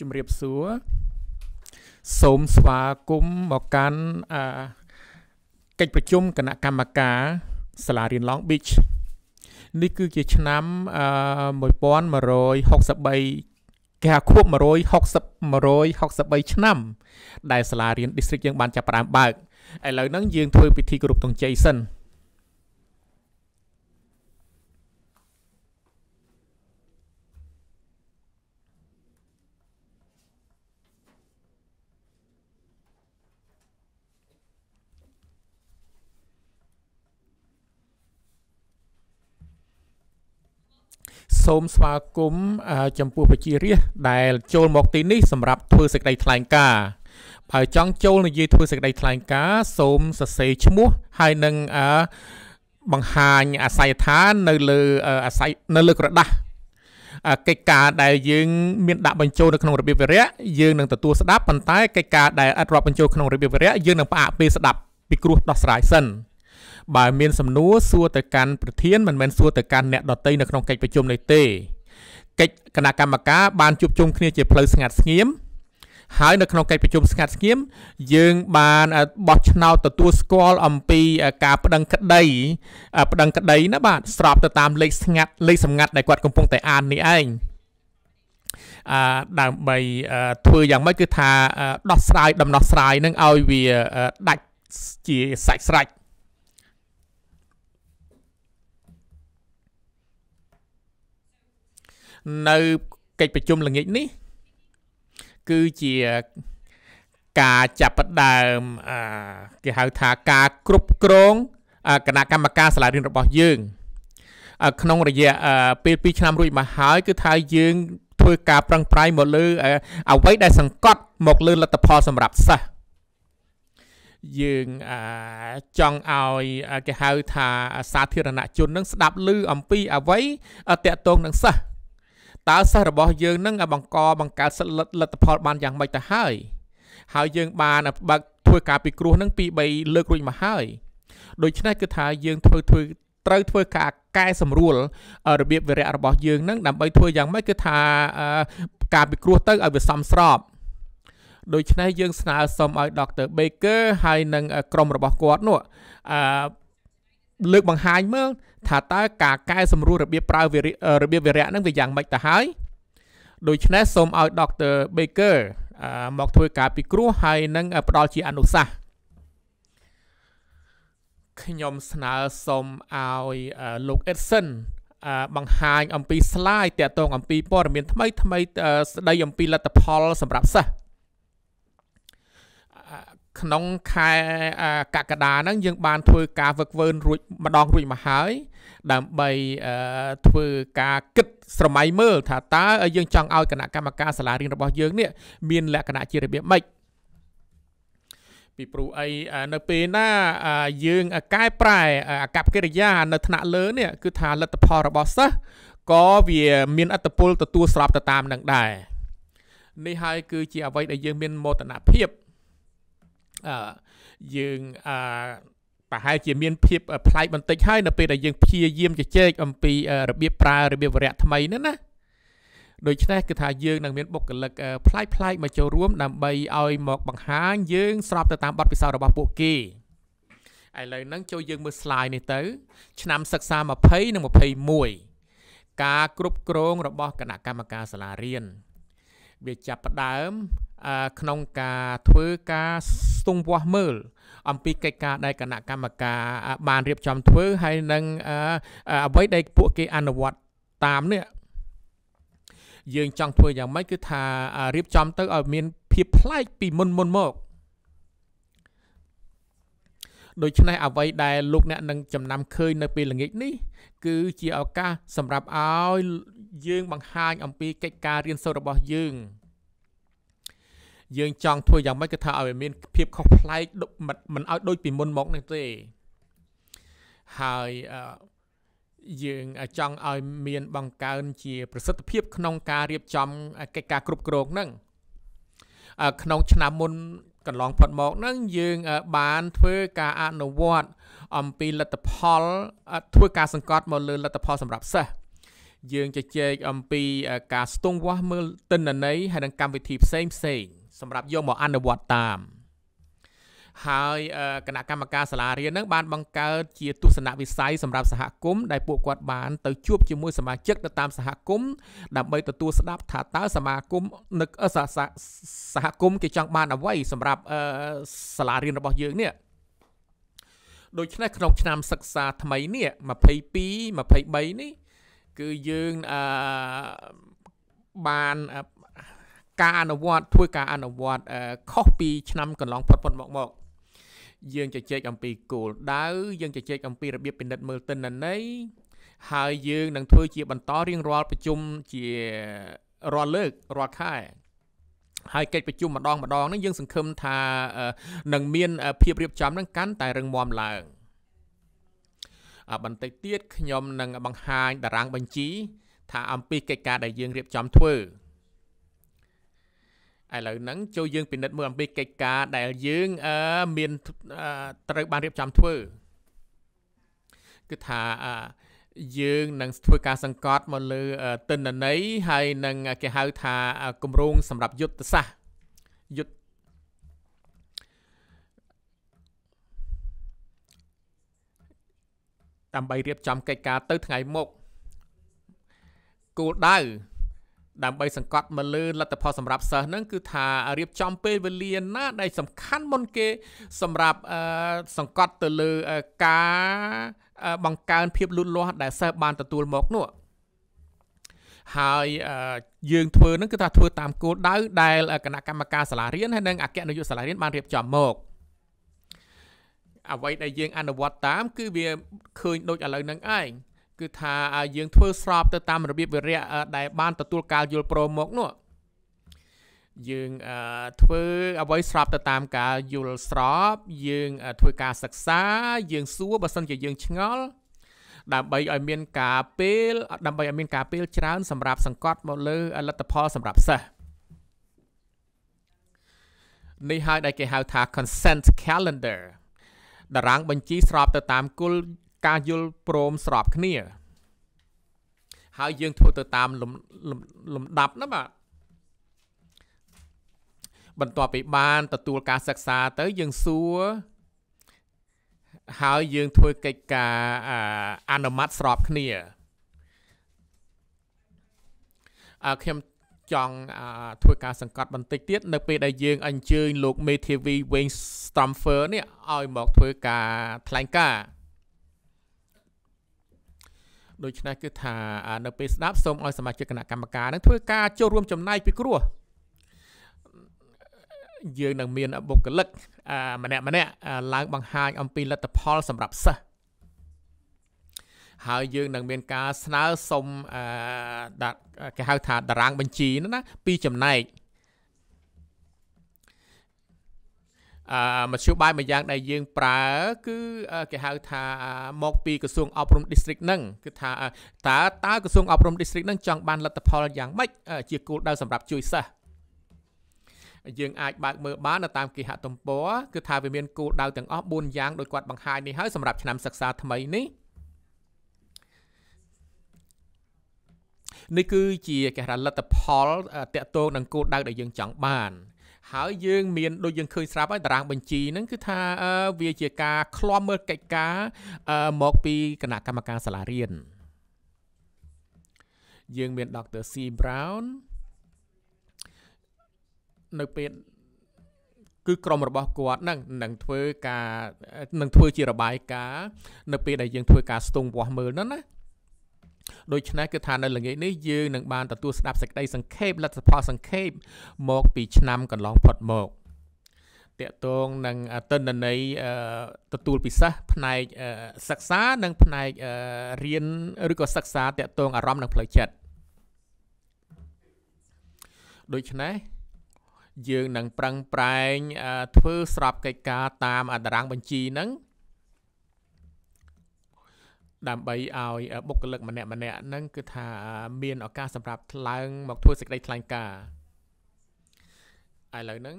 ជំរាបសួរសូមស្វាគមន៍មកកាន់អាកិច្ចប្រជុំគណៈកម្មការសាលារៀន Long Beach នេះគឺជាឆ្នាំ1163គេហៅខួប160 163ឆ្នាំដែលសាលារៀន District យើងបានចាប់ផ្ដើមបើកឥឡូវហ្នឹងយើងធ្វើពិធីគោរពទង់ជ័យសិនសូមស្វាគមន៍ចំពោះប្រជារាស្ត្រដែលចូលមកទីនេះសម្រាប់ធ្វើសេចក្តីថ្លែងការណ៍បើចង់ចូលនិយាយធ្វើសេចក្តីថ្លែងការណ៍សូមសរសេរឈ្មោះ ហើយនឹងបង្ហាញអាស័យដ្ឋាននៅលើអាស័យនៅលើក្រដាស់កិច្ចការដែលយើងមានដាក់បញ្ចូលនៅក្នុងរបៀបវិរៈយើងនឹងទទួលស្ដាប់ប៉ុន្តែកិច្ចការដែលអត់រាប់បញ្ចូលក្នុងរបៀបវិរៈយើងនឹងផ្អាកពេលស្ដាប់ពីគ្រោះដោះស្រាយសិន។បើមានសំណួរសួរទៅកាន់ប្រធានមិនមែនសួរទៅកាន់អ្នកដតីនៅក្នុងកិច្ចប្រជុំនេះទេកិច្ចគណៈកម្មការបានជួបជុំគ្នាជាផ្លូវស្ងាត់ស្ងៀមហើយនៅក្នុងកិច្ចប្រជុំស្ងាត់ស្ងៀមយើងបានបោះឆ្នោតទទួលស្គាល់អំពីការប្តឹងក្តីប្តឹងក្តីណាបាទស្របទៅតាមលេខស្ងាត់លេខសម្ងាត់ដែលគាត់កំពុងតែអាននេះឯងអឺដើម្បីធ្វើយ៉ាងម៉េចគឺថាដោះស្រាយដំណោះស្រាយនឹងឲ្យវាដាច់ជាសាច់ស្រាច់នៅកិច្ចប្រជុំល្ងាចនេះ គឺជាការចាប់ផ្ដើមអាគេហៅថាការគ្រប់គ្រងគណៈកម្មការសាលារៀនរបស់យើង ក្នុងរយៈពេល2ឆ្នាំរួចមកហើយ គឺថាយើងធ្វើការប្រឹងប្រែងមកលើអ្វីដែលសង្កត់មកលើលទ្ធផលសម្រាប់សិស្សយើងចង់ឲ្យគេហៅថាសាធារណជននឹងស្ដាប់ឮអំពី អ្វីតកតងនឹងសិស្សតើសិស្សរបស់យើងនឹងបង្កបង្កើតសិទ្ធិលទ្ធផលបានយ៉ាងម៉េចទៅហើយហើយយើងបានបើកធ្វើការពិគ្រោះនឹងពី3លើករួចមកហើយដូច្នេះគឺថាយើងធ្វើធ្វើត្រូវធ្វើការកែសម្រួលរបៀបវិរៈរបស់យើងនឹងដើម្បីធ្វើយ៉ាងម៉េចគឺថាការពិគ្រោះទៅឲ្យវាសមស្របដូច្នេះយើងស្នើសុំឲ្យ Dr. Baker ហើយនិងក្រុមរបស់គាត់នោះអឺលើកបង្ហាញមើលថាតើការកែសម្រួលរបៀបប្រើរបៀបវារៈនឹងវាយ៉ាងម៉េចទៅហើយដូច្នេះសូមឲ្យ Dr. Baker មកធ្វើការពិគ្រោះហើយនឹងផ្ដល់ជាអនុសាសន៍ខ្ញុំស្នើសូមឲ្យលោក Edson បង្ហាញអំពី slide តាក់ទងអំពីព័ត៌មានថ្មីថ្មីស្ដីអំពីលទ្ធផលសម្រាប់សិស្សក្នុងខែកក្កដាហ្នឹង យើង បានធ្វើការវឹកវើរួចម្ដងរួចមកហើយ ដើម្បីធ្វើការគិតស្រមៃមើលថាតើយើងចង់ឲ្យគណៈកម្មការសាលារៀនរបស់យើងនេះមានលក្ខណៈជារបៀបម៉េចពីព្រោះអីនៅពេលណាយើងកែប្រែ អកប្បកិរិយា នៅថ្នាក់លើនេះគឺថាលទ្ធផលរបស់សិស្សក៏វាមានអត្តពលទទួលស្របទៅតាមនឹងដែរនេះហើយគឺជា អ្វីដែលយើងមានមោទនភាពយើងអឺប្រហែលជាមាន ភាពប្លែកបន្តិចហើយនៅពេលដែលយើងព្យាយាមជជែកអំពីរបៀបប្រើរបៀបវរៈថ្មីនោះណាដូច្នេះគឺថាយើងនឹងមានបុគ្គលិកប្លែកប្លែកមកចូលរួមដើម្បីឲ្យមកបង្ហាញយើងស្របទៅតាមបទពិសោធន៍របស់ពួកគេឥឡូវហ្នឹងចូលយើងមើល slide នេះទៅ ឆ្នាំសិក្សា20និង21ការគ្រប់គ្រង របស់គណៈកម្មការសាលារៀនវាចាប់ផ្ដើមក្នុងការធ្វើការស្ទង់វាស់មើល អំពីកិច្ចការដែលគណៈកម្មការបានរៀបចំធ្វើហើយនឹងអ្វីដែលពួកគេអនុវត្តតាមនេះយើងចង់ធ្វើយ៉ាងម៉េចគឺថារៀបចំទៅឲ្យមាន ភាពប្លែកពីមុនមុនមកដូច្នេះអ្វីដែលលោកអ្នកនឹងចំណាំឃើញនៅពេលល្ងាចនេះគឺជាឱកាសសម្រាប់ឲ្យយើងបង្ហាញអំពីកិច្ចការរៀនសូត្ររបស់យើង យើងចង់ធ្វើយ៉ាងម៉េចគឺថាឲ្យមាន ភាពខុសប្លែកមិនឲ្យ ដូចពីមុនមកនេះទេហើយយើងចង់ឲ្យមាន បង្កើនជា ប្រសិទ្ធភាព ក្នុងការរៀបចំកិច្ចការគ្រប់គ្រងហ្នឹងក្នុងឆ្នាំមុនកន្លងផុតមកនឹងយើង បានធ្វើការអនុវត្ត អំពីលទ្ធផល ធ្វើការសង្កត់មកលើលទ្ធផលសម្រាប់សិស្សយើងជជែកអំពីការស្ទង់វាស់មើលតិន្នន័យហើយនឹងកម្មវិធីផ្សេងផ្សេង សម្រាប់យកមកអនុវត្តតាម។ហើយគណៈកម្មការសាលារៀននឹងបានបង្កើតជាទស្សនវិស័យសម្រាប់សហគមន៍ដែលពួកគាត់បាន ទៅជួបជាមួយសមាជិកនៅតាមសហគមន៍ដើម្បីទទួលស្ដាប់ថាតើសមាគមនឹកសហគមន៍គេចង់បានអ្វីសម្រាប់សាលារៀនរបស់យើងនេះដូច្នេះក្នុង ឆ្នាំសិក្សាថ្មីនេះ22 23នេះគឺយើងអឺបានការអនុវត្តធ្វើការអនុវត្តខុសពីឆ្នាំកន្លងផុតផុតមកមកយើងជជែកអំពីគោលដៅយើងជជែកអំពីរបៀបពិនិត្យមើលទិន្នន័យហើយយើងនឹងធ្វើជាបន្តរៀងរាល់ប្រជុំជារាល់លើករាល់ខែ ហើយកិច្ចប្រជុំម្ដង ម្ដងហ្នឹងយើងសង្ឃឹមថានឹងមាន ភាពរៀបចំនឹងកាន់តែរឹងមាំឡើង បន្តិចទៀតខ្ញុំនឹងបង្ហាញតារាង បញ្ជី ថាអំពីកិច្ចការដែលយើងរៀបចំធ្វើឥឡូវហ្នឹងចូលយើងពិនិត្យមើលអំពីកិច្ចការដែលយើងមានត្រូវបានរៀបចំធ្វើគឺថាយើង នឹងធ្វើការសង្កត់មកលើតិន្នន័យហើយនឹងគេហៅថាគម្រោងសម្រាប់យុទ្ធសាស្ត្រយុទ្ធដើម្បីរៀបចំកិច្ចការ ទៅថ្ងៃមុខគោលដៅដើម្បីសង្កត់មកលើលទ្ធផលសម្រាប់សិស្សនឹងគឺថារៀបចំពេលវេលាណាដែលសំខាន់មុនគេសម្រាប់សង្កត់ទៅលើការបង្កើនភាពលូតលាស់ដែលសិស្សបានទទួលមកនោះហើយយើងធ្វើនឹងគឺថាធ្វើតាមគោលដៅដែលគណៈកម្មការសាលារៀនហើយនិងអគ្គនាយកសាលារៀនបានរៀបចំមកអ្វីដែលយើង អនុវត្តតាម គឺវាឃើញដូចឥឡូវនឹងឯងគឺថាយើងធ្វើស្របទៅតាមរបៀបវិរៈដែលបានទទួលការយល់ព្រមមកនោះយើងធ្វើអ្វីស្របទៅតាមការយល់ស្រប យើងធ្វើការសិក្សា យើង សួរបើសិនជាយើងឆ្ងល់ ដើម្បីឲ្យមានការពេលដើម្បីឲ្យមានការពេលច្រើន សម្រាប់សង្កត់មកលើលទ្ធផលសម្រាប់សិស្សនេះហើយដែលគេហៅថា consent calendar តារាង បញ្ជីស្របទៅតាមគុលការយល់ព្រមស្របគ្នាហើយយើងធ្វើទៅតាមលំដាប់ណាបាទបន្ទាប់ពីបានទទួលការសិក្សាទៅយើងសួរហើយយើងធ្វើកិច្ចការអនុម័តស្របគ្នាអើខ្ញុំចង់ធ្វើការសង្កត់បន្តិចទៀតនៅពេលដែលយើងអញ្ជើញលោកមេធាវី Wayne Stamford នេះឲ្យមកធ្វើការថ្លែងការណ៍ដូច្នេះគឺថានៅពេលស្ដាប់សូមឲ្យសមាជិកគណៈកម្មការនឹងធ្វើការចូលរួមចំណាយពីគ្រោះយើងនឹងមានបុគ្គលិក ម្នាក់ម្នាក់ឡើងបង្ហាញអំពីលទ្ធផល សម្រាប់សិស្សហើយយើងនឹងមានការស្នើសុំដាក់គេហៅថាតារាងបញ្ជីណាពីចំណែកអាមធ្យោបាយមួយយ៉ាងដែលយើងប្រើគឺគេហៅថាមកពីក្រសួងអប់រំ district ហ្នឹងគឺថាតើតើក្រសួងអប់រំ district ហ្នឹងចង់បានលទ្ធផលយ៉ាងម៉េចជាគោលដៅសម្រាប់ជួយសិស្សយើងអាចបើកមើលបានតាមគេហទំព័រគឺថាវាមានគោលដៅទាំងអស់4យ៉ាងដោយគាត់បង្ហាញនេះហើយសម្រាប់ឆ្នាំសិក្សាថ្មីនេះនេះគឺជាគេហៅលទ្ធផលតកតងនឹងគោលដៅដែលយើងចង់បានហើយយើងមានដូចយើងឃើញស្រាប់ហើយតារាងបញ្ជីហ្នឹងគឺថាវាជាការឃ្លាំមើលកិច្ចការមកពីគណៈកម្មការសាលារៀនយើងមានដុកទ័រ C Brown នៅពេលគឺក្រុមរបស់គាត់នឹងនឹងធ្វើការនឹងធ្វើជារបាយការណ៍នៅពេលដែលយើងធ្វើការស្ទង់វាស់មើលហ្នឹងណាដូច្នេះគឺថានៅល្ងាចនេះយើងនឹងបានទទួលស្ដាប់សេចក្តីសង្ខេបលទ្ធផលសង្ខេបមក ពីឆ្នាំកន្លងផុតមកតកតងនឹងតិន្នន័យទទួលពិសេសផ្នែកសិក្សានិងផ្នែករៀនឬក៏សិក្សាតកតងអារម្មណ៍និងផ្លូវចិត្តដូច្នេះយើងនឹងប្រឹងប្រែងធ្វើស្របកិច្ចការតាមអន្តរាង បញ្ជីហ្នឹងដើម្បីឲ្យបុគ្គលិកម្នាក់ម្នាក់ហ្នឹងគឺថាមានឱកាសសម្រាប់ថ្លើងមកធ្វើសេចក្តីថ្លែងការណ៍ឥឡូវហ្នឹង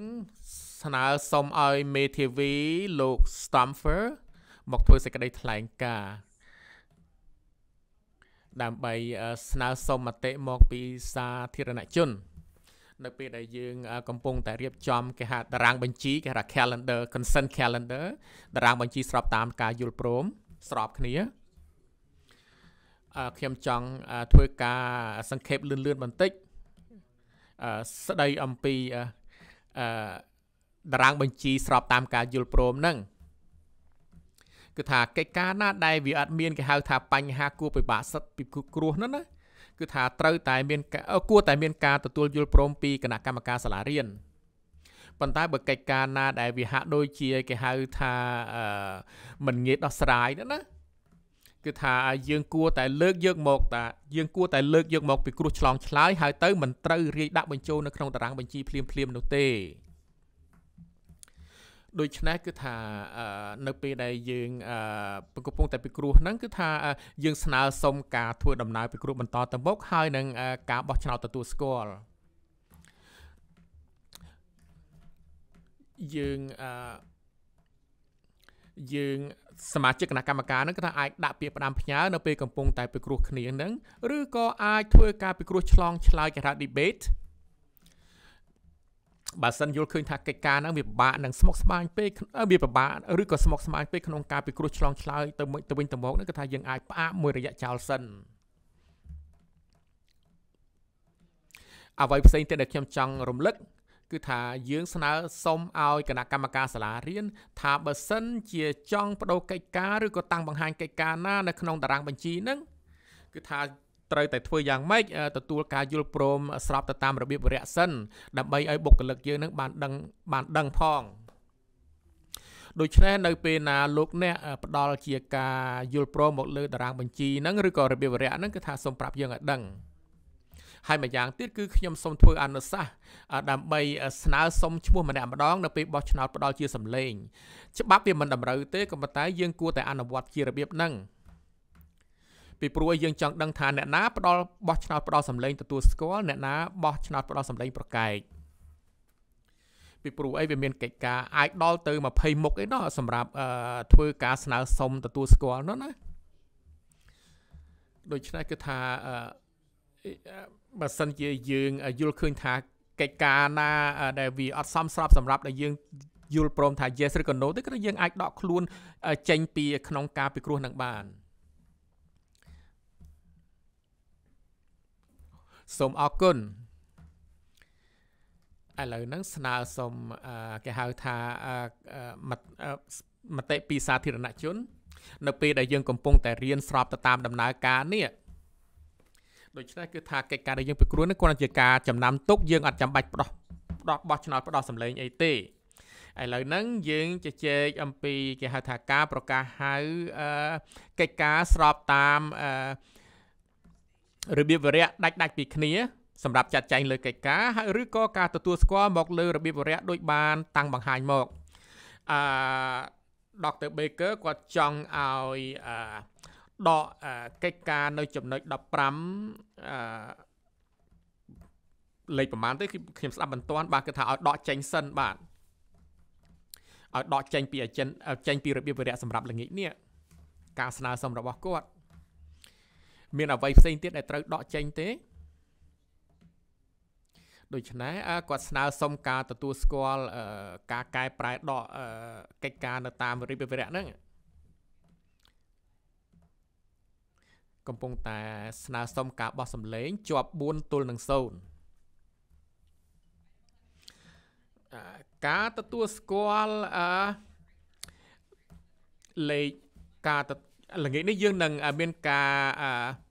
ស្នើសុំឲ្យមេធាវីលោក Stamfer មកធ្វើសេចក្តីថ្លែងការណ៍ដើម្បីស្នើសុំមតិមកពីសាធារណជន នៅពេលដែលយើង កំពុងតែរៀបចំគេហៅតារាងបញ្ជីគេហៅ calendar consent calendar តារាងបញ្ជីស្របតាមការយល់ព្រមស្របគ្នាខ្ញុំចង់ធ្វើការសង្ខេបលឿនលឿនបន្តិចស្ដីអំពីតារាងបញ្ជីស្របតាមការយល់ព្រមហ្នឹងគឺថាកិច្ចការណាដែលវាអត់មានគេហៅថាបញ្ហាគួរពិបាកសិទ្ធិពីគ្រោះហ្នឹងណាគឺថាត្រូវតែមានគួរតែមានការទទួលយល់ព្រមពីគណៈកម្មការសាលារៀនប៉ុន្តែបើកិច្ចការណាដែលវាហាក់ដូចជាគេហៅថាមិនងាយដោះស្រាយណាគឺថាយើងគួរតែលើកយកមកតាយើងគួរតែលើកយកមកពីគ្រោះឆ្លងឆ្លើយហើយទៅមិនត្រូវរាយដាក់បញ្ចូលនៅក្នុងតារាងបញ្ជីភ្លាមភ្លាមនោះទេដូច្នេះគឺថានៅពេលដែលយើងកំពុងតែពិគ្រោះហ្នឹងគឺថា យើងស្នើសុំការធ្វើដំណើរពិគ្រោះបន្តទៅមុខហើយនឹងការបោះឆ្នោតទទួលស្គាល់យើងយើងសមាជិកគណៈកម្មការនឹងគាត់ថាអាចដាក់ពាក្យផ្ដាំផ្ញើនៅពេលកំពុងតែពិគ្រោះគ្នានឹងឬក៏អាចធ្វើការពិគ្រោះឆ្លងឆ្លើយការដ្ឋ debate បើសិនយល់ឃើញថាកិច្ចការហ្នឹងវាពិបាកនឹងស្មុគស្មាញពេកវាពិបាកឬក៏ស្មុគស្មាញពេកក្នុងការពិគ្រោះឆ្លងឆ្លើយទៅទៅវិញទៅមកហ្នឹងគឺថាយើងអាចផ្អាកមួយរយៈចោលសិនអ្វីផ្សេងទៀតដែល ខ្ញុំចង់រំលឹកគឺថាយើងស្នើសុំឲ្យគណៈកម្មការសាលារៀនថាបើសិនជា ចង់បដូរកិច្ចការឬក៏តាំងបង្ហាញកិច្ចការណានៅក្នុងតារាងបញ្ជីហ្នឹងគឺថាត្រូវតែធ្វើយ៉ាងម៉េចទទួលការយល់ព្រម ស្របទៅតាមរបៀបវរៈសិនដើម្បីឲ្យបុគ្គលិកយើងនឹងបានដឹង បានដឹងផងដូច្នេះនៅពេលណាលោកអ្នកផ្ដល់ជាការយល់ព្រមមកលើតារាងបញ្ជីហ្នឹងឬក៏របៀបវរៈហ្នឹងគឺថាសូមប្រាប់យើងឲ្យដឹង។ហើយម្យ៉ាងទៀតគឺខ្ញុំសូមធ្វើអនុសាសន៍ដើម្បីស្នើសុំឈ្មោះម្នាក់ម្ដងនៅពេលបោះឆ្នោតផ្ដាល់ជាសម្លេងច្បាប់វាមិនតម្រូវទេក៏ប៉ុន្តែយើងគួរតែអនុវត្តជារបៀបហ្នឹងពីព្រោះយើងចង់ដឹងថាអ្នកណាផ្ដាល់បោះឆ្នោតផ្ដាល់សម្លេងទទួលស្គាល់អ្នកណាបោះឆ្នោតផ្ដាល់សម្លេងប្រកែកពីព្រោះអីវាមានកិច្ចការអាចដល់ទៅ20មុខអីដល់សម្រាប់ធ្វើការស្នើសុំទទួលស្គាល់នោះណាដូច្នេះគឺថាបើសិនជាយើងយល់ឃើញថាកិច្ចការណា ដែលវាអត់សមស្របសម្រាប់ដែលយើងយល់ព្រមថា yes ឬក៏ no ទេគឺយើងអាចដកខ្លួនចេញពីក្នុងការពិគ្រោះនឹងបានសូមអរគុណឥឡូវហ្នឹងស្នើសូមគេហៅថាមតិពីសាធារណជន នៅពេលដែលយើងកំពុងតែរៀនស្របទៅតាមដំណើរការនេះដូច្នេះគឺថាកិច្ចការដែលយើងពិគ្រោះនេះគាត់ជាការចំណាំទុកយើងអត់ចាំបាច់ផ្ដោះផ្ដោះបោះឆ្នោតផ្ដោះសម្លេងអីទេឥឡូវហ្នឹងយើងជជែកអំពីគេហៅថាការប្រកាសហៅកិច្ចការស្របតាមរបៀបវរៈដាច់ដាច់ពីគ្នាសម្រាប់ចាត់ចែងលើកិច្ចការហើយឬក៏ការទទួលស្គាល់មក លើ របៀបវរៈដូចបាន តាំងបង្ហាញមកអឺ Dr. Baker គាត់ចង់ឲ្យដកកិច្ចការនៅចំណុច15អឺលេខប្រហែលទេគឺខ្ញុំស្ដាប់មិនទាន់បាទគឺថាឲ្យដកចេញសិនបាទឲ្យដកចេញពី agent ចេញពីរបៀបវិរៈសម្រាប់ល្ងាចនេះការស្នើសុំរបស់គាត់មានអ្វីផ្សេងទៀតដែលត្រូវដកចេញទេដូច្នេះគាត់ស្នើសុំការទទួលស្គាល់ការកែប្រែដកកិច្ចការនៅតាមរបៀបវិរៈហ្នឹងកំពុងតែស្នើសុំការបោះសម្លេងជាប់4ទល់នឹង0ការទទួលស្គាល់អលេខការល្ងាចនេះយើងនឹងមានការ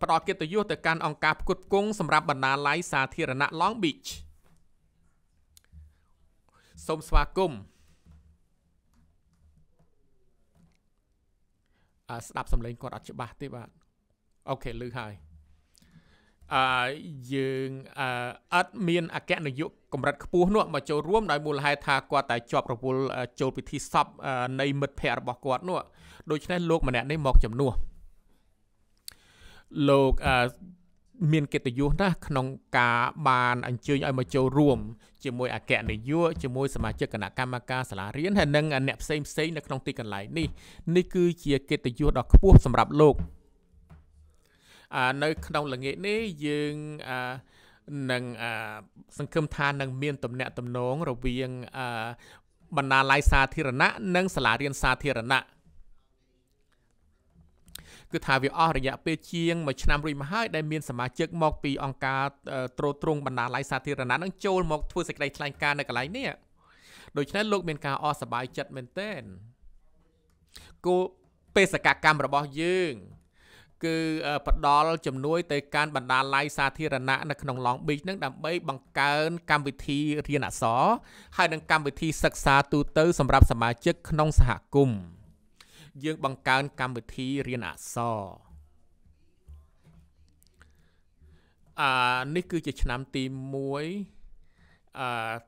ផ្ដល់កិត្តិយសទៅកាន់អង្គការផ្គត់ផ្គង់សម្រាប់បណ្ណាល័យសាធារណៈ Long Beach សូមស្វាគមន៍ស្ដាប់សម្លេងគាត់អត់ច្បាស់ទេបាទអូខេលឺហើយអឺយើងអឺអត់មានអគ្គនាយកកម្រិតខ្ពស់នោះមកចូលរួម ដោយមូលហេតុថាគាត់តែជាប់រវល់ចូលពិធីសពនៃមិត្តភ័ក្តិរបស់គាត់នោះ ដូច្នេះលោក ម្នាក់នេះមកជំនួសលោកអឺមានកិត្តិយសណាស់ក្នុងការបាន អញ្ជើញឲ្យមកចូលរួមជាមួយអគ្គនាយកជាមួយសមាជិកគណៈកម្មការសាលារៀនហើយនិងអ្នកផ្សេងផ្សេងនៅក្នុងទីកន្លែងនេះនេះគឺជាកិត្តិយសដ៏ខ្ពស់សម្រាប់លោកនៅក្នុងល្ងាចនេះយើងនឹងសង្ឃឹមថានឹង មានទំនាក់ទំនងរវាងបណ្ណាល័យសាធារណៈនិងសាលារៀនសាធារណៈគឺថាវាអស់រយៈពេលជាង1ឆ្នាំរួចមកហើយដែលមានសមាជិកមកពីអង្គការត្រួតត្រង បណ្ណាល័យសាធារណៈនឹងចូលមកធ្វើសេចក្តីថ្លែងការណ៍នៅកន្លែងនេះដូច្នេះលោកមានការអស់សប្បាយចិត្តមែនទែនគោបេសកកម្មរបស់យើងគឺផ្ដល់ជំនួយទៅការបណ្ដាល័យសាធារណៈនៅក្នុង Long Beach នឹងដើម្បីបង្កើនកម្មវិធីរៀនអក្សរហើយនិងកម្មវិធីសិក្សាទូទៅសម្រាប់សមាជិកក្នុងសហគមន៍យើងបង្កើនកម្មវិធីរៀនអក្សរអានេះគឺជាឆ្នាំទី1អឺ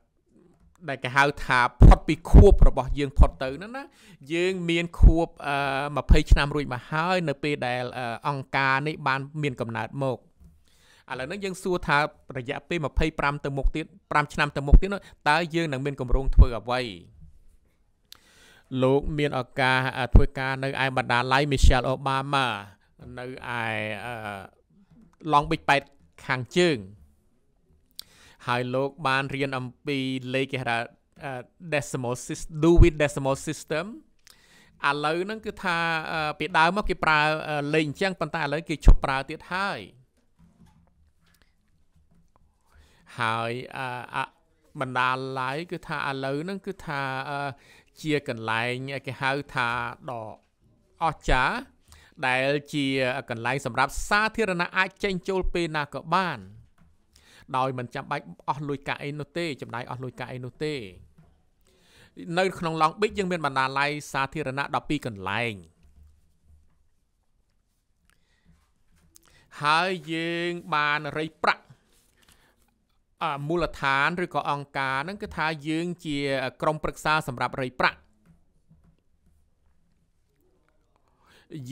ដែលគេហៅថាផុតពីខួបរបស់យើង ផុតទៅហ្នឹងណាយើងមានខួប20ឆ្នាំរួចមកហើយ នៅ ពេលដែល អង្គការនេះបានមានកំណើតមកឥឡូវនេះយើងសួរថារយៈពេល25ទៅមុខទៀត5ឆ្នាំទៅមុខទៀតតើយើងនឹងមានកម្រងធ្វើអ្វីលោកមានឱកាសធ្វើការនៅឯបណ្ណាល័យ Michelle Obama នៅឯ Long Beach 8ខាងជើងហើយលោកបានរៀនអំពីលេខគេហៅថា decimal system do with decimal system ឥឡូវហ្នឹង គឺថាពីដើមមកគេប្រើលេខអញ្ចឹងប៉ុន្តែឥឡូវគេឈប់ប្រើទៀតហើយហើយបណ្ដាឡាយគឺថាឥឡូវហ្នឹងគឺថាជាកន្លែងគេហៅថាដកអស្ចារដែល ជា កន្លែងសម្រាប់សាធារណៈអាចចេញចូលពេលណាក៏បាន។ដោយមិនចាំបាច់អស់លុយកាក់អីនោះទេចំណាយអស់លុយកាក់អីនោះទេ នៅ ក្នុងឡងប៊ិចយើងមានបណ្ណាល័យសាធារណៈ12កន្លែងហើយយើងបានរៃប្រាក់អមូលដ្ឋានឬក៏អង្គការហ្នឹងគឺថាយើង ជា ក្រុមប្រឹក្សាសម្រាប់រៃប្រាក់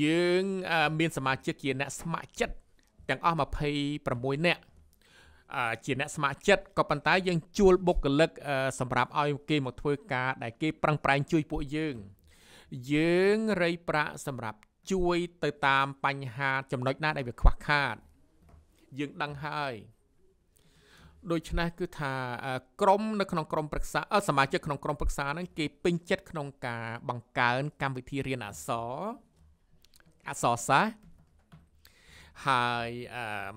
យើង មានសមាជិកជាអ្នកស្ម័គ្រចិត្តទាំងអស់26នាក់ជាអ្នកស្ម័គ្រចិត្តក៏ប៉ុន្តែយើងជួលបុគ្គលិកសម្រាប់ឲ្យគេមកធ្វើការដែលគេប្រឹងប្រែងជួយពួកយើងយើងរៃប្រាក់សម្រាប់ជួយទៅតាមបញ្ហាចំណុចណាដែលវាខ្វះខាតយើងដឹងហើយដូច្នេះគឺថា ក្រមនៅក្នុងក្រមប្រឹក្សាសមាជិកក្នុងក្រមប្រឹក្សាហ្នឹងគេពេញចិត្តក្នុងការបង្កើនកម្មវិធីរៀនអក្សរអក្សរសាស្ត្រហើយ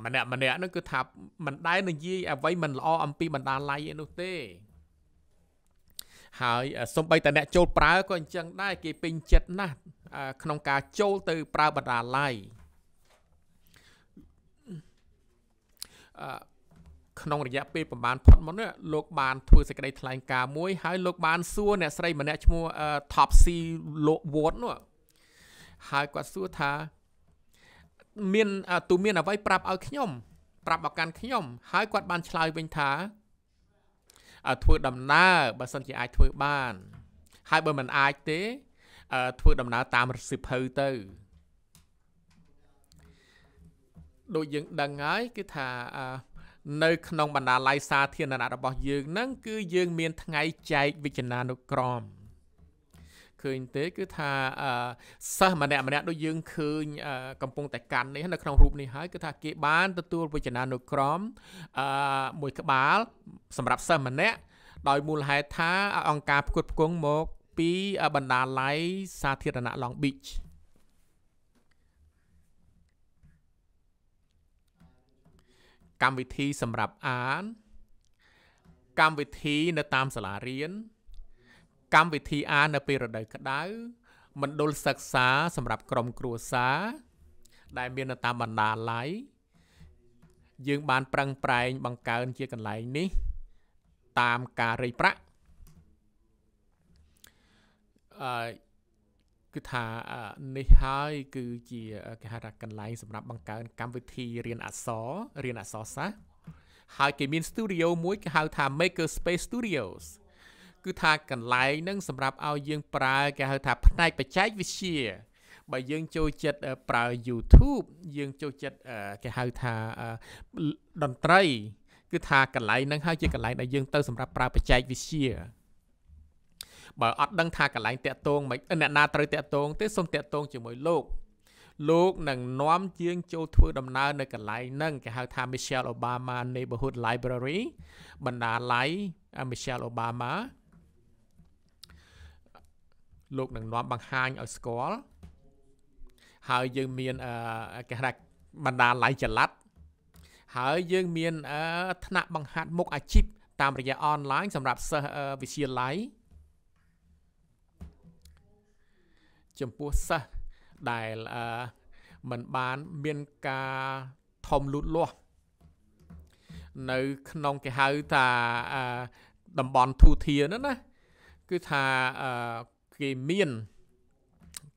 ម្នាក់ម្នាក់នោះគឺថាមិនដែលនិយាយអ្វីមិនល្អអំពីបណ្ដាល័យឯនោះទេហើយសំបីតអ្នក ចូលប្រើក៏អញ្ចឹងដែរគេពេញចិត្តណាស់ក្នុងការចូលទៅ ប្រើបណ្ដាល័យអឺក្នុងរយៈពេលប្រហែលផុតមកនេះលោកបានធ្វើសេចក្តីថ្លែងការណ៍មួយហើយលោកបានសួរអ្នកស្រីម្នាក់ឈ្មោះ Topsy Lord នោះហើយគាត់សួរថាមានទូមានអ្វីប្រាប់ឲ្យខ្ញុំប្រាប់មកកាន់ខ្ញុំហើយគាត់បានឆ្លើយវិញថាធ្វើដំណើរបើសិនជាអាចធ្វើបាន ហើយបើមិនអាចទេធ្វើដំណើរតាមរសិភៅទៅដូចយើងដឹងហើយគឺថានៅក្នុងបណ្ដាល័យសាធារណៈរបស់យើងហ្នឹងគឺយើង មាន ថ្ងៃចែកវិជ្ជានុក្រមអឺឃើញទេគឺថាសិស្សម្នាក់ម្នាក់ដូចយើងឃើញកំពុងតែកាន់នេះនៅក្នុងរូបនេះហើយគឺថាគេបានទទួលវិជ្ជានុក្រមមួយក្បាល សម្រាប់សិស្សម្នាក់ដោយមូលហេតុថាអង្គការផ្គត់ផ្គង់មកពីបណ្ដាល័យសាធារណៈ Long Beach កម្មវិធីសម្រាប់អានកម្មវិធីនៅតាមសាលារៀនកម្មវិធីអាននៅពេលរដូវក្តៅមណ្ឌលសិក្សាសម្រាប់ក្រុមគ្រួសារដែលមាននៅតាមបណ្ណាល័យយើងបានប្រឹងប្រែងបង្កើនជាកន្លែងនេះ តាមការរៃប្រាក់អឺគឺថានេះហើយគឺជាគេហៅថាកន្លែងសម្រាប់បង្កើនកម្មវិធីរៀនអក្សររៀនអក្សរសាស្ត្រហើយគេមាន studio មួយគេហៅថា Maker Space Studios គឺថាកន្លែងនឹងសម្រាប់ឲ្យយើង ប្រើគេហៅថាផ្នែកបច្ចេកវិទ្យាបើយើងចូលចិត្តប្រើ YouTube យើងចូលចិត្តគេហៅថាតន្ត្រី គឺថាកន្លែងហ្នឹងហើយជាកន្លែងដែលយើងទៅសម្រាប់ប្រើបច្ចេកវិទ្យាបើអត់ដឹងថាកន្លែងតាក់ទងមិនអ្នកណាត្រូវតាក់ទងទេសូមតាក់ទងជាមួយលោក លោកនឹងនាំជាងចូលធ្វើដំណើរនៅកន្លែងហ្នឹងគេហៅថា Michelle Obama Neighborhood Library បណ្ណាល័យ Michelle Obama លោកនឹងនាំបង្ហាញឲ្យស្គាល់ហើយយើងមានគេហៅបណ្ដាល័យចល័តហើយយើងមានថ្នាក់បង្ហាត់មុខអាជីពតាមរយៈអនឡាញសម្រាប់សិស្សវិទ្យាល័យចំពោះសិស្សដែលមិនបានមានការធំលូតលាស់នៅក្នុងគេហៅថាតំបន់ធូធាហ្នឹងណាគឺថាគេមាន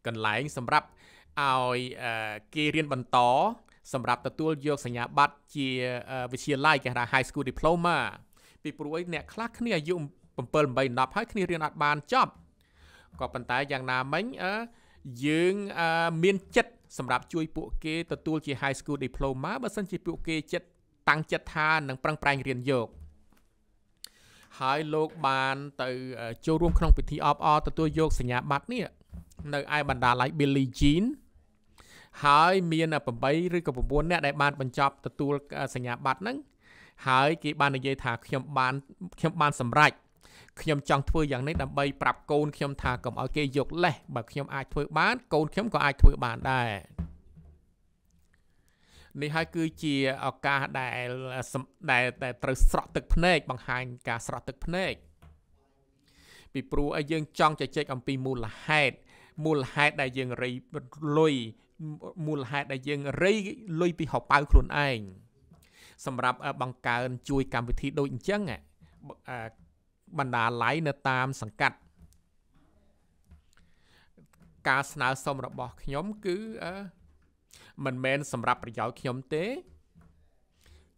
កន្លែងសម្រាប់ឲ្យគេរៀនបន្ត សម្រាប់ ទទួលយកសញ្ញាបត្រជាវិទ្យាល័យគេហៅ High School Diploma ពីព្រោះអ្នកខ្លះគ្នាអាយុ7 8 10ហើយគ្នារៀនអត់បានចប់ក៏ប៉ុន្តែយ៉ាងណាមិញយើងមានចិត្តសម្រាប់ជួយ ពួកគេទទួលជា High School Diploma បើសិនជាពួកគេចិត្តតាំងចិត្តថានឹងប្រឹងប្រែងរៀនយកហើយលោកបាន ទៅចូលរួមក្នុងពិធីអបអរទទួលយកសញ្ញាបត្រនេះនៅឯបណ្ដាល័យ Billie Jean ហើយមាន8ឬក៏9អ្នកដែលបានបញ្ចប់ទទួលសញ្ញាបត្រហ្នឹងហើយគេបាននិយាយថាខ្ញុំបានខ្ញុំបានសម្រេចខ្ញុំចង់ធ្វើយ៉ាងនេះដើម្បីប្រាប់កូនខ្ញុំថាកុំឲ្យគេយកលេសបើខ្ញុំអាចធ្វើបានកូនខ្ញុំក៏អាចធ្វើបានដែរនេះហើយគឺជាឱកាសដែលដែលតែត្រូវស្រក់ទឹកភ្នែកបង្ហាញ ការស្រក់ទឹកភ្នែកពីព្រោះឲ្យយើងចង់ជជែកអំពីមូលហេតុមូលហេតុដែលយើងរៃលុយមូលហេតុដែលយើងរៃលុយពីហបៅខ្លួនឯងសម្រាប់បង្កើនជួយកម្មវិធីដូចអញ្ចឹងបណ្ដាល័យនៅតាមសង្កាត់ការស្នើសុំរបស់ខ្ញុំ គឺអឺមិនមែនសម្រាប់ប្រយោជន៍ខ្ញុំទេ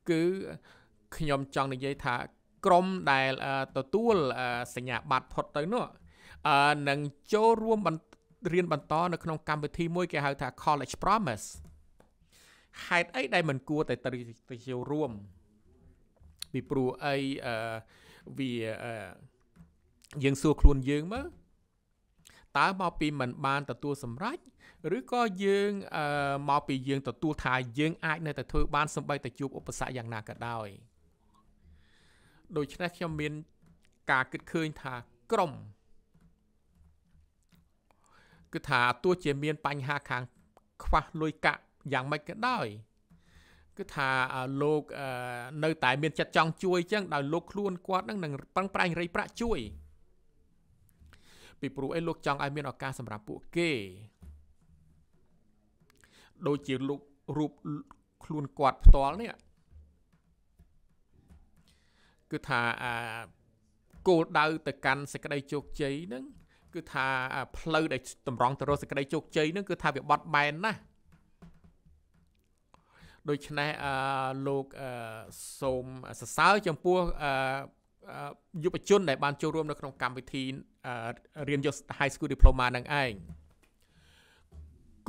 គឺខ្ញុំចង់និយាយថាក្រុមដែលទទួលសញ្ញាបត្រផុតទៅនោះនឹងចូលរួមរៀនបន្តនៅក្នុងកម្មវិធីមួយគេហៅថា College Promise ហេតុអីដែលមិនគួរតែទៅចូលរួមពីព្រោះអីវាយើងសួរខ្លួនយើងមើលតើមកពីមិនបានទទួលសម្រេចឬក៏យើងមកពីយើងទទួលថាយើងអាចនៅតែធ្វើបានសម្បីតែជួបឧបសគ្គយ៉ាងណាក៏ដោយដូច្នេះខ្ញុំមានការគិតឃើញថាក្រុមគឺថាទោះជាមានបញ្ហាខាងខ្វះលុយកាក់យ៉ាងម៉េចក៏ដោយ គឺថាលោកនៅតែមានចិត្តចង់ជួយចឹងដោយលោកខ្លួនគាត់នឹងប្រឹងប្រែងរៃប្រាក់ជួយពីព្រោះអីលោកចង់ឲ្យមានឱកាសសម្រាប់ពួកគេដូចជាលោករូបខ្លួនគាត់ផ្ទាល់នេះគឺថាអាគោលដៅទៅកាន់សេចក្តីជោគជ័យហ្នឹងគឺថាផ្លូវដែលតម្រង់ទៅរកសេចក្តីជោគជ័យហ្នឹងគឺថាវាបត់បែនណាស់ដូច្នេះអឺលោកអឺសូមសរសើរចំពោះអឺយុវជនដែលបានចូលរួមនៅក្នុងកម្មវិធីរៀនយក High School Diploma នឹងឯង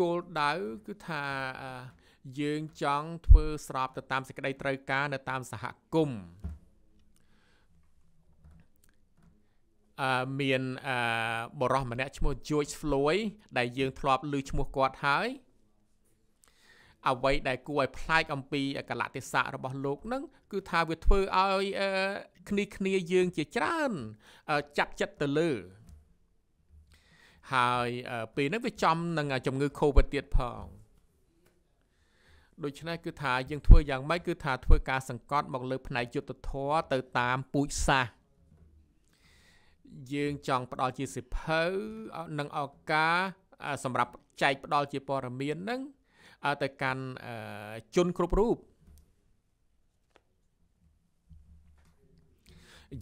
គោលដៅគឺថាយើងចង់ធ្វើស្របទៅតាមសេចក្តីត្រូវការនៅតាមសហគមន៍អឺមានអឺបរិសម្នាក់ឈ្មោះ George Floyd ដែលយើងធ្លាប់ឮឈ្មោះគាត់ហើយ អ្វីដែលគួរឲ្យប្លែកអំពីកលៈទេសៈរបស់លោកនឹងគឺថាវាធ្វើឲ្យគ្នាគ្នាយើងជាច្រើនចាក់ចិត្តទៅលើហើយពេលហ្នឹងវាចំនឹងជំងឺ Covid ទៀតផងដូច្នេះគឺថាយើងធ្វើយ៉ាងម៉េចគឺថាធ្វើការសង្កត់មកលើ ផ្នែកយុទ្ធធរទៅតាមពូជសាសយើងចង់ផ្ដល់ជាសិភៅនិងឱកាសសម្រាប់ចែកផ្ដល់ជាព័ត៌មាននឹងទៅកាន់ជនគ្រប់រូប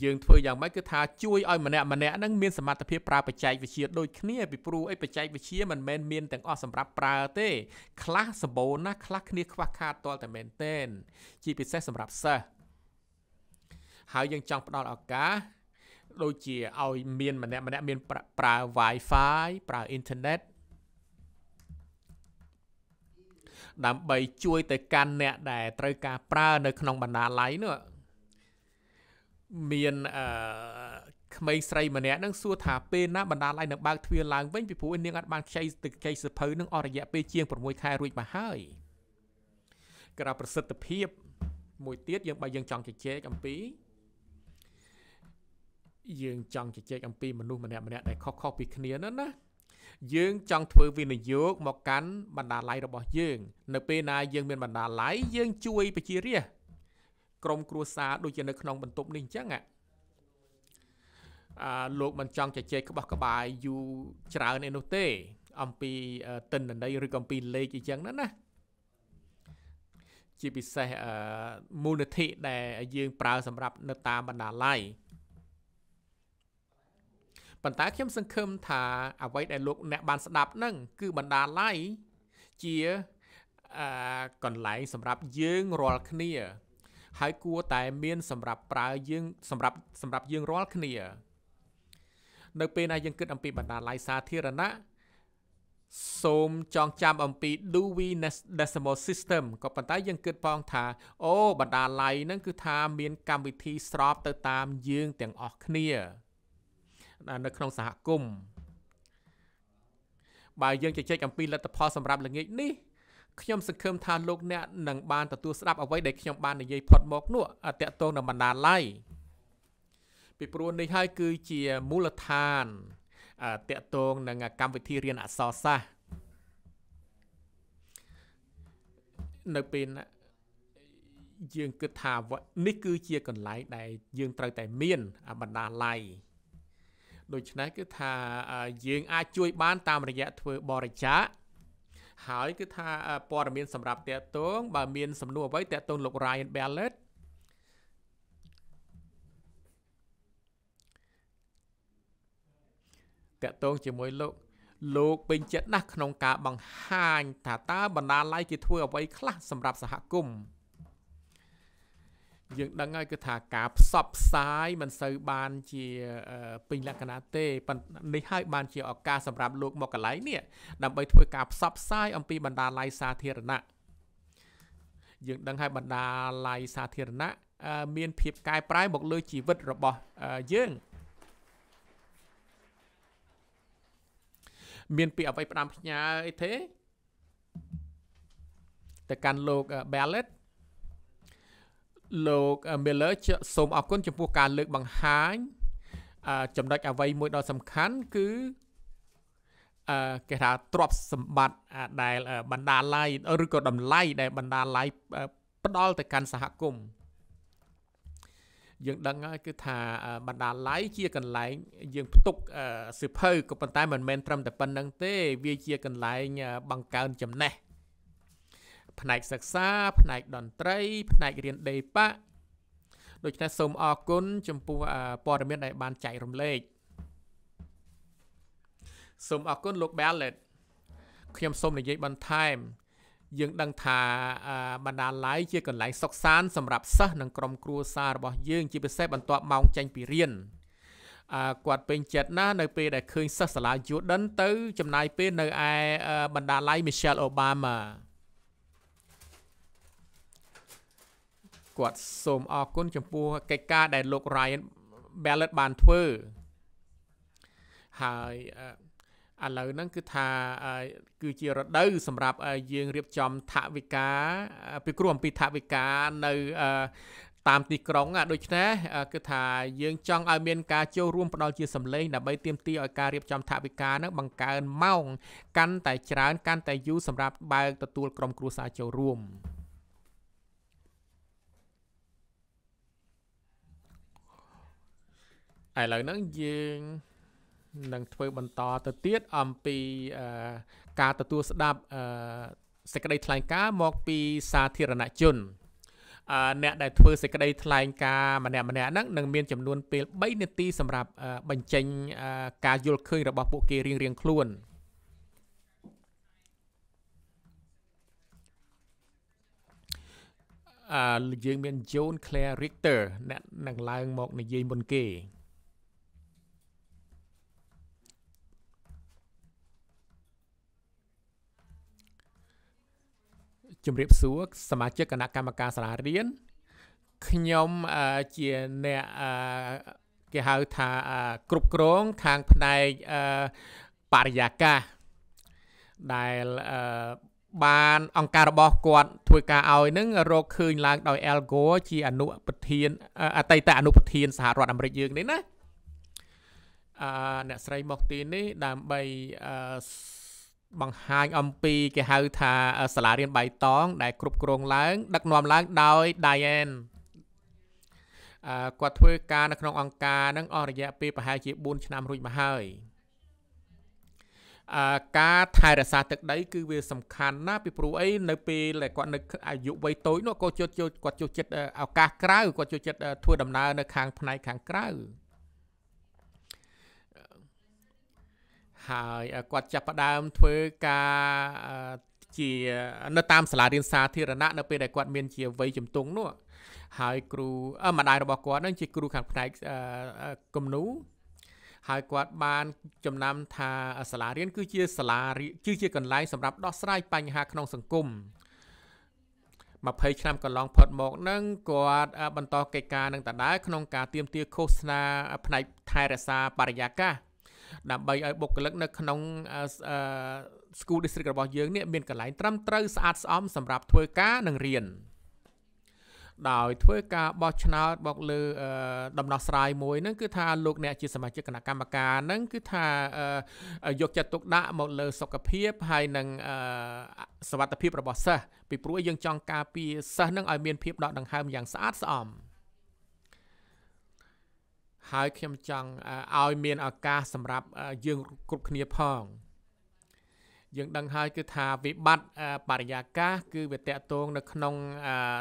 យើងធ្វើយ៉ាងម៉េចគឺថាជួយឲ្យម្នាក់ម្នាក់ហ្នឹងមានសមត្ថភាពប្រើបច្ចេកវិទ្យាដូចគ្នាពីព្រោះអីបច្ចេកវិទ្យាមិនមែនមានទាំងអស់សម្រាប់ប្រើទេខ្លះសម្បូរណាស់ខ្លះគ្នាខ្វះខាតទាល់តែមែនទែនជាពិសេសសម្រាប់សិស្សហើយយើងចង់ផ្ដល់ឱកាសដូចជាឲ្យមានម្នាក់ម្នាក់មានប្រើ Wi-Fi ប្រើអ៊ីនធឺណិតដើម្បីជួយទៅកាន់អ្នកដែលត្រូវការប្រើនៅក្នុងបណ្ណាល័យនោះមានអឺក្មេងស្រីម្នាក់នឹងសួរថាពេលណាបណ្ដាលឯងនឹងបើកទ្វារឡើងវិញពីព្រោះនាងអាចបានខ្ចីទឹកខ្ចីសភៅនឹងអស់រយៈពេលជាង6ខែរួចមកហើយក្រៅប្រសិទ្ធភាពមួយទៀតយើងបើយើងចង់ជជែកអំពីយើងចង់ជជែកអំពីមនុស្សម្នាក់ម្នាក់ដែលខុសខុសពីគ្នាណាណាយើងចង់ធ្វើវិនិយោគមកកាន់បណ្ដាល័យរបស់យើង នៅពេលណាយើងមានបណ្ដាល័យយើងជួយប្រជារាស្ត្រក្រុមគ្រួសារដូចជានៅក្នុងបន្ទប់នេះអញ្ចឹងអាលោកមិនចង់ជជែកក្បោះក្បាយយូរច្រើនឯនោះទេអំពីតិន្នន័យឬក៏អំពីលេខអញ្ចឹងណាណាជាពិសេសមូលនិធិដែលយើងប្រើសម្រាប់នៅតាមបណ្ណាល័យប៉ុន្តែខ្ញុំសង្ឃឹមថាអ្វីដែលលោកអ្នកបានស្ដាប់នឹងគឺបណ្ណាល័យជាកន្លែងសម្រាប់យើងរាល់គ្នាហើយគួរតែមានសម្រាប់ប្រើយើងសម្រាប់សម្រាប់យើងរាល់គ្នា នៅពេលណាយើងគិតអំពីបណ្ណាល័យសាធារណៈសូមចងចាំអំពី Dewey Decimal System ក៏ប៉ុន្តែយើងគិតផងថាអូបណ្ដាល័យហ្នឹងគឺថាមានកម្មវិធីស្រប ទៅតាមយើងទាំងអស់គ្នានៅក្នុងសហគមន៍បើយើងជជែកអំពីលទ្ធផលសម្រាប់ល្ងាចនេះខ្ញុំសង្ឃឹមថាលោកអ្នកនឹងបានទទួលស្ដាប់អ្វីដែលខ្ញុំបាននិយាយផុតមកនោះតកតងនឹងបណ្ណាល័យពីព្រោះនេះហើយគឺជាមូលដ្ឋានតកតងនឹងកម្មវិធីរៀនអក្សរសាស្ត្រនៅពេលយើងគិតថានេះគឺជាកន្លែងដែលយើងត្រូវតែមានបណ្ណាល័យដូច្នេះគឺថាយើងអាចជួយ បានតាមរយៈធ្វើបរិច្ចាគហើយគឺថាព័ត៌មានសម្រាប់តាក់ទងបើមានសំណួរអ្វីតាក់ទងលោក Ryan Ballard តាក់ទងជាមួយលោក លោកពេញចិត្តណាស់ក្នុងការបង្ហាញថាតើបណ្ណាល័យគេធ្វើអ្វីខ្លះសម្រាប់សហគមន៍យើងដឹងហើយគឺថាការផ្សព្វផ្សាយមិនសូវបានជាពេញលក្ខណៈទេប៉ុន្តែនេះហើយបានជាឱកាសសម្រាប់លោកមកកន្លែងនេះដើម្បីធ្វើការផ្សព្វផ្សាយអំពីបណ្ដាល័យសាធារណៈយើងដឹងហើយបណ្ដាល័យសាធារណៈមានភាពកែប្រែមកលើជីវិតរបស់យើង មានពាក្យអ្វីផ្ដាំផ្ញើអីទេទៅកាន់លោក Ballet លោក Miller សូមអរគុណចំពោះការលើកបង្ហាញ ចំណុចអ្វីមួយដ៏សំខាន់ គឺអឺគេថាទ្រព្យសម្បត្តិដែលបណ្ដាល័យឬក៏តម្លៃដែលបណ្ដាល័យផ្ដល់ទៅកាន់សហគមន៍យើងដឹងហើយគឺថាបណ្ដាល័យជាកន្លែង យើងផ្ទុកសិភៅក៏ប៉ុន្តែមិនមែនត្រឹមតែប៉ុណ្្នឹងទេ វាជាកន្លែងបង្កើនចំណេះផ្នែកសិក្សាផ្នែកតន្ត្រី ផ្នែករៀនដេប៉ាដូច្នេះសូមអរគុណចំពោះព័ត៌មានដែលបានចែករំលែកសូមអរគុណលោក Ballet ខ្ញុំសូមនិយាយបន្ថែម យើងដឹងថាបណ្ណាល័យជាកន្លែងសុខសាន្តសម្រាប់សិស្សនិងក្រុមគ្រួសាររបស់យើងជាពិសេសបន្ទាប់ម៉ោងចេញពីរៀនអើគាត់ពេញចិត្តណាស់នៅពេលដែលឃើញសិស្សសាលាយូដិនទៅចំណាយពេលនៅឯបណ្ណាល័យ Michelle Obama គាត់សូមអរគុណចំពោះកិច្ចការដែលលោក Ryan Ballard បានធ្វើហើយឥឡូវហ្នឹងគឺថាគឺជារដូវសម្រាប់យើងរៀបចំថវិកាពីគ្រូអំពីថវិកានៅតាមទីក្រុងដូច្នេះគឺថាយើងចង់ឲ្យមានការចូលរួមផ្ដល់ជាសម្លេងដើម្បីទាមទារឲ្យការរៀបចំថវិកានឹងបង្កើនម៉ោងកាន់តែច្រើនកាន់តែយូរសម្រាប់បើកទទួលក្រុមគ្រួសារចូលរួម។ឥឡូវហ្នឹងយើងនឹងធ្វើបន្តទៅទៀតអំពីការទទួលស្ដាប់សេចក្តីថ្លែងការណ៍មកពីសាធារណជនអ្នកដែលធ្វើសេចក្តីថ្លែងការណ៍ម្នាក់ម្នាក់ហ្នឹងនឹងមានចំនួនពេល3នាទីសម្រាប់បញ្ចេញការយល់ឃើញរបស់ពួកគេរៀងរៀងខ្លួនអឺយើងមាន John Clare Richter អ្នកនឹងឡើងមកនិយាយមុនគេជម្រាបសួរសមាជិកគណៈកម្មការសាលារៀនខ្ញុំជាអ្នកគេហៅថាគ្រប់គ្រងខាងផ្នែកបរិយាកាសដែលបានអង្គការរបស់គាត់ធ្វើការឲ្យនឹងរកឃើញឡើងដោយ Al Gore ជាអនុប្រធានអតីតអនុប្រធានសហរដ្ឋអាមេរិកយើងនេះណាអឺអ្នកស្រីមកទីនេះដើម្បីអឺបង្ហាញអំពី គេហៅថាសាលារៀនបៃតងដែល គ្រប់គ្រងឡើង ដឹកនាំឡើងដោយ Diane អឺគាត់ធ្វើការនៅក្នុងអង្គការនឹងអស់រយៈពេលប្រហែលជា4ឆ្នាំរួចមកហើយអឺការថែរក្សាទឹកដី គឺវាសំខាន់ណាស់ពីព្រោះអីនៅពេលដែលគាត់នៅអាយុវ័យតូចនោះគាត់ចូលគាត់ចូលចិត្តឱកាសក្រៅគាត់ចូលចិត្តធ្វើដំណើរនៅខាងផ្នែកខាងក្រៅអឺហើយគាត់ចាប់ផ្ដើមធ្វើការជានៅតាមសាលារៀនសាធារណៈនៅពេលដែលគាត់មានជាវ័យជំទង់នោះ ហើយគ្រូម្ដាយរបស់គាត់នឹងជាគ្រូខាងផ្នែកគំនូរហើយគាត់បានចំណាំថាសាលារៀនគឺជាសាលាគឺជាកន្លែងសម្រាប់ដោះស្រាយបញ្ហាក្នុងសង្គម20ឆ្នាំកន្លងផុតមកនឹងគាត់បន្តកិច្ចការនឹងដដែលក្នុងការទៀមទាឃោសនា ផ្នែកថែរក្សាបរិយាកាសដើម្បីឲ្យបុគ្គលិកនៅក្នុង school district របស់យើងនេះមានកន្លែងត្រឹមត្រូវស្អាតស្អំសម្រាប់ធ្វើការនិងរៀនដោយធ្វើការបោះឆ្នោតបោកលើ ដំណោះស្រាយមួយហ្នឹងគឺថាលោកអ្នកជាសមាជិកគណៈកម្មការហ្នឹងគឺថាយកចិត្តទុកដាក់មកលើសុខភាពហើយនិងសวัสดิភាពរបស់សិស្សពីព្រោះយើងចង់ការពារសិស្សហ្នឹងឲ្យមានភាពដកដង្ហើមយ៉ាងស្អាតស្អំ។ហើយខ្ញុំចង់ឲ្យមានឱកាសសម្រាប់យើងគ្រប់គ្នាផង យើងដឹងហើយគឺថាវិបត្តិបរិយាកាសគឺវាតកតងនៅក្នុង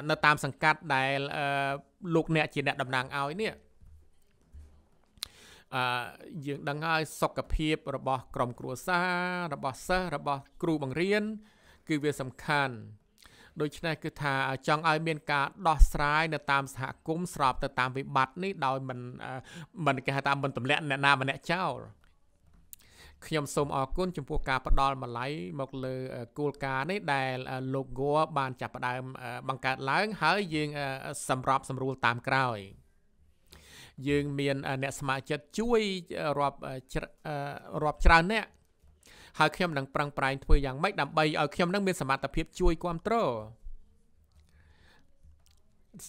នៅតាមសង្កាត់ដែល លោកអ្នក ជាអ្នកតំណាងឲ្យនេះអឺយើងដឹងហើយសុខភាព របស់ ក្រុមគ្រួសារ របស់សិស្សរបស់គ្រូបង្រៀនគឺវាសំខាន់ដូច្នេះគឺថាចង់ឲ្យមានការដោះស្រាយនៅតាមសហគមន៍ស្របទៅតាមវិបត្តិនេះដោយមិនមិនគេហៅថាមិនទម្លាក់អ្នកណាម្នាក់ចោល ខ្ញុំសូមអរគុណចំពោះការផ្ដល់ម្ល័យមកលើគោលការណ៍នេះដែល លោក Gore បានចាប់ផ្ដើមបង្កើតឡើងហើយយើងសម្របសម្រួលតាមក្រោយយើងមានអ្នកស្ម័គ្រចិត្តជួយរាប់រាប់ច្រើនអ្នកហើយខ្ញុំនឹងប្រឹងប្រែងធ្វើយ៉ាងម៉េចដើម្បីឲ្យខ្ញុំនឹងមានសមត្ថភាពជួយគ្រប់គ្រង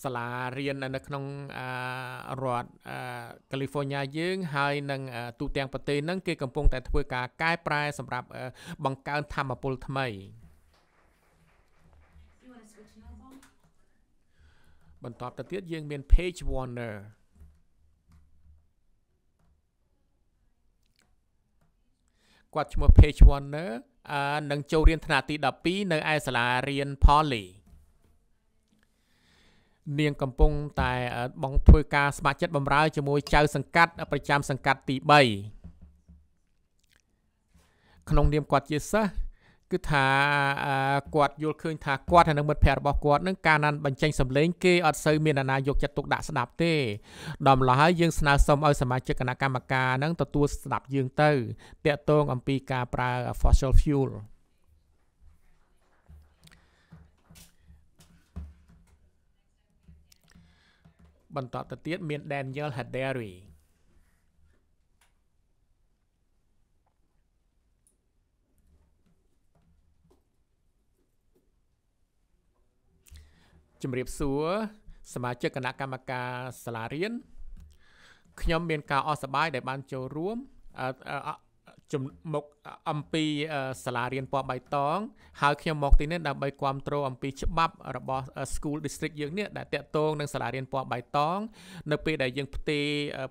សាលារៀននៅក្នុងរដ្ឋ California យើង ហើយនឹងទូទាំងប្រទេសហ្នឹងគេកំពុងតែធ្វើការកែប្រែសម្រាប់បង្កើនធម៌ពលថ្មីបន្ទាប់ទៅទៀតយើងមាន Page Warner គាត់ឈ្មោះ Page Warner នឹងចូលរៀនថ្នាក់ទី12នៅឯសាលារៀន Poly នាងកំពុង តែ បងធ្វើការស្ម័គ្រចិត្តបម្រើជាមួយចៅ សង្កាត់ប្រចាំសង្កាត់ទី3ក្នុងនាមគាត់ជាសិស្សគឺថាគាត់យល់ឃើញថាគាត់ហើយនឹងមិត្តភ័ក្តិរបស់គាត់នឹងការណាត់បញ្ចេញសម្លេង គេអត់សូវមានអាណាយកចិត្តទុកដាក់ស្ដាប់ទេដល់ម្ល៉េះហើយយើងស្នើសុំឲ្យសមាជិកគណៈកម្មការនឹងទទួលស្ដាប់យើងទៅតាក់ទងអំពីការប្រើ fossil fuel បន្តទៅទៀតមាន Daniel Hadary ជំរាបសួរសមាជិកគណៈកម្មការសាលារៀនខ្ញុំមានការអស់សប្បាយដែលបានចូលរួមជំមុខអំពីសាលារៀនពណ៌បៃតងហើយខ្ញុំមកទីនេះដើម្បីគ្រប់គ្រងអំពីច្បាប់របស់ School District យើងនេះដែលតាក់ទងនឹងសាលារៀនពណ៌បៃតងនៅពេលដែលយើងផ្ទេរ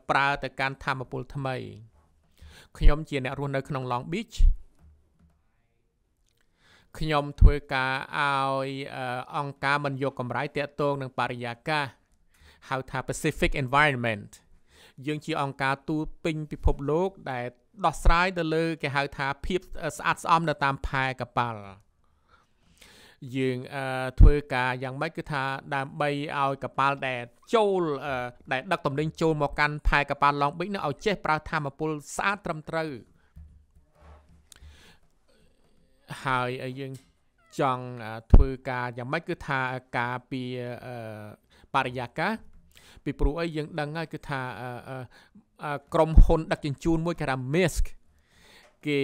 ប្រើទៅកាន់ធម្មពលថ្មីខ្ញុំជាអ្នករស់នៅក្នុង Long Beach ខ្ញុំធ្វើការឲ្យអង្គការមិនយកកម្រៃតាក់ទងនឹងបរិយាកាសហៅថា Pacific Environment យើងជាអង្គការទូពេញពិភពលោក ដែល ដោះស្រាយទៅលើ គេហៅថាភាពស្អាតស្អំនៅតាមផែកប៉ាល់យើងធ្វើការយ៉ាងម៉េចគឺថាដើម្បីឲ្យកប៉ាល់ដែល ចូល ដែលដឹកទំនិញចូលមកកាន់ផែកប៉ាល់ Long Beach នឹងឲ្យចេះប្រើធម្មពលស្អាតត្រឹមត្រូវហើយយើងចង់ធ្វើការយ៉ាងម៉េចគឺថាការពីបរិយាកាសពីព្រោះអីយើងដឹងហើយគឺថាក្រុមហ៊ុន ដឹកជញ្ជូនមួយគេថា Mask គេ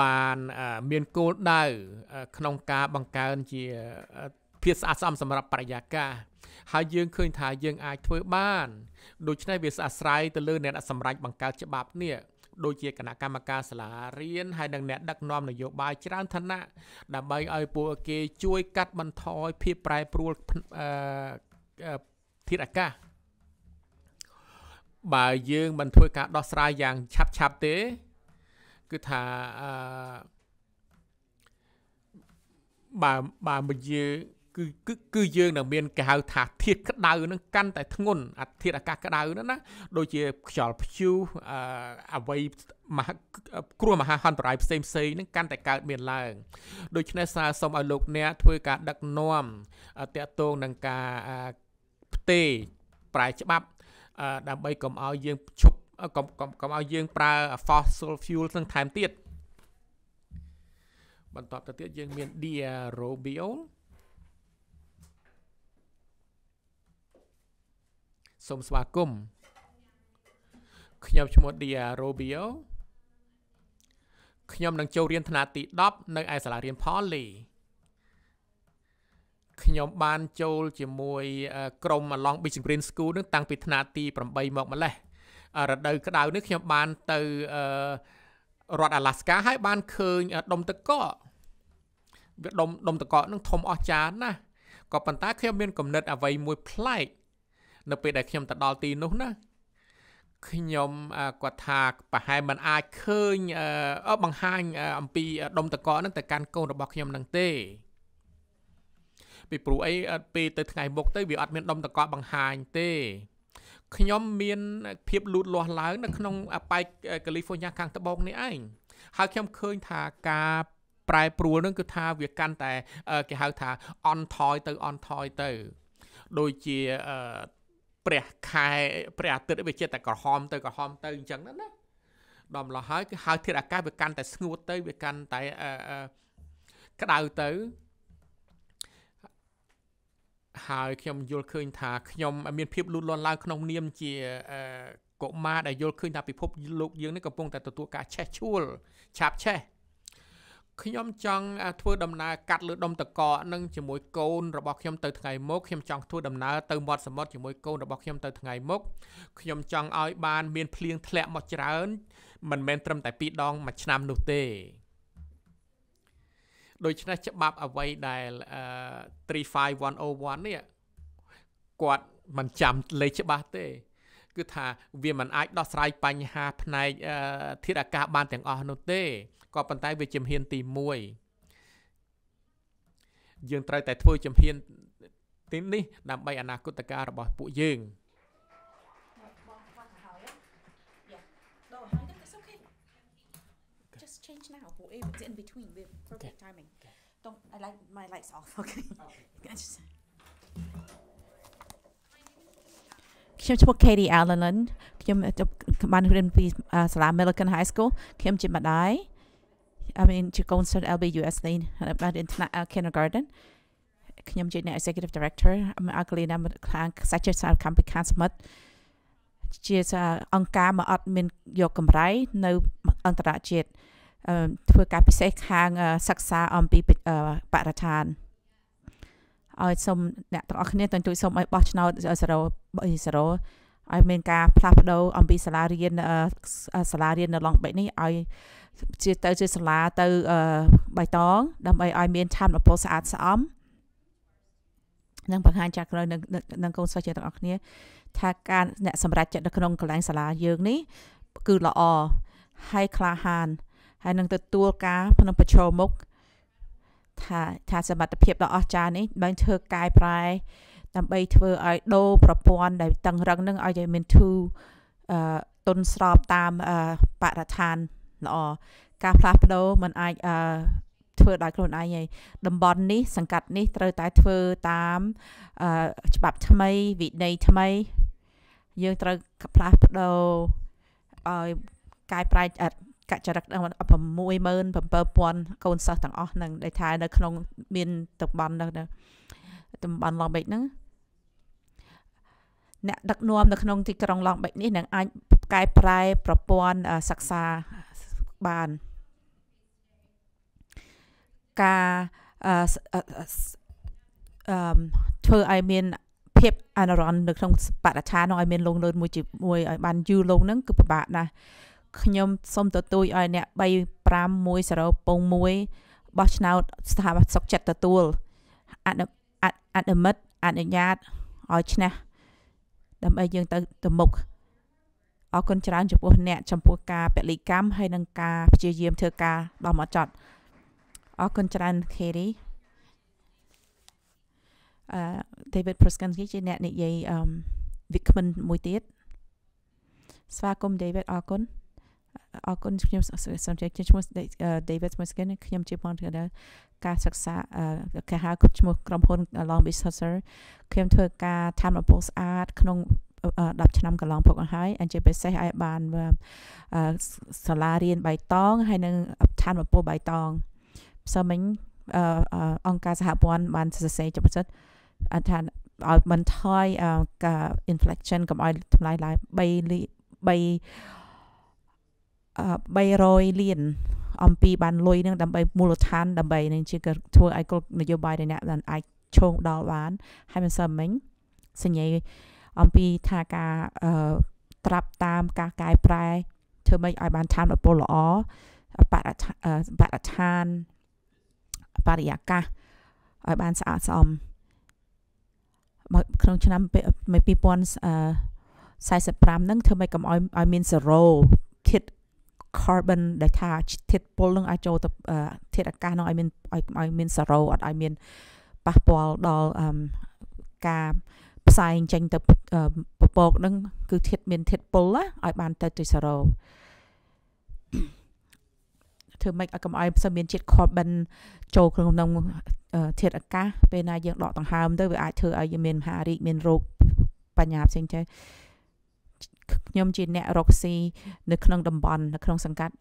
បានមានគោលដៅ ក្នុងការបង្កើនជាភាពស្អាតស្អំសម្រាប់បរិយាកាសហើយយើងឃើញថាយើង អាចធ្វើបាន ដូច្នេះវាស្អាតស្រ័យទៅលើអ្នកសម្រេចបង្កើតច្បាប់នេះដូចជាគណៈកម្មការសាលារៀនហើយនិងអ្នកដឹកនាំនយោបាយច្រើនឋានៈដើម្បីឲ្យពួកគេ ជួយកាត់បន្ថយភាពប្រែប្រួលធាតុអាកាសបើយើង មិនធ្វើការដោះស្រាយយ៉ាងឆាប់ឆាប់ទេ គឺថាអឺបើបើយើងគឺគឺគឺយើងនឹងមានគេហៅថាធាតុក្តៅនឹងកាន់តែធ្ងន់អាធាតុអាកាសក្តៅនោះណា ដូចជាខ្យល់ព្យុះអអ្វីមហាគ្រោះមហាហន្តរាយផ្សេងផ្សេងនឹងកាន់តែកើតមានឡើង ដូច្នេះសារសូមឲ្យលោកអ្នកធ្វើការដឹកនាំតកតងនឹងការផ្ទេរប្រែច្បាប់ ដើម្បីកុំឲ្យយើងឈប់កុំកុំឲ្យយើង ប្រើ fossil fuel នឹងថែមទៀតបន្ទាប់ទៅទៀតយើងមាន dia robiol សូមស្វាគមន៍ខ្ញុំឈ្មោះ Dia Robio ខ្ញុំនឹងចូលរៀនថ្នាក់ទី10នៅឯសាលារៀន Poly ខ្ញុំបានចូល ជាមួយ ក្រុម Along Beach Green School នឹងតាំងពីថ្នាក់ទី8មកម្លេះរដូវក្តៅនេះខ្ញុំបានទៅរដ្ឋ Alaska ហើយបានឃើញដុំទឹកកកវាដុំដុំទឹកកកនឹងធំអស្ចារ្យណាស់ក៏ប៉ុន្តែខ្ញុំមានគំនិតអ្វីមួយប្លែកនៅពេលដែលខ្ញុំទៅដល់ទីនោះណាខ្ញុំគាត់ថាប្រហែលមិនអាចឃើញបង្ហាញអំពីដុំតកនឹងទៅកាន់កូនរបស់ខ្ញុំនឹងទេពីព្រោះអីពេលទៅថ្ងៃមុខទៅវាអត់មានដុំតកបង្ហាញទេខ្ញុំមានភាពលូតលាស់ឡើងនៅក្នុងប៉ែកកាលីហ្វ័រញ៉ាខាងត្បូងនេះឯងហើយខ្ញុំឃើញថាការប្រែប្រួលនឹងគឺថាវាកាន់តែគេហៅថាអន់ថយទៅអន់ថយទៅដូចជាព្រះខែព្រះអាទិត្យវាចិត្តតែក្រហមទៅក្រហមទៅអញ្ចឹងណាដំឡោះហើយគឺហើយធាតុអាកាសវាកាន់តែស្ងួតទៅវាកាន់តែក្តៅទៅហើយខ្ញុំយល់ឃើញថាខ្ញុំមានភាពលូតលាស់ឡើងក្នុងនាមជាកុមារដែលយល់ឃើញថាពិភពលោកយើងនេះកំពុងតែទទួលការឆេះឆួលឆាបឆេះខ្ញុំចង់ធ្វើដំណើរកាត់លើដុំតកនឹងជាមួយកូនរបស់ខ្ញុំទៅថ្ងៃមុខខ្ញុំចង់ធ្វើដំណើរទៅមាត់សមុទ្រជាមួយកូនរបស់ខ្ញុំទៅថ្ងៃមុខខ្ញុំចង់ឲ្យ បានមានភ្លៀងធ្លាក់មកច្រើនមិនមែនត្រឹមតែ2ដងមួយឆ្នាំនោះទេដូច្នេះច្បាប់អ្វីដែល 35101នេះគាត់មិនចាំលេខច្បាស់ទេ គឺថាវាមិនអាចដោះស្រាយបញ្ហាផ្នែកធាតុអាកាសបាន ទាំងអស់នោះទេក៏ប៉ុន្តែវាជំហានទី1យើងត្រូវតែធ្វើជំហាន ទីនេះដើម្បីអនាគតការរបស់ពួកយើងពួកអេ it's in between the perfect timing don't i like my lights off okay, okay. just ខ្ញុំឈ្មោះ Katie Allen ខ្ញុំបានរៀនពីសាលា Millikan High School ខ្ញុំជាម្ដាយ I mean ជាកូនសិស្ស LBUS នេះបានរៀនថ្នាក់ kindergarten ខ្ញុំជាអ្នក executive director មកអាក្លីណាមកខាងសាច់ជាសារកម្មវិធីខាងសមិទ្ធជាអង្គការមកអត់មានយកកម្រៃនៅអន្តរជាតិធ្វើការពិសេសខាងសិក្សាអំពីបរិស្ថានឲ្យសូមអ្នកទាំងអស់គ្នាទាំងជួយសូមឲ្យបោះឆ្នោត0 0ឲ្យមានការផ្លាស់ប្ដូរអំពីសាលារៀនសាលារៀននៅឡុងបេកនេះឲ្យជាទៅជាសាលាទៅបៃតង ដើម្បីឲ្យមានឆានអពលស្អាតស្អំនឹងបង្ហាញចាក់ក្រោយនឹងកូនសិស្សជាទាំងអស់គ្នា ថាការអ្នកសម្រេចចិត្តនៅក្នុងកន្លែងសាលាយើងនេះគឺល្អហើយក្លាហានហើយនឹងទទួលការក្នុងប្រជុំមុខថាថាសមត្ថភាពដ៏អស្ចារ្យនេះបានធ្វើកែប្រែដើម្បីធ្វើឲ្យដូរប្រព័ន្ធដែលតឹងរឹងនឹងឲ្យមានធូរអឺទុនស្របតាមបរិស្ថានល្អការផ្លាស់ប្ដូរมันអាចអឺធ្វើដោយខ្លួនឯងឯងតំបន់នេះសង្កាត់នេះត្រូវតែធ្វើតាមច្បាប់ថ្មីវិន័យថ្មី យើងត្រូវផ្លាស់ប្ដូរឲ្យកាយប្រែកចរិត67000កូនសិស្សទាំងអស់ហ្នឹងដែលថានៅក្នុងមានតំបន់ហ្នឹងតំបន់ឡងបេកហ្នឹងអ្នកដឹកនាំនៅក្នុងទីក្រុងឡងបេកនេះនឹងអាចកែប្រែប្រព័ន្ធសិក្សាបានការអឺធ្វើឲ្យមានភាពអនរ៉ននៅក្នុងបរិឆានោះឲ្យមានលងលឿនមួយជាមួយឲ្យបានយូរលងហ្នឹងគឺពិបាកណាស់ខ្ញុំសូមទទូចឲ្យអ្នក3 5 1សរោពង1បោះឆ្នោតស្ថាប័នសុខចិត្តទទួលអនុអនុមិត្តអនុញ្ញាតឲ្យឆ្នះដើម្បីយើងទៅទៅមុខអរគុណច្រើនចំពោះអ្នកចំពោះការពលិកម្មហើយនិងការព្យាយាមធ្វើការដល់មកចត់អរគុណច្រើនខេរីអឺ David Proskansky ជាអ្នកនិយាយអឺ Wickman មួយទៀតស្វាគមន៍ David អរគុណអរគុណខ្ញុំសំជិកឈ្មោះ David Smithkin ខ្ញុំជាបងធ្វើការសិក្សាគេហៅឈ្មោះក្រុមហ៊ុន Long Beach Sutter ខ្ញុំធ្វើការតាមអពលស្អាតក្នុង10ឆ្នាំកន្លងផុកហើយអញ្ចឹងពិសេសឯបានសាលារៀនបៃតងហើយនឹងឋានពពោះបៃតងផ្សំមិញអង្គការសហព័ន្ធបានសរសេរចំសិតអថាឲ្យបន្ថយការ inflection កុំឲ្យថ្លៃឡើយ3លី3 300លានអំពីបានលុយនឹង ដើម្បីមូលដ្ឋានដើម្បីនឹងជាធ្វើឲ្យគោលនយោបាយរបស់អ្នកអាចឈោងដល់បានហើយមិនសើមិញសញ្ញាអំពីថាការត្រាប់តាមការកែប្រែធ្វើម៉េចឲ្យបានឋានពលល្អបរិបរិឋានបរិយាកាសឲ្យបានស្អាតស្អំមកក្នុងឆ្នាំ2045នឹងធ្វើម៉េចកុំឲ្យឲ្យមានសេរ៉ូធាតុ carbon ដែលថាធាតុពុលនឹងឲ្យចូលទៅធាតុអាកាសនឹងឲ្យមានឲ្យឲ្យមានសេរ៉ូអត់ឲ្យមានប៉ះពាល់ដល់ការផ្សែងចេញទៅពពកនឹងគឺធាតមានធាតពុលណាឲ្យបានទៅទៅសារ៉ូធ្វើម៉េចឲ្យកុំឲ្យផ្សេងមានជាតិ carbon ចូលក្នុងធាតុអាកាសពេលណាយើងដកដង្ហើម ទៅវាអាចធ្វើឲ្យមានមហារីកមានរោគបញ្ហាផ្សេងចេះខ្ញុំជាអ្នករកស៊ីនៅក្នុងតំបន់នៅ ក្នុង សង្កាត់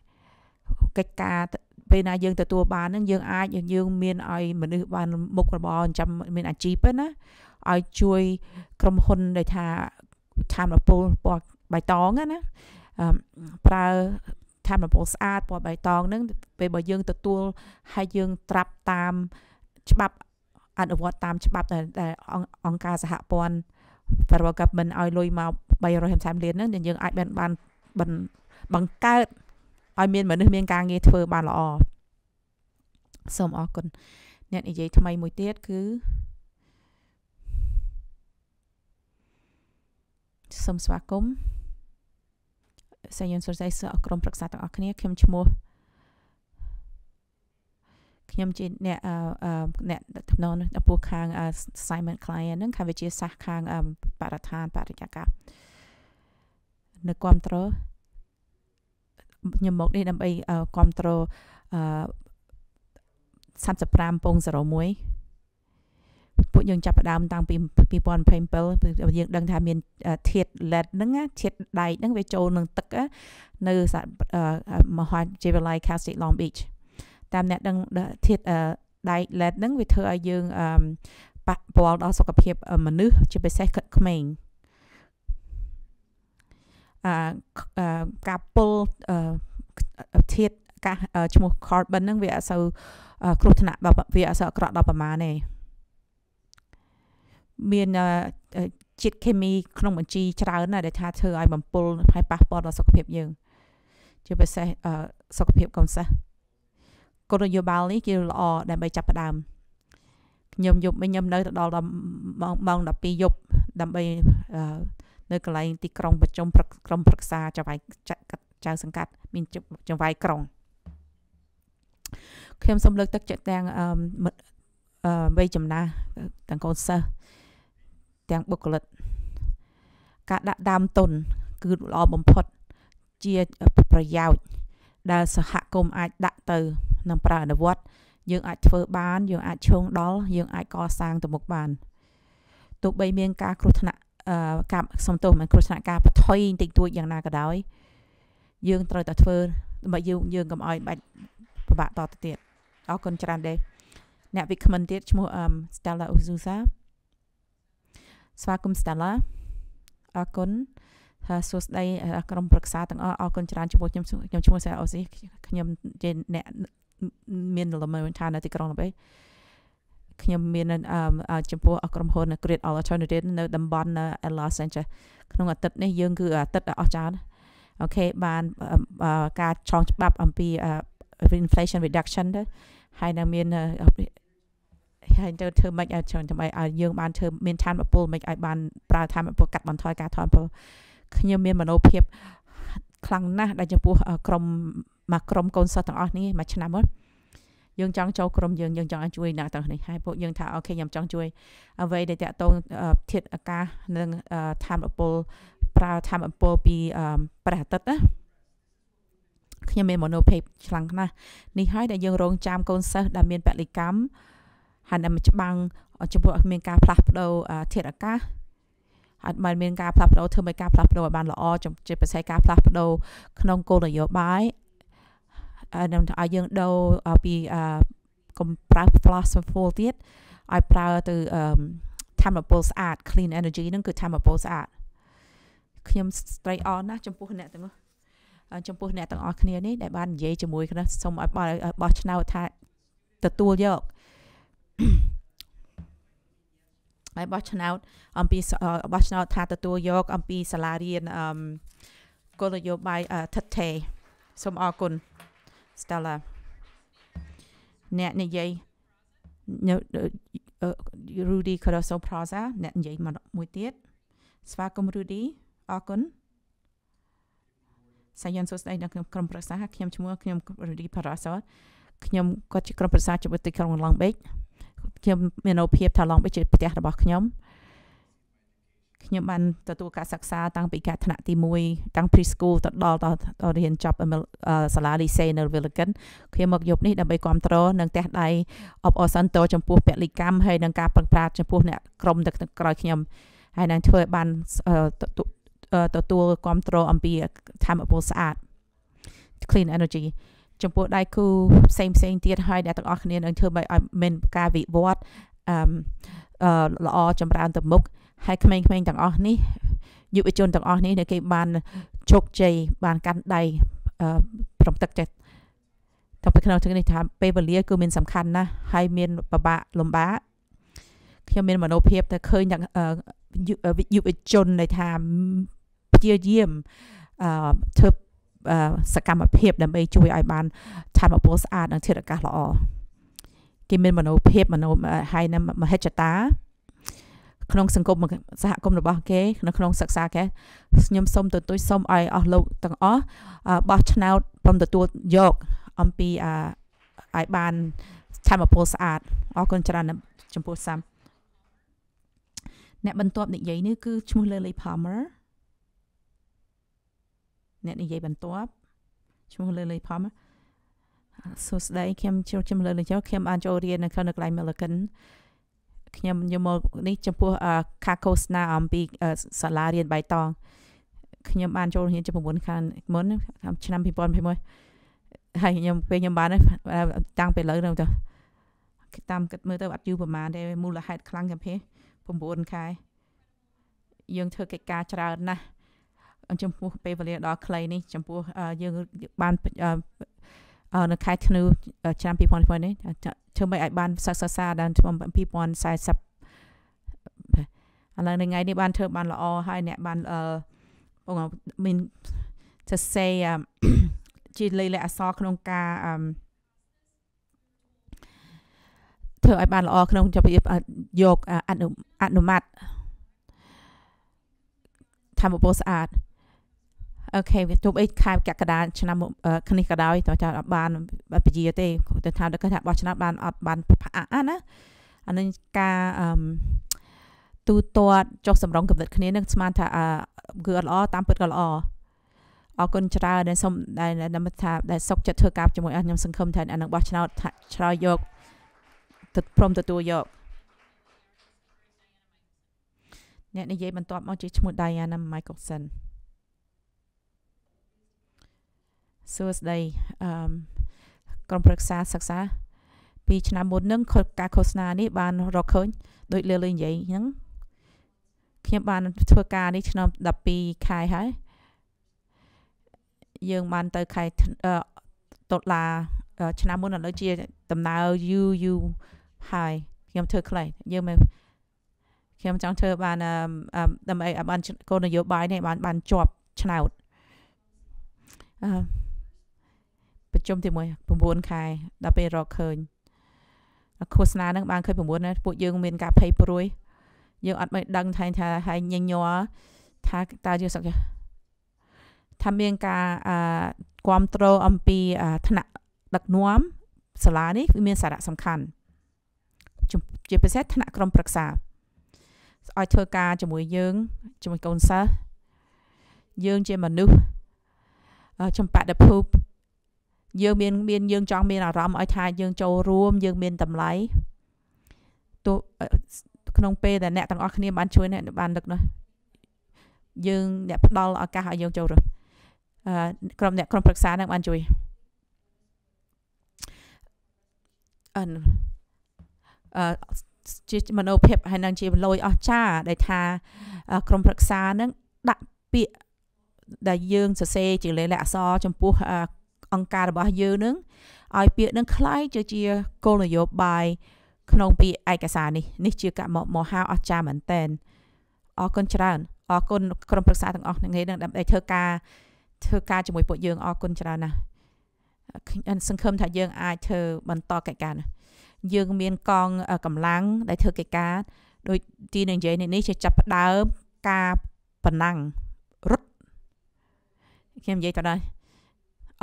កិច្ចការពេលណាយើងទទួលបាននឹងយើងអាចយើងមានឲ្យមនុស្សបានមុខរបរចាំមានអាជីពណាឲ្យជួយក្រុមហ៊ុនដែលថាធម្មពលពណ៌បៃតងណាប្រើធម្មពលស្អាតពណ៌បៃតងហ្នឹងពេលបើយើងទទួលហើយយើងត្រាប់តាមច្បាប់អនុវត្តតាមច្បាប់ដែលអង្គការសហព័ន្ធ Federal Government ឲ្យលុយមក350លានហ្នឹងយើងអាចបានបានបង្កើតឲ្យមានមនុស្សមានការងារធ្វើបានល្អសូមអរគុណអ្នកនិយាយថ្មីមួយទៀតគឺសូមស្វាគមន៍សាយនសុរស័យសិស្សអក្រុមប្រឹក្សាទាំងអស់គ្នាខ្ញុំឈ្មោះខ្ញុំជាអ្នកអ្នកតំណងចំពោះខាង assignment client ហ្នឹងខាងវិជាសាស្ត្រខាងបរិស្ថានបរិយាកាសនៅគ្រប់គ្រងខ្ញុំមកនេះដើម្បីគ្រប់គ្រង35ពង01ពួកយើងចាប់ផ្ដើមតាំងពី2027យើងដឹងថាមានធាត lead ហ្នឹងធាតដែកហ្នឹងវាចូលនឹងទឹកនៅមហាជីវឡាយ Castic Long Beach តាមអ្នកដឹងធាតដែក lead ហ្នឹងវាធ្វើឲ្យយើងប៉ះពាល់ដល់សុខភាពមនុស្សជាពិសេសក្មេងអឺការពុលធាតកាសឈ្មោះ carbon ហ្នឹងវាអត់សូវគ្រោះថ្នាក់វាអត់សូវអាក្រក់ដល់ប្រមាណទេមានជាតិគីមីក្នុងបញ្ជីច្រើនណាស់ដែលថាធ្វើឲ្យបំពុលហើយប៉ះពាល់ដល់សុខភាពយើងជាពិសេសសុខភាពកូនសិស្សគោលនយោបាយនេះគឺល្អដើម្បីចាប់ផ្ដើមខ្ញុំយប់មិញខ្ញុំនៅដល់ដល់ម៉ោង12យប់ដើម្បីនៅកន្លែងទីក្រុង ប្រជុំក្រុមប្រឹក្សាចៅចៅសង្កាត់មានចង្វាយក្រុងខ្ញុំសូមលើកទឹកចិត្តទាំងអឺវ័យចំណាស់ទាំងកូនសិស្សទាំងបុគ្គលិកការដាក់ដើមទុនគឺល្អបំផុតជាប្រយោជន៍ដែលសហគមន៍អាចដាក់ទៅនិងប្រើអនុវត្តយើងអាចធ្វើ បាន យើងអាចឈោងដល់យើងអាចកសាងទៅមុខបាន ទោះបីមានការគ្រោះថ្នាក់កាប់សំទោសមិនគ្រោះថ្នាក់ការប្រថុយតិចតួចយ៉ាងណាក៏ដោយ យើងត្រូវតែធ្វើដើម្បីយើងយើងកុំឲ្យបាច់ពិបាកតទៅទៀតអរគុណច្រើនដែរអ្នកវិក្កមទៀតឈ្មោះ Stella Uzusa ស្វាគមន៍ Stella អរគុណសួស្តីក្រុមប្រឹក្សាទាំងអស់អរគុណច្រើនចំពោះខ្ញុំខ្ញុំឈ្មោះសាអូស៊ីខ្ញុំជាអ្នកមានលំនៅឋាននៅទីក្រុងល្បីខ្ញុំមានចំពោះក្រុមហ៊ុន Great Alternative នៅតំបន់ Los Angeles ក្នុងអាទិត្យនេះយើងគឺអាទិត្យអស្ចារ្យអូខេបានការឆ្លងច្បាប់អំពី inflation reduction ទៅហើយនឹងមានហើយទៅធ្វើម៉េចឲ្យច្រើនដើម្បីឲ្យយើងបានធ្វើមានឋានមពលមិនឲ្យបានប្រើឋានមពលកាត់បន្ថយការថមពលខ្ញុំមានមនោភាពខ្លាំងណាស់ដែលចំពោះក្រុមមកក្រុមកូនសិស្សទាំងអស់នេះមួយឆ្នាំមកយើងចង់ចូលក្រុមយើងយើងចង់ជួយអ្នកទាំងនេះហើយពួកយើងថាអូខេខ្ញុំចង់ជួយអ្វីដែលតាក់ទងធាតុអាកាសនិងធម្មពលប្រើធម្មពលពីព្រះអាទិត្យណាខ្ញុំមានមនោភេបខ្លាំងណាស់នេះហើយដែលយើងរងចាំកូនសិស្សដែលមានពលិកម្មហើយតែមួយច្បាំងចំពោះមានការផ្លាស់ប្ដូរធាតុអាកាសអត់បានមានការផ្លាស់ប្ដូរធ្វើឲ្យការផ្លាស់ប្ដូរឲ្យបាន ល្អចំជាពិសេសការផ្លាស់ប្ដូរក្នុងគោលនយោបាយឲ្យយើងដូរពីកុំប្រើ philosophical ទៀតឲ្យប្រើទៅធម្មពលស្អាត clean energy ហ្នឹងគឺធម្មពលស្អាតខ្ញុំ straight on ណាចំពោះអ្នកទាំងចំពោះអ្នកទាំងអស់គ្នានេះដែលបាននិយាយជាមួយគ្នាសូមឲ្យបោះឆ្នោតថាទទួលយកហើយបោះឆ្នោតអំពីបោះឆ្នោតថាទទួលយក អំពីសាលារៀនអឺគោលនយោបាយថិតថេរសូមអរគុណស្តេឡាអ្នកនិយាយ Rudy Caruso Plaza អ្នកនិយាយមួយទៀតស្វាគមន៍ Rudy អរគុណសាយនសួស្តីដល់ខ្ញុំក្រុមប្រឹក្សាខ្ញុំឈ្មោះខ្ញុំ Rudy Caruso ខ្ញុំគាត់ជាក្រុមប្រឹក្សាជីវិតទីក្រុងឡង់បេកខ្ញុំមានអនុភាពថាឡងបិជាផ្ទះរបស់ខ្ញុំខ្ញុំបានទទួលការសិក្សាតាំងពីការថ្នាក់ទី1តាំង preschool ទៅដល់ដល់រៀនចប់សាលាលីសេនៅ Willigan ខ្ញុំមកយប់នេះដើម្បីគ្រប់គ្រងនិងផ្ទះដៃអបអសន្តោចំពោះពលិកម្មហើយនិងការប្រឹងប្រែងចំពោះអ្នកក្រុមនៅក្រោយខ្ញុំហើយនឹងធ្វើបានទទួលគ្រប់គ្រងអំពីធម្មពលស្អាត clean energy ចំពោះដៃគូផ្សេងផ្សេងទៀតហើយអ្នកទាំងអស់គ្នានឹងធ្វើឲ្យមានការវិវត្តអឺល្អចម្រើនទៅមុខហើយក្មេងៗទាំងអស់នេះយុវជនទាំងអស់នេះដែលគេបានជោគជ័យបានកាន់ដៃប្រំទឹកចិត្តតែពីក្នុងនេះថាពេលវេលាគឺមានសំខាន់ណាស់ហើយមានពិបាកលំបាកខ្ញុំមានមនោភាពតែឃើញទាំងយុវជនដែលថាព្យាយាមអឺធ្វើសកម្មភាពដើម្បីជួយឲ្យបានធម្មពលស្អាតនិងធាតុអាកាសល្អគេមានមនោភាពមនោហើយនឹងមហិច្ឆតា ក្នុងសង្គមសហគមន៍របស់គេនៅក្នុងសិក្សាគេខ្ញុំសូមទទូចសូមឲ្យអស់លោកទាំងអស់បោះឆ្នោតព្រមទទួលយកអំពីឲ្យបានធម្មពលស្អាតអរគុណច្រើនចំពោះសាមអ្នកបន្ទាប់និយាយនេះគឺឈ្មោះ Lily Palmer អ្នកនិយាយបន្ទាប់ឈ្មោះលើលីផមសួស្តីខ្ញុំជួបជំលើលីចោខ្ញុំបានចូលរៀននៅក្នុងកន្លែង Milliken ខ្ញុំយកមកនេះចំពោះការឃោសនាអំពីសាលារៀនបៃតងខ្ញុំបានចូលរៀនជា9ខែមុនឆ្នាំ2021ហើយខ្ញុំពេលខ្ញុំបានតាំងពីលើទៅតាមគិតមើលទៅអត់យូរប្រហែលទេមូលហេតុខ្លាំងកាភេ9ខែយើងធ្វើកិច្ចការច្រើនណាស់ចំពោះពេលវេលាដ៏ខ្លីនេះចំពោះយើងបាននៅខែធ្នូឆ្នាំ2020នេះធ្វើម៉េចឲ្យបានសិក្សាសាដល់ឆ្នាំ2040ឥឡូវថ្ងៃនេះបានធ្វើបាន ល្អហើយអ្នកបានអឺបងមាន to say ជាលេខលេខអសរក្នុងការធ្វើឲ្យបានល្អក្នុងជំរាបយកអនុអនុម័តធម្មពលស្អាតអូខេវាទោះបីខែកក្កដាឆ្នាំនេះក៏ដោយតើចោលអត់បានពជាទេទៅថាគេថាបោះឆ្នោតបានអត់បានផ្អាក់ណាអានឹងការអឺទូទាត់ចុះសម្រងកំណត់គ្នានឹងស្មាន ថាគឺអត់ល្អតាមពិតក៏ល្អអរគុណច្រើនដែលសូមដែលដែលថាដែលសុកចិត្តធ្វើការជាមួយអស់ខ្ញុំសង្ឃឹមថាអានឹងបោះឆ្នោតឆ្លើយយកទៅព្រមទទួលយកអ្នកនិយាយបន្ទាប់មកជាឈ្មោះ Diana Michelson សួស្តីអឺក្រុមប្រឹក្សាសិក្សាពីឆ្នាំមុននឹងការឃោសនានេះបានរកឃើញដូចលើលើនិយាយហ្នឹងខ្ញុំបានធ្វើការ នេះឆ្នាំ12ខែហើយយើងបានទៅខែដុល្លារឆ្នាំមុនឥឡូវជាដំណើរយូរយូរហើយខ្ញុំធ្វើខ្លីយើងមិនខ្ញុំចង់ធ្វើបានដើម្បីឲ្យបានគោលនយោបាយនេះបាន បានជាប់ឆ្នោតអឺប្រជុំជាមួយ9ខែដល់ពេលរកឃើញឃោសនានឹងបានឃើញ9ណាពួកយើងមានការភ័យព្រួយយើងអត់មិនដឹងថាថាហើយញញ័រថាតើយើងសឹកថាមានការអគ្រប់គ្រងអំពីថ្នាក់ដឹកនាំសាលានេះវាមានសារៈសំខាន់ជាពិសេសថ្នាក់ក្រុមប្រឹក្សាឲ្យធ្វើការជាមួយយើងជាមួយកូនសិស្សយើងជាមនុស្សចំបដិភពយើងមានមានយើងចង់មានអារម្មណ៍ឲ្យថាយើងចូលរួមយើងមានតម្លៃទោះក្នុងពេលដែលអ្នកទាំងអស់គ្នាបានជួយអ្នកបានដឹកនោះយើងអ្នកផ្ដល់ឱកាសឲ្យយើងចូលរួមអឺក្រុមអ្នកក្រុមប្រឹក្សានឹងបានជួយអឺអឺជាមនោភាពហើយនឹងជាលយអស្ចារដែលថាក្រុមប្រឹក្សានឹងដាក់ពាក្យដែលយើងសរសេរជាលេខអក្សរចំពោះអង្គការរបស់យើងនឹងឲ្យពាក្យនឹងคล้ายទៅជាគោលនយោបាយក្នុងពាក្យឯកសារនេះនេះជាកម្មមហាអស្ចារ្យមែនតែនអរគុណច្រើនអរគុណក្រុមប្រឹក្សាទាំងអស់ថ្ងៃនេះដើម្បីធ្វើការធ្វើការជាមួយពួកយើងអរគុណច្រើនណាស់ខ្ញុំសង្ឃឹមថាយើង អាចធ្វើបន្តកិច្ចការនេះយើង មានកងកម្លាំងដែលធ្វើកិច្ចការ ដូចទីនឹងនិយាយនេះជាចាប់ផ្ដើមការប៉ុណ្ណឹងរត់ខ្ញុំនិយាយទៅដល់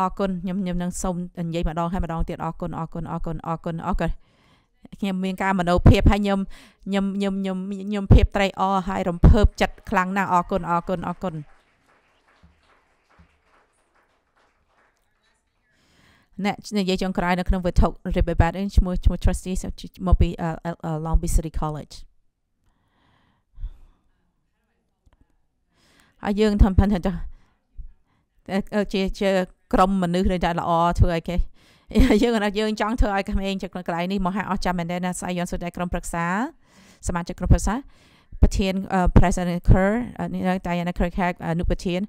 អរគុណខ្ញុំខ្ញុំនឹងសូមនិយាយម្ដងហើយម្ដងទៀតអរគុណអរគុណអរគុណអរគុណអរគុណខ្ញុំមានការមនោភាពហើយខ្ញុំខ្ញុំខ្ញុំខ្ញុំខ្ញុំភាពត្រេកអរហើយរំភើបចិត្តខ្លាំងណាស់អរគុណអរគុណអរគុណអ្នកនិយាយចុងក្រោយនៅក្នុង Vitalk Ribebat ឈ្មោះឈ្មោះ Trustee មកពី Long Beach City College ហើយយើងធ្វើ content ជាជាក្រុមមនុស្សដែលតែល្អធ្វើឲ្យគេយើងយើងចង់ធ្វើឲ្យក្មេងជាក្នុងកន្លែងនេះមហាអស្ចារ្យមែនទេណាស្អីយន់សុទ្ធតែក្រុមប្រឹក្សាសមាជិកក្រុមប្រឹក្សាប្រធាន President Kerr នៅតែយ៉ាងណា Kerr អនុប្រធាន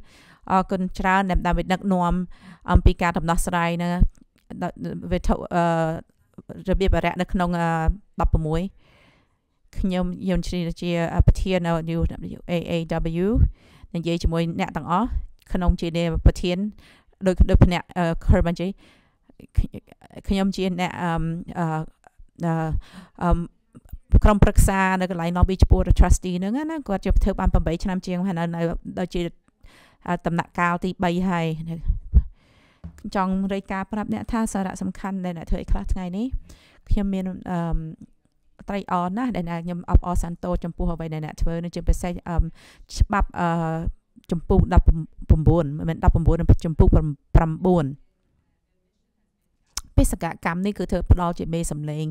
អរគុណច្រើនដែលដើម្បីដឹកនាំអំពីការដំណោះស្រាយនៅវិធរបៀបរៈនៅ ក្នុង16ខ្ញុំយន់ជ្រីជាប្រធាន AAW និយាយជាមួយ អ្នកទាំងអស់ក្នុងជាប្រធានដោយដោយភ្នាក់ Kerbanji ខ្ញុំជាអ្នកអឺក្រុមប្រឹក្សានៅកន្លែង lobby ចំពោះ trustee ហ្នឹងណាគាត់ជាធ្វើបាន8ឆ្នាំជាងហើយនៅដល់ជាដំណាក់កាលទី3ហើយចង់រាយការណ៍ប្រាប់អ្នកថាសារៈសំខាន់ដែលអ្នកធ្វើអីខ្លះថ្ងៃនេះខ្ញុំមានអឺត្រេកអរណាស់ដែលខ្ញុំអបអរសាទរចំពោះអ្វីដែលអ្នកធ្វើនឹងជាពិសេសច្បាប់អឺចម្ពោះ19មិនមែន19ចម្ពោះ9បេសកកម្មនេះគឺធ្វើផ្ដល់ជាមេសម្លេង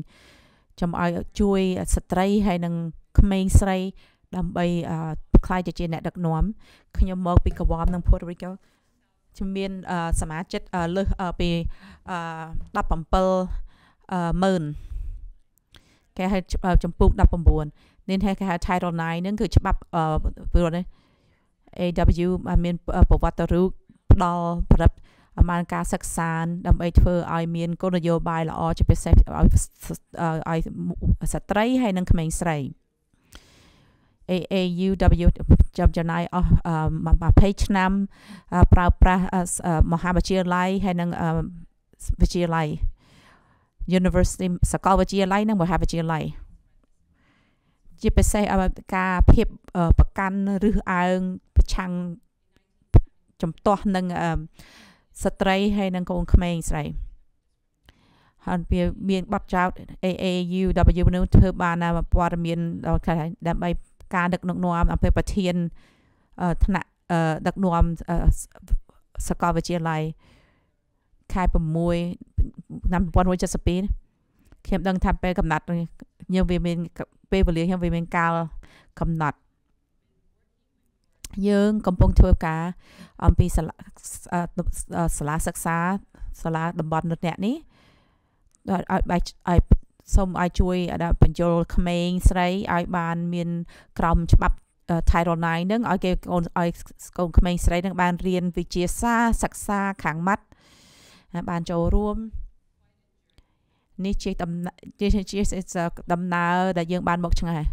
ចាំឲ្យជួយស្ត្រីហើយនិងក្មេងស្រី ដើម្បីខ្លាយទៅជាអ្នកដឹកនាំខ្ញុំមកពីកវមនិងភូតរិកជំមានសមាជិកលើសពី17ម៉ឺនគេហៅចម្ពោះ19នេះគេហៅ Title 9ហ្នឹងគឺច្បាប់ពីនេះ AW បានមានប្រវត្តិរូបផ្ដល់ផលិតបានការសិក្សាដើម្បីធ្វើឲ្យមានគោលនយោបាយល្អជាពិសេសឲ្យឲ្យស្ត្រីហើយនិង ក្មេងស្រី AAUW ចំចំណាយអស់20ឆ្នាំប្រើប្រាស់មហាវិទ្យាល័យហើយនិងវិទ្យាល័យ University សាកលវិទ្យាល័យនិងមហាវិទ្យាល័យជាពិសេសការភាពប្រកាន់រឹសអើងប្រឆាំងចំទាស់នឹងស្ត្រីហើយនឹងកូនក្មេងស្រីហើយវាមានបទចោត AAUW នឹងធ្វើបានព័ត៌មានដល់គេដើម្បីការដឹកនាំអំពីប្រធានថ្នាក់ដឹកនាំសកលវិទ្យាល័យខែ6ឆ្នាំ1972ខ្ញុំដឹងថាពេលកំណត់យើងវាមានពេលវេលាខ្ញុំវាមានកាលកំណត់យើងកំពុងធ្វើការអំពីសាលាសាលាសិក្សាសាលាតំបន់នោះអ្នកនេះឲ្យបែកឲ្យសូមឲ្យជួយដល់បញ្យលក្មេងស្រីឲ្យបាន មាន ក្រមច្បាប់ Title 9ហ្នឹងឲ្យគេកូនឲ្យកូនក្មេងស្រីហ្នឹងបានរៀនវិជាសាសិក្សាខាងម៉ាត់បានចូលរួមនេះជាដំណើរជាដំណើរ ដែលយើងបានមកឆ្ងាយ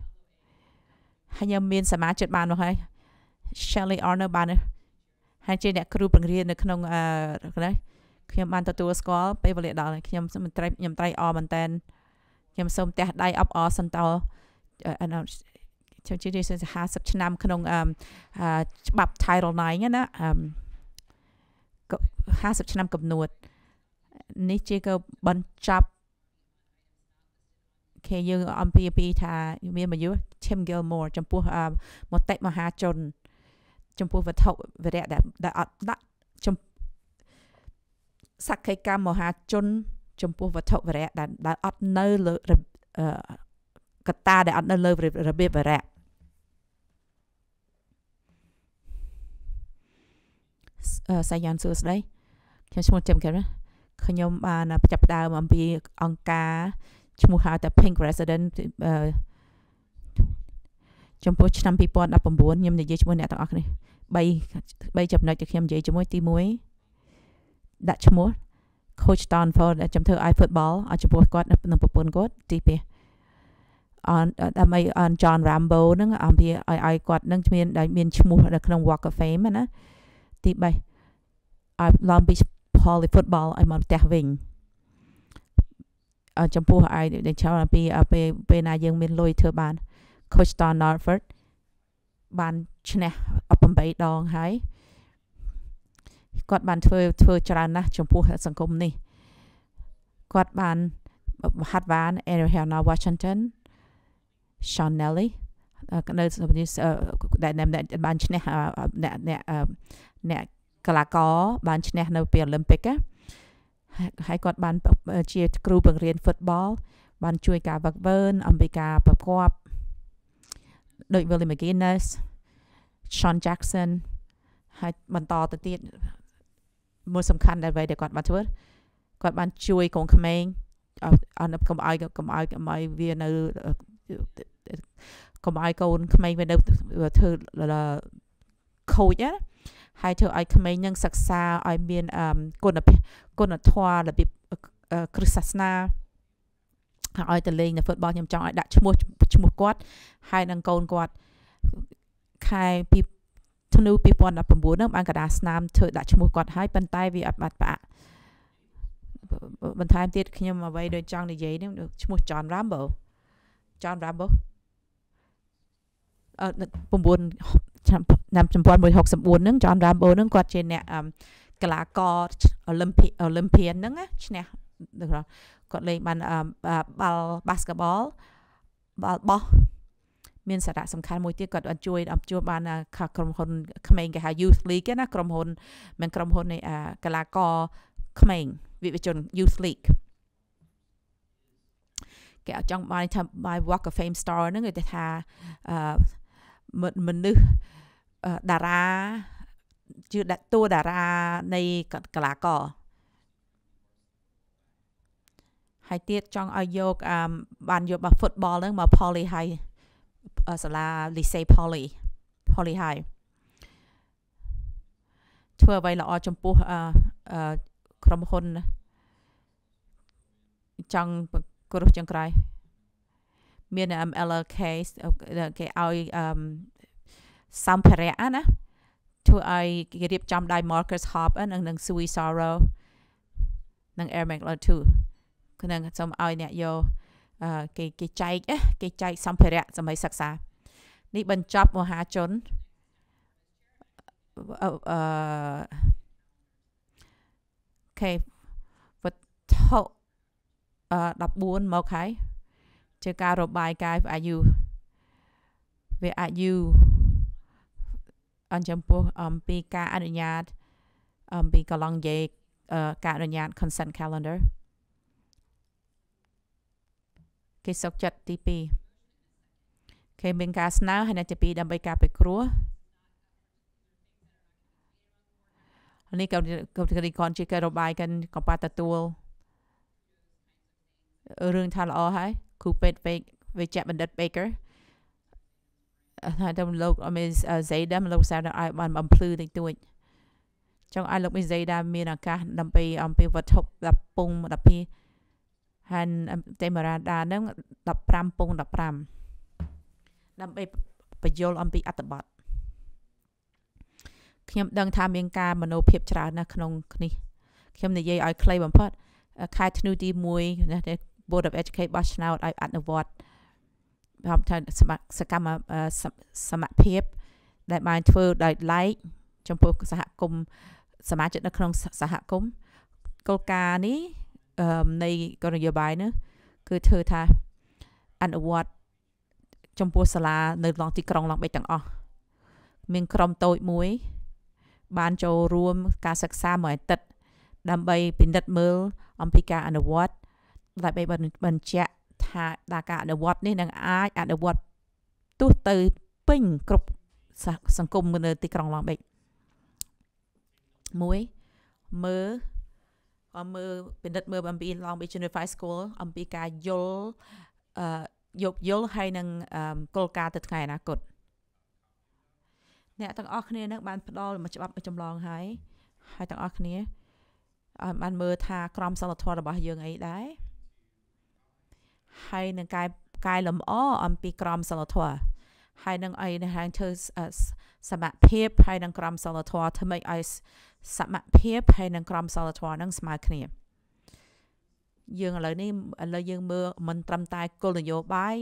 ហើយខ្ញុំមាន សមាជិកបានមកហើយ Shelley Arnold បានហើយជា អ្នកគ្រូបង្រៀននៅក្នុងអឺណាខ្ញុំបានទទួលស្គាល់ពេលវេលាដល់ខ្ញុំមិនត្រៃខ្ញុំត្រៃអមែនតែនខ្ញុំសូមផ្ទះដៃអបអរសន្តោអឺខ្ញុំជឿជាក់50ឆ្នាំក្នុងច្បាប់ Title 9ណា50ឆ្នាំកំណត់នេះជាក៏បញ្ចប់គេយើងអំពីពីថាមានមយុស Tim Gilmore ចំពោះមតិមហាជន ចំពោះវត្ថុវរៈដែលដែលអត់ដាក់ចំសក្តិកម្មមហាជន ចំពោះវត្ថុវរៈដែលដែលអត់នៅលើកតាដែលអត់នៅលើរបៀបវរៈសាយ៉ានសួស្ដីខ្ញុំឈ្មោះចឹមកែមខ្ញុំបានចាប់ផ្ដើមអំពីអង្គការឈ្មោះហៅថា Pink President ចំពោះឆ្នាំ2019ខ្ញុំនិយាយជាមួយអ្នកទាំងអស់គ្នា3 3ចំណុចដែលខ្ញុំនិយាយជាមួយទី1ដាក់ឈ្មោះ Coach Stanford ចាំធ្វើ iFootball ឲ្យចំពោះគាត់និងប្រពន្ធគាត់ទី2អនដើម្បីអន John Rambo ហ្នឹងអំពីឲ្យឲ្យគាត់នឹងមានមានឈ្មោះ នៅក្នុង Walk of Fame ណាទី3ឲ្យឡើងពី Poly Football ឲ្យមកផ្ទះវិញចំពោះឯងច្រើនពីពេលពេលណាយើងមានលុយធ្វើបាន Coach Don Norford បានឈ្នះ18ដងហើយគាត់បានធ្វើធ្វើច្រើនណាស់ចំពោះសង្គមនេះគាត់បានហាត់បាន Ariana Washington Sean Nelly នៅក្នុងនេះដែលបានឈ្នះអ្នកអ្នកអ្នកកីឡាករបានឈ្នះ នៅពេល Olympic ណាហើយគាត់បានជាគ្រូបង្រៀន football បាន ជួយការវឹកវើអំពីការប្រកបដោយ Willie McGinnis Sean Jackson ហើយបន្តទៅទៀតមួយសំខាន់ដែលអ្វីដែលគាត់បានធ្វើគាត់បានជួយកូនក្មេងអត់កុំឲ្យកុំឲ្យកុំឲ្យវានៅកុំឲ្យកូនក្មេងវានៅធ្វើខូចណាហើយធ្វើឲ្យក្មេងនឹងសិក្សាឲ្យមានគុណគុណធម៌របៀបគ្រឹះសាសនាឲ្យទៅលេងនៅ football ខ្ញុំចង់ឲ្យដាក់ឈ្មោះឈ្មោះគាត់ហើយនឹងកូនគាត់ខែពីធ្នូ2019ហ្នឹងបានកដាស្នាមធ្វើដាក់ឈ្មោះគាត់ហើយប៉ុន្តែវាអត់បាត់ប្រាក់បន្ថែមទៀតខ្ញុំអ្វីដូចចង់និយាយនេះឈ្មោះ John Rambo John Rambo អឺ9ឆ្នាំចំពោះ164ហ្នឹង John Rambo ហ្នឹងគាត់ជាអ្នកកីឡាករអូឡីមពីកអូឡីមពីហ្នឹងណាឈ្នះគាត់លេងបានបាល់បាសកេតបលបាល់បោះមានសារៈសំខាន់មួយទៀតគាត់បានជួយជួយបានក្រុមហ៊ុនក្មេងគេហៅ Youth League ណាក្រុមហ៊ុនមិនក្រុមហ៊ុននៃកីឡាករក្មេងវិវជន Youth League គេចង់បានថា by Walk of Fame Star ហ្នឹងគេថាអឺមនុស្សតារា ជាតួតារានៃកលាករហើយទៀតចង់ឲ្យយកបានយករបស់ football ហ្នឹងមក Poly High សាលា Lycée Poly Poly High ធ្វើឲ្យល្អចំពោះក្រុមហ៊ុនចង់គ្រោះចង្ក្រៃមាន MLK គេឲ្យសម្ភារៈណាធ្វើឲ្យគេរៀបចំដោយ Marcus Hobb នឹងនឹង Sui Sorrow នឹង Air McLeod 2ក្នុងសូមឲ្យអ្នកយកគេគេចែកគេចែកសម្ភារៈសម្រាប់សិក្សានេះបញ្ចប់មហាជនអឺខេវត្ថុ14មកហើយជាការរបាយការណ៍ FIU វា FIU អញ្ចឹងពោះអំពីការអនុញ្ញាតអំពីកន្លងនិយាយការអនុញ្ញាត consent calendar គេសុកចិត្តទី2គេមានការស្នើហើយនៅទី2ដើម្បីការពិគ្រោះនេះក៏ក៏រីកនជាការរបាយការណ៍ក៏ប៉ាទទួលរឿងថាល្អហើយគូពេទ្យវេជ្ជបណ្ឌិត Baker ហើយតាមលោកអមេស Zayda លោកសារដល់ឲ្យបានបំភ្លឺតិចតួចចង់ឲ្យលោកមី Zayda មានឱកាសដើម្បីអំពីវត្ថុ10ពុង12ហើយតេមរ៉ាដានឹង15ពុង15ដើម្បីបញ្យលអំពីអត្តបទខ្ញុំដឹងថាមានការមโนភាពច្រើនណាស់ក្នុងនេះខ្ញុំនិយាយឲ្យខ្លីបំផុត ខែធ្នូទី1ណា Board of Education បោះឆ្នោតឲ្យអនុវត្តបំថាសកម្មសមភាពដែលបានធ្វើដោយឡែកចំពោះសហគមន៍សមាជិកនៅក្នុងសហគមន៍គោលការណ៍នេះនៃគោលនយោបាយនេះគឺធ្វើថាអនុវត្តចំពោះសាលានៅឡងទីក្រុងឡងបេទាំងអស់មានក្រុមតូចមួយ បានចូលរួមការសិក្សាមួយអាទិត្យដើម្បីពិនិត្យមើលអំពីការអនុវត្តម្លេះបីបញ្ជាក់ថាដល់ការអនុវត្តនេះនឹងអាចអនុវត្តទោះទៅពេញគ្រប់សង្គមនៅទីក្រុងឡងបេក1មើលអមើពិនិត្យមើលអំពី Long Beach Unified School អំពីការយល់អឺយកយល់ហើយនឹងគោលការណ៍ទៅថ្ងៃអនាគតអ្នកទាំងអស់គ្នានឹងបានផ្ដល់មួយច្បាប់មួយចម្លងហើយហើយទាំងអស់គ្នាបានមើលថាក្រមសីលធម៌របស់យើងអីដែរហើយនឹងកែកែលម្អអំពីក្រមសិលធម៌ហើយនឹងអីនឹងហាងធ្វើសមភាពហើយនឹងក្រមសិលធម៌ធ្វើម៉េចឲ្យសមភាពហើយនឹងក្រមសិលធម៌នឹងស្មើគ្នាយើងឥឡូវនេះឥឡូវយើងមើលមិនត្រឹមតែគោលនយោបាយ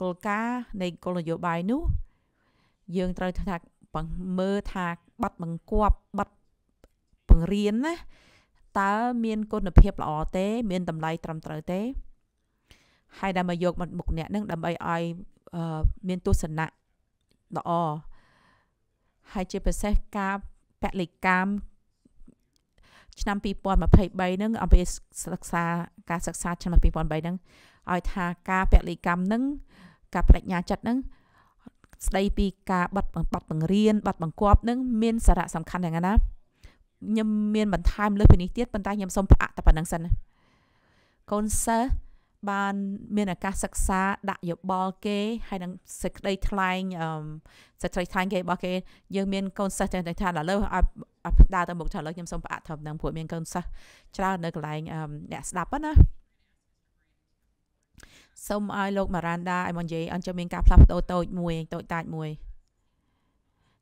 គោលការណ៍នៃគោលនយោបាយនោះយើងត្រូវថាមើលថាបាត់បង្គាប់បាត់បង្រៀនណាតើមានគុណភាពល្អទេ មាន តម្លៃត្រឹមត្រូវទេហើយដែលមកយកមកមុខអ្នកនឹងដើម្បីឲ្យមានទស្សនៈល្អហើយជាពិសេសការពលិកម្មឆ្នាំ2023នឹងអំពីសិក្សាការសិក្សាឆ្នាំ2003នឹងឲ្យថាការពលិកម្មនឹងការបញ្ញាចិត្តនឹងស្ដីពីការបတ်បတ်បង្រៀនបတ်បង្គាប់នឹងមានសារៈសំខាន់យ៉ាងណាខ្ញុំមានបន្ថែមលើពីនេះទៀតប៉ុន្តែខ្ញុំសូមផ្អាកតែប៉ុណ្្នឹងសិនកូនសិស្សបានមានឱកាសសិក្សាដាក់យោបល់គេហើយនឹងសេចក្តីថ្លែងសេចក្តីថ្លែងគេរបស់គេយើងមានកូនសិស្សទាំងថាឥឡូវឲ្យដើរទៅមុខថាឥឡូវខ្ញុំសូមប្រអាក់ធំនឹងព្រោះមានកូនសិស្សច្រើននៅកន្លែងអ្នកស្ដាប់ណាសូមឲ្យលោកម៉ារ៉ាន់ដាឲ្យមកនិយាយអញ្ចឹងមានការផ្លាស់ប្ដូរតូចមួយតូចតាចមួយ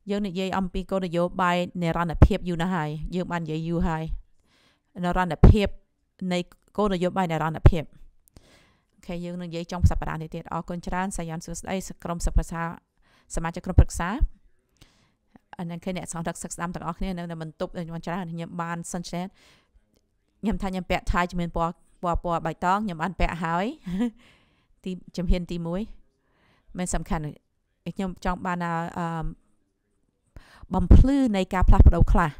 យើងនិយាយអំពីគោលនយោបាយនិរន្តរភាពយូរណាស់ហើយយើងបាននិយាយយូរហើយនិរន្តរភាពនៃគោលនយោបាយនិរន្តរភាពខេយើងនឹងនិយាយចុងសប្តាហ៍នេះទៀតអរគុណច្រើនសាយានសួស្តីក្រុមសិក្សាសមាជិកក្រុមប្រឹក្សាអនឹងគេអ្នកសង្កត់សិក្សាស្ដាំទាំងអស់គ្នានៅបន្ទប់ខ្ញុំច្រើនខ្ញុំបានសិនឆ្នែតខ្ញុំថាខ្ញុំពាក់ថៃជំនាញពណ៌ពណ៌ពណ៌បៃតងខ្ញុំបានពាក់ហើយទីជំហានទី1មានសំខាន់ខ្ញុំចង់បានអឺបំភ្លឺនៃការផ្លាស់ប្ដូរខ្លះ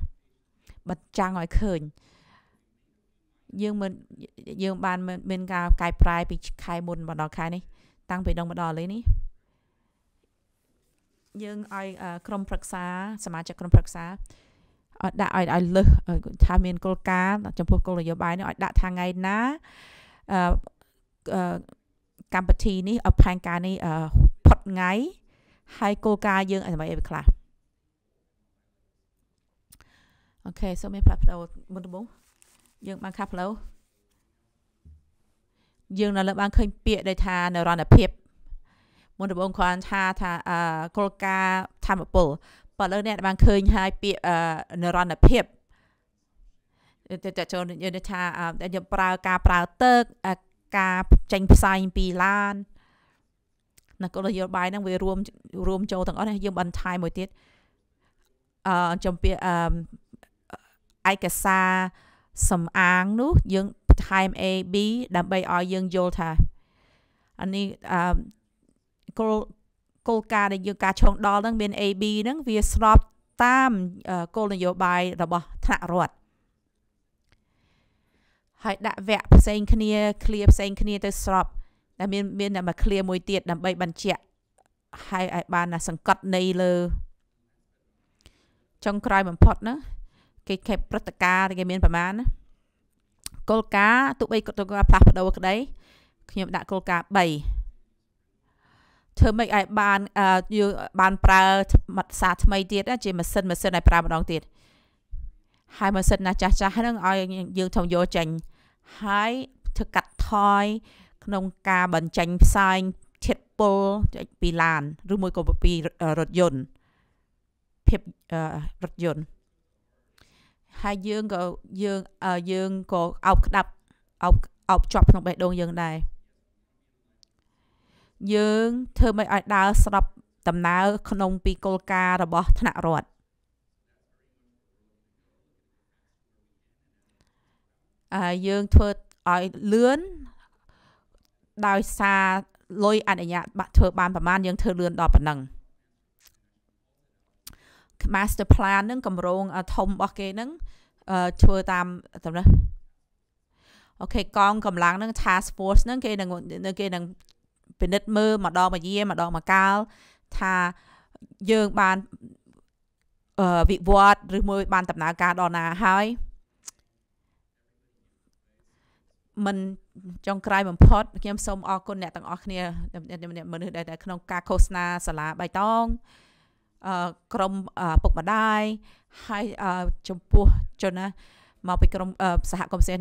បិទចាំងឲ្យឃើញយើងមិនយើងបានមាន ការកែប្រែពីខែមុនមកដល់ខែនេះតាំងពីដងមកដល់ឥឡូវនេះយើងឲ្យក្រុមប្រឹក្សាសមាជិកក្រុមប្រឹក្សាឲ្យដាក់ឲ្យឲ្យលើសថាមានគោលការណ៍ចំពោះគោលនយោបាយនេះឲ្យដាក់ថាថ្ងៃណាអឺកម្មវិធីនេះផែនការនេះផុតថ្ងៃហើយគោលការណ៍យើងអ្វីអីខ្លះអូខេសូមមានផ្លាស់ប្ដូរមុនដំបូងយើងបានខាត់ផ្លូវយើងនៅលើបានឃើញពាក្យដែលថានរណភាពមុនដំបូងគ្រាន់ថាថាគោលការណ៍ធម្មពលបើឥឡូវអ្នកបានឃើញហើយពាក្យនរណភាពតែតចូលយើងថាយើងប្រើការប្រើទឹកការចេញផ្សាយពីឡាននៅគោលនយោបាយហ្នឹងវារួមរួមចូលទាំងអស់ណាយើងបន្ថែមមួយទៀតអឺចំពីអឺឯកសារសំអាងនោះយើងបន្ថែម A B ដើម្បីឲ្យយើងយល់ថាអានេះអឺគោលគោលការណ៍ដែលយើងការឆ្លងដល់ហ្នឹងមាន A B ហ្នឹងវាស្របតាមគោលនយោបាយរបស់ថ្នាក់រដ្ឋហើយដាក់វគ្គផ្សេងគ្នា clear ផ្សេងគ្នាទៅស្របតែមានមានតែមក clear មួយទៀតដើម្បីបញ្ជាក់ហើយឲ្យបានសង្កត់នៃលើចុងក្រោយបំផុតណាគេខេបព្រឹត្តិការណ៍គេមានប្រមាណណាគោលការណ៍ទោះបីគាត់ផ្លាស់ប្ដូរក្តីខ្ញុំដាក់គោលការណ៍3ធ្វើម៉េចឲ្យបានយើងបានប្រើមតិសាថ្មីទៀតជាម៉ាស៊ីនម៉ាស៊ីនឲ្យប្រើម្ដងទៀតហើយម៉ាស៊ីនណាចាស់ចាស់ហ្នឹងឲ្យយើងធំយកចេញហើយធ្វើកាត់ថយ ក្នុងការបញ្ចេញផ្សែងធាតុពុលពីឡានឬមួយក៏ពីរថយន្តភាពរថយន្តហើយយើងក៏យើងយើងក៏អោបក្តាប់អោបអោបជាប់ក្នុងបេះដូងយើងដែរយើងធ្វើមិនឲ្យដើរស្របដំណើរក្នុងពីគោលការណ៍របស់ថ្នាក់រដ្ឋអើយើងធ្វើឲ្យលឿនដោយសារលុយអនុញ្ញាតធ្វើបានប្រមាណយើងធ្វើលឿនដល់ប៉ុណ្ណឹង master plan នឹងកម្រងធំរបស់គេនឹងធ្វើតាមតំណេះអូខេកងកម្លាំងនឹង task force នឹងគេនឹងគេនឹងពិនិត្យមើលម្ដងមួយយាម្ដងមួយកាល ថាយើងបានវិវត្តឬមួយបានដំណើរការដល់ណាហើយមិនចុងក្រោយបំផុតខ្ញុំសូមអរគុណអ្នកទាំងអស់គ្នាមនុស្សដែលក្នុង ការឃោសនាសាលាបៃតងក្រមពុកម្ដាយហើយចំពោះជនណាមកពីក្រមសហគមន៍ផ្សេង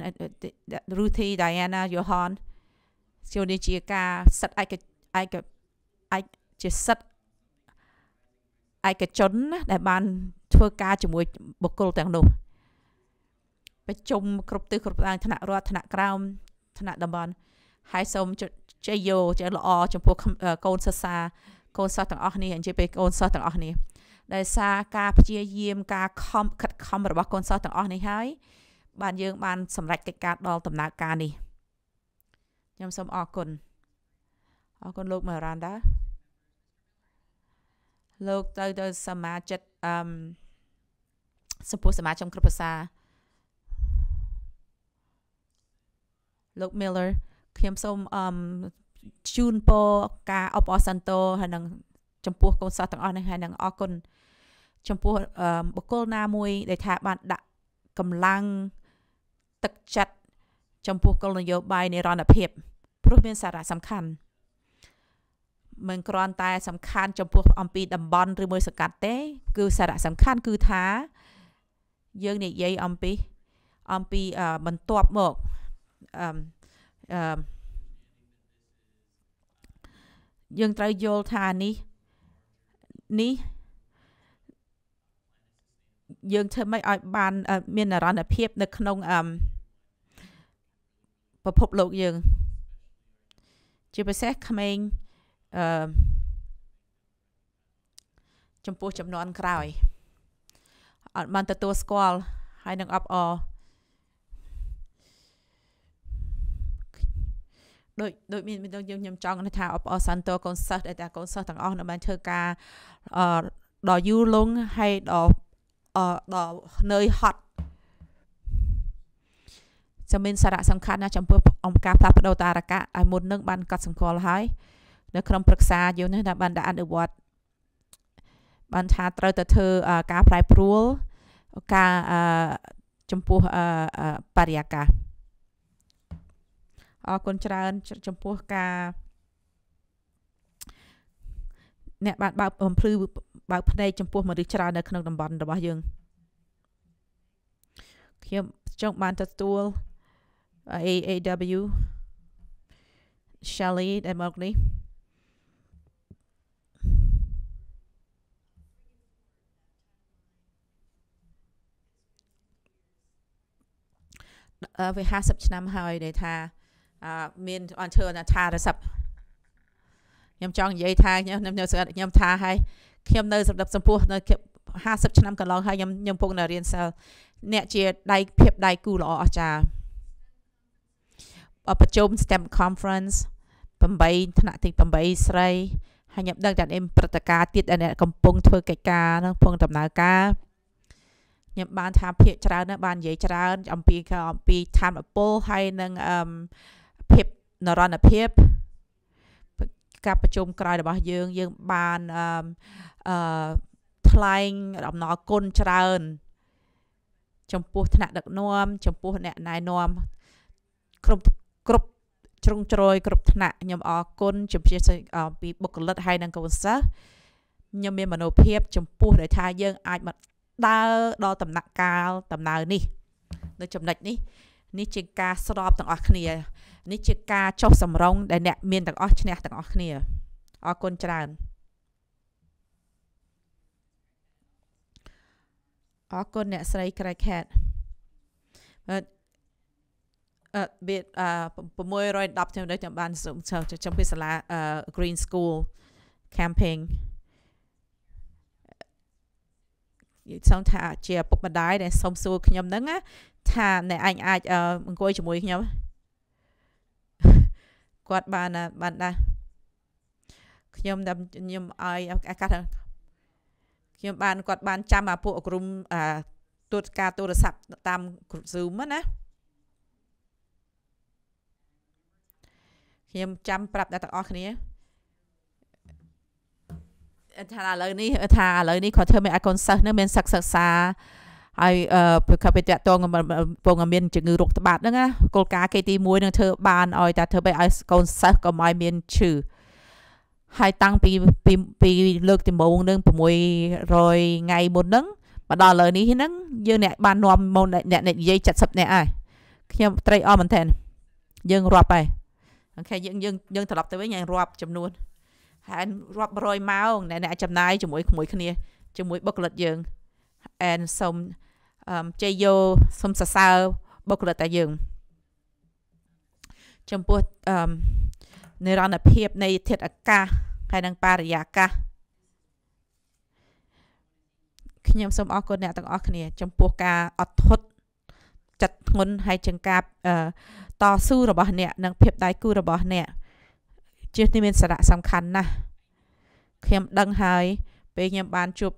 Ruthie Diana Johan ជានេះជាការសិទ្ធឯកឯកឯកជាសិទ្ធឯកជនណាដែលបាន ធ្វើការជាមួយ បុគ្គលទាំងនោះប្រជុំគ្រប់ទិសគ្រប់ផ្នែកថ្នាក់រដ្ឋថ្នាក់ក្រោមថ្នាក់តំបន់ហើយសូមជ័យយោជ័យល្អចំពោះកូនសិស្សាកូនសិស្សទាំងអស់គ្នានិយាយពេលកូនសិស្សទាំងអស់គ្នាដោយសារការព្យាយាមការខំខិតខំរបស់កូនសិស្សទាំងអស់នេះហើយបានយើងបានសម្រេចកិច្ចការដល់ដំណើរការនេះខ្ញុំសូមអរគុណអរគុណលោកម៉ារ៉ាន់ដាលោកទៅទៅសមាជិកអឹមចំពោះសមាជិកក្រុមប្រឹក្សាលោក Miller ខ្ញុំសូមអឹមជូនពរការអបអរសាទរហើយនឹងចំពោះកូនសិស្សទាំងអស់នឹងហើយនឹងអរគុណចំពោះបុគ្គលណាមួយ ដែលថាបានដាក់កម្លាំងទឹកចិត្តចំពោះគោលនយោបាយនិរន្តរភាពព្រោះមានសារៈសំខាន់មិនគ្រាន់តែ សំខាន់ ចំពោះអំពីតំបន់ឬមួយសង្កាត់ទេ គឺសារៈសំខាន់គឺថា យើងនិយាយអំពីអំពីបន្ទាប់មកអឺអឺយើងត្រូវយល់ថានេះនេះយើងធ្វើម៉េចឲ្យបានមានអរណភាព នៅក្នុងប្រភពលោកយើង ជាពិសេសក្មេងអឺចំពោះចំនួនក្រោយអត់បានទទួលស្គាល់ហើយនឹង អបអរដូចដូចមានមានយើងខ្ញុំចង់ថាអបអរសានតកូនសិស្សដែលតាកូនសិស្សទាំងអស់នៅបានធ្វើការអឺដល់យូរលងហើយដល់អឺដល់នៅហត់ចាំមានសារៈសំខាន់ណាស់ចំពោះអង្គការផ្លាស់ប្ដូរតារកៈឲ្យមុននឹងបានកត់សម្គាល់ហើយ នៅក្នុងប្រឹក្សាយើងនេះបានដាក់អនុវត្តបានថាត្រូវតែធ្វើការប្រែប្រួលការចំពោះបរិយាកាសអរគុណច្រើនចំពោះការអ្នកបានបើកបំភ្លឺបើកភ្នែកចំពោះមនុស្សច្រើន នៅក្នុងតំបន់របស់យើងខ្ញុំចង់បានទទួល AAW Shelly ដែលមកនេះវា50ឆ្នាំហើយដែលថាអឺមានអញ្ជើញថារស័ព្ទខ្ញុំចង់និយាយថាខ្ញុំខ្ញុំស្គាល់ខ្ញុំថាហើយខ្ញុំនៅសម្រាប់សម្ពោះនៅ50ឆ្នាំកន្លងហើយខ្ញុំខ្ញុំពុកនៅរៀនសិលអ្នកជាដៃភាពដៃគូល្អអស្ចារ្យប្រជុំ STEM conference 8ថ្នាក់ទី8ស្រីហើយខ្ញុំដឹងតែអេមព្រឹត្តិការណ៍ទៀតដែលអ្នកកំពុងធ្វើកិច្ចការនឹងកំពុងដំណើរការខ្ញុំបានថាភាកច្រើនណាស់បាននិយាយច្រើនអំពីអំពីឋានពលហើយនឹងអឺនរណភាពការប្រជុំក្រោយរបស់យើង យើងបានអឺថ្លែងអំណរគុណច្រើនចំពោះថ្នាក់ដឹកនាំចំពោះអ្នកណែនាំគ្រប់គ្រប់ជ្រុងជ្រោយគ្រប់ថ្នាក់ខ្ញុំអរគុណជំរាបពីបុគ្គលិកហើយនិងកូនសិស្សខ្ញុំមានមនោភាពចំពោះដែលថាយើងអាចមកដើរដល់ដំណាក់កាលដំណើរនេះ នៅចំណុចនេះនេះជាការស្របទាំងអស់គ្នានេះជាការចុះសម្រុងដែលអ្នកមានទាំងអស់ឈ្នះទាំងអស់គ្នាអរគុណច្រើនអរគុណអ្នកស្រី Craig Cat អឺវា610ខ្ញុំនៅខ្ញុំបានចំពីសាលា Green School camping យល់សំថាជាពុកម្ដាយដែលសុំសួរខ្ញុំហ្នឹងថាអ្នកឯងអាចអង្គុយជាមួយខ្ញុំគាត់បានបានដែរខ្ញុំតែខ្ញុំឲ្យឱកាសខ្ញុំបានគាត់បាន ចាំអាពួកក្រុមអាទូតការទូរស័ព្ទតាម Zoom ណាខ្ញុំចាំប្រាប់ដល់ទាំងអស់គ្នាថាឥឡូវនេះថាឥឡូវនេះគាត់ធ្វើមិនឲ្យកូនសិស្សនឹងមានសិក្សាហើយប្រកបតកតងពងមានជំងឺរោគត្បាតហ្នឹងណាគោលការណ៍គេទី1នឹងធ្វើបានឲ្យតាធ្វើបែបឲ្យកូនសិស្សកុំឲ្យមានឈឺហើយតាំងពីពីពីលើកដំបូងនឹង600ថ្ងៃមុនហ្នឹងមកដល់ឥឡូវនេះហ្នឹងយើងអ្នកបាននាំមកអ្នកនិយាយ70នាក់ហើយខ្ញុំត្រីអស់មែនទែនយើងរាប់ហើយអូខេយើងយើងយើងត្រឡប់ទៅវិញយើងរាប់ចំនួនហើយរាប់រយម៉ោងអ្នកចំណាយជាមួយក្មួយគ្នាជាមួយបុគ្គលិកយើង and some ជ័យយោសូមសរសើរបុគ្គលិកតែយើង ចំពោះនិរន្តរភាពនៃធាតុអាកាសហើយនិងបរិយាកាសខ្ញុំសូមអរគុណអ្នកទាំងអស់គ្នា ចំពោះការអត់ធត់ចិត្តធ្ងន់ហើយជាងការតស៊ូរបស់អ្នក និងភាពដៃគូរបស់អ្នកជានេះមានសារៈសំខាន់ណាស់ខ្ញុំដឹងហើយ ពេលខ្ញុំបានជួប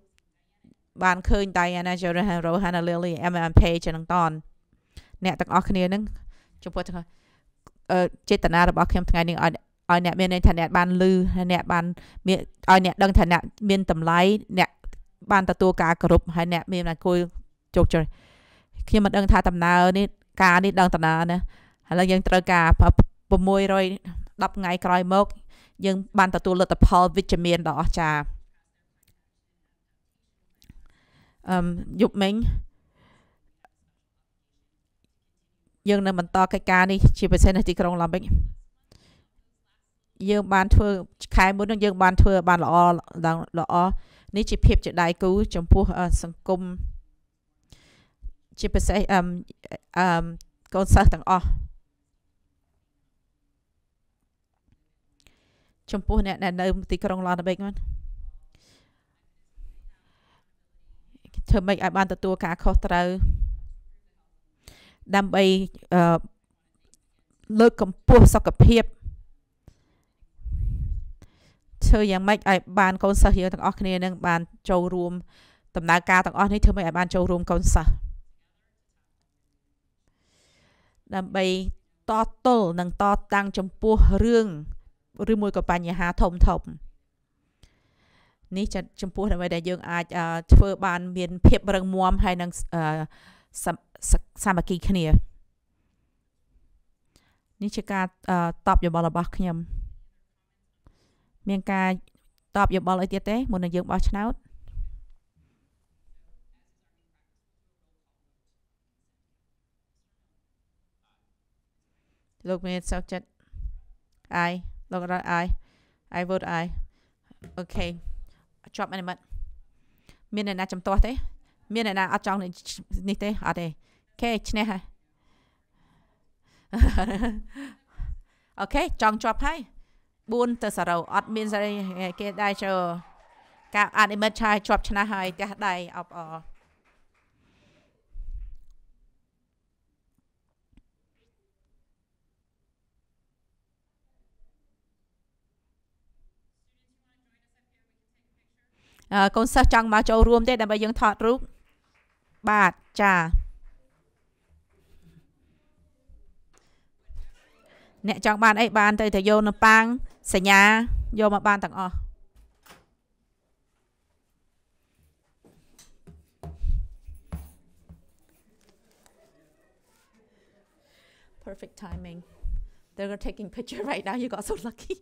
បានឃើញ Diana Joran Rohan Lily MM Page ហ្នឹងតនអ្នកទាំងអស់គ្នានឹងចំពោះចេតនារបស់ខ្ញុំថ្ងៃនេះឲ្យឲ្យអ្នកមានន័យថាអ្នកបានលឺហើយអ្នកបានមានឲ្យអ្នកដឹងថាអ្នកមានតម្លៃអ្នកបានទទួលការគោរពហើយអ្នកមានអង្គុយជោគជ័យខ្ញុំមិនដឹងថាដំណើរនេះការនេះដឹងដំណើរណាឥឡូវយើងត្រូវការ610ថ្ងៃក្រោយមកយើងបានទទួលលទ្ធផលវិជ្ជមានដ៏អស្ចារ្យអឹមយប់មិញយើងនៅបន្តកិច្ចការនេះជាពិសេសនៅទីក្រុងឡំបិចយើងបានធ្វើខែមុននឹងយើងបាន ធ្វើបានល្អល្អនេះជាភាពជាដៃគូចំពោះសង្គមជាពិសេសអឹមអឹមកូនសិស្សទាំងអស់ចំពោះអ្នកដែលនៅទីក្រុងឡំបិចហ្នឹងធ្វើម៉េចឲ្យបានទទួលការខុសត្រូវដើម្បីលើកកម្ពស់សុខភាពធ្វើយ៉ាងម៉េចឲ្យបានកូនសិស្សយើងទាំងអស់គ្នានឹងបាន ចូលរួមដំណើរការទាំងអស់នេះធ្វើម៉េចឲ្យបានចូលរួមកូនសិស្សដើម្បីតតល់និងតតាំងចំពោះរឿងឬមួយក៏បញ្ហាធំធំនេះចំពោះដើម្បីដែលយើងអាចធ្វើបាន មានភាពរឹងមាំហើយនឹងសាមគ្គីគ្នា នេះជាការតបយោបល់របស់ខ្ញុំមានការតបយោបល់អីទៀតទេមុននឹងយើងបោះឆ្នោតលោកមានសោកចិត្តអាយលោករ៉ាអាយ I vote I okay ជាប់អនិមិត្តមានអ្នកណាចំទាស់ទេមានអ្នកណាអត់ចង់នេះទេអត់ទេខេឈ្នះហើយអូខេចង់ជាប់ហើយ4ទៅ0អត់មានស្អីគេដែរចូលការអនិមិត្តឆាយជាប់ឆ្នះហើយផ្ទះដៃអបអរកូនសិស្សចង់មកចូលរួមទេដើម្បីយើងថតរូបបាទចាអ្នកចង់បានអីបាន ទៅទៅយកនៅប៉ាងសញ្ញាយកមកបានទាំងអស់ perfect timing they're taking picture right now you got so lucky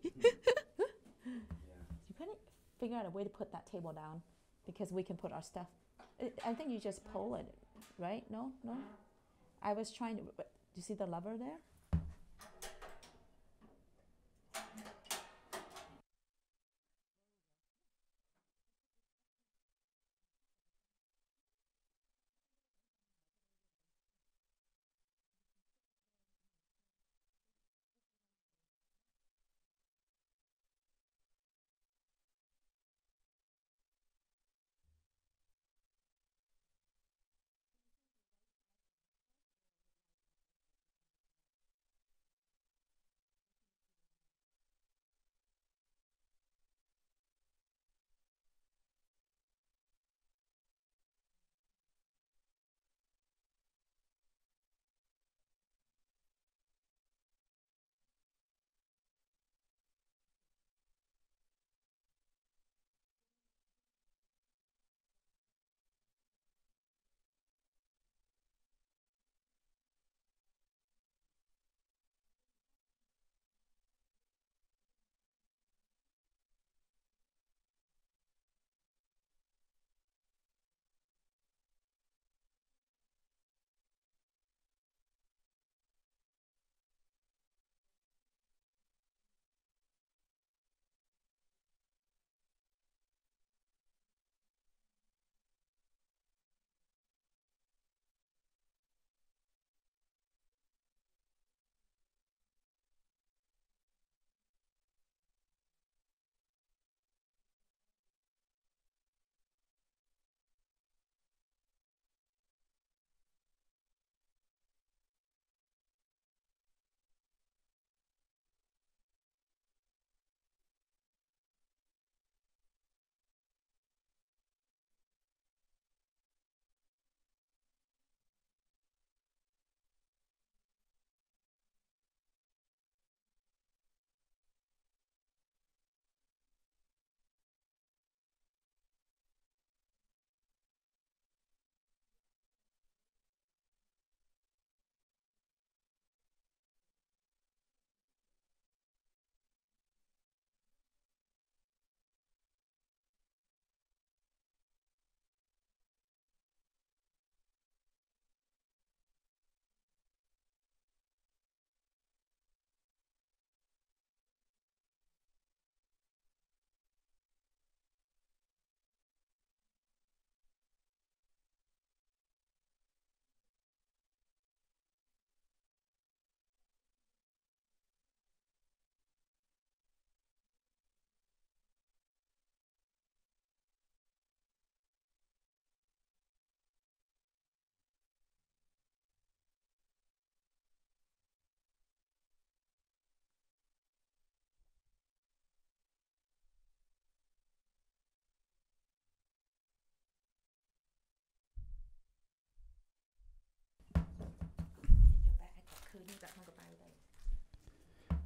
figure out a way to put that table down because we can put our stuff. I think you just pull it, right? No, no. I was trying to. Do you see the lever there?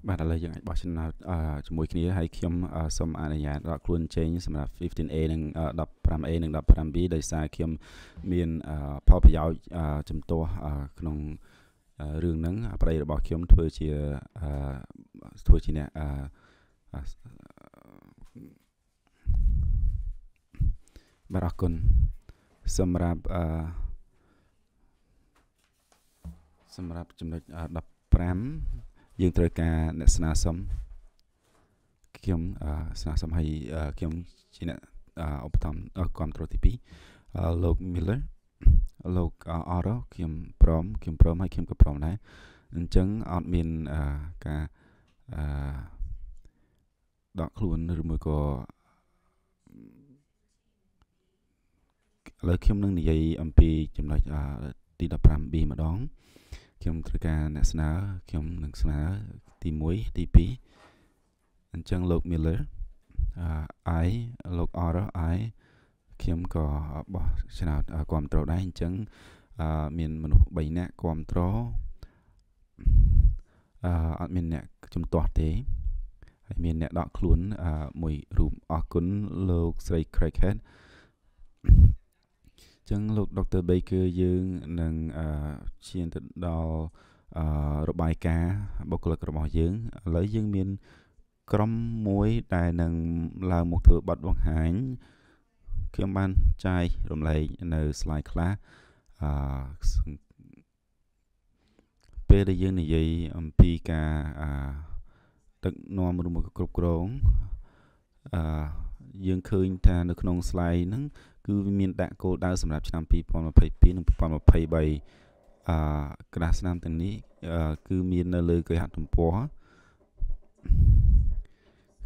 បាទឥឡូវយើងអាចបោះចំណោទជាមួយគ្នាហើយខ្ញុំសូមអនុញ្ញាតដកខ្លួនចេញសម្រាប់ 15A និង 15A និង 15B ដោយសារខ្ញុំមានផលប្រយោជន៍ចំទាស់ក្នុងរឿងហ្នឹងប្តីរបស់ខ្ញុំធ្វើជាធ្វើជាអ្នកបាទអរគុណសម្រាប់អសម្រាប់ចំណុច15យើងត្រូវការអ្នកស្នើសុំខ្ញុំស្នើសុំឲ្យខ្ញុំជាអ្នកឧបត្ថម្ភគ្រប់គ្រងទី2លោក Miller លោក Oro ខ្ញុំព្រម ខ្ញុំព្រមហើយខ្ញុំក៏ព្រមដែរអញ្ចឹងអត់មានការអឺដកខ្លួនឬមួយក៏ឥឡូវខ្ញុំនឹងនិយាយអំពីចំណុចទី 15B ម្ដងអឺខ្ញុំត្រូវការអ្នកស្នើខ្ញុំនឹងស្នើទី1ទី2អញ្ចឹងលោក Miller អឺ I លោក R I ខ្ញុំក៏បោះឆ្នោតគ្រប់គ្រងដែរអញ្ចឹងអឺមាន មនុស្ស3នាក់គ្រប់គ្រងអឺអត់មានអ្នកជំទាស់ទេហើយមានអ្នកដកខ្លួនអឺមួយរូបអរគុណលោកស្រី Craighead ចឹងលោក Dr. Baker យើងនឹងឈានទៅដល់របាយការណ៍បុគ្គលិករបស់យើងឥឡូវយើងមានក្រុមមួយដែលនឹងឡើងមកធ្វើបទបង្ហាញខ្ញុំបានចាយរំលែកនៅ slide ខ្លះអឺពេលដែលយើងនិយាយអំពីការអាទឹកនាំរួមគ្រប់គ្រងអឺយើងឃើញថានៅក្នុង slide ហ្នឹងគឺវាមានដាក់គោលដៅសម្រាប់ឆ្នាំ2022និង2023អឺក្រាស់ឆ្នាំទាំងនេះគឺមាន នៅលើគេហទំព័រ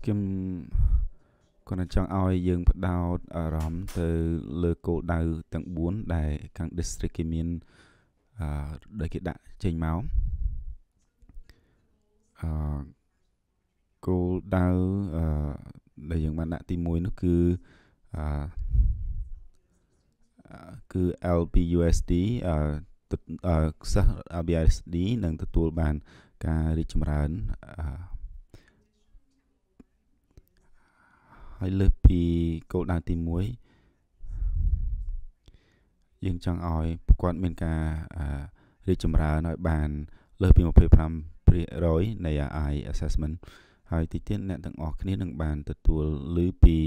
ខ្ញុំគាត់ចង់ឲ្យយើងបដោតអារម្មណ៍ទៅលើគោលដៅទាំង4ដែលខាង district គេមានអឺដែលគេដាក់ចេញមកអឺគោលដៅអឺដែលយើងបានដាក់ទី1នោះគឺអឺគឺ LPUSD សិស្ស LPUSD នឹងទទួលបាន ការរីកចម្រើនហើយលើសពីគោលដៅទី1យើងចង់ឲ្យគាត់មានការរីកចម្រើនឲ្យបាន លើសពី25%នៃ AI assessment ហើយទីទៀតអ្នកទាំងអស់គ្នានឹងបានទទួលឮពី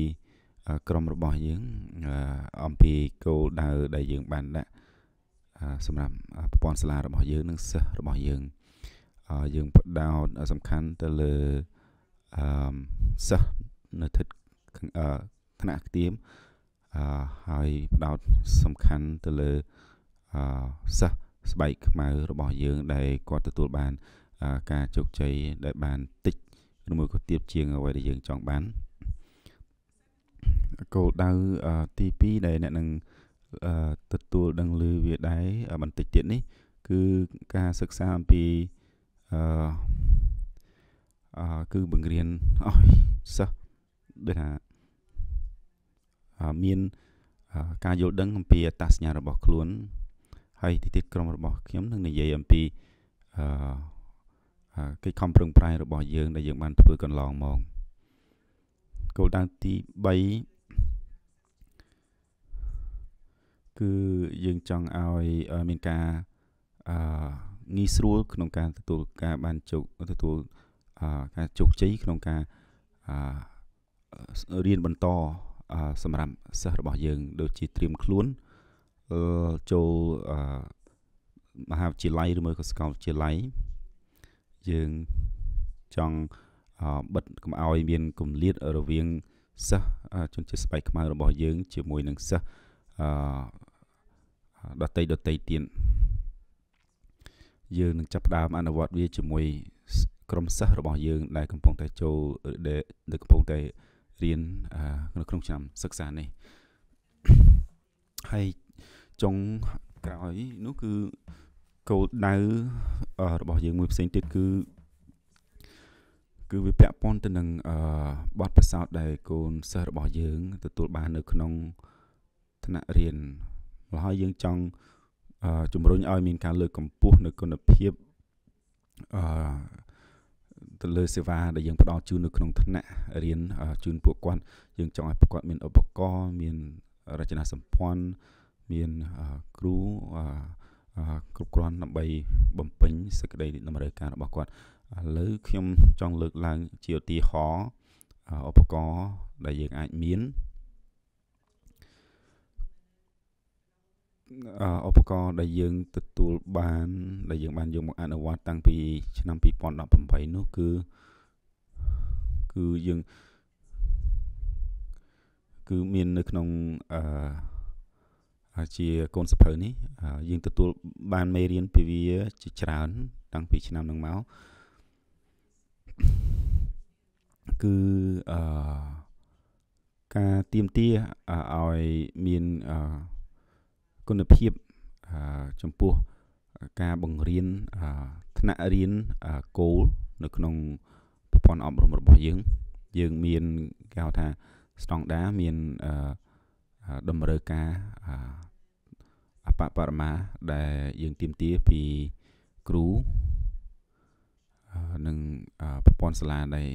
ក្រុមរបស់យើងអំពីគោលដៅដែលយើងបានដាក់សម្រាប់ប្រព័ន្ធសាលារបស់យើង និងសិស្សរបស់យើងយើងបដោតសំខាន់ទៅលើអឺសិស្សនៅទិដ្ឋគណៈខ្ទៀមអឺហើយបដោតសំខាន់ទៅលើអឺសិស្សស្បែកខ្មៅរបស់យើង ដែលគាត់ទទួលបានការជោគជ័យដែលបានតិចឬមួយក៏ទៀបជាងអ្វីដែលយើងចង់បាន។គោលដៅទី2ដែលអ្នកនឹងទទួលដឹងលើវាដែរបន្តិចទៀតនេះគឺការសិក្សាអំពីអឺគឺបង្រៀនអស់សិស្សដូចថាមានការយល់ដឹងអំពីអត្តសញ្ញាណរបស់ខ្លួនហើយទីទៀតក្រុមរបស់ខ្ញុំនឹងនិយាយអំពីអឺកិច្ចខំប្រឹងប្រែងរបស់យើង ដែលយើងបានធ្វើកន្លងមកគោលដៅទី3គឺយើងចង់ឲ្យមានការអឺងាយស្រួលក្នុងការទទួលការបានជោគទទួលអឺការជោគជ័យក្នុងការអឺរៀនបន្តសម្រាប់សិស្សរបស់យើង ដូចជាត្រៀមខ្លួនចូលអឺមហាវិទ្យាល័យឬមួយក៏សាកលវិទ្យាល័យយើងចង់បិទកំឲ្យមានគម្លាតរវាងសិស្សជនជាតិស្បែកខ្មៅរបស់យើងជាមួយនឹងសិស្សអឺដតីដតីទៀតយើងនឹងចាប់ផ្ដើមអនុវត្តវាជាមួយក្រុមសិស្សរបស់យើង ដែលកំពុងតែ ចូលដែលកំពុងតែរៀននៅក្នុងឆ្នាំសិក្សានេះ ហើយចុងក្រោយនោះគឺគោលដៅរបស់យើងមួយផ្សេងទៀតគឺគឺវាពាក់ព័ន្ធទៅនឹងបទពិសោធន៍ដែលកូនសិស្សរបស់យើងទទួលបាននៅ ក្នុងថ្នាក់រៀនមកហើយយើងចង់ជំរុញឲ្យ មានការលើកកម្ពស់នៅគុណភាពអឺទៅលើសេវាដែលយើងផ្ដល់ជូននៅក្នុងថ្នាក់រៀនជូនពួកគាត់យើងចង់ឲ្យពួកគាត់មានឧបករណ៍មានរចនាសម្ព័ន្ធមានគ្រូគ្រប់គ្រាន់ដើម្បីបំពេញសក្តីតម្រូវការរបស់គាត់ឥឡូវខ្ញុំចង់លើកឡើងជាឧទាហរណ៍ឧបករណ៍ដែលយើងអាចមានឧបករណ៍ដែលយើងទទួលបានដែលយើងបានយកមកអនុវត្តតាំងពីឆ្នាំ2018នោះគឺ គឺយើងគឺមាន នៅក្នុងអឺជាកូនសភៅនេះយើងទទួលបានមេរៀនពីវាជាច្រើន តាំងពីឆ្នាំនឹងមកគឺអឺការទៀមទាឲ្យមានអឺគុណភាពចំពោះការបង្រៀនថ្នាក់រៀនគោលនៅក្នុងប្រព័ន្ធអប់រំរបស់យើងយើង មានគេហៅថាស្តង់ដាមានតម្រូវការអបបរមាដែល យើងទីមទាពីគ្រូនិងប្រព័ន្ធសាលាដែល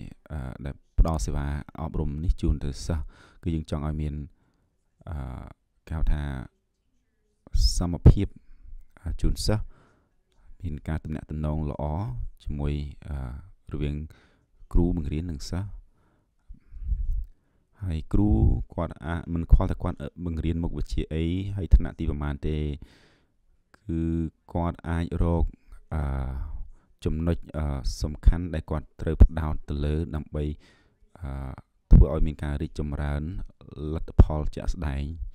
ដែលផ្ដល់សេវាអប់រំ នេះជូនទៅសិស្សគឺយើងចង់ឲ្យមានអឺគេហៅថាសមភាពជូនសិស្សមានការទំនាក់ទំនងល្អជាមួយរវាងគ្រូបង្រៀននិងសិស្សហើយគ្រូគាត់អាចមិនខ្វល់តែគាត់បង្រៀនមុខវិជ្ជាអីហើយថ្នាក់ទីប្រមាណទេ គឺគាត់អាចរកអឺចំណុចសំខាន់ដែលគាត់ត្រូវផ្ដោតទៅលើដើម្បី ធ្វើឲ្យមានការរីកចម្រើនលទ្ធផលជាក់ស្ដែង។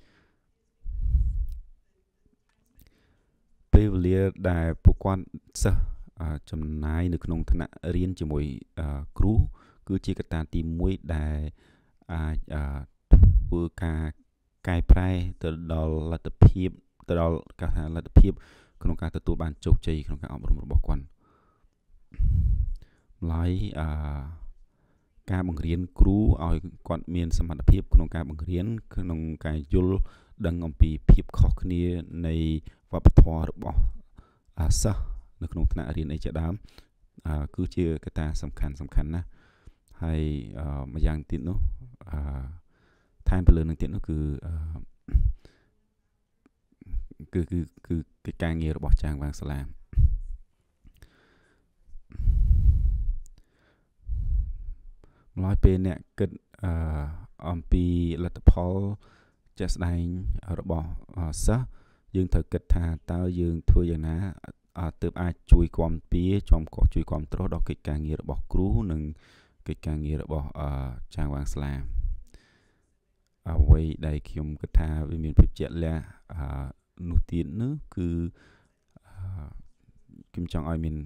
ពេលវេលាដែលពួកគាត់សិស្សចំណាយនៅក្នុងថ្នាក់រៀនជាមួយគ្រូគឺជាកត្តាទី1ដែលអាចធ្វើការកែប្រែ ទៅដល់លទ្ធភាពទៅដល់កថាលទ្ធភាព ក្នុងការទទួលបានជោគជ័យក្នុងការអប់រំរបស់គាត់ឡើយអឺការបង្រៀនគ្រូឲ្យគាត់មានសមត្ថភាព ក្នុងការបង្រៀនក្នុងការយល់ដឹងអំពីភាពខុសគ្នានៃវប្បធម៌របស់អាសិស្សនៅក្នុងថ្នាក់រៀនអីជាដើម គឺជាកត្តា សំខាន់សំខាន់ណាស់ហើយម្យ៉ាងទៀតនោះថែមទៅលើ នឹងទៀតនោះគឺគឺគឺគឺកិច្ចការងាររបស់ ចាងវាងសាឡាមម្ល៉េះពេលអ្នកគិតអឺអំពីលទ្ធផលជាក់ស្ដែងរបស់សិស្សយើងត្រូវគិតថាតើយើង ធ្វើយ៉ាងណាទើបអាចជួយគាំពារចំកោះជួយគាំទ្រដល់កិច្ចការងាររបស់គ្រូនិងកិច្ចការងាររបស់ចាងវាងស្លាអ្វីដែលខ្ញុំគិតថាវាមានភាពជាក់លាក់នោះទៀតនោះគឺខ្ញុំចង់ឲ្យមាន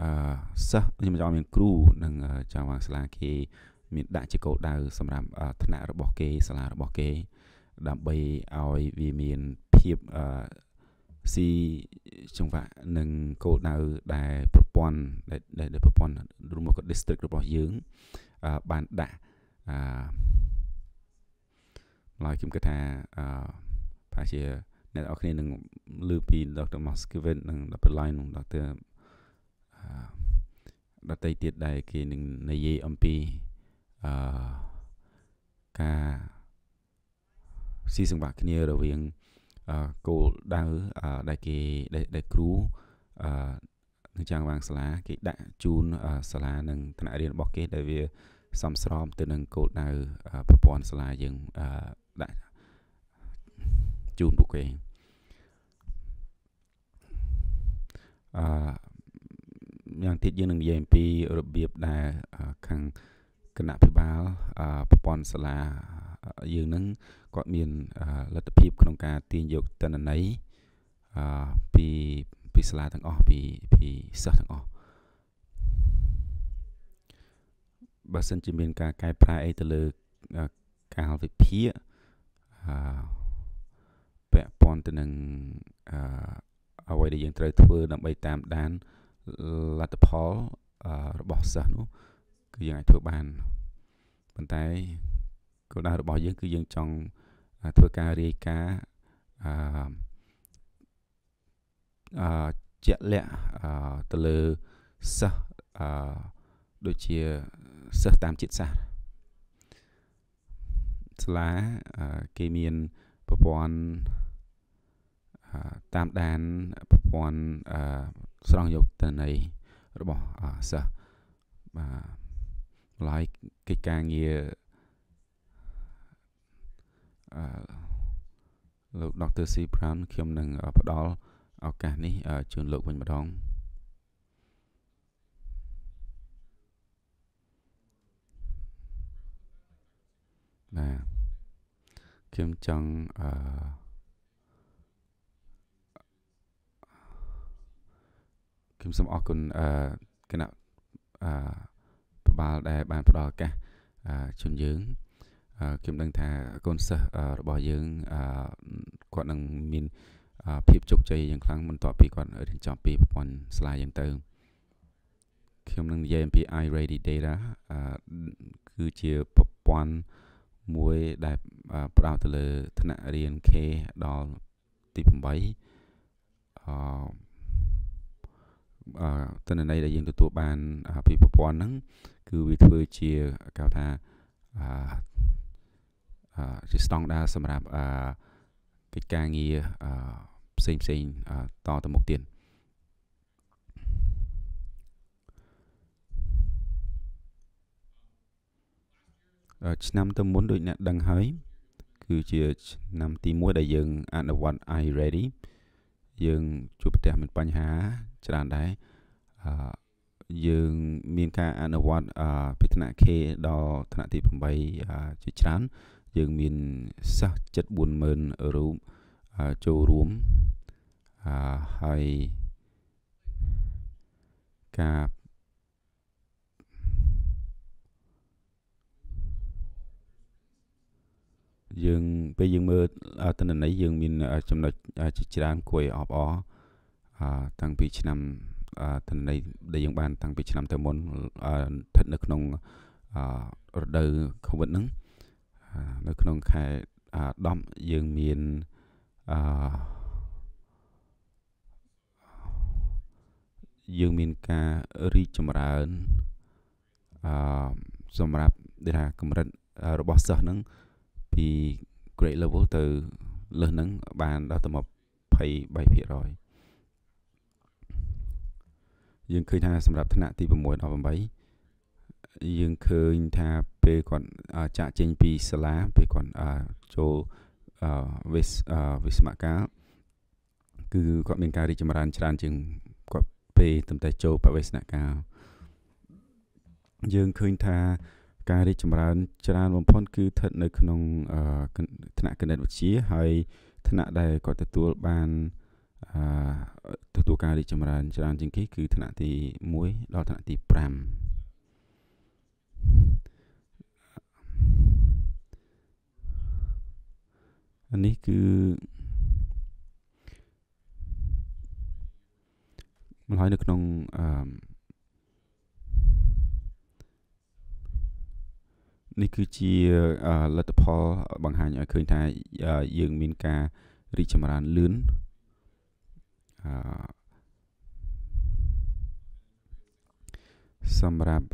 អឺសិស្សខ្ញុំចង់មានគ្រូនិងចៅវាងសាលាគេ មានដាក់ជាគោលដៅសម្រាប់ថ្នាក់របស់គេសាលារបស់គេដើម្បីឲ្យវាមានភាពអឺស៊ីចង្វាក់និងគោលដៅដែលប្រព័ន្ធដែលប្រព័ន្ធរួមមក district របស់យើងបានដាក់អឺឡើយខ្ញុំគិតថាអឺប្រហែលជាអ្នកនរគ្នានឹងលើពី Dr. Moskvin និង Dr. Line និង Dr. ដតីទៀតដែរគេនឹងនិយាយអំពីអឺការស៊ីសង្វាក់គ្នា រវាងគោលដៅដែលគេដែលគ្រូអឺនៅចាំងវាងសាលា គេដាក់ជូនសាលានិងថ្នាក់រៀនរបស់គេ ដែលវាសមស្របទៅនឹងគោលដៅប្រព័ន្ធសាលាយើងដាក់ជូនពួកគេអឺយ៉ាងទៀតយើងនឹងនិយាយអំពីរបៀបដែលខាងគណៈភិបាលប្រព័ន្ធសាលាយើងនឹងគាត់មានលទ្ធភាពក្នុងការទាញយកតនន័យពីពីសាលាទាំងអស់ពីពីសិស្សទាំងអស់បើសិនជាមានការកែប្រែអីទៅលើកាលវិភាគអឺពាក់ព័ន្ធទៅនឹងអអ្វីដែលយើងត្រូវធ្វើ ដើម្បីតាមដានអឺលទ្ធផលរបស់សិស្សនោះគឺយើងអាចធ្វើបានប៉ុន្តែគោលដៅរបស់យើងគឺយើងចង់ធ្វើការរាយការណ៍អឺជាក់លាក់ទៅលើសិស្សអឺដូចជាសិស្សតាមចិត្តសាស្ត្រសាលាគេមានប្រព័ន្ធតាមដានប្រព័ន្ធស្រង់យកតន័យរបស់សិស្សបាទម្ល៉េះកិច្ចការងារអឺលោក Dr. C Brown ខ្ញុំនឹងផ្ដល់ឱកាសនេះជូនលោកវិញម្ដងបាទខ្ញុំចង់អឺខ្ញុំសូមអរគុណអឺគណៈអឺប្របាលដែលបានផ្ដល់ឱកាសជូនយើងខ្ញុំដឹងថាកូនសិស្សរបស់យើងគាត់នឹងមានភាពជោគជ័យយ៉ាងខ្លាំងបន្ទាប់ពីគាត់រៀនចប់ពីប្រព័ន្ធស្លាយយ៉ាងទៅខ្ញុំនឹងនិយាយអំពី iReady Data គឺជាប្រព័ន្ធមួយដែលផ្ដោតទៅលើថ្នាក់រៀន K ដល់ទី8អឺទិន្នន័យដែលយើងទទួលបានពីប្រព័ន្ធហ្នឹងគឺវាធ្វើជាកៅថាអឺជាស្តង់ដារសម្រាប់អឺកិច្ចការងារអឺផ្សេងផ្សេងតទៅមុខទៀតឆ្នាំទៅមុនដូចអ្នកដឹងហើយ គឺជាឆ្នាំទី1ដែលយើងអនុវត្ត iReady យើងជួបប្រទះមានបញ្ហាច្រើនដែរអឺយើងមាន ការអនុវត្តពីថ្នាក់ K ដល់ថ្នាក់ទី8ជាច្រើនយើងមានសិស្សជិត40000រូបចូលរួមអឺហើយការយើងពេលយើងមើលតនន័យយើងមាន ចំណុចជាច្រើនគួរឲ្យអបអរតាំងពីឆ្នាំតន័យដែលយើងបានតាំងពីឆ្នាំទៅមុនស្ថិតនៅក្នុងរដូវ Covid ហ្នឹងនៅក្នុងខែ10យើងមានអឺយើងមានការរីកចម្រើនអឺសម្រាប់ដែលថាកម្រិតរបស់សិស្សហ្នឹងពី grade level ទៅលើសហ្នឹងបានដល់ទៅ23%យើងឃើញថាសម្រាប់ថ្នាក់ទី6ដល់8យើងឃើញថាពេលគាត់ចាក់ចេញពីសាលា ពេលគាត់ចូលវិសវិស្មកាលគឺគាត់មានការរីកចម្រើនច្រើនជាងគាត់ពេលតាំងតែចូលបវេសនកាលយើងឃើញថា ការរីកចម្រើន ច្រើនបំផុតគឺស្ថិតនៅក្នុងថ្នាក់គណិតវិទ្យាហើយថ្នាក់ដែលគាត់ទទួលបានអឺអឺទទួលការរីកចម្រើនច្រើនជាងគេគឺថ្នាក់ទី1ដល់ថ្នាក់ទី5នេះគឺមកហើយនៅក្នុងអឺនេះគឺជាលទ្ធផលបង្ហាញឲ្យឃើញថាយើង មានការរីកចម្រើនលឿនសម្រាប់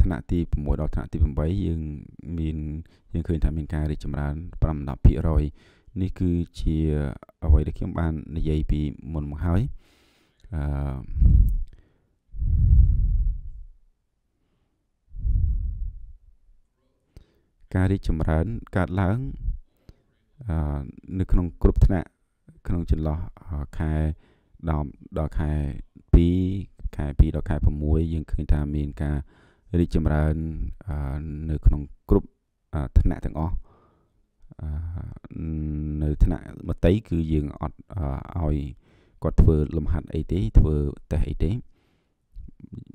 ថ្នាក់ទី6ដល់ថ្នាក់ទី8យើងមានយើងឃើញថាមាន ការរីកចម្រើន5-10%នេះគឺជា អ្វីដែលខ្ញុំបាន និយាយពីមុនមកហើយអឺការរីកចម្រើនកើតឡើង នៅ ក្នុង គ្រប់ថ្នាក់ក្នុងចន្លោះខែ10ដល់ខែ2ខែ2ដល់ខែ6យើងឃើញថាមានការរីកចម្រើននៅក្នុងគ្រប់ថ្នាក់ទាំងអស់នៅថ្នាក់មតីគឺយើងអត់ឲ្យគាត់ធ្វើលំហាត់អីទេធ្វើតេស្តអីទេ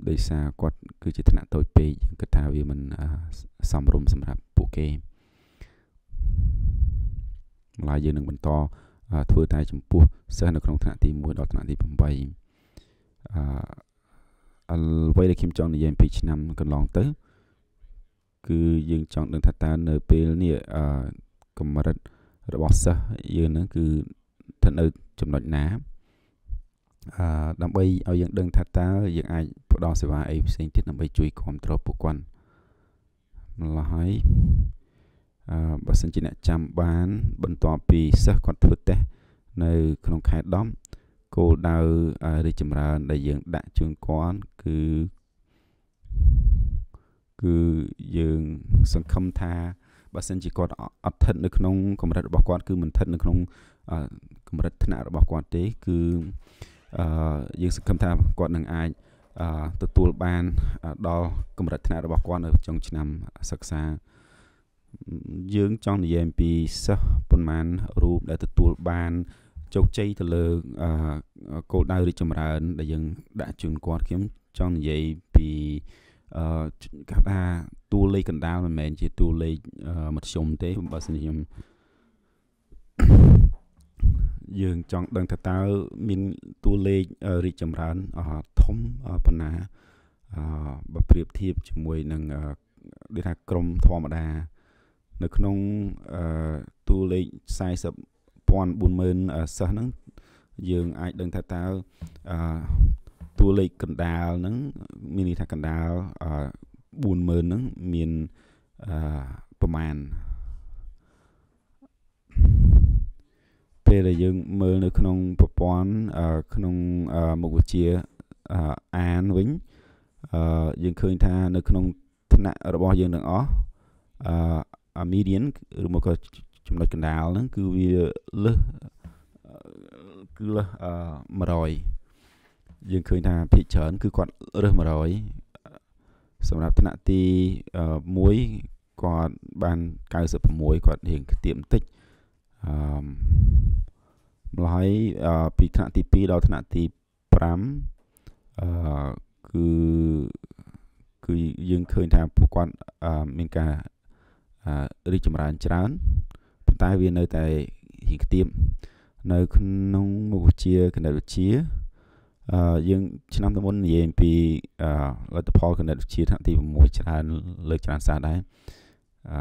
ដោយសារគាត់គឺជាថ្នាក់តូចពេកយើងគិតថាវាមិនសមរម្យសម្រាប់ពួកគេម្ល៉េះយើងនឹងបន្តធ្វើតែចំពោះសិស្សនៅក្នុងថ្នាក់ទី1ដល់ថ្នាក់ទី8អឺអ្វីដែលខ្ញុំចង់និយាយពីឆ្នាំកន្លងទៅគឺយើងចង់ ដឹងថាតើនៅពេលនេះអឺកម្រិតរបស់សិស្សយើងនឹង គឺស្ថិតនៅចំណុចណាអឺដើម្បីឲ្យយើងដឹងថាតើយើងអាចផ្ដល់សេវាអីផ្សេងទៀតដើម្បី ជួយគ្រប់គ្រងពួកគាត់ម្ល៉េះហើយបើសិនជាអ្នកចាំបាន បន្ទាប់ពីសិស្សគាត់ធ្វើតេស្តនៅក្នុងខែ10គោលដៅរីចម្រើនដែលយើងដាក់ជូនគាត់គឺគឺយើងសង្ឃឹមថាបើសិនជាគាត់អត់ស្ថិតនៅក្នុងកម្រិតរបស់គាត់គឺមិនស្ថិតនៅក្នុងកម្រិតថ្នាក់របស់គាត់ទេគឺយើងសង្ឃឹមថាគាត់នឹងអាចទទួលបានដល់កម្រិតថ្នាក់របស់គាត់នៅចុងឆ្នាំសិក្សា2022យើងចង់និយាយអំពីសិស្សប៉ុន្មានរូបដែលទទួលបានជោគជ័យទៅលើគោលដៅរីកចម្រើន ដែលយើងដាក់ជូនគាត់ខ្ញុំចង់និយាយពីអឺគេថាតួលេខកណ្ដាលមិនមែនជាតួលេខមធ្យមទេបើសិនខ្ញុំយើងចង់ដឹងថាតើមានតួលេខរីកចម្រើនធំប៉ុណ្ណាបើប្រៀបធៀបជាមួយនឹងដូចថាក្រមធម្មតានៅក្នុងតួលេខ40,000 40,000សិស្សហ្នឹងយើង អាចដឹងថាតើតួលេខកណ្ដាលហ្នឹងមានន័យថាកណ្ដាល40,000ហ្នឹងមានប្រមាណពេលដែលយើងមើលនៅក្នុងប្រព័ន្ធក្នុងមុខវិជ្ជាអានវិញយើងឃើញថា នៅ ក្នុងថ្នាក់របស់យើងទាំងអស់អាមីរៀនឬមកក៏ចំណុចកណ្ដាលហ្នឹងគឺវាលើសគឺលើស100យើងឃើញថាភាគច្រើនគឺគាត់រើស100សម្រាប់ថ្នាក់ទី1គាត់បាន96គាត់រៀងខ្ទាបបន្តិចអឺម្ល៉េះពីថ្នាក់ទី2ដល់ថ្នាក់ទី5អឺគឺគឺយើងឃើញថាពួកគាត់មានការរីកចម្រើន ច្រើនប៉ុន្តែវានៅតែរៀងខ្ទាបនៅ ក្នុងមុខវិជ្ជាគណិតវិទ្យាអឺយើងឆ្នាំមុននិយាយពីអឺលទ្ធផលគណិតវិទ្យាថ្នាក់ទី6ច្រើន លើកច្រើនសារដែរអឺ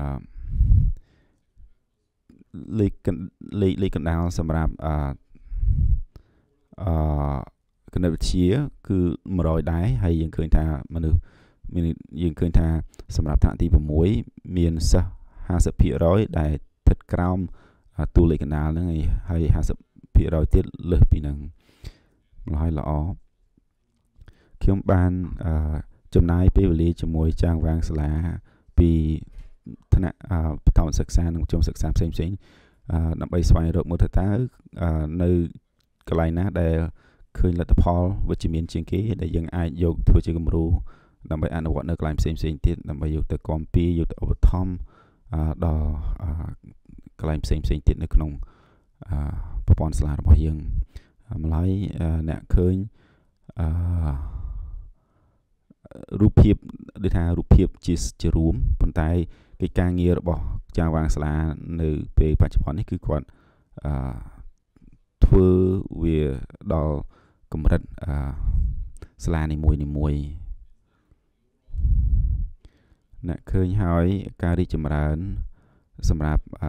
លេខលេខលេខកណ្ដាលសម្រាប់អឺអឺគណិតវិទ្យាគឺ100ដែរហើយយើងឃើញថាមនុស្សមានយើងឃើញថាសម្រាប់ថ្នាក់ទី6មានសិស្ស50%ដែលស្ថិតក្រោមទួលលេខកណ្ដាលហ្នឹងហើយ50%ទៀតលើសពីហ្នឹងម្ល៉េះល្អខ្ញុំបានចំណាយពេលវេលាជាមួយចាងវាងសាលាពីថ្នាក់បឋមសិក្សានិងឧត្តមសិក្សាផ្សេងផ្សេងដើម្បីស្វែងរកមើលថាតើនៅកន្លែងណាដែលឃើញលទ្ធផលវិជ្ជមាន ជាងគេ ដែលយើងអាចយកធ្វើជាគំរូដើម្បីអនុវត្តនៅកន្លែងផ្សេងផ្សេងទៀតដើម្បីយកទៅគាំពារយកទៅឧបត្ថម្ភដល់កន្លែងផ្សេងផ្សេងទៀតនៅក្នុងប្រព័ន្ធសាលារបស់យើងម្ល៉េះអ្នកឃើញអឺរូបភាពដូចថារូបភាពជាជារួមប៉ុន្តែកិច្ចការងាររបស់ចាវាងសាលានៅពេលបច្ចុប្បន្ននេះគឺគាត់អឺធ្វើវាដល់កម្រិតអឺសាលានីមួយនីមួយអ្នកឃើញហើយ ការរីកចម្រើន សម្រាប់អ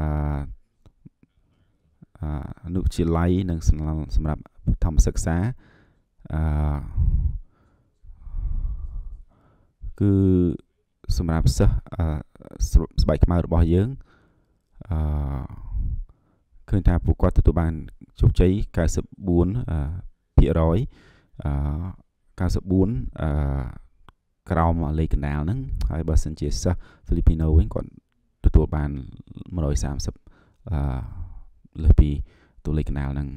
អនុវិទ្យាល័យនិងសម្រាប់បឋមសិក្សាអគឺសម្រាប់សិស្សស្បែកខ្មៅរបស់យើងអឃើញថាពួកគាត់ទទួលបានជោគជ័យ94%អ94អឺក្រោមលេខកណ្ដាលហ្នឹងហើយបើសិនជាសិស្ស Filipino វិញគាត់ទទួលបាន130អឺលើសពីតួលេខកណ្ដាលហ្នឹង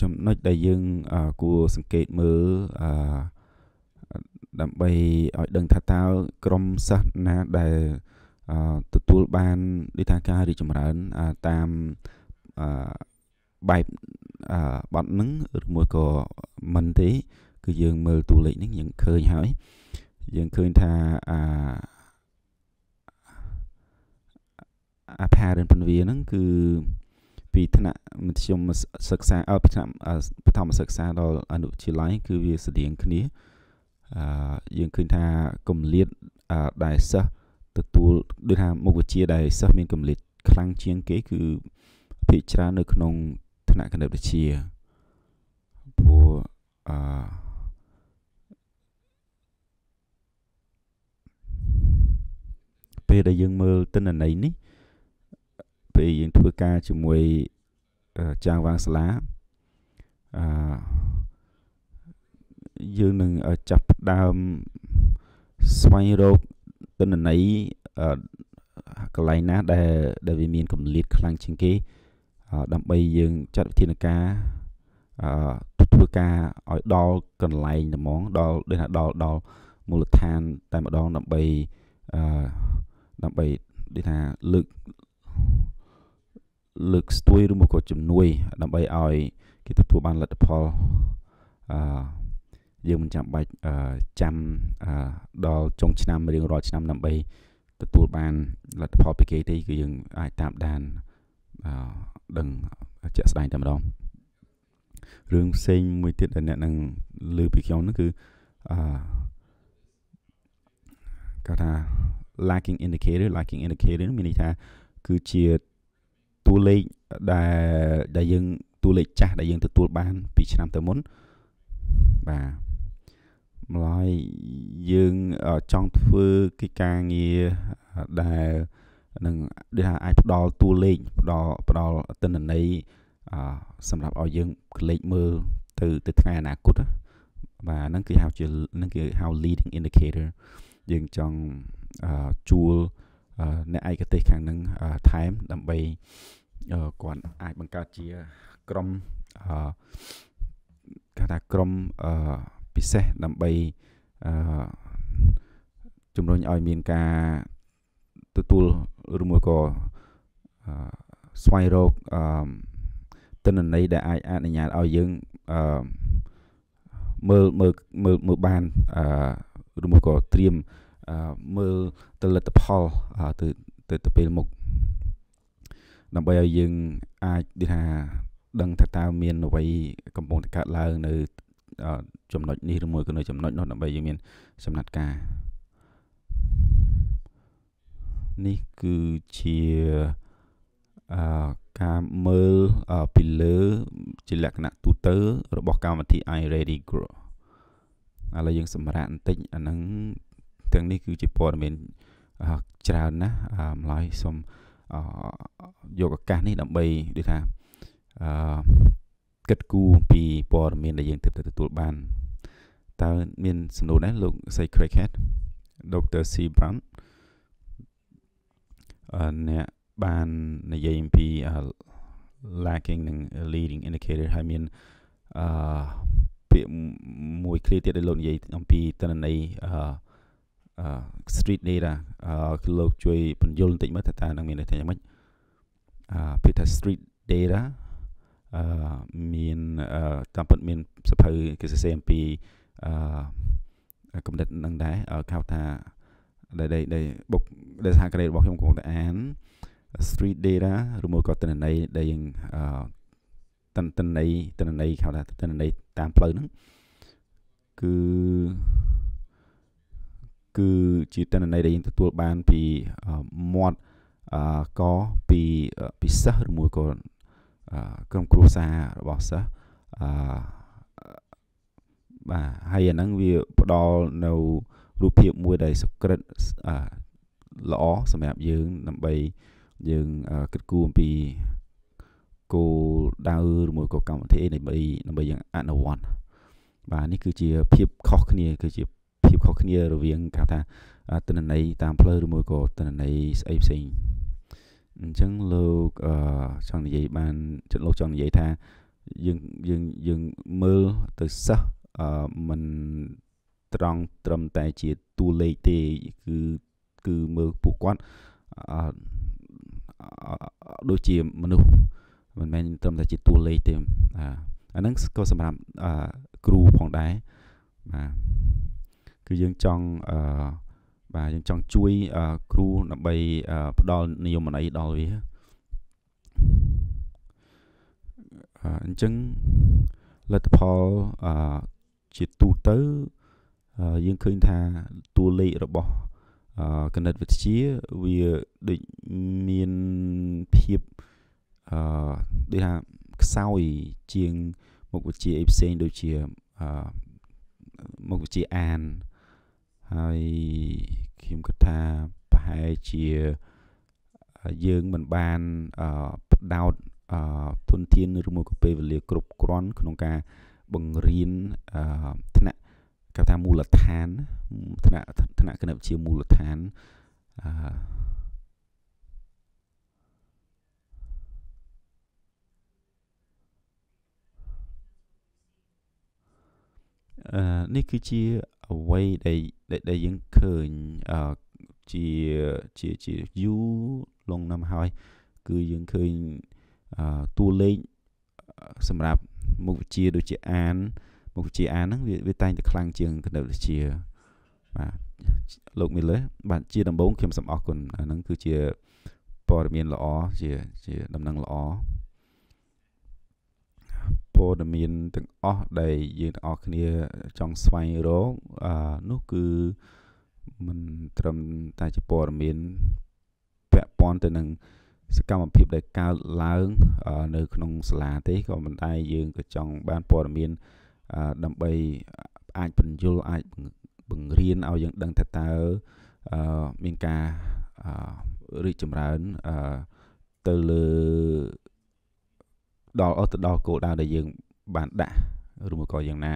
ចំណុចដែលយើង គួរសង្កេតមើលអឺដើម្បីឲ្យ ដឹងថាតើ ក្រុមសិស្សណាដែលទទួលបានដូចថាការរីកចម្រើនតាមបែបបត់នឹងឬមួយក៏មិនទេគឺយើងមើលតួលេខនេះយើងឃើញហើយយើងឃើញថាអាអាផារិនពន្វាហ្នឹងគឺពីថ្នាក់មធ្យមសិក្សាអត់ថ្នាក់បឋមសិក្សាដល់អនុវិទ្យាល័យគឺវាស្តៀងគ្នាអឺយើងឃើញថាគម្លាតដែលសិស្សទទួលដូចថាមុខវិជ្ជាដែលសិស្សមានកម្រិតខ្លាំងជាងគេ គឺភាគច្រើននៅក្នុងថ្នាក់គណិតវិទ្យាព្រោះអឺពេលដែលយើងមើលទិន្នន័យនេះពេលយើងធ្វើការជាមួយចាងវាងសាលាអឺយើងនឹងចាប់ដើមស្វែងរកទិន្នន័យកន្លែងណា ដែលដែលវាមានកម្លាតខ្លាំងជាងគេ ដើម្បីយើងចាត់វិធានការអឺធ្វើការឲ្យដល់កន្លែងតែហ្មងដល់ដូចថាដល់ដល់មូលដ្ឋាន តែម្ដងដើម្បីអឺដើម្បីដូចថាលើកលើកស្ទួយឬមកក៏ជំនួយ ដើម្បីឲ្យគេទទួលបានលទ្ធផលអឺយើងមិនចាំបាច់ចាំដល់ចុងឆ្នាំរៀងរាល់ឆ្នាំដើម្បីទទួលបានលទ្ធផលពីគេទេគឺយើងអាចតាមដានដឹងជាក់ស្ដែងតែម្ដងរឿងផ្សេងមួយទៀតដែលអ្នកនឹងលើពីខ្ញុំនោះគឺអឺគេថា lacking indicator lacking indicator មានន័យថាគឺជាតួលេខដែលដែលយើងតួលេខចាស់ដែលយើងទទួលបានពីឆ្នាំទៅមុនបាទម្ល៉េះយើងចង់ធ្វើកិច្ចការងារដែលនឹងដែលអាចផ្ដល់តួលេខផ្ដល់ផ្ដល់តិន្នន័យសម្រាប់ឲ្យយើងក្លេកមើលទៅទៅថ្ងៃអនាគតបាទហ្នឹងគេហៅជាហ្នឹងគេហៅ leading indicator យើងចង់ជួលអ្នកឯកទេសខាងហ្នឹងថែមដើម្បីគាត់អាចបង្កើតជា ក្រុមគេថាក្រុមអឺពិសេសដើម្បីអឺជំរុញឲ្យមានការទទួលឬមួយក៏ស្វែងរកអឺទិន្នន័យដែលអាចអនុញ្ញាតឲ្យយើងអឺមើលមើលមើលមើលបានអឺឬមួយក៏ត្រៀមអឺមើលទៅលទ្ធផលទៅទៅទៅពេលមុខដើម្បីឲ្យយើងអាចនិយាយថាដឹង ថាតើមានអ្វីកំពុងតែកើតឡើងនៅចំណុចនេះឬមួយក៏នៅចំណុចនោះដើម្បីយើងមានសំណាត់ការនេះគឺជាអការមើលពីលើជាលក្ខណៈទូទៅរបស់កម្មវិធី iReady Group ឥឡូវយើងសម្រាប់បន្តិចអាហ្នឹងទាំងនេះគឺជាព័ត៌មានច្រើនណាស់ម្ល៉េះសូមយកឱកាសនេះដើម្បីដូចថាអឺគិតគូរអំពីព័ត៌មានដែលយើងទើបតែទទួលបានតើមានសំណួរដែរលោក Say Craighead Dr. C Brown អ្នកបាននិយាយអំពី lacking និង leading indicator ហើយមានអឺពាក្យមួយគ្រាទៀតដែលលោកនិយាយអំពីតនន័យអឺ street data អឺលោកជួយបញ្យល់បន្តិចមើលថាតើនឹងមានន័យថាយ៉ាងម៉េចអឺពាក្យថា street data អឺមានតាមពិតមានសភៅគេសរសេរអំពីអឺកំណត់នឹងដែរកៅថាដែលដែលបុកដែលសហគ្រាសរបស់ខ្ញុំកំពុងតែអាន street data ឬមួយក៏តនន័យដែលយើងអឺតនន័យតនន័យគេហៅថាតនន័យតាមផ្លូវហ្នឹងគឺគឺជាតនន័យដែលយើងទទួលបាន ពីមាត់អកពីពិសេសឬមួយក៏ក្រុមគ្រួសាររបស់សិស្សអឺបាទហើយអាហ្នឹងវាផ្ដល់នៅរូបភាពមួយដែលសុក្រិតល្អសម្រាប់យើងដើម្បីយើងគិតគូរអំពីគោលដៅឬមួយក៏កម្មវិធីដើម្បីដើម្បីយើងអនុវត្តបាទនេះគឺជាភាពខុសគ្នា គឺជាភាពខុសគ្នារវាងគេថាតនន័យតាមផ្លូវឬមួយក៏តនន័យស្អីផ្សេងអញ្ចឹងលោកអឺចង់និយាយបានចិត្តលោកចង់និយាយថាយើងយើងយើងមើលទៅសិស្សអឺមិនត្រង់ត្រឹមតែជាតួលេខទេគឺគឺមើលពួកគាត់អឺដូចជាមនុស្សមិនមែនត្រឹមតែជាតួលេខទេអាអាហ្នឹងក៏សម្រាប់អឺគ្រូផងដែរបាទគឺយើងចង់អឺបាទយើងចង់ជួយគ្រូដើម្បី ផ្ដល់និយមន័យដល់វាអញ្ចឹងលទ្ធផលជាទូទៅយើងឃើញថាតួលេខរបស់គណិតវិទ្យាវាដូចមានភាពអឺដូចថាខ្សោយជាងមុខវិជ្ជាអីផ្សេងដូចជាមុខវិជ្ជាអានអឺហើយខ្ញុំគិតថាប្រហែលជាយើងមិនបានផ្ដោតទុនធានឬមួយក៏ពេលវេលាគ្រប់គ្រាន់ ក្នុងការបង្រៀនថ្នាក់គេថាមូលដ្ឋានថ្នាក់ថ្នាក់គណិតវិទ្យាមូលដ្ឋានអឺនេះគឺជាអ្វីដែលដែលយើងឃើញជាជាជា you ឡងណាំហើយ គឺយើងឃើញតួលេខសម្រាប់មុខវិជ្ជាដូចជា អាន មុខវិជ្ជាអានហ្នឹងវាវាតែងតែខ្លាំងជាងគណិតវិទ្យាបាទលោកមីលើបាទជាដំបូងខ្ញុំសូមអរគុណអាហ្នឹងគឺជាព័ត៌មាន ល្អជាជា ដំណឹងល្អព័ត៌មានទាំងអស់ដែលយើងទាំងអស់គ្នាចង់ស្វែងរកនោះគឺมันត្រឹមតែជាព័ត៌មានពាក់ព័ន្ធទៅនឹងសកម្មភាពដែលកើតឡើងនៅក្នុងសាលាទេក៏មិនដែរយើងក៏ចង់បានព័ត៌មាន ដើម្បីអាចបញ្យលអាចបង្រៀនឲ្យយើងដឹងថាតើមានការរីកចម្រើនទៅលើដល់អត់ទៅដល់គោលដៅដែលយើងបានដាក់ឬមកក៏យ៉ាងណា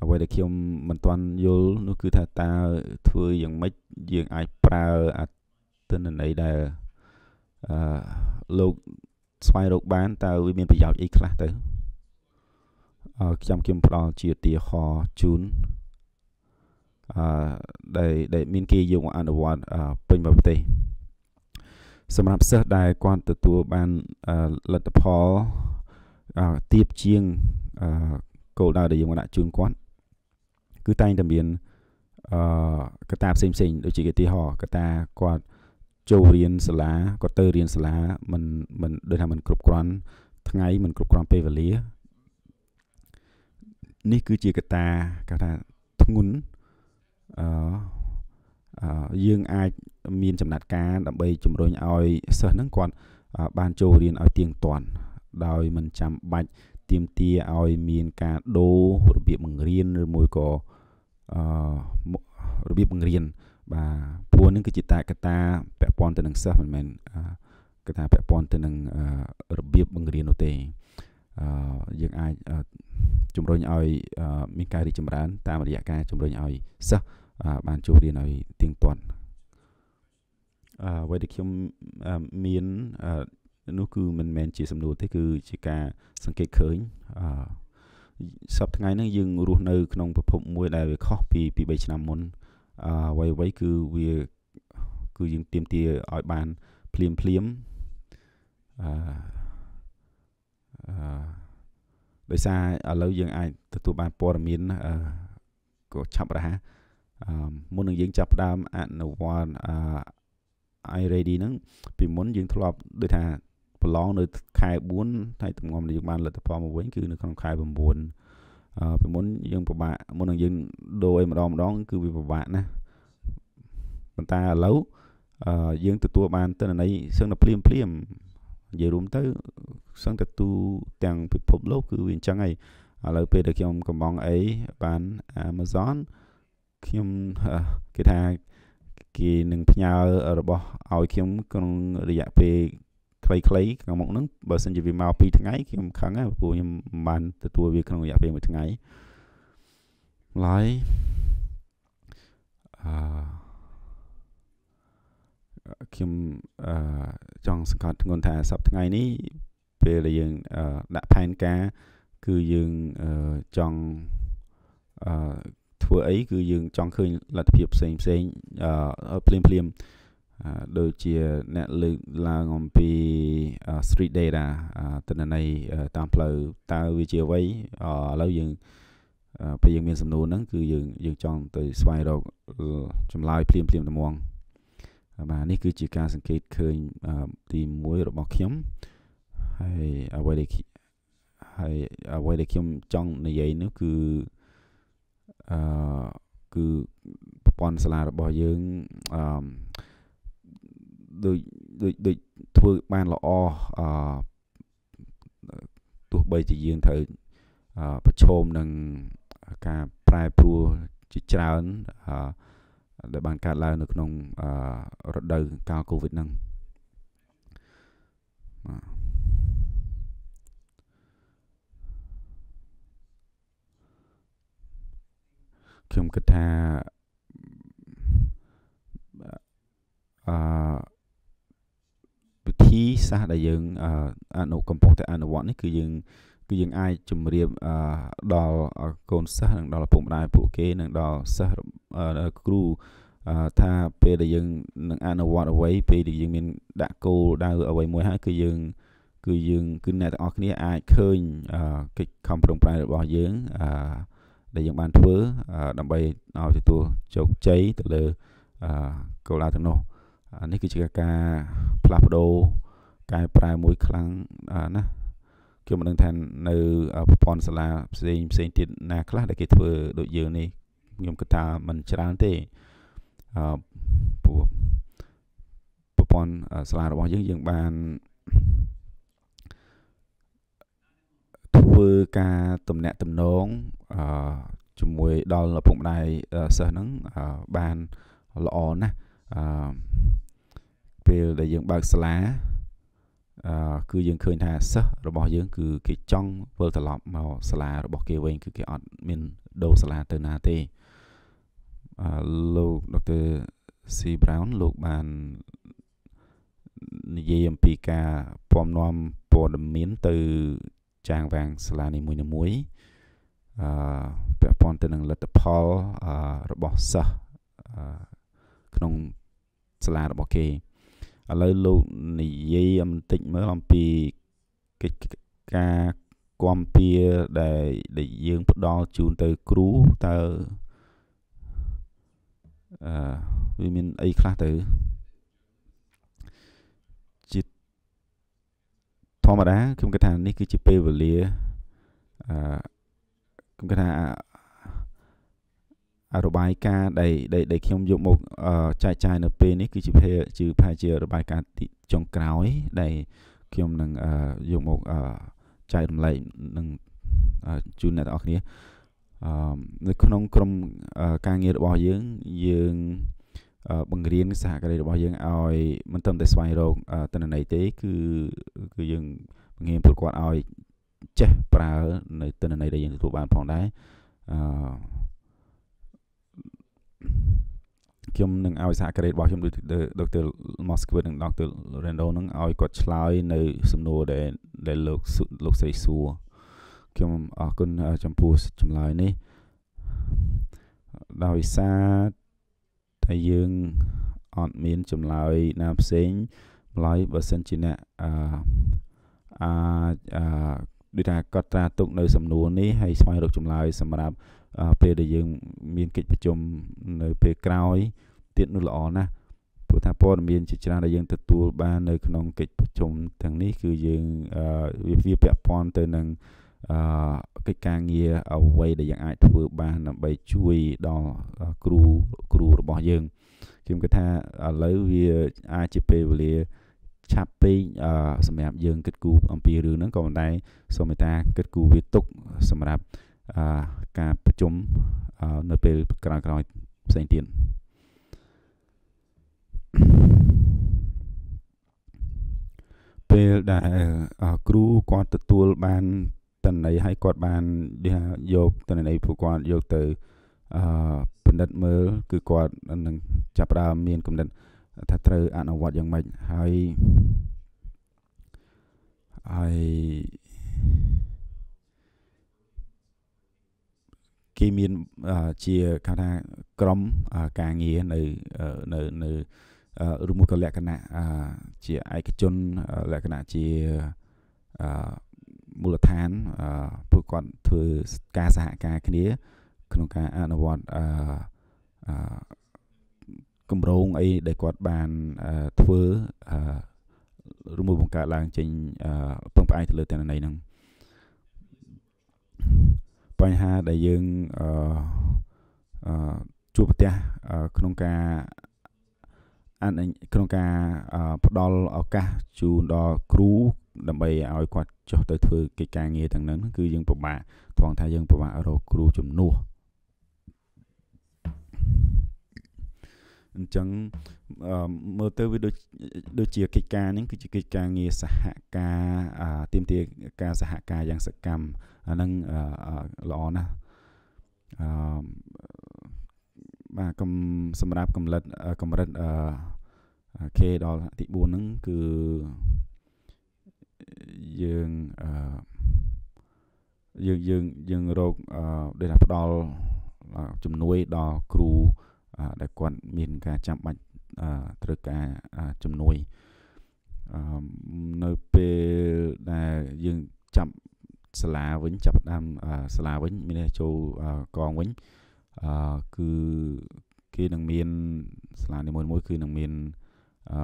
អ្វីដែលខ្ញុំមិនទាន់យល់នោះគឺថាតើធ្វើយ៉ាងម៉េចយើងអាចប្រើអតិនន័យដែលអឺលោកស្វែងរកបានតើវាមានប្រយោជន៍អីខ្លះទៅអឺខ្ញុំខ្ញុំផ្ដល់ជាទាហរណ៍ជូនអឺដែលដែលមានគេយកមកអនុវត្តពេញមួយប្រទេសសម្រាប់សិស្សដែលគាត់ទទួលបានលទ្ធផលទៀបជាងគោលដៅដែលយើងបានដាក់ជូនគាត់គឺតែងតែមានអឺកតាផ្សេងផ្សេងដូចជាឧទាហរណ៍កតាគាត់ចូលរៀនសាលាគាត់ទៅរៀនសាលាមិនមិនដូចថាមិនគ្រប់គ្រាន់ថ្ងៃមិនគ្រប់គ្រាន់ពេលវេលា នេះគឺជាកតាគេថាធ្ងន់អឺយើងអាចមានចំណាត់ការ ដើម្បីជំរុញឲ្យសិស្សហ្នឹងគាត់បានចូលរៀនឲ្យទៀងទាត់ដោយមិនចាំបាច់ទៀមទាឲ្យមានការដូររបៀបបង្រៀនឬមួយក៏អឺរបៀបបង្រៀនបាទព្រោះនឹងគឺជាតកតាពាក់ព័ន្ធទៅនឹងសិស្សមិនមែនកតាពាក់ព័ន្ធទៅនឹងរបៀបបង្រៀននោះទេអឺយើងអាចជំរុញឲ្យ មានការរីកចម្រើន តាមរយៈការជំរុញឲ្យសិស្សបានចូលរៀនឲ្យទៀងទាត់អឺអ្វីដែលខ្ញុំមាននោះគឺមិនមែនជាសំណួរទេគឺជាការសង្កេតឃើញអឺសប្តាហ៍ថ្ងៃហ្នឹងយើងរស់នៅ ក្នុងប្រភពមួយដែលវាខុសពីពី3ឆ្នាំមុនអឺអ្វីអ្វីគឺវាគឺយើងទៀមទាឲ្យបាន ភ្លាមភ្លាមអឺអឺដោយសារឥឡូវយើងអាចទទួលបានព័ត៌មានអឺក៏ឆាប់រហ័សមុននឹងយើងចាប់ផ្ដើមអនុវត្ត iReady ហ្នឹងពីមុនយើងធ្លាប់ដូចថាប្រឡងនៅខែ4ហើយតម្ងំយើងបានលទ្ធផលមកវិញគឺនៅក្នុងខែ9អឺពីមុនយើងពិបាកមុននឹងយើងដូរអីម្ដងម្ដងគឺវាពិបាកណាស់ប៉ុន្តែឥឡូវអឺយើងទទួលបានទិន្នន័យសឹងតែភ្លាមភ្លាមនិយាយរួមទៅសឹងតែទូទាំង ពិភពលោកគឺវាអញ្ចឹងហើយឥឡូវពេលដែលខ្ញុំកំងអីបាន Amazon ខ្ញុំគេថាគេនឹងផ្ញើរបស់ឲ្យខ្ញុំក្នុង រយៈពេលខ្លីៗខាងមុខហ្នឹងបើសិនជាវាមក2ថ្ងៃខ្ញុំខឹងហើយព្រោះខ្ញុំមិនបានទទួលវាក្នុងរយៈពេល1ថ្ងៃឡើយអឺខ្ញុំអឺចង់សង្កត់ធ្ងន់ថាសប្តាហ៍នេះពេលដែលយើងដាក់ផែនការ គឺយើងចង់អឺធ្វើអីគឺយើងចង់ឃើញលទ្ធភាពផ្សេងផ្សេងអឺភ្លាមភ្លាមដូចជាអ្នកលើកឡើងអំពី street data តនន័យតាមផ្លូវតើវាជាអ្វីឥឡូវយើងពេលយើងមានសំណួរហ្នឹងគឺយើងយើងចង់ទៅស្វែងរកចម្លើយភ្លាមភ្លាមតែមួយបាទនេះគឺជាការសង្កេតឃើញទី1របស់ខ្ញុំហើយអ្វីដែលហើយអ្វីដែលខ្ញុំចង់និយាយនោះគឺអឺគឺប្រព័ន្ធសាលារបស់យើងអឺដូចដូចដូចធ្វើបានល្អអឺទោះបីជាយើងត្រូវប្រឈមនឹងការប្រែប្រួលជាច្រើនអឺដែលបានកើតឡើងនៅក្នុងរដូវកាល Covid ហ្នឹងបាទខ្ញុំគិតថាអឺវិធីសាស្ត្រដែលយើងអនុកំពុងតែអនុវត្តនេះគឺយើងគឺយើងអាចជំរាបដល់កូនសិស្សនិងដល់ឪពុកម្ដាយពួកគេនិងដល់សិស្សគ្រូថាពេលដែលយើងនឹងអនុវត្តអ្វីពេលដែលយើងមានដាក់គោលដៅអ្វីមួយហើយគឺយើងគឺយើងគឺអ្នកទាំងអស់គ្នាអាចឃើញកិច្ចខំប្រឹងប្រែងរបស់យើងអឺដែលយើងបានធ្វើ ដើម្បីឲ្យទទួលជោគជ័យទៅលើគោលដៅទាំងនោះនេះគឺជាការ ផ្លាស់ប្ដូរកែប្រែមួយខ្លាំងណាខ្ញុំមិនដឹងថានៅប្រព័ន្ធសាលាផ្សេងផ្សេងទៀតណាខ្លះដែលគេធ្វើ ដូចយើងនេះខ្ញុំគិតថាมันច្រើនទេអឺពួកប្រព័ន្ធសាលារបស់យើងយើងបានធ្វើការទំនាក់ទំនងអឺជាមួយដល់ឪពុកម្ដាយសិស្សហ្នឹងបានល្អណាស់អឺពេលដែលយើងបើកសាលាអឺគឺយើងឃើញថាសិស្សរបស់យើង គឺគេចង់វិលត្រឡប់មកសាលារបស់គេវិញគឺគេអត់មានដូរសាលាទៅណាទេអឺលោកដុកទ័រ C Brown លោកបាននិយាយអំពីការពំនាំព័ត៌មានទៅចាងវាងសាលានីមួយៗអឺពាក់ព័ន្ធទៅនឹងលទ្ធផលអឺរបស់សិស្សអឺក្នុងសាលារបស់គេឥឡូវលោកនិយាយបន្តិចមើលអំពីកិច្ចការគាំពៀដែលដែលយើងផ្ដល់ជូនទៅគ្រូតើអឺវាមាន អីខ្លះទៅធម្មតាខ្ញុំគិតថានេះគឺជាពេលវេលាអឺខ្ញុំគិតថាអារបាយការណ៍ដែលដែលខ្ញុំយកមកចែកចាយនៅពេលនេះគឺជាពេលជាផែជារបាយការណ៍ចុងក្រោយ ដែល ខ្ញុំនឹងយកមកចែករំលែកនឹងជូនអ្នកទាំងអស់គ្នាអឺនៅ ក្នុង ក្រុមការងាររបស់យើងយើងបង្រៀនសហការីរបស់យើងឲ្យមិនត្រឹមតែស្វែងរកតនន័យទេ គឺគឺយើង បង្រៀនពួកគាត់ឲ្យ ចេះប្រើ នៅតនន័យដែលយើងទទួលបានផងដែរអឺខ្ញុំនឹងឲ្យសហការីរបស់ខ្ញុំដុកទ័រ Moscow និងដុកទ័រ Rendo នឹងឲ្យគាត់ឆ្លើយ នៅ សំណួរដែលដែលលោកលោកស្រីសួរខ្ញុំអរគុណចំពោះចម្លើយនេះដោយសារថាយើងអត់មានចម្លើយណាផ្សេងម្ល៉េះបើសិនជាអ្នកអឺអាចអឺដូចថាកត់ត្រាទុកនៅ សំណួរនេះហើយស្វែងរកចម្លើយសម្រាប់ ពេលដែលយើង មានកិច្ចប្រជុំនៅពេលក្រោយទៀតនោះល្អណាស់ព្រោះថាព័ត៌មានជាច្រើនដែលយើងទទួលបាននៅក្នុងកិច្ចប្រជុំទាំងនេះគឺយើងវាពាក់ព័ន្ធទៅនឹងអឺអឺកិច្ចការងារអ្វីដែលយើងអាចធ្វើ បានដើម្បីជួយដល់គ្រូគ្រូរបស់យើងខ្ញុំគិតថាឥឡូវវាអាចជាពេលវេលាឆាប់ពេកអឺសម្រាប់យើងគិតគូរអំពីរឿងហ្នឹងក៏ប៉ុន្តែសូមមេត្តាគិតគូរវាទុកសម្រាប់អឺការប្រជុំនៅពេលក្រោយៗផ្សេងទៀតពេលដែលគ្រូគាត់ទទួលបានតន័យឲ្យគាត់បានយកតន័យពួកគាត់យកទៅអឺពិនិត្យមើលគឺគាត់នឹងចាប់ផ្ដើមមានកំណត់ថាត្រូវអនុវត្តយ៉ាងម៉េចហើយហើយគេមានជាគេថាក្រមការងារនៅនៅនៅឬមួយក៏លក្ខណៈជាឯកជន លក្ខណៈជាអឺមូលដ្ឋានពួកគាត់ធ្វើការសហការគ្នា ក្នុងការអនុវត្តអឺគម្រោងអីដែលគាត់បានធ្វើឬមួយបង្កើតឡើងចេញពឹងផ្អែកទៅលើតនន័យហ្នឹងបញ្ហាដែលយើងអឺជួបប្រទះក្នុងការអានក្នុងការផ្ដល់ឱកាសជូនដល់គ្រូដើម្បីឲ្យគាត់ចុះទៅធ្វើកិច្ចការងារទាំងហ្នឹងគឺយើងពិបាកថងថាយើងពិបាករកគ្រូជំនួសអញ្ចឹងមើលទៅវាដូចដូចជាកិច្ចការហ្នឹងគឺជាកិច្ចការងារសហការទាមទារការសហការយ៉ាងសកម្មអាហ្នឹងល្អណាស់អឺបាទកំសម្រាប់កម្រិតកម្រិតអឺ K ដល់ទី4ហ្នឹងគឺយើងអឺយើងយើងយើងរកអឺដូចថាផ្ដល់ជំនួយដល់គ្រូ ដែលគាត់មានការចាំបាច់ត្រូវការជំនួយនៅពេលដែលយើងចាប់សាលាវិញ ចាប់ដើមសាលាវិញ មានចូលកងវិញអឺគឺគេនឹងមានសាលានីមួយមួយ គឺនឹងមានអឺ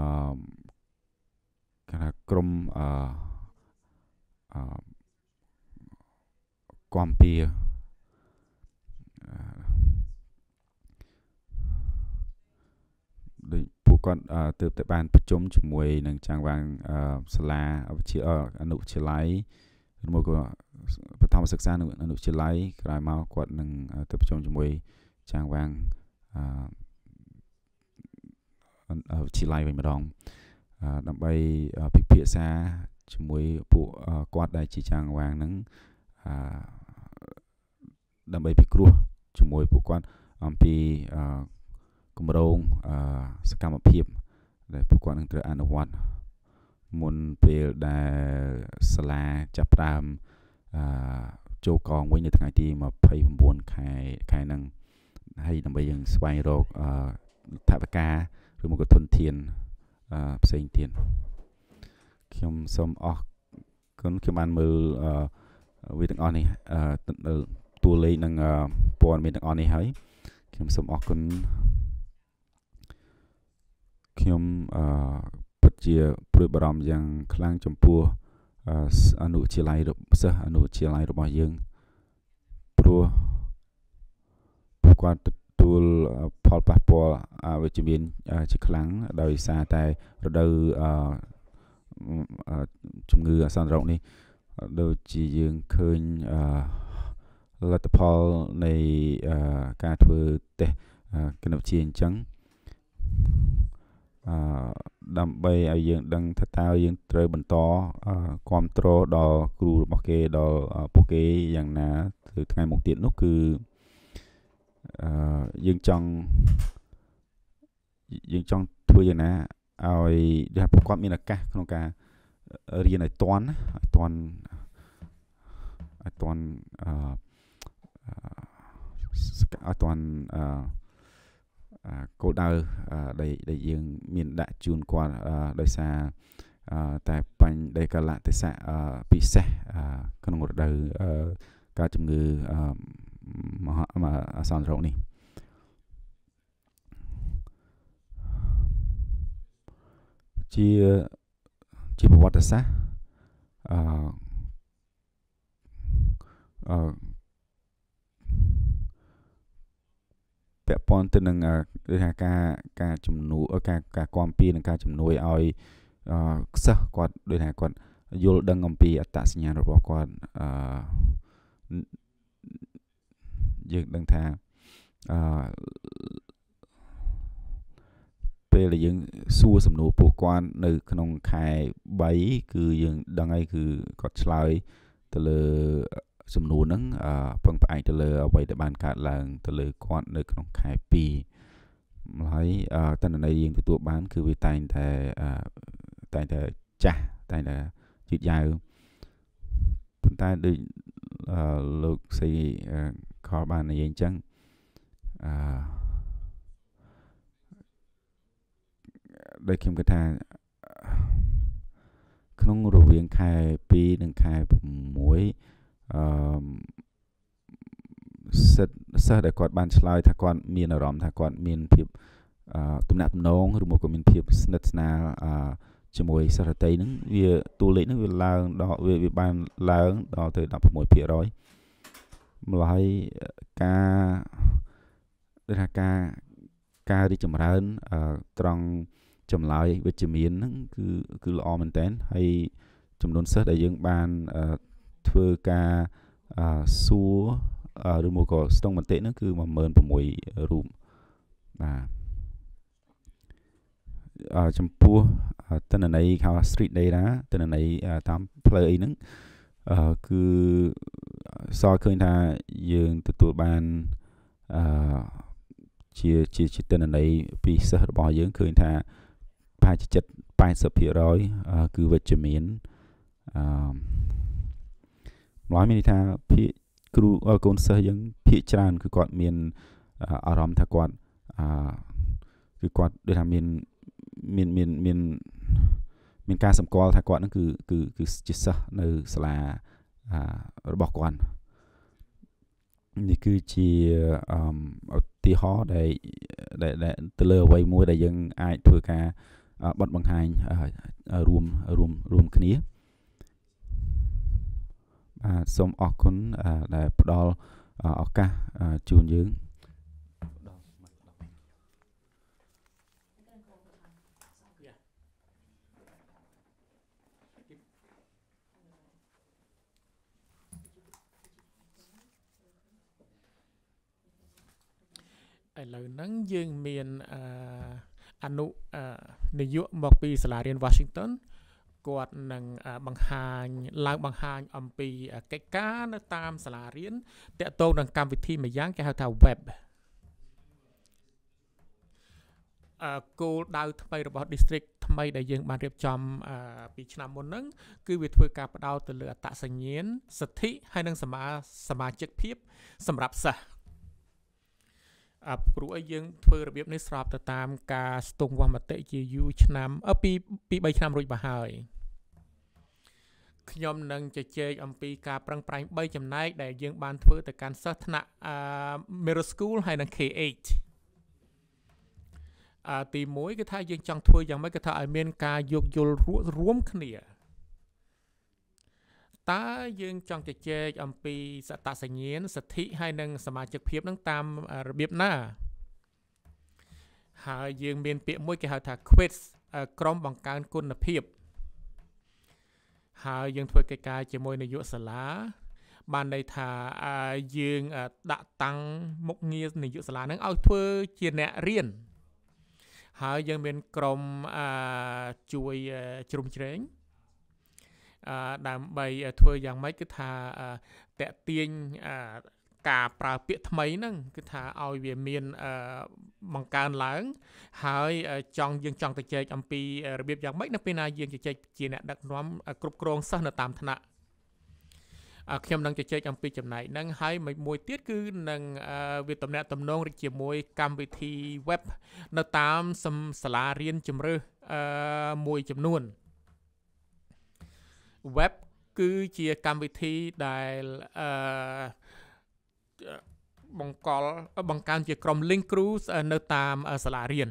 គេថាក្រុមអឺអឺគាំពៀដូចពួកគាត់ទៅតែបានប្រជុំជាមួយនឹងចាងវាងសាលាអវិជ្ជាអនុវិទ្យាល័យឬមួយក៏បឋមសិក្សានៅអនុវិទ្យាល័យក្រោយមកគាត់នឹងទៅប្រជុំជាមួយចាងវាងអឺវិទ្យាល័យវិញម្ដងដើម្បីពិភាក្សាជាមួយពួកគាត់ដែលជាចាងវាងហ្នឹងអឺដើម្បីពិគ្រោះជាមួយពួកគាត់អំពីគម្រោងសកម្មភាព ដែលពួកគាត់នឹងត្រូវអនុវត្តមុនពេលដែលសាលាចាប់ផ្ដើមអឺចូលកងវិញនៅថ្ងៃទី29ខែខែហ្នឹងហើយដើម្បីយើងស្វែងរកអឺថវិកាឬមកធនធានអឺផ្សេងទៀតខ្ញុំសូមអរគុណខ្ញុំបានមើលអឺវាទាំងអស់នេះអឺតួលេខនិងព័ត៌មានទាំងអស់នេះហើយ ខ្ញុំសូមអរគុណខ្ញុំអឺពិតជាព្រួយបារម្ភយ៉ាងខ្លាំងចំពោះអនុវិទ្យាល័យសិស្សអនុវិទ្យាល័យរបស់យើង ព្រោះពួកគាត់ទទួលផលប៉ះពាល់អវិជ្ជមាន ជាខ្លាំងដោយសារតែរដូវជំងឺអាសន្នរោគនេះ ដូចជាយើងឃើញលទ្ធផលនៃការធ្វើតេស្តគណិតវិទ្យាអញ្ចឹងអឺដើម្បីឲ្យយើង ដឹងថាតើយើងត្រូវបន្តគ្រប់គ្រងដល់គ្រូរបស់គេដល់ពួកគេយ៉ាងណាគឺថ្ងៃមុខទៀតនោះគឺអឺយើងចង់យើងចង់ធ្វើយ៉ាងណាឲ្យដែលពួកគាត់មានឱកាស ក្នុងការរៀនឲ្យតាន់ឲ្យតាន់ឲ្យតាន់អឺឲ្យតាន់អឺគោលដៅដែលយើង មានដាក់ជូនគាត់ដោយសារតែបញ្ញដែលកលៈទេសៈពិសេសក្នុងរដូវការជំងឺមហាអសន្នរោគនេះជាជាប្រវត្តិសាស្ត្រអឺពាក់ព័ន្ធទៅនឹងដូចថាការការជំនួយការការគាំពៀនិងការជំនួយឲ្យសិស្សគាត់ដូចថាគាត់យល់ដឹងអំពីអត្តសញ្ញាណរបស់គាត់អឺយើងដឹងថាអឺពេលដែលយើង សួរសំណួរពួកគាត់នៅ ក្នុងខែ3គឺយើងដឹងហើយគឺគាត់ឆ្លើយទៅលើសំណួរហ្នឹងពឹងផ្អែកទៅលើអ្វីដែលបានកើតឡើងទៅលើគាត់នៅក្នុងខែ2ម្ល៉េះតន្ន័យយើងទទួលបានគឺវាតែងតែតែងតែចាស់តែងតែយឺតយ៉ាវប៉ុន្តែដូចលោកសេខលបាននិយាយអញ្ចឹងអឺដែលខ្ញុំគិតថា ក្នុងរវាងខែ2និងខែ6អឺសិទ្ធសិស្សដែលគាត់បានឆ្លើយថាគាត់មានអារម្មណ៍ថាគាត់មានភាព ទំនាក់ទំនងឬមកក៏មានភាពស្និទ្ធស្នាលជាមួយសិស្សរតីហ្នឹងវាតួលេខហ្នឹងវាឡើងដល់វាវាបានឡើងដល់ទៅ16%ម្ល៉េះការដូចថាការការរីចម្រើន ត្រង់ចម្លើយវិជ្ជមានហ្នឹងគឺគឺល្អមែនតើហើយ ចំនួនសិស្សដែលយើង បានធ្វើការសួរឬមកក៏ស្ទង់មតិហ្នឹងគឺ16000រូបបាទចំពោះតនន័យខៅ street data តនន័យតាមផ្លូវអីហ្នឹងគឺសល់ឃើញថាយើងទទួលបានអឺជាជាជាតនន័យពីសិស្សរបស់យើងឃើញថាប្រហែលជា70 80%គឺវិជ្ជមានអឺម្ល៉េះមានន័យថាភាកគ្រូកូនសិស្សយើងភាកច្រើន គឺគាត់ មានអារម្មណ៍ថាគាត់អាគឺគាត់ដូចថាមានមានមានមានមានការសម្គាល់ថាគាត់នឹងគឺគឺគឺជាសិស្សនៅសាលារបស់គាត់នេះគឺជាអឧទាហរណ៍ដែលដែលទៅលើអ្វីមួយដែលយើង អាច ធ្វើការបត់បង្ហាញរួមរួមរួមគ្នាសូមអរគុណដែលផ្ដល់ឱកាសជូនយើងឥឡូវហ្នឹងយើងមានអនុនាយកមកពីសាលារៀន Washington អឺគាត់នឹងបង្ហាញឡើងបង្ហាញអំពីកិច្ចការនៅតាមសាលារៀនតកតងនឹងកម្មវិធីមួយយ៉ាងគេហៅថា web អឺគោលដៅថ្មីរបស់ district ថ្មីដែលយើងបានរៀបចំពីឆ្នាំមុនហ្នឹងគឺវាធ្វើការផ្ដោតទៅលើអត្តសញ្ញាណសិទ្ធិហើយនិងសមាសមាជិកភាព សម្រាប់សិស្សព្រោះអីយើងធ្វើរបៀបនេះស្របទៅតាមការស្ទង់វាស់មតិជាយូរឆ្នាំពីពី3ឆ្នាំរួចមកហើយខ្ញុំនឹងជជែកអំពីការប្រឹងប្រែង3ចំណែក ដែលយើង បានធ្វើទៅកាន់សិស្សថ្នាក់ Mirror School ហើយនិង K8 អាទី1គឺថាយើងចង់ធ្វើយ៉ាងម៉េចគឺថាឲ្យមាន ការយោគយល់រួមគ្នាតើយើងចង់ជជែកអំពីសតសញ្ញាណសិទ្ធិហើយនិងសមាជិកភាពនឹងតាមរបៀបណា ហើយយើងមានពាក្យមួយគេហៅថា quiz ក្រុមបង្កើនគុណភាព ហើយយើងធ្វើកិច្ចការជាមួយនាយកសាលា បានន័យថាយើងដាក់តាំងមុខងារនាយកសាលានឹងឲ្យធ្វើជាអ្នករៀនហើយយើងមានក្រុមជួយជ្រុំជ្រែងដើម្បីធ្វើយ៉ាងម៉េចគឺថាតេទៀងការប្រើពាក្យថ្មីហ្នឹងគឺថាឲ្យវាមានបង្កើនឡើង ហើយចង់យើងចង់ទៅចែកអំពីរបៀបយ៉ាងម៉េចនៅពេលណាយើងជជែកជាអ្នកដឹកនាំគ្រប់គ្រងសិស្សនៅតាមថ្នាក់ខ្ញុំនឹងជជែកអំពីចំណែកហ្នឹងហើយមួយទៀតគឺនឹងវាតំណាក់តំណងជាមួយកម្មវិធី web នៅតាមសាលារៀនជំរើសមួយចំនួន web គឺជាកម្មវិធីដែលអឺបង្កលបង្កើនជាក្រុម link crews នៅតាមសាលារៀន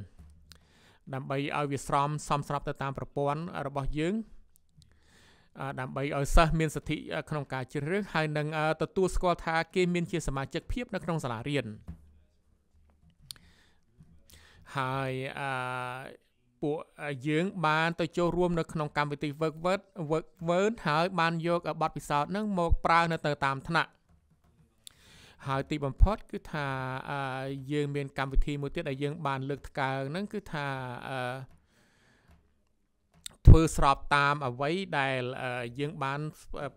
ដើម្បីឲ្យវាស្រមសមស្របទៅតាមប្រព័ន្ធរបស់យើងដើម្បីឲ្យសិស្សមានសិទ្ធិក្នុងការជ្រើសរើសហើយនឹងទទួលស្គាល់ថាគេមាន ជាសមាជិកភាពនៅក្នុងសាលារៀនហើយអឺពួកយើង បាន ទៅចូលរួម នៅក្នុងកម្មវិធី Work Word Work Word ហើយបានយកបទពិសោធន៍នឹងមកប្រើនៅទៅតាមថ្នាក់ហើយទីបំផុតគឺថាយើងមានកម្មវិធីមួយទៀតដែលយើងបាន លើកថ្កើងហ្នឹងគឺថាធ្វើស្របតាមអ្វីដែលយើងបាន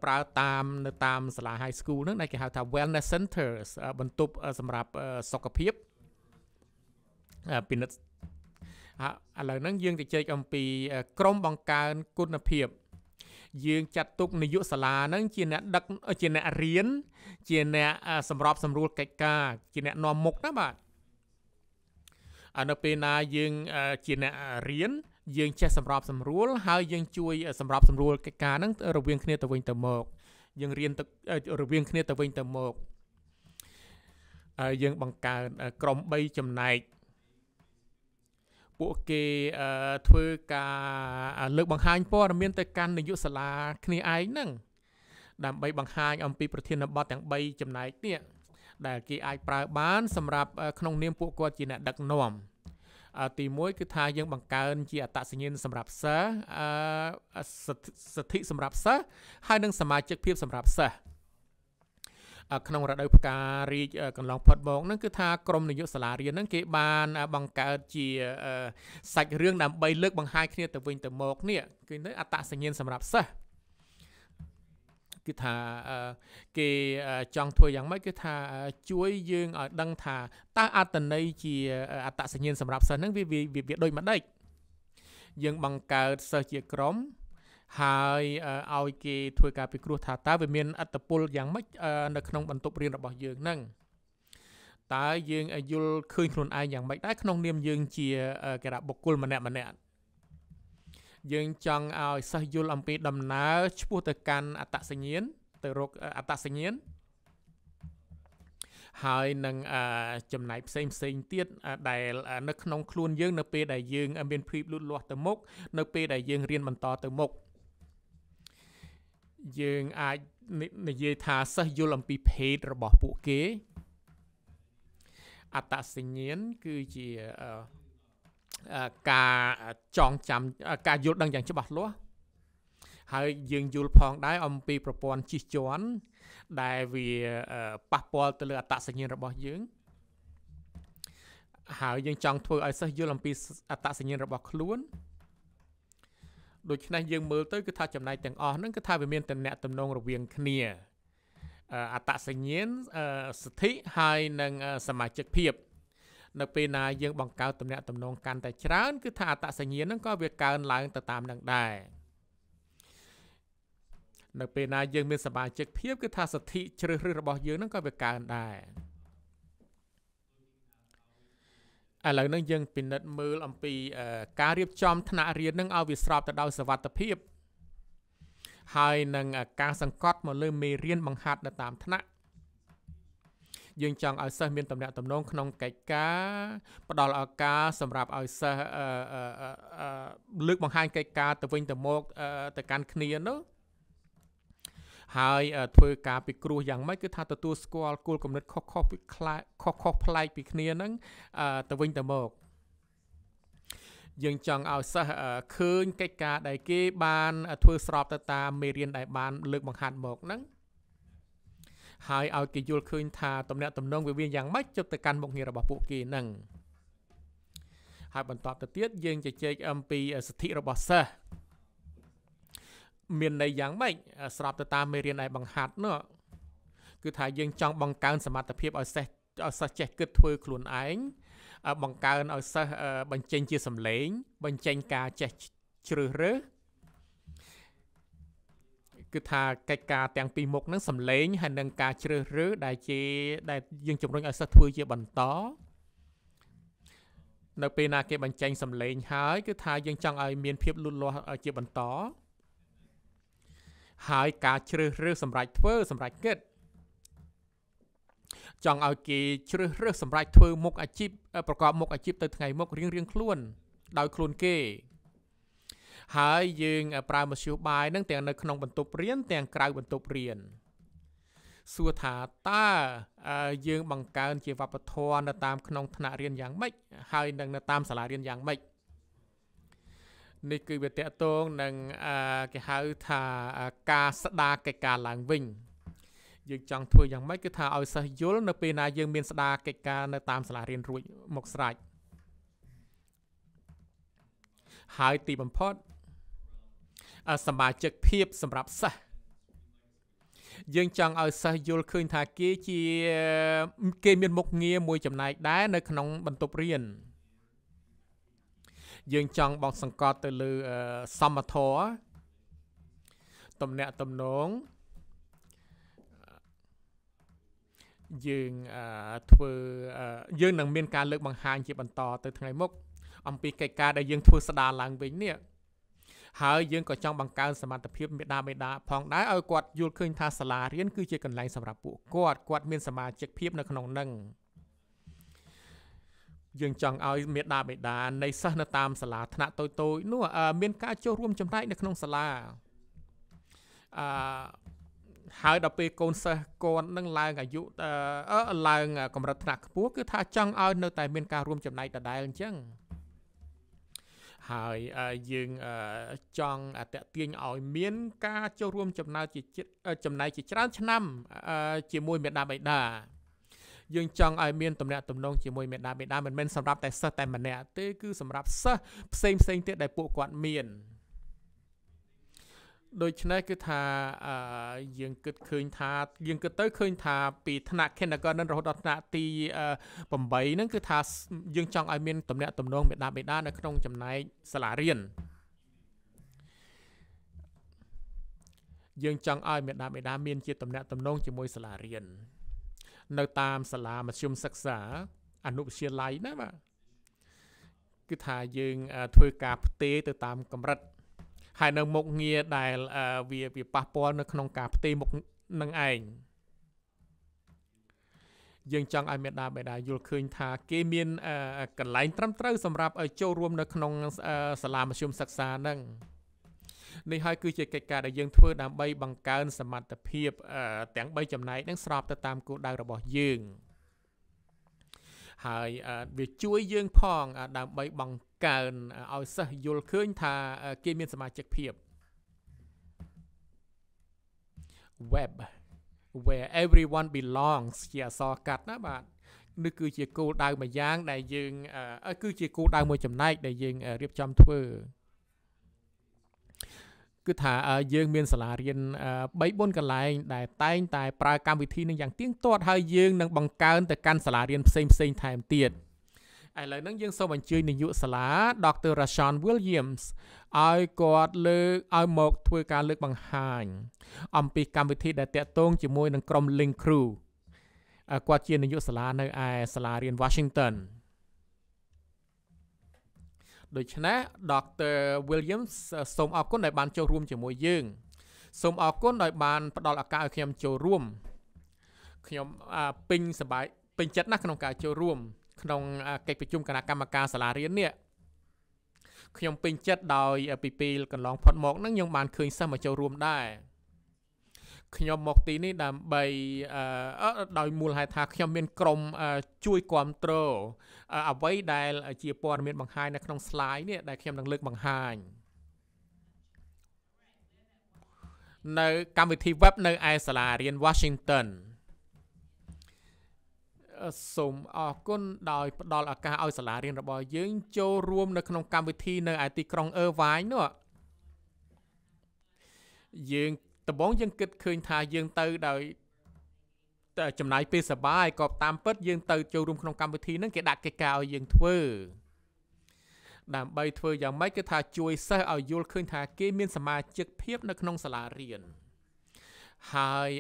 ប្រើតាមនៅតាមសាលា high school ហ្នឹងដែលគេហៅថា wellness centers បន្ទប់សម្រាប់សុខភាពពិនិត្យឥឡូវហ្នឹងយើងទៅជែកអំពីក្រមបង្កើនគុណភាព យើងចាត់ទុកនាយកសាលានឹងជាអ្នកដឹកជាអ្នករៀនជាអ្នកសម្របសម្រួលកិច្ចការ ជាអ្នកនាំមុខណាបាទអនៅពេលណាយើងជាអ្នករៀនយើង ចេះសម្របសម្រួល ហើយយើង ជួយសម្របសម្រួលកិច្ចការនឹងរវាងគ្នាទៅវិញទៅមក យើងរៀនទៅរវាងគ្នាទៅវិញទៅមកយើងបង្កើតក្រុម3ចំណែកពួកគេធ្វើការលើកបង្ហាញព័ត៌មានទៅកាន់នាយកសាលាគ្នាឯងហ្នឹងដើម្បីបង្ហាញអំពីប្រធានបទទាំង3ចំណែកនេះដែលគេអាចប្រើបានសម្រាប់ក្នុងនាមពួកគាត់ជាអ្នកដឹកនាំទី1គឺថាយើងបង្កើន ជាអត្តសញ្ញាណសម្រាប់សិស្សសិទ្ធិសម្រាប់សិស្សហើយនិងសមាជិកភាពសម្រាប់សិស្សក្នុងរដូវផ្ការីកកន្លងផុតមកហ្នឹងគឺថាក្រមនយោបាយសាលារៀនហ្នឹងគេបានបង្កើតជាសាច់រឿងដើម្បីលើកបង្ហាញគ្នាទៅវិញទៅមកនេះគឺអត្តសញ្ញាណសម្រាប់សិស្សគឺថាគេចង់ធ្វើយ៉ាងម៉េចគឺថាជួយយើងឲ្យដឹងថាតើអត្តន័យជាអត្តសញ្ញាណសម្រាប់សិស្សហ្នឹងវាវាដូចមួយដេចយើងបង្កើតសិស្សជាក្រុមហើយឲ្យគេធ្វើការពិគ្រោះថាតើវាមានអត្តពលយ៉ាងម៉េចនៅក្នុងបន្ទប់រៀនរបស់យើងហ្នឹងតើយើងយល់ឃើញខ្លួនឯងយ៉ាងម៉េចដែរក្នុងនាមយើងជាកេរបុគ្គលម្នាក់ម្នាក់យើងចង់ឲ្យសិស្សយល់អំពីដំណើរឈ្មោះទៅកាន់អត្តសញ្ញាណទៅរកអត្តសញ្ញាណហើយនឹងចំណាយផ្សេងផ្សេងទៀតដែលនៅក្នុងខ្លួនយើងនៅ ពេលដែលយើងមានភាពលូតលាស់ទៅមុខនៅពេលដែលយើងរៀនបន្តទៅមុខយើងអាចនិយាយថាសិស្សយល់អំពីភេទរបស់ពួកគេ អត្តសញ្ញាណគឺជាការចងចាំការយល់ដឹងយ៉ាងច្បាស់លាស់ហើយយើងយល់ផងដែរអំពីប្រព័ន្ធជិះជាន់ដែលវាប៉ះពាល់ទៅលើ អត្តសញ្ញាណរបស់យើងហើយយើងចង់ធ្វើឲ្យសិស្សយល់អំពីអត្តសញ្ញាណរបស់ខ្លួនដូច្នេះយើងមើលទៅគឺថាចំណាយទាំងអស់ហ្នឹងគឺថាវាមានតំណែងតំណងរវាងគ្នា អត្តសញ្ញាណសិទ្ធិហើយនិងសមាជិកភាព នៅ ពេលណាយើងបង្កើតតំណែងតំណងកាន់តែច្រើនគឺថាអត្តសញ្ញាណហ្នឹងក៏វាកើនឡើងទៅតាមនឹងដែរនៅពេលណាយើងមានសមាជិកភាពគឺថាសិទ្ធិជ្រើសរើសរបស់យើងហ្នឹងក៏វាកើនដែរឥឡូវនេះយើងពិនិត្យមើលអំពីការរៀបចំថ្នាក់រៀននឹងឲ្យវាស្របទៅដោយសវត្ថភាពហើយនឹងការសង្កត់មកលើមេរៀនបង្ហាត់នៅតាមថ្នាក់យើងចង់ឲ្យសិស្សមានតំណែងតំណងក្នុងកិច្ចការ ផ្ដល់ឱកាសសម្រាប់ឲ្យសិស្សលើកបង្ហាញកិច្ចការទៅវិញទៅមកទៅកាន់គ្នានោះហើយធ្វើការពិគ្រោះយ៉ាងម៉េចគឺថាទទួលស្គាល់គោលគំនិតខុសខុសពីខ្លាខុសខុសប្លែកពីគ្នាហ្នឹងទៅវិញទៅមកយើងចង់ឲ្យសិស្សឃើញកិច្ចការដែលគេបាន ធ្វើស្របទៅតាមមេរៀនដែលបានលើកបង្ហាត់មកហ្នឹងហើយឲ្យគេយល់ឃើញថាតំណែងតំណងវាវាយ៉ាងម៉េចជប់ទៅកាន់មុខងាររបស់ពួកគេហ្នឹងហើយបន្តទៅទៀតយើងជជែកអំពីសិទ្ធិរបស់សិស្សមានន័យយ៉ាងម៉េចស្របទៅតាមមេរៀនដែលបង្ហាត់នោះគឺថាយើងចង់បង្កើនសមត្ថភាពឲ្យសេះឲ្យសិស្សចេះគិតធ្វើខ្លួនឯងបង្កើនឲ្យសិស្សបញ្ចេញជាសម្លេងបញ្ចេញការចេះជ្រើសរើសគឺថាកិច្ចការទាំងពីរមុខហ្នឹងសម្លេងហើយនិងការជ្រើសរើសដែលជាដែលយើងជំរុញឲ្យសិស្សធ្វើជាបន្តនៅពេលណាគេបញ្ចេញសម្លេង ហើយគឺថាយើងចង់ឲ្យមានភាពលូតលាស់ជាបន្តហើយការជ្រើសរើសសម្រាប់ធ្វើសម្រាប់គិតចង់ឲ្យគេជ្រើសរើសសម្រាប់ធ្វើមុខអាជីពប្រកបមុខអាជីពទៅថ្ងៃមុខរៀងរៀងខ្លួន ដោយខ្លួនគេ ហើយយើងប្រើមធ្យោបាយនឹងទាំងនៅក្នុងបន្ទប់រៀនទាំងក្រៅបន្ទប់រៀនសួរថាតើយើងបង្កើនជាវប្បធម៌នៅតាមក្នុងថ្នាក់រៀនយ៉ាងម៉េចហើយនឹងនៅតាមសាលារៀនយ៉ាងម៉េចនេះគឺវាតកតងនឹងគេហៅថាការស្ដារកិច្ចការឡើងវិញយើង ចង់ធ្វើយ៉ាងម៉េចគឺថាឲ្យសិស្សយល់នៅពេលណាយើងមានស្ដារកិច្ចការនៅតាមសាលារៀនរួចមកស្រេចហើយទីបំផុតសមាជិកភាពសម្រាប់សិស្សយើងចង់ឲ្យសិស្សយល់ឃើញថាគេជាគេមានមុខងារមួយចំណែកដែរនៅក្នុងបន្ទប់រៀនយើងចង់បោកសង្កត់ទៅលើសមធម៌តំណាក់តំណងយើងធ្វើយើងនឹងមានការលើកបង្ហាញជាបន្តទៅថ្ងៃមុខអំពីកិច្ចការដែលយើងធ្វើស្ដារឡើងវិញនេះហើយយើងក៏ចង់បង្កើនសមត្ថភាពមេដាមេដាផងដែរឲ្យគាត់យល់ឃើញថាសាលារៀនគឺជាកន្លែងសម្រាប់ពួកគាត់គាត់មានសមាជិកភាពនៅក្នុងនឹងយើងចង់ឲ្យមេដាបេដានៃសិស្សនៅតាមសាលាថ្នាក់តូចតូចនោះមានការចូលរួមចំណែកនៅក្នុងសាលាអឺហើយដល់ពេលកូនសិស្សគាត់នឹងឡើងអាយុអឺឡើងកម្រិតថ្នាក់ខ្ពស់គឺថាចង់ឲ្យនៅតែមានការរួមចំណែកដដែលអញ្ចឹងហើយយើងចង់តេទៀងឲ្យ មាន ការចូលរួមចំណែកជាចំណែកជាច្រើន ឆ្នាំ ជាមួយមេដាបេដាយើងចង់ឲ្យមានតំណែងតំណងជាមួយមេដាបេដាមិនមែនសម្រាប់តែសិស្សតែម្នាក់ទេគឺសម្រាប់សិស្សផ្សេងផ្សេងទៀតដែលពួកគាត់មានដូច្នេះគឺថាយើងគិតឃើញថា យើងគិតទៅឃើញថាពីថ្នាក់ kindergarten រហូតដល់ថ្នាក់ទី8ហ្នឹងគឺថា យើងចង់ឲ្យមានតំណែងតំណងមេដាបេដានៅក្នុងចំណែកសាលារៀនយើងចង់ឲ្យមេដាបេដាមានជា តំណែងតំណងជាមួយសាលារៀននៅតាមសាលាមធ្យមសិក្សាអនុវិទ្យាល័យណាបាទគឺថាយើងធ្វើការផ្ទេរទៅតាមកម្រិតហើយនៅមុខងារដែលវាវាប៉ះពាល់នៅក្នុងការផ្ទេរមុខនឹងឯងយើងចង់ឲ្យមេដាបេដាយល់ឃើញថា គេមានកន្លែងត្រឹមត្រូវសម្រាប់ឲ្យចូលរួមនៅក្នុង សាលាមធ្យមសិក្សាហ្នឹងនេះហើយគឺជាកិច្ចការដែលយើងធ្វើដើម្បីបង្កើនសមត្ថភាពទាំង3ចំណែកនឹងស្របទៅតាមគោលដៅរបស់យើង ហើយវាជួយយើងផងដើម្បីបង្កើនឲ្យសិស្សយល់ឃើញថាគេមានសមាជិកភាព web where everyone belongs ជាអក្សរកាត់ណាបាទនេះគឺជាគោលដៅមួយយ៉ាងដែលយើងគឺជាគោលដៅមួយចំណែកដែលយើងរៀបចំធ្វើគឺថាយើងមានសាលារៀន3 4កន្លែងដែលតែងតែប្រើកម្មវិធីនឹងយ៉ាងទៀងទាត់ហើយយើងនឹងបង្កើនទៅកាន់សាលារៀនផ្សេងផ្សេងថែមទៀតឥឡូវហ្នឹងយើងសូមអញ្ជើញនាយកសាលា Dr. Rashawn Williams ឲ្យគាត់លើកឲ្យមកធ្វើការលើកបង្ហាញ អំពីកម្មវិធីដែលតាក់ទងជាមួយនឹងក្រុម Link Crew គាត់ជានាយកសាលានៅឯសាលារៀន Washington ដូច្នេះ Dr. Williams សូមអរគុណដែលបានចូលរួម ជាមួយយើងសូមអរគុណដែលបានផ្ដល់ឱកាសឲ្យខ្ញុំចូលរួមខ្ញុំពេញសប្បាយពេញចិត្តណាស់ក្នុងការចូលរួម ក្នុងកិច្ចប្រជុំគណៈកម្មការសាលារៀននេះខ្ញុំពេញចិត្តដោយពីពេលកន្លងផុតមកហ្នឹងខ្ញុំបានឃើញសិស្សមកចូលរួមដែរខ្ញុំមកទីនេះដើម្បីដោយមូលហេតុថាខ្ញុំមានក្រុមជួយគ្រប់គ្រងអ្វីដែលជាព័ត៌មានបង្ហាញនៅក្នុង slide នេះដែលខ្ញុំនឹងលើកបង្ហាញនៅកម្មវិធី web នៅឯសាលារៀន Washington សូមអរគុណដោយ ផ្ដល់ឱកាសឲ្យសាលារៀនរបស់យើង ចូលរួម នៅក្នុងកម្មវិធីនៅឯទីក្រុងអឺវ៉ាញនោះយើងដំបងយើងគិតឃើញថាយើងទៅដោយចំណាយពេលសបាយក៏តាមពិតយើងទៅចូលរួមក្នុងកម្មវិធីហ្នឹងគេដាក់កិច្ចការឲ្យយើងធ្វើដើម្បី ធ្វើយ៉ាងម៉េចគឺថាជួយសិស្សឲ្យយល់ឃើញថា គេមានសមាជិកភាពនៅក្នុងសាលារៀនហើយ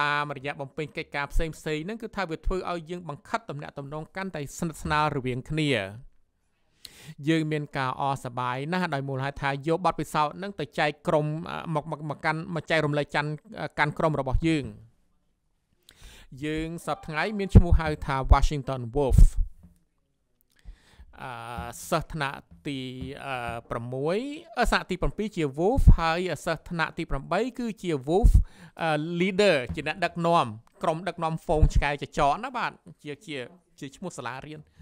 តាមរយៈបំពេញកិច្ចការផ្សេងៗហ្នឹងគឺថាវាធ្វើឲ្យយើងបង្ខិតតំណាក់តំណងកាន់តែស្និទ្ធស្នាលរវាងគ្នាយើងមានការអសប្បាយណាស់ដោយមូលហេតុថាយកប័ណ្ណពិសោធន៍នឹងទៅចែកក្រុមមកមកកាន់មកចែករំលែកកាន់កាន់ក្រុមរបស់យើងយើងសប្តាហ៍មានឈ្មោះហៅថា Washington Wolf អឺសិស្សថ្នាក់ទី6សាកទី7ជា Wolf ហើយសិស្សថ្នាក់ទី8គឺជា Wolf leader ជាអ្នកដឹកនាំក្រុមដឹកនាំហ្វូងឆ្កែចចរណាបាទជាជា ជាឈ្មោះសាលារៀនអឺ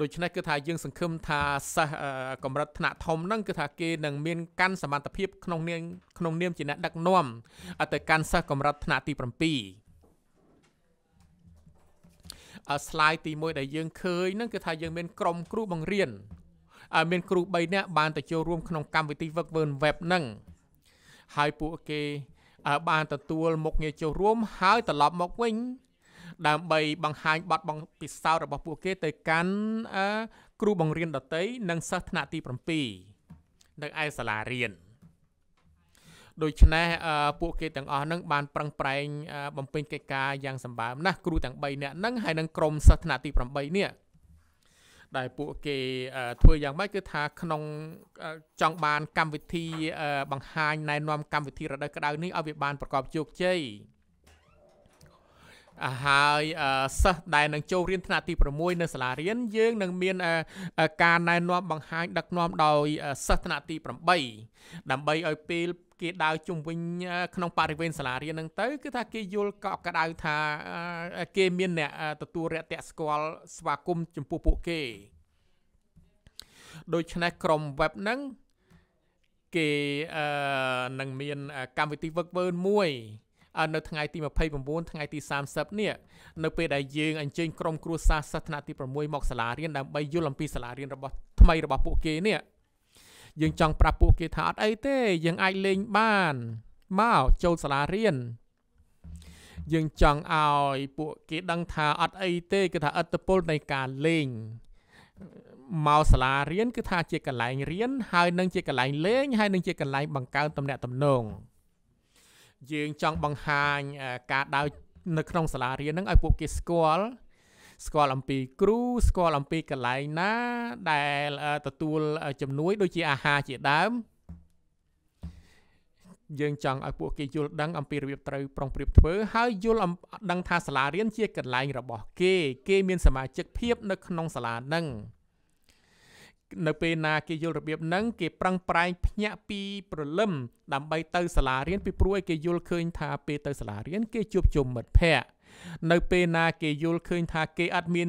ដូច្នេះគឺថាយើងសង្ឃឹមថាសិស្សកម្រិតថ្នាក់ធំហ្នឹងគឺថាគេនឹងមានកាន់សមត្ថភាពក្នុងនាមក្នុងនាមជាអ្នកដឹកនាំទៅកាន់សិស្សកម្រិតថ្នាក់ទី7ស្លាយទី1ដែលយើងឃើញហ្នឹងគឺថាយើងមានក្រុមគ្រូបង្រៀនមានគ្រូ3នាក់បានទៅចូលរួម ក្នុងកម្មវិធី Workburn Web ហ្នឹងហើយពួកគេ បានទទួល មុខងារចូលរួមហើយត្រឡប់មកវិញដើម្បីបង្ហាញបទបង្ពិសោធន៍របស់ពួកគេទៅកាន់គ្រូបង្រៀនដតីនិងសិស្សថ្នាក់ទី7នៅឯសាលារៀនដូច្នេះពួកគេទាំងអស់នឹងបានប្រឹងប្រែងបំពេញកិច្ចការយ៉ាងសម្បើមណាស់គ្រូទាំង3នាក់នឹងហើយនឹងក្រុមសិស្សថ្នាក់ទី8នាក់ដែលពួកគេធ្វើយ៉ាងម៉េចគឺថាក្នុងចង់បានកម្មវិធីបង្ហាញណែនាំកម្មវិធីរដូវក្តៅនេះឲ្យវាបានប្រកបជោគជ័យហើយសិស្សដែលនឹងចូលរៀនថ្នាក់ទី6នៅសាលារៀនយើងនឹងមាន ការណែនាំ បង្ហាញ ដឹកនាំដោយ សិស្សថ្នាក់ទី8ដើម្បីឲ្យពេលគេ ដើរជុំវិញ ក្នុងបរិវេណសាលារៀនហ្នឹងទៅគឺថាគេយល់កក់ក្ដៅថាគេមានអ្នកទទួលរយៈស្គាល់ស្វាគមន៍ចំពោះពួកគេដូច្នេះក្រុម web ហ្នឹងគេនឹងមានកម្មវិធី work burn មួយនៅថ្ងៃទី29ថ្ងៃទី30នេះនៅពេលដែលយើងអញ្ជើញក្រុមគ្រួសារសាសនាទី6មកសាលារៀនដើម្បីយល់អំពីសាលារៀនរបស់ថ្មីរបស់ពួកគេនេះយើងចង់ប្រាប់ពួកគេថាអត់អីទេ យើងអាចលេងបានមកចូលសាលារៀន យើងចង់ឲ្យពួកគេដឹងថាអត់អីទេគឺថាអត្តពលនៃការលេងមកសាលារៀនគឺថាជាកន្លែងរៀនហើយនឹងជាកន្លែងលេងហើយនឹងជាកន្លែងបង្កើនទំនាក់ទំនងយើងចង់បង្ហាញការដើរនៅក្នុង សាលារៀនហ្នឹងឲ្យពួកគេស្គាល់ស្គាល់អំពីគ្រូស្គាល់អំពីកន្លែងណា ដែលទទួលជំនួយដូចជាអាហារជាដើមយើងចង់ឲ្យពួកគេយល់ដឹង អំពីរបៀបត្រូវប្រុងប្រៀបធ្វើហើយយល់ដឹងថាសាលារៀនជាកន្លែងរបស់គេគេមានសមាជិកភាព នៅក្នុងសាលាហ្នឹងនៅពេលណាគេយល់របៀបហ្នឹងគេប្រឹងប្រែងភ្ញាក់ពីព្រលឹមដើម្បីទៅសាលារៀនពីព្រោះឯគេយល់ឃើញថាពេលទៅសាលារៀនគេជួបជុំមិត្តភ័ក្តិនៅពេលណាគេយល់ឃើញថាគេអត់មាន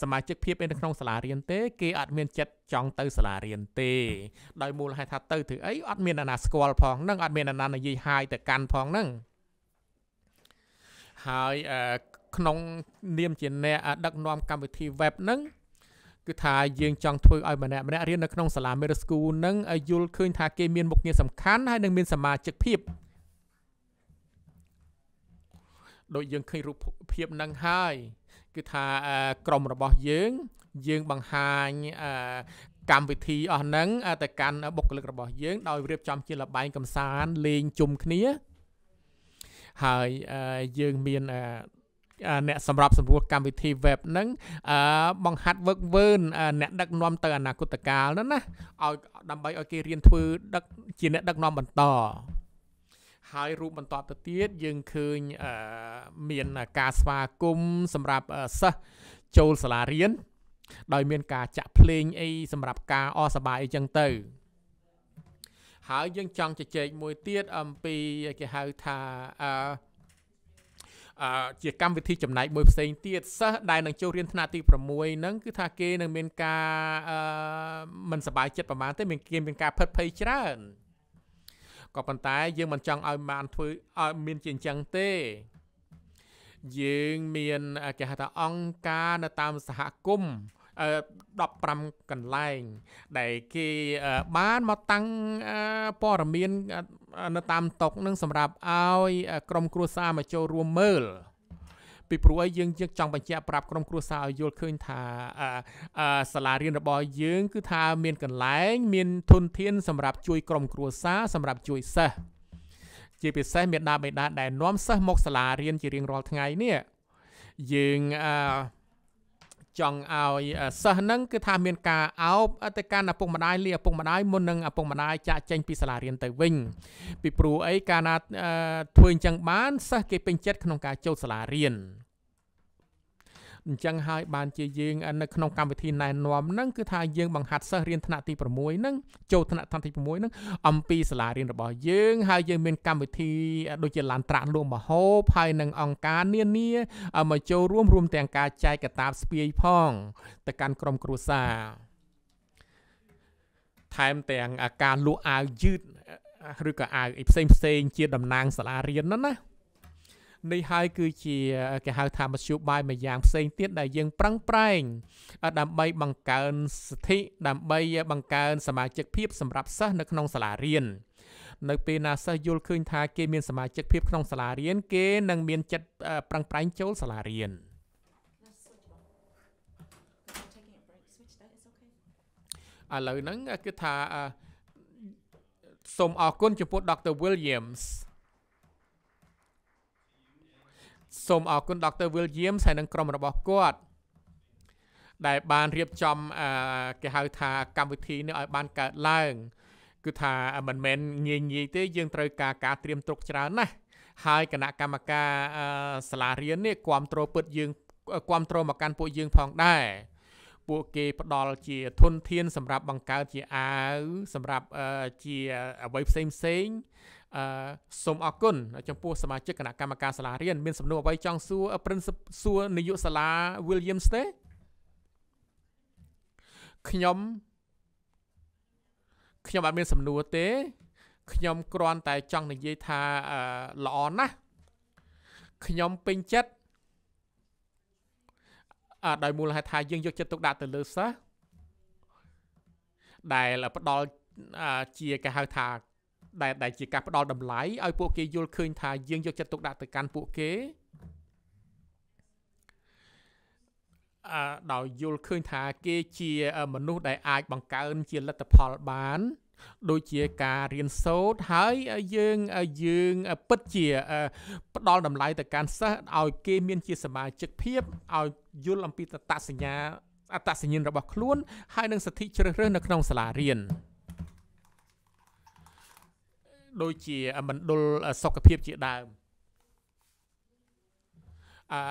សមាជិកភាពនៅក្នុងសាលារៀនទេ គេអត់មានចិត្តចង់ទៅសាលារៀនទេ ដោយមូលហេតុថាទៅធ្វើអីអត់មានអ្នកណាស្គាល់ផងនឹងអត់មានអ្នកណានិយាយហាយទៅកាន់ផងនឹងហើយក្នុងនាមជាអ្នកដឹកនាំកម្មវិធី web នឹងគឺថាយើងចង់ធ្វើឲ្យម្នាក់ម្នាក់រៀននៅក្នុងសាលា Middle School នឹងឲ្យយល់ឃើញថាគេមានមុខងារសំខាន់ហើយនឹងមានសមាជិកភាពដូចយើងឃើញរូបភាពនឹងហើយគឺថាក្រុមរបស់យើងយើងបង្ហាញកម្មវិធីអស់ហ្នឹងទៅកាន់បុគ្គលិករបស់យើង ដោយរៀបចំជាលបែងកំសាន្តលេងជុំគ្នាហើយយើងមានអ្នកសម្របសម្រួលកម្មវិធី web ហ្នឹងបង្ហាត់វឹកវើអ្នក ដឹកនាំទៅអនាគតកាលនោះណាឲ្យដើម្បីឲ្យគេរៀនធ្វើដឹកជាអ្នកដឹកនាំបន្ត ហើយរូបបន្តទៅទៀតយើងឃើញមានការស្វាគមន៍សម្រាប់សិស្សចូលសាលារៀន ដោយ មាន ការចាក់ភ្លេងអី សម្រាប់ការអសប្បាយអីចឹងទៅ ហើយយើងចង់ជជែកមួយទៀតអំពីគេហៅថាអឺជាកម្មវិធីចំណាយមួយផ្សេងទៀតសិស្សដែលនឹងចូលរៀនថ្នាក់ទី6ហ្នឹងគឺថាគេនឹងមានការមិនសប្បាយចិត្តប្រហែលទេមានគេមានការផិតភ័យច្រើនក៏ប៉ុន្តែយើងមិនចង់ឲ្យបានធ្វើឲ្យមានជាអញ្ចឹងទេយើងមានគេហៅថាអង្គការនៅតាមសហគមន៍15កន្លែងដែលគេបានមកតាំងព័ត៌មាននៅតាមតុកនឹងសម្រាប់ឲ្យក្រុមគ្រួសារមកចូលរួមមើលពីព្រោះឲ្យយើងយើងចង់បញ្ជាក់ប្រាប់ក្រុមគ្រួសារឲ្យយល់ឃើញថាសាលារៀនរបស់យើងគឺថាមានកន្លែង មានធនធាន សម្រាប់ជួយក្រុមគ្រួសារសម្រាប់ជួយសិស្សជាពិសេសមេដាបេដាដែលនាំសិស្សមកសាលារៀនជារៀងរាល់ថ្ងៃនេះយើងអឺចង់ឲ្យសិស្សហ្នឹងគឺថាមានការអោបទៅកាន់ឪពុកម្ដាយលាឪពុកម្ដាយមុននឹងឪពុកម្ដាយចាក់ចេញពីសាលារៀនទៅវិញពីព្រោះអីកាលណាធ្វើអញ្ចឹងបានសិស្សគេពេញចិត្តក្នុងការចូលសាលារៀនអញ្ចឹងហើយបានជាយើងនៅក្នុងកម្មវិធីណែនាំហ្នឹងគឺថាយើងបង្ហាត់សិស្សរៀនថ្នាក់ទី6ហ្នឹងចូលថ្នាក់ថ្នាក់ទី6ហ្នឹងអំពីសាលារៀនរបស់យើងហើយយើងមានកម្មវិធីដូចជាឡានត្រាក់លួងមហោបហើយនឹងអង្គការនានាមកចូលរួមរួមទាំងការចែកកតាបស្ពាយផង ទៅកាន់ក្រុមគ្រួសារថែមទាំងការលក់អាវយឺតឬក៏អាវផ្សេងផ្សេង ជាតំណាងសាលារៀនហ្នឹងណានេះហើយគឺជាគេហៅថាមធ្យោបាយមួយយ៉ាងផ្សេងទៀតដែលយើងប្រឹងប្រែងដើម្បីបង្កើនសិទ្ធិដើម្បីបង្កើនសមាជិកភាពសម្រាប់សិស្សនៅក្នុងសាលារៀននៅពេលណាសិស្សយល់ឃើញថាគេមានសមាជិកភាពក្នុងសាលារៀនគេនឹងមានចិត្តប្រឹងប្រែងចូលសាលារៀនឥឡូវហ្នឹងគឺថាសូមអរគុណចំពោះ Dr. Williams សូមអរគុណដុកទ័រ William ហើយនិងក្រុមរបស់គាត់ដែលបានរៀបចំគេហៅថាកម្មវិធីនេះឲ្យបានកើតឡើង គឺថាមិនមែនងាយងាយទេ យើងត្រូវការការត្រៀមត្រុកច្រើនណាស់ហើយគណៈកម្មការសាលារៀននេះគ្រប់គ្រងពិតយើងគ្រប់គ្រងមកកាន់ពួកយើងផងដែរពួកគេផ្ដល់ជាធនធានសម្រាប់បង្កើតជាអាវសម្រាប់ជាអ្វីផ្សេងផ្សេងអឺសូមអរគុណចំពោះសមាជិកគណៈកម្មការសាលារៀនមានសំណួរអ្វីចង់សួរ Principal សួរនាយកសាលា Williams ទេខ្ញុំខ្ញុំអត់មានសំណួរទេខ្ញុំគ្រាន់តែចង់និយាយថាល្អណាស់ខ្ញុំពេញចិត្តអត់ដោយមូលហេតុថាយើងយកចិត្តទុកដាក់ទៅលើសិស្សដែលផ្ដល់ជាគេហៅថាដែលដែលជាការផ្ដល់តម្លៃឲ្យពួកគេយល់ឃើញថាយើងយកចិត្តទុកដាក់ទៅកាន់ពួកគេអឺដោយយល់ឃើញថាគេជាមនុស្សដែលអាចបង្កើន ជាលទ្ធផលបានដូចជាការរៀនសូត្រហើយយើងយើងពិតជាផ្ដល់តម្លៃទៅកាន់សិស្សឲ្យគេមានជាសមាជិកភាពឲ្យយល់អំពីតតសញ្ញាអត្តសញ្ញាណរបស់ខ្លួន ហើយនឹងសិទ្ធិជ្រើសរើសនៅក្នុងសាលារៀន។ដូចជាមណ្ឌលសុខភាពជាដើមអឺ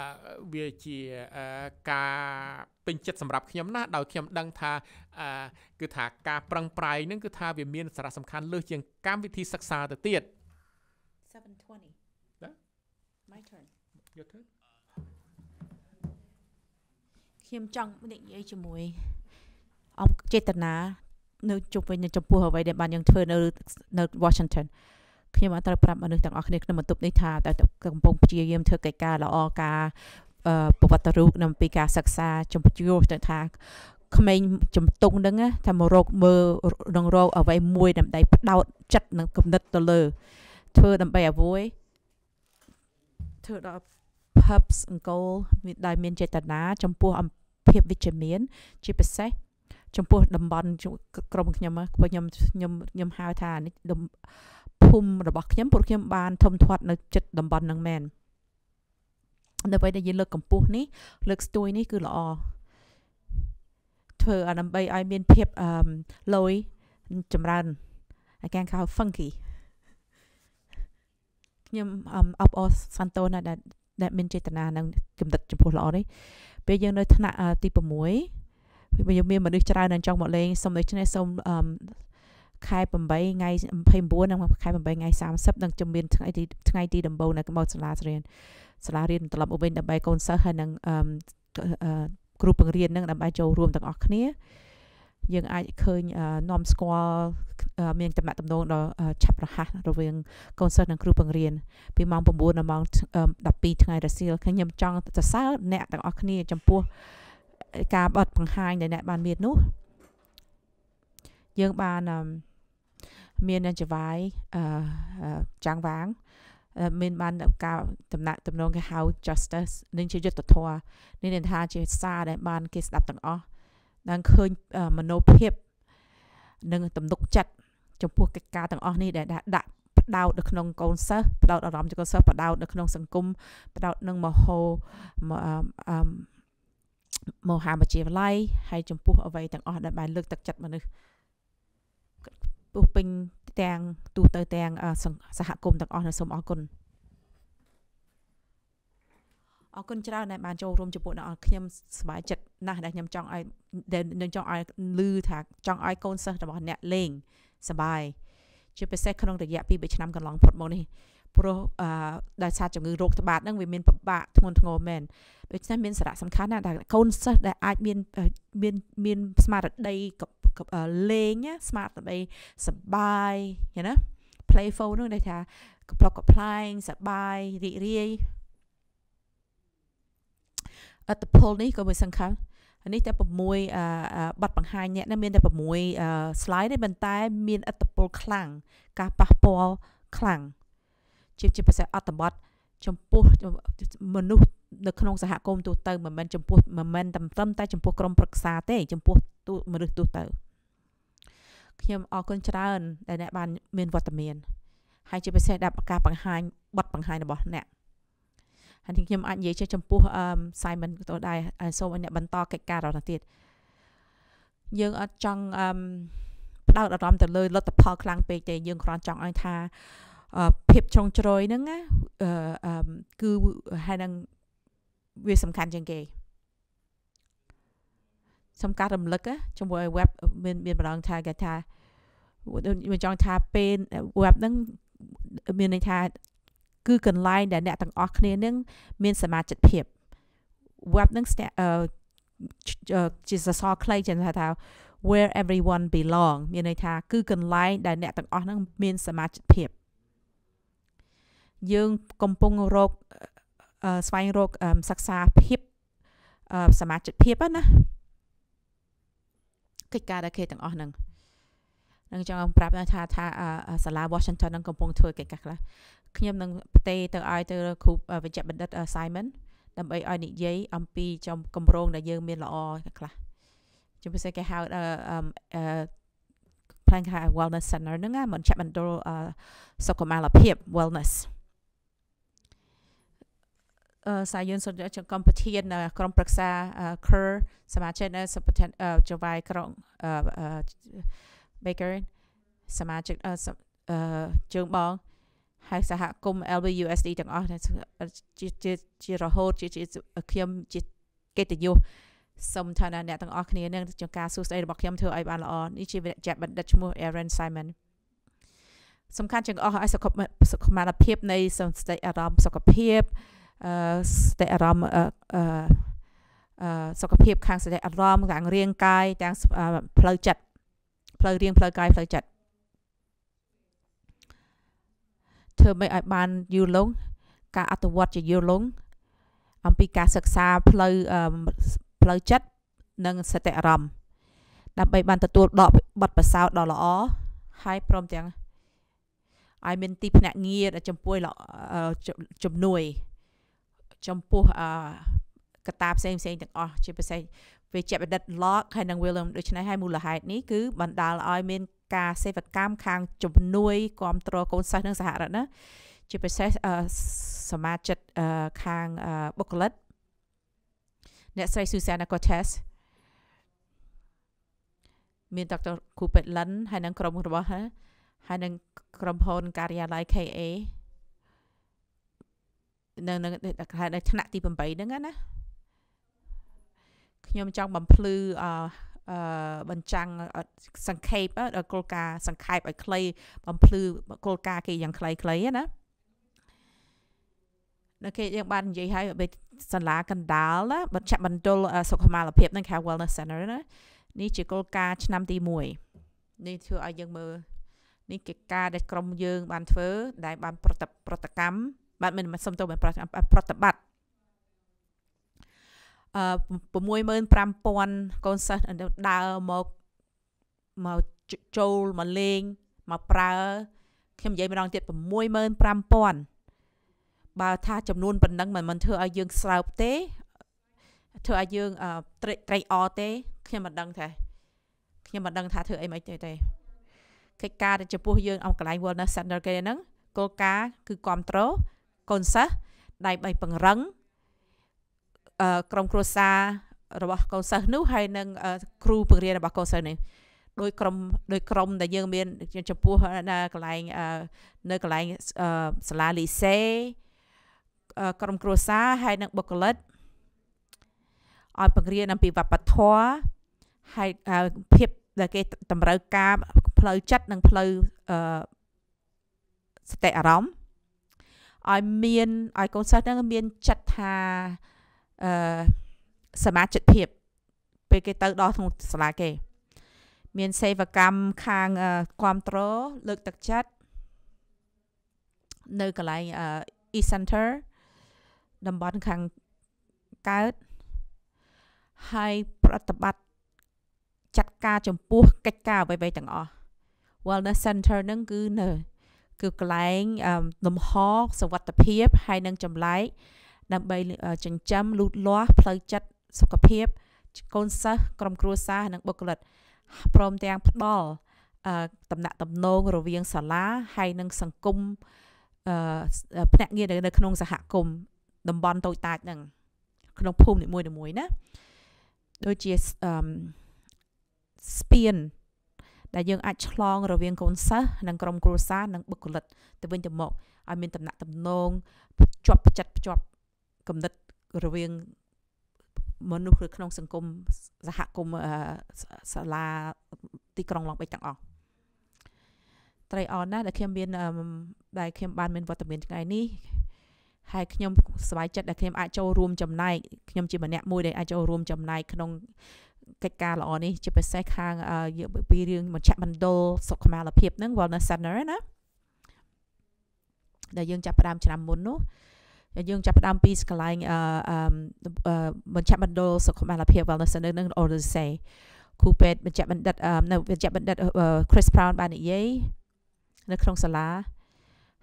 វាជាការពេញចិត្តសម្រាប់ខ្ញុំណាដោយខ្ញុំដឹងថាអឺគឺថាការប្រឹងប្រែងហ្នឹងគឺថាវាមានសារៈសំខាន់លើសជាងកម្មវិធីសិក្សាទៅទៀត720 My turn Your turn ខ្ញុំចង់និយាយជាមួយអង្គចេតនានៅជុំវិញនៅចំពោះអ្វីដែលបានយើងធ្វើនៅនៅ Washington ខ្ញុំអត់ត្រូវប្រាប់មនុស្សទាំងអស់គ្នាក្នុងបន្ទប់នេះថាតែកំពុងព្យាយាមធ្វើកិច្ចការល្អការប្រវត្តិរូបនឹងពីការសិក្សាចំពោះទៅថាក្មេងជំទង់ហ្នឹងថាមករកមើលនឹងរកអ្វីមួយដើម្បីផ្ដោតចិត្តនិងគំនិតទៅលើ ធ្វើដើម្បីអ្វីធ្វើដល់ purpose and goal មានដែលមានចេតនាចំពោះភាពវិជ្ជមាន ជាពិសេសចំពោះតំបន់ក្រុមខ្ញុំពួកខ្ញុំខ្ញុំខ្ញុំហៅថានេះភូមិរបស់ខ្ញុំពួកខ្ញុំបាន ធំធាត់នៅចិត្តតំបន់ហ្នឹងមែននៅពេលដែលយើងលើកកម្ពស់នេះលើក ស្ទួយនេះគឺល្អធ្វើដើម្បីឲ្យមានភាពអឺលយចម្រើនអាកាងខៅ funky ខ្ញុំអបអរសន្តោសណាស់ដែលដែល មានចេតនានឹងគំនិតចំពោះល្អនេះពេលយើង នៅថ្នាក់ទី6មានមនុស្សច្រើនដែលចង់មកលេងសូមដូច្នេះសូមអឺខែ8ថ្ងៃ29និងខែ8ថ្ងៃ30នឹងជំមានថ្ងៃទីថ្ងៃទីដំបូងនៅកម្ពុជាសាលារៀនសាលារៀនត្រឡប់មកវិញដើម្បីកូនសិស្សហើយនឹងអឺគ្រូបង្រៀននឹងដើម្បីចូលរួមទាំងអស់គ្នាយើងអាចឃើញនាំស្គាល់មានតំណែងតំណងដល់ឆាប់រហ័សរវាងកូនសិស្សនិងគ្រូបង្រៀនពីម៉ោង9ដល់ម៉ោង12ថ្ងៃរសៀលខ្ញុំចង់សរសើរអ្នកទាំងអស់គ្នាចំពោះការបត់បង្ហាញដែលអ្នកបានមាននោះយើងបានមានអ្នកចវាយអឺចាំងវាងមាន បានការដំណាក់ដំណងគេហៅ justice នឹងជាយុត្តិធម៌នេះន័យថាជាសារដែលបានគេស្ដាប់ទាំងអស់នឹងឃើញមនោភាព និងទំនុក ចិត្តចំពោះកិច្ចការទាំងអស់នេះដែលដាក់ផ្ដោតនៅក្នុងកូនសិស្សផ្ដោតអារម្មណ៍ទៅកូនសិស្សផ្ដោតនៅក្នុងសង្គមផ្ដោតនឹងមហោអឺមហាវិទ្យាល័យហើយចំពោះអ្វីទាំងអស់ដែលបានលើកទឹកចិត្តមនុស្សពុះពេញទាំង ទូទៅទាំងសហគមន៍ទាំងអស់នៅសូមអរគុណអរគុណច្រើនដែលបានចូលរួមជាមួយដល់ខ្ញុំសប្បាយចិត្តណាស់ដែលខ្ញុំចង់ឲ្យដែលចង់ឲ្យលឺថា ចង់ឲ្យកូនសិស្សរបស់អ្នកលេងសប្បាយជាពិសេសក្នុងរយៈ2ឆ្នាំកន្លងផុតមកនេះព្រោះអឺដោយសារជំងឺរោគត្បាតហ្នឹងវាមានពិបាកធ្ងន់ធ្ងរមែនដូច្នេះមានសារៈសំខាន់ណាស់ដែលកូនសិស្សដែលអាចមានមានមានស្មារតីលេងស្មារតីសប្បាយណា playful ហ្នឹងដែលថាកំ plock applying សប្បាយរីករាយអត្តពលនេះក៏មួយសំខាន់នេះតែ6ប័ណ្ណបង្ហាញអ្នកមានតែ6 slide ទេប៉ុន្តែមានអត្តពលខ្លាំងការប៉ះពាល់ខ្លាំងជាជាភាសាអត្ថបទចំពោះមនុស្សនៅក្នុងសហគមន៍ទូទៅមិនមែនចំពោះមិនមែនតែតែចំពោះក្រុមប្រឹក្សាទេ ចំពោះមនុស្សទូទៅខ្ញុំអរគុណច្រើនដែលអ្នកបានមានវត្តមាន ហើយជាពិសេសដល់ការបង្ហាញបទបង្ហាញរបស់អ្នកហើយខ្ញុំអាចនិយាយជាចំពោះ Simon ទៅដែរសូមឲ្យអ្នកបន្តកិច្ចការរបស់ទៀតយើងអត់ចង់ផ្ដោតអារម្មណ៍ទៅលើលទ្ធផលខ្លាំងពេកទេយើងគ្រាន់ចង់ឲ្យថាភាពចុងជ្រោយហ្នឹងណាគឺហើយនឹងវាសំខាន់ជាងគេសំការរំលឹកជាមួយ web មានមានម្ដងថាគេថាមិនចង់ថាពេល web ហ្នឹងមានន័យថាគឺកន្លែងដែលអ្នកទាំងអស់គ្នានឹងមានសមាជិកភាព web នឹងស្ទាក់ជាសសរខ្លីចឹងថា where everyone belong មានន័យថាគឺកន្លែងដែលអ្នកទាំងអស់នឹងមានសមាជិកភាពយើងកំពុងរកស្វែងរកសិក្សាភាពសមាជិកភាពណាកិច្ចការដែលគេទាំងអស់ហ្នឹងនឹងចង់ប្រាប់ថាថា សាលា Washington នឹងកំពុងធ្វើកិច្ចការខ្លះខ្ញុំនឹងផ្ទេរទៅឲ្យទៅគ្រូវិជ្ជបណ្ឌិត Simon ដើម្បីឲ្យនិយាយអំពីចំគម្រោងដែលយើងមាន ល្អខ្លះជាពិសេសគេហៅអឺផ្នែកហៅ wellness center ហ្នឹងមិនចាក់បណ្ដុលសុខុមាលភាព wellness សាយុនសុនចង្គមប្រធានក្រុមប្រឹក្សា Kerr សមាជិកនៅប្រធានចវាយក្រុង Baker សមាជិកជើងបង ហើយសហគមន៍ LBUSD ទាំងអស់ជាជាជារហូតជាជាខ្ញុំជាកិត្តិយសសូមថាណាអ្នកទាំងអស់គ្នានឹងជាការសួស្ដីរបស់ខ្ញុំធ្វើឲ្យបានល្អនេះជាវិទ្យាបណ្ឌិតឈ្មោះ Aaron Simon សំខាន់ជាងអស់ឲ្យសុខសុខភាព នៃ សន្តិអារម្មណ៍សុខភាពស្ថិរអារម្មណ៍សុខភាពខាងស្ថិរអារម្មណ៍ខាងរាងកាយទាំងផ្លូវចិត្តផ្លូវរាងផ្លូវកាយផ្លូវចិត្តធ្វើមិនឲ្យបានយូរលង ការអត្តវត្តជាយូរលងអំពីការសិក្សាផ្លូវផ្លូវចិត្តនិងសតិអារម្មណ៍ដើម្បីបានទទួលដកបទប្រសោតដ៏ល្អហើយព្រមទាំងឲ្យមានទីភ្នាក់ងារចំពោះជំនួយចំពោះអកតាផ្សេងផ្សេងទាំងអស់ជាពិសេសវាជាបណ្ឌិត Locke ហើយនិង William ដូច្នេះហើយមូលហេតុនេះគឺបណ្ដាលឲ្យមានការសេវកម្មខាងជំនួយគ្រប់គ្រងកូនសិស្សនិងសហរដ្ឋណាជាពិសេសសមាជិកខាងបុគ្គលិកអ្នកស្រី Susanna Cortez មានដុកទ័រ Cooper Lynn ហើយនិងក្រុមរបស់ហើយនិងក្រុមហ៊ុនការិយាល័យ KA នៅនៅខែដល់ឆ្នាំទី8ហ្នឹងណាខ្ញុំចង់បំភ្លឺអឺបញ្ចាំងសង្ខេបគោលការណ៍សង្ខេបឲ្យខ្លីបំភ្លឺគោលការណ៍គេយ៉ាងខ្លីៗណានៅគេយើងបាននិយាយហើយបេសាលាកណ្ដាលណាបញ្ចបណ្ឌលសុខុមាលភាពនឹង Care Wellness Center ណានេះជាគោលការណ៍ឆ្នាំទី1នេះធ្វើឲ្យយើងមើលនេះកិច្ចការ ដែលក្រុមយើង បានធ្វើដែល បានប្រតិប្រតិកម្មបាទមិនសុំទោសប្រតិបត្តិអឺ65000កូនសិស្សដើរមកមកចូលមកលេងមកប្រើ ខ្ញុំនិយាយម្ដងទៀត65000បើថាចំនួនប៉ុណ្ណឹងមិនមិនធ្វើឲ្យយើងស្រោបទេធ្វើឲ្យយើងត្រេកត្រេកអរទេ ខ្ញុំមិនដឹងថាខ្ញុំមិនដឹងថាធ្វើអីមិនទេទេកិច្ចការចំពោះយើងអង្គកន្លែង wellness center គេហ្នឹងគោលការណ៍គឺគ្រប់ត្រូលកូនសិស្សដៃបីពង្រឹងក្រុមគ្រួសាររបស់កូនសិស្សនោះហើយនិងគ្រូបង្រៀនរបស់កូនសិស្សនេះដោយក្រុមដោយក្រុមដែលយើងមានចំពោះនៅកន្លែងនៅកន្លែងសាលាលីសេក្រុមគ្រួសារហើយនិងបុគ្គលិកឲ្យបង្រៀនអំពីវប្បធម៌ហើយភាពដែលគេតម្រូវការផ្លូវចិត្តនិងផ្លូវសតិអារម្មណ៍ឲ្យមានឲ្យកូនសិស្សហ្នឹងមានចិត្តថាអឺសមាជិកភាព ពេលគេទៅដល់ក្នុងសាលាគេ មានសេវកម្មខាងគ្រប់គ្រងលើកទឹកចិត្តនៅកន្លែង e center តំបន់ខាងកើតហើយប្រតិបត្តិចាត់ការ ចំពោះ កិច្ចការអ្វីៗទាំងអស់ wellness center ហ្នឹងគឺនៅគឺកន្លែងលំហសวัสดิភាពហើយនិងចម្លែកដើម្បីចិញ្ចឹមលូតលាស់ផ្លូវចិត្តសុខភាពកូនសិស្សក្រុមគ្រួសារ និងបុគ្គលិកព្រមទាំងផ្ដល់តំណាក់តំណងរវាងសាលាហើយនិងសង្គមភ្នាក់ងារនៅ ក្នុង សហគមន៍តំបន់តូចតាចហ្នឹងក្នុងភូមិនីមួយៗណាដូចជាស្ពានដែលយើងអាចឆ្លង រវាងកូនសិស្សនិងក្រុមគ្រួសារនិងបុគ្គលិកទៅវិញទៅមកឲ្យ មានតំណែងតំណងជាប់ចិត្តជាប់កំណត់រវាងមនុស្សឬក្នុង សង្គមសហគមន៍សាលាទីក្រុងឡងបិចទាំងអស់ត្រីអរណាស់ដែលខ្ញុំមានដែលខ្ញុំបាន មានវត្តមាន ថ្ងៃនេះហើយខ្ញុំសប្បាយចិត្តដែលខ្ញុំអាចចូលរួមចំណែកខ្ញុំជាម្នាក់មួយដែលអាចចូលរួមចំណែកក្នុងកិច្ចការល្អនេះជាពិសេសខាងពីរឿងមជ្ឈមណ្ឌលសុខុមាលភាពហ្នឹង wellness center ណាដែលយើងចាប់ផ្ដើមឆ្នាំមុននោះយើងចាប់ផ្ដើមពីកន្លែងអឺមជ្ឈមណ្ឌលសុខុមាលភាព wellness center នឹង order say គ្រូពេទ្យមជ្ឈបណ្ឌិតនៅមជ្ឈបណ្ឌិត Chris Brown បាននិយាយនៅក្នុងសាលា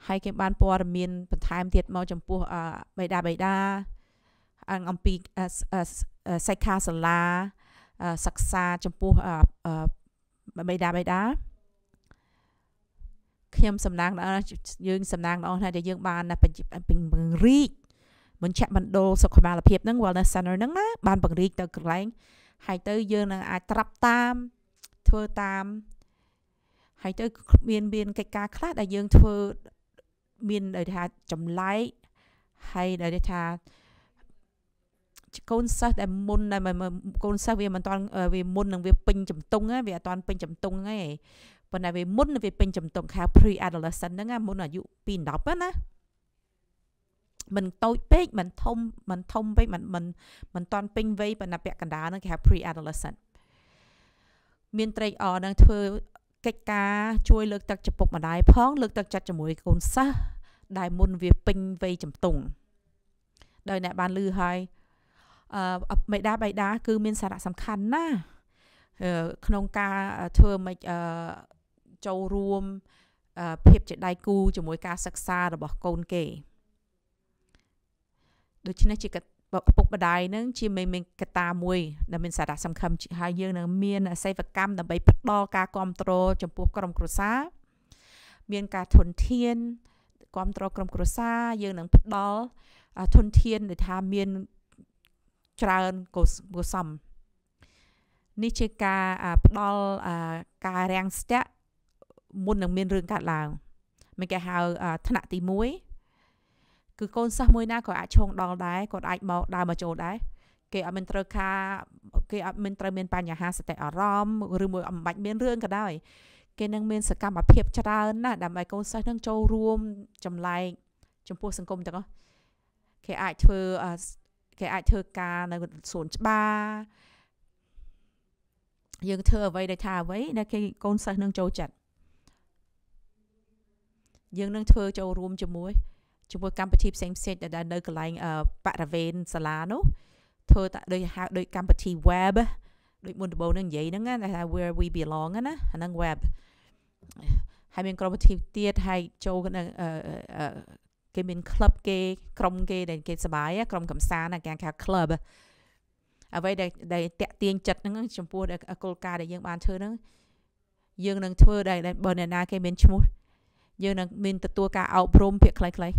ហើយគេបានព័ត៌មានបន្ថែមទៀតមកចំពោះបេដាបេដាអំពីសិក្ខាសាលាសិក្សាចំពោះបេដាបេដាខ្ញុំសំណាងដល់យើងសំណាងដល់ថាយើងបានបង្រីកបញ្ជាបណ្ដុលសុខុមាលភាពហ្នឹង wellness center ហ្នឹងណាបានបង្រីកទៅកន្លែងហើយទៅយើងនឹងអាចត្រាប់តាមធ្វើតាមហើយទៅមានមានកិច្ចការខ្លះដែលយើងធ្វើមានដែលថាចម្លែកហើយដែលថាកូនសិស្សដែលមុនដែលកូនសិស្សវាមិនតាន់វាមុននឹងវាពេញចំតុងវាអត់តាន់ពេញចំតុងទេប៉ុន្តែវាមុនវាពេញចំតុងខែ pre adolescent ហ្នឹងមុនអាយុ2 10ណាមិនតូចពេកមិនធំមិនធំពេកមិនមិនមិនតាន់ពេញវ័យប៉ុន្តែពាក់កណ្ដាលហ្នឹងគេហៅ pre adolescent មានត្រេកអរនឹងធ្វើកិច្ចការជួយលើកទឹកចិត្តពុកម្ដាយផងលើកទឹកចិត្តជាមួយកូនសិស្សដែលមុនវាពេញវ័យចំតុង ដោយអ្នកបានលឺហើយមេដាបៃតាគឺ មានសារៈសំខាន់ណាស់ក្នុងការធ្វើមិនចូលរួមភាពជាដៃគូជាមួយការសិក្សារបស់កូនគេដូច្នេះជាពុកម្ដាយនឹងជាមេមានកតាមួយដែលមានសារៈសំខាន់ហើយយើងនឹងមានសេវកម្មដើម្បីផ្ដល់ការគ្រប់គ្រងចំពោះក្រុមគ្រួសារមានការធនធានគ្រប់គ្រងក្រុមគ្រួសារយើងនឹងផ្ដល់ធនធានដែលថាមានច្រើនក៏គួរសមនេះជាការផ្ដល់ការរាំងស្ទាក់មុននឹងមានរឿងកើតឡើងមិនគេហៅថ្នាក់ទី1គឺកូនសិស្សមួយណាក៏អាចឆោងដល់ដែរគាត់អាចមកដើរមកចូលដែរគេអត់មានត្រូវការគេអត់មានត្រូវមានបញ្ហាសតិអារម្មណ៍ឬមួយអំបាច់មានរឿងក៏ដោយគេនឹងមានសកម្មភាពច្រើន ណាស់ដើម្បីកូនសិស្សនឹងចូលរួមចម្លែកចំពោះសង្គមទាំងអស់គេអាចធ្វើគេអាចធ្វើការនៅសួនច្បារយើងធ្វើអ្វីដែលថាអ្វីដែលគេកូនសិស្សនឹងចូលចិត្តយើងនឹង ធ្វើចូលរួមជាមួយជាមួយកម្មវិធីផ្សេងផ្សេងដែលនៅកន្លែងបរិវេណសាលានោះធ្វើតដូចហៅដូចកម្មវិធី web ដូចមុនដំបូងនឹងនិយាយហ្នឹងណាថា where we belong ណាអាហ្នឹង web ហើយមានក្រុមវិធីទៀតហើយចូលនៅគេមានក្លឹបគេ ក្រុមគេដែលគេសប្បាយក្រុមកំសាន្តគេហៅក្លឹបអ្វីដែលដែលតាក់ទាញចិត្តហ្នឹងចំពោះគោលការណ៍ដែលយើងបានធ្វើហ្នឹងយើងនឹងធ្វើដែលបើអ្នកណាគេមានឈ្មោះ យើងនឹងមានទទួលការអប់រំភាគខ្លីៗ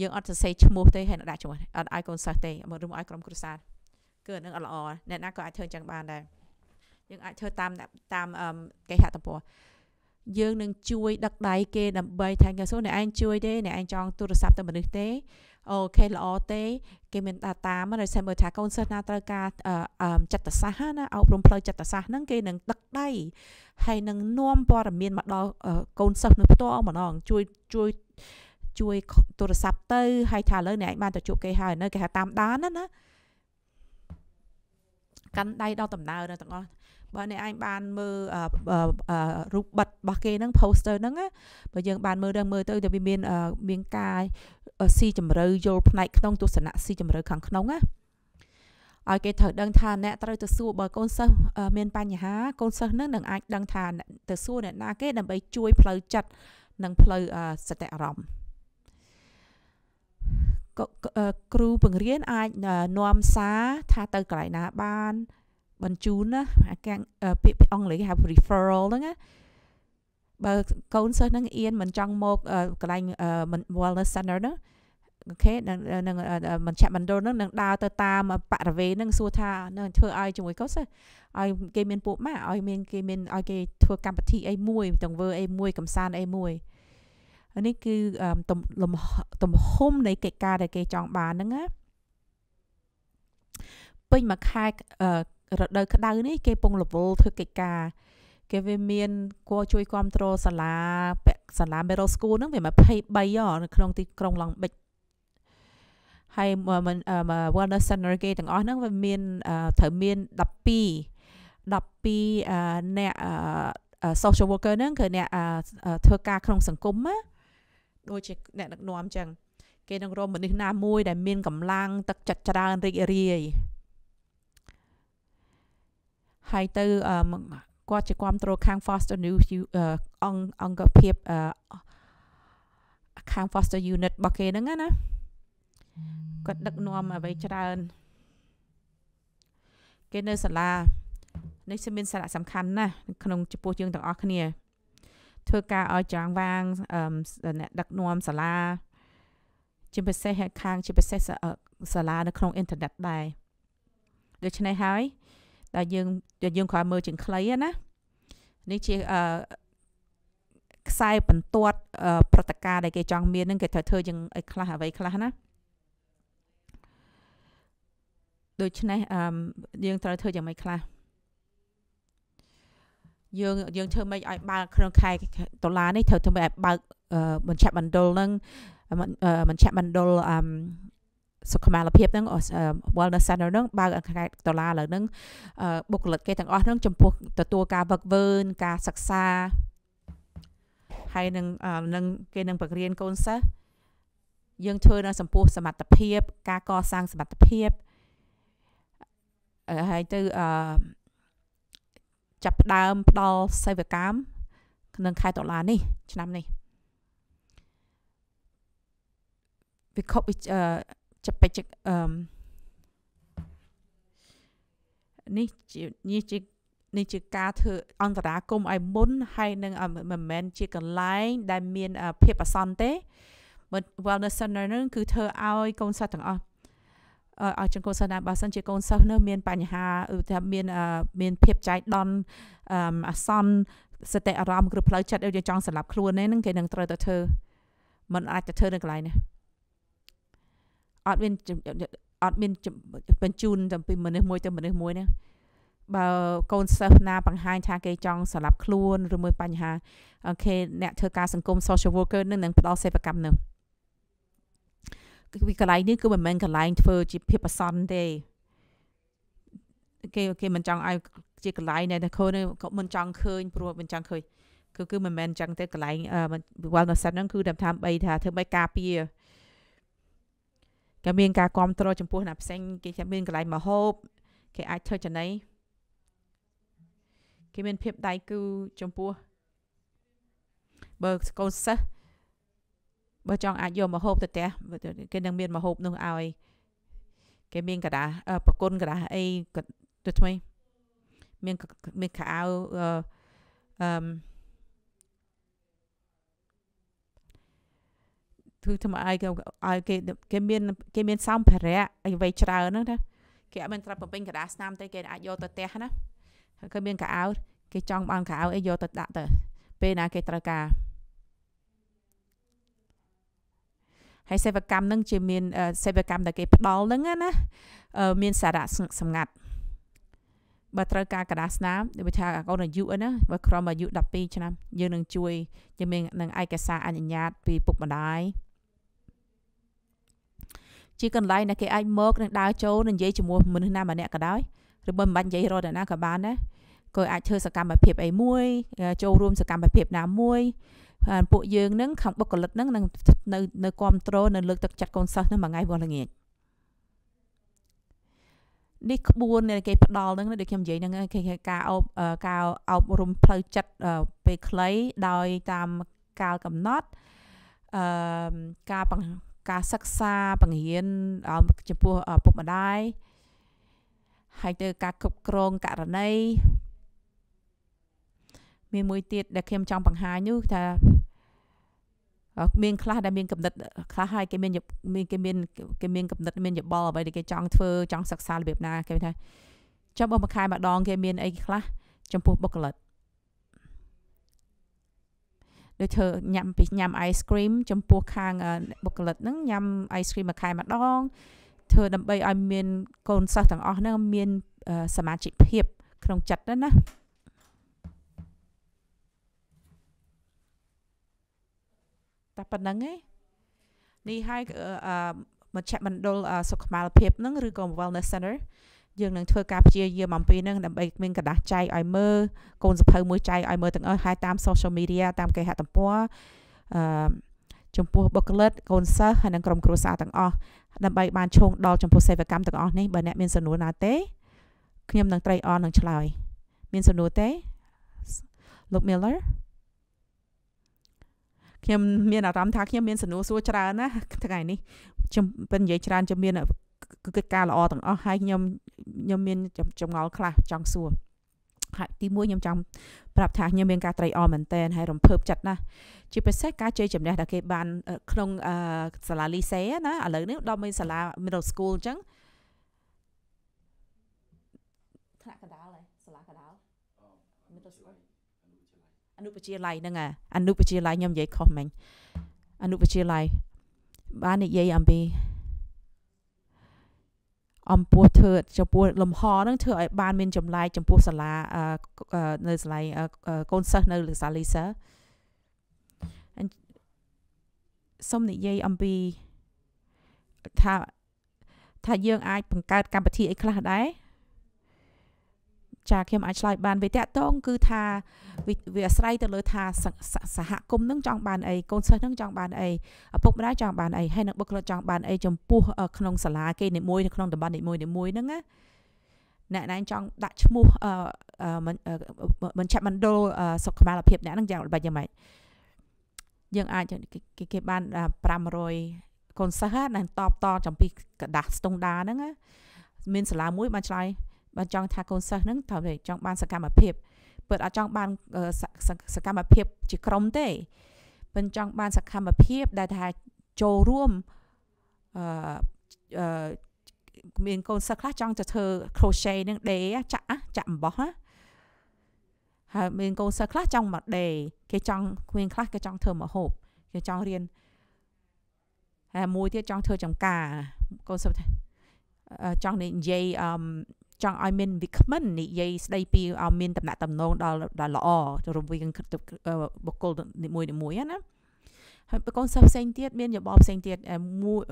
យើងអត់សរសេរឈ្មោះទេហើយដាក់ឈ្មោះអត់ឲ្យកូនសិស្សទេមករួមឲ្យក្រុមគ្រួសារគឺអានឹងអត់ល្អ អ្នកណាក៏អាចធ្វើអញ្ចឹងបានដែរយើងអាចធ្វើតាមតាមគេហទំព័រយើងនឹងជួយដឹកដៃគេដើម្បីថាគេសូអ្នកឯងជួយទេអ្នកឯងចង់ទូរស័ព្ទទៅមនុស្សទេអូខេល្អទេគេមាន data មកដោយសារមើលថាកូនសិស្សណាត្រូវការចិត្តសាស្ត្រណាអប់រំផ្លូវចិត្តសាស្ត្រហ្នឹងគេនឹងដឹកដៃហើយនឹងនាំព័ត៌មានមកដល់កូនសិស្សនោះផ្ទាល់ម្ដងជួយជួយជួយទូរស័ព្ទទៅហើយថាឥឡូវអ្នកឯងបានទៅជួបគេហើយនៅគេហៅតាមដានណាណាកាន់ដៃដល់ដំណើរទាំងអស់បើអ្នកឯងបានមើលរូបបិទរបស់គេហ្នឹង poster ហ្នឹងបើយើងបានមើលដល់មើលទៅតែវាមាន មានការស៊ីជម្រៅយល់ផ្នែកក្នុងទស្សនៈស៊ីជម្រៅខាងក្នុងណាឲ្យគេត្រូវដឹងថាអ្នកត្រូវទៅសួរបើកូនសិស្សមានបញ្ហាកូនសិស្សនឹង នឹងអាចដឹងថា ទៅសួរអ្នកណាគេដើម្បី ជួយផ្លូវចិត្តនិងផ្លូវសតិអារម្មណ៍គ្រូបង្រៀនអាចនាំសារថាទៅកន្លែងណាបានបញ្ជូនណាអាកាំងពាក្យអង់គ្លេសគេហៅ referral ហ្នឹងណាបើកូនសិស្សហ្នឹងអៀនមិនចង់មកកន្លែង wellness center ហ្នឹងអូខេនឹងមជ្ឈមណ្ឌលហ្នឹងនឹងដើរទៅតាមបរិវេណហ្នឹងសួរថានឹងធ្វើឲ្យជាមួយកូនសិស្សឲ្យគេមានពួកម៉ាក់ឲ្យមានគេមានឲ្យគេធ្វើកម្មវិធីអីមួយទាំងធ្វើអីមួយកំសាន្តអីមួយនេះគឺទំហំនៃកិច្ចការដែលគេចង់បានហ្នឹងណាពេញមួយខែរដូវក្តៅនេះគេពងលវលធ្វើកិច្ចការ គេវាមានគួរជួយគ្រប់គ្រងសាលាពាក់សាលា Middle School ហ្នឹងវា23ហ៎នៅក្នុងទីក្រុង Long Beach ហើយ Wellness Center គេទាំងអស់ហ្នឹងវាមានត្រូវមាន12 12អ្នក social worker ហ្នឹងគឺអ្នកធ្វើការក្នុងសង្គមណាដូចជាអ្នកដឹកនាំអញ្ចឹងគេនឹងរមមនុស្សណាមួយដែលមានកម្លាំងទឹកចិត្តច្រើនរីករាយហើយទៅគាត់ជាគ្រប់គ្រងខាង foster new អង្គអង្គភាពខាង foster unit របស់គេហ្នឹងណាគាត់ដឹកនាំអ្វីច្រើនគេនៅសាលានេះគឺមានសារៈសំខាន់ណាស់ក្នុងចំពោះយើងទាំងអស់គ្នា ធ្វើការឲ្យចាងវាងអ្នកដឹកនាំសាលាជាពិសេសខាងជាពិសេសសាលានៅក្នុងអ៊ីនធឺណិតដែរដូច្នេះហើយដែលយើងដែលយើងគ្រាន់មើលជាងខ្លីណានេះជាអឺខ្សែបន្ទាត់ប្រតិការដែលគេចង់មាននឹងគេត្រូវធ្វើយ៉ាងអីខ្លះអ្វីខ្លះណាដូច្នេះអឺយើងត្រូវធ្វើយ៉ាងម៉េចខ្លះយើងយើងធ្វើម៉េចឲ្យបើកក្នុងខែដុល្លារនេះត្រូវធ្វើម៉េចឲ្យបើកមជ្ឈមណ្ឌលនឹងមជ្ឈមណ្ឌលអឺសុខុមាលភាពហ្នឹង wellness center ហ្នឹងបើកអង្ខេតដុល្លារឥឡូវហ្នឹងបុគ្គលិកគេទាំងអស់ហ្នឹងចំពោះទទួលការវឹកវើការសិក្សា ហើយនឹងនឹងគេនឹងបង្រៀនកូនសិស្សយើងធ្វើនៅចំពោះសមត្ថភាព ការកសាងសមត្ថភាពហើយទៅអឺចាប់ផ្ដើមផ្ដល់សេវកម្មក្នុងខែតុលានេះ ឆ្នាំនេះវាខុសអឺពេចអឺនេះជានេះជានេះជាការ ធ្វើអន្តរាគមឲ្យមុនហើយនឹងមិនមែនជាកន្លែងដែល មានភាពអសន្នទេ wellness center នឹងគឺធ្វើឲ្យកូនសិស្សទាំងអស់ឲ្យចង្គោសិស្សណាបើសិនជាកូនសិស្សនោះមានបញ្ហាឧទាហរណ៍មាន មាន ភាពចៃដន្យអសន្នសតិអារម្មណ៍គ្រប់ផ្លូវចិត្តដូចចង់សម្លាប់ខ្លួនហ្នឹងគេនឹងត្រូវតែធ្វើមិនអាចទៅធ្វើនៅកន្លែងនេះអត់មានអត់មានបញ្ជូនតាំងពីមនុស្សមួយទៅមនុស្សមួយណាបើកូនសិស្សណា បង្ហាញថាគេចង់សម្លាប់ខ្លួនឬមួយបញ្ហាអូខេអ្នកធ្វើការសង្គម social worker នឹងនឹងផ្ដល់សេវាកម្មនោះគឺកន្លែងនេះគឺមិនមែនកន្លែងធ្វើជាភាពអសន្នទេគេគេមិនចង់ឲ្យជាកន្លែងដែលខូនក៏មិនចង់ឃើញព្រោះមិនចង់ឃើញគឺគឺមិនមែនចឹងទេកន្លែង wellness center ហ្នឹងគឺតាមថាបីថាធ្វើបីការពារគេមានការគ្រប់គ្រងចំពោះអ្នកផ្សេងគេមានកន្លែងមហូបគេអាចធ្វើចំណៃគេមានភាពដៃគូចំពោះបើកូនសិស្សបើចង់អាចយកមហូបទៅផ្ទះគេនឹងមានមហូបនោះឲ្យ គេមានកដាប្រគុណកដាអីទៅថ្មីមានមានខោអឺអឺគឺធ្វើឲ្យគេឲ្យគេគេមានគេមានសោមភារៈអីវ័យច្រើនហ្នឹងណាគេអត់មានត្រាប់បំពេញកដាស្នាមទេគេអាចយកទៅផ្ទះណាហើយគេមានកៅអៅគេចង់បានកៅអៅអីយកទៅដាក់ទៅពេលណាគេត្រូវការហើយសេវកម្មនឹងជាមាន សេវកម្មដែលគេផ្ដល់ហ្នឹងណាមានសារៈសម្ងាត់បើត្រូវការកដាស្នាមដូចថាកូនអាយុហ្នឹងបើក្រមអាយុ12ឆ្នាំ យើងនឹងជួយយើងមាននឹងឯកសារអនុញ្ញាតពីពុកម្ដាយជាកន្លែងដែលគេអាចមកនឹងដើរចូលនិយាយជាមួយមនុស្សណាម្នាក់ក៏ដោយឬមិនបាច់និយាយរត់ណាក៏បានដែរក៏អាចធ្វើសកម្មភាពអីមួយចូលរួមសកម្មភាពណាមួយពួកយើងនឹងខាងបុគ្គលិកនឹងនៅនៅគ្រប់គ្រងនៅលើកទឹកចិត្តកូនសិស្សនឹងមួយថ្ងៃវល់ល្ងាចនេះក្បួនដែលគេផ្ដល់ហ្នឹងដូចខ្ញុំនិយាយហ្នឹងគេការអប់ការអប់រំផ្លូវចិត្តពេលខ្លីដោយតាមកាលកំណត់អឺការការសិក្សាបង្រៀនចំពោះពុកម្ដាយហើយទៅការគ្រប់គ្រងករណីមានមួយទៀតដែលខ្ញុំចង់បង្ហាញនោះថាមានខ្លះដែលមានកំណត់ខ្លះហើយគេមានមានគេមានគេមានកំណត់មានយបល់អ្វីដែលគេចង់ធ្វើចង់សិក្សារបៀបណាគេថាចាំបងមួយខែម្ដងគេមានអីខ្លះចំពោះបុគ្គលិកដូចធ្វើញ៉ាំពីញ៉ាំ ice cream ចំពោះខាង បុគ្គលិកហ្នឹងញ៉ាំ ice cream មួយខែម្ដងធ្វើដើម្បីឲ្យមាន កូនសិស្សទាំងអស់ហ្នឹងមានសមាជិកភាព ក្នុងចិត្តណាណាតែប៉ុណ្្នឹងឯងនេះហើយមជ្ឈមណ្ឌលសុខភាពហ្នឹងឬក៏ wellness center យើងនឹងធ្វើការព្យាយាមអំពីនឹងដើម្បីមានกระดาษចែកឲ្យមើលកូនសភៅមួយចែកឲ្យមើលទាំងអស់ហើយតាម social media តាមគេហទំព័រអឺចំពោះបុគ្គលិកកូនសិស្សហើយនិងក្រុមគ្រួសារទាំងអស់ដើម្បីបានឈោងដល់ចំពោះសេវកម្មទាំងអស់នេះបើអ្នកមានសំណួរណាទេខ្ញុំនឹងត្រីអននឹងឆ្លើយមានសំណួរទេលោក Miller ខ្ញុំមានអារម្មណ៍ថាខ្ញុំមានសំណួរសួរច្រើនណាថ្ងៃនេះខ្ញុំពេលនិយាយច្រើនជាមានគឺកិច្ចការល្អទាំងអស់ហើយខ្ញុំខ្ញុំមានចម្ងល់ខ្លះចង់សួរហើយទីមួយខ្ញុំចង់ប្រាប់ថាខ្ញុំមានការត្រេកអរមែនតើហើយរំភើបចិត្តណាស់ជាពិសេស ការជ័យជំនះដែលគេបានក្នុងសាលាលីសេណាឥឡូវនេះដល់មានសាលា middle school អញ្ចឹងថ្នាក់កណ្ដាលហើយសាលាកណ្ដាល middle school អនុវិទ្យាល័យហ្នឹងអនុវិទ្យាល័យខ្ញុំនិយាយខុសមិញអនុវិទ្យាល័យបាននិយាយអំពីអំពោះធ្វើចំពោះលំហហ្នឹងធ្វើឲ្យបានមានចម្លែកចំពោះសាលានៅសាលាកូនសិស្សនៅសាលីសាសូមនិយាយអំពីថាថាយើង អាច បង្កើតកម្មវិធីអីខ្លះដែរចាខ្ញុំអាចឆ្លើយបានវាតកតងគឺថាវាអាស្រ័យទៅលើ ថាសហគមន៍នឹងចង់បានអីកូនសិស្សនឹងចង់បានអីឪពុកម្ដាយចង់បានអីហើយនឹងបុគ្គលិកចង់បានអីចំពោះក្នុងសាលាគេនីមួយនៅក្នុងតំបន់នីមួយនីមួយហ្នឹងណាអ្នកណែចង់ដាក់ឈ្មោះមិនឆាប់មណ្ឌលសុខភាពអ្នកហ្នឹងយ៉ាងបែបយ៉ាងម៉េចយើងអាចគេគេបាន500កូនសិស្សណាតបតចំពីกระดาษស្ទង់ដាហ្នឹងណាមានសាលាមួយបានឆ្លើយបានចង់ថាកូនសិស្សនឹងត្រូវតែចង់បានសកម្មភាពពិតអត់ចង់បានសកម្មភាព ជាក្រុមទេពិនចង់បានសកម្មភាព ដែលថាចូលរួមអឺមានកូនសិស្សខ្លះចង់ទៅធ្វើ crochet នឹងដេចាក់ចាក់អំបោះណាហើយមានកូនសិស្សខ្លះចង់មកដេគេចង់គ្មានខ្លះគេចង់ធ្វើមកហូបគេចង់រៀនហើយមួយទៀតចង់ធ្វើចំការកូនសិស្សចង់និយាយអឺចង់ឲ្យមាន enrichment និយាយស្ដីពីឲ្យមាន តំណែងតំណងដល់ដល់ល្អរវាងបុគ្គលនីមួយៗណាហើយបងប្អូនសិស្សផ្សេងទៀតមានយោបល់ផ្សេងទៀតមួយ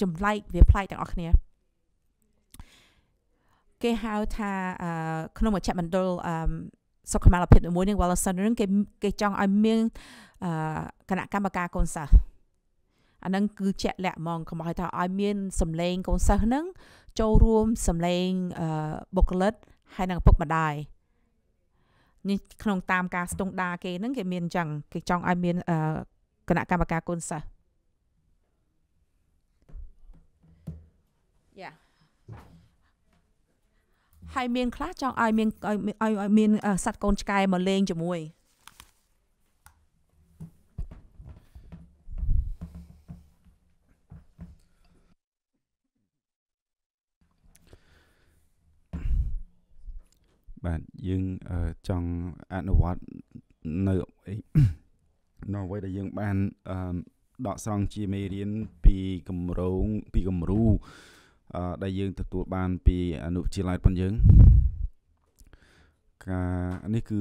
ចម្លែកវាប្លែកទាំងអស់គ្នាគេហៅថាក្នុងមជ្ឈមណ្ឌលសុខភាពភាពមួយនឹង Wellness Center គេគេចង់ឲ្យមានគណៈកម្មការកូនសិស្សអានឹងគឺជាក់លាក់ហ្មងកុំឲ្យថាឲ្យមានសម្លេងកូនសិស្សហ្នឹងចូលរួម សម្លេងបុគ្គលិកហើយនិងឪពុកម្ដាយនេះក្នុងតាមការស្ទង់ដាគេហ្នឹងគេមានអញ្ចឹងគេចង់ឲ្យមានគណៈកម្មការគុណសិស្សយ៉ាហើយមាន ខ្លះចង់ឲ្យមានឲ្យមានសัตว์កូនឆ្កែមកលេងជាមួយបាទយើងចង់អនុវត្តនៅអ្វីនៅអ្វីដែលយើងបានដកស្រង់ជាមេរៀនពីគម្រោងពីគំរូដែលយើងទទួលបាន ពី អនុវិទ្យាល័យប៉ុនយើងការនេះគឺ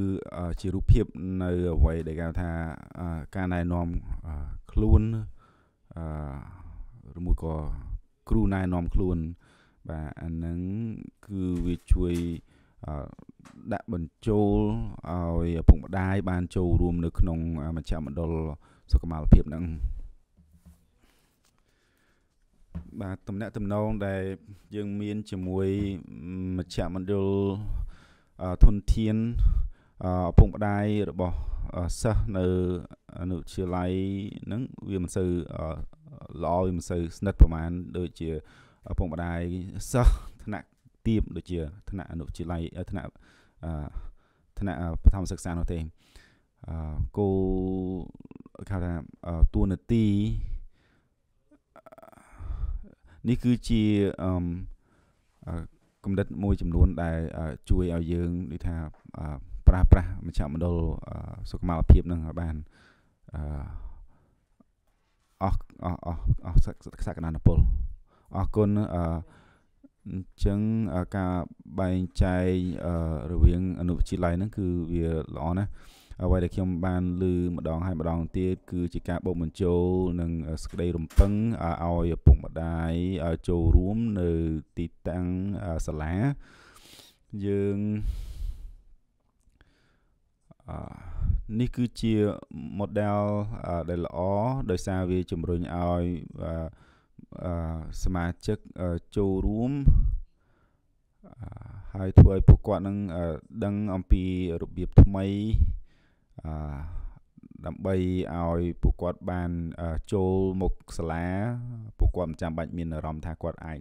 ជារូបភាពនៅអ្វីដែលគេហៅថាការណែនាំខ្លួនឬមួយក៏គ្រូណែនាំខ្លួន បាទអាហ្នឹងគឺវាជួយអឺដាក់បញ្ចូលឲ្យឪពុកម្ដាយបានចូលរួមនៅក្នុងមជ្ឈមណ្ឌលសុខុមាលភាពហ្នឹងបាទតំណាក់តំណងដែល យើងមានជាមួយមជ្ឈមណ្ឌលធនធានឪពុកម្ដាយរបស់សិស្សនៅអនុវិទ្យាល័យហ្នឹងវាមិនសូវល្អវាមិនសូវស្និទ្ធប្រហែលដូចជាឪពុកម្ដាយសិស្សថ្នាក់ទាបដូចជាថ្នាក់អនុជាល័យថ្នាក់ថ្នាក់បឋមសិក្សានោះទេអឺគោគេថាតួនាទីនេះគឺជាអឺកម្រិតមួយ ចំនួន ដែល ជួយឲ្យយើងដូចថាប្រាស់ប្រាស់មជ្ឈមណ្ឌលសុខុមាលភាពនឹងឲ្យបានអឺអស់អស់អស់សក្តានុពលអរគុណអឺអញ្ចឹងការបែងចែករវាងអនុវិទ្យាល័យហ្នឹងគឺវាល្អណាស់អ្វីដែលខ្ញុំបានឮម្ដងហើយម្ដងទៀតគឺជាការបូកបញ្ចូលនិងសក្តីរំពឹងឲ្យឪពុកម្ដាយចូលរួមនៅទីតាំងសាលាយើងអនេះគឺជា model ដែលល្អដោយសារវាជំរុញឲ្យអឺសមាជិកចូលរួមហើយធ្វើឲ្យពួកគាត់នឹងដឹងអំពីរបៀបថ្មីដើម្បីឲ្យពួកគាត់បានចូលមកសាលាពួកគាត់មិនចាំបាច់មានអារម្មណ៍ថាគាត់អាច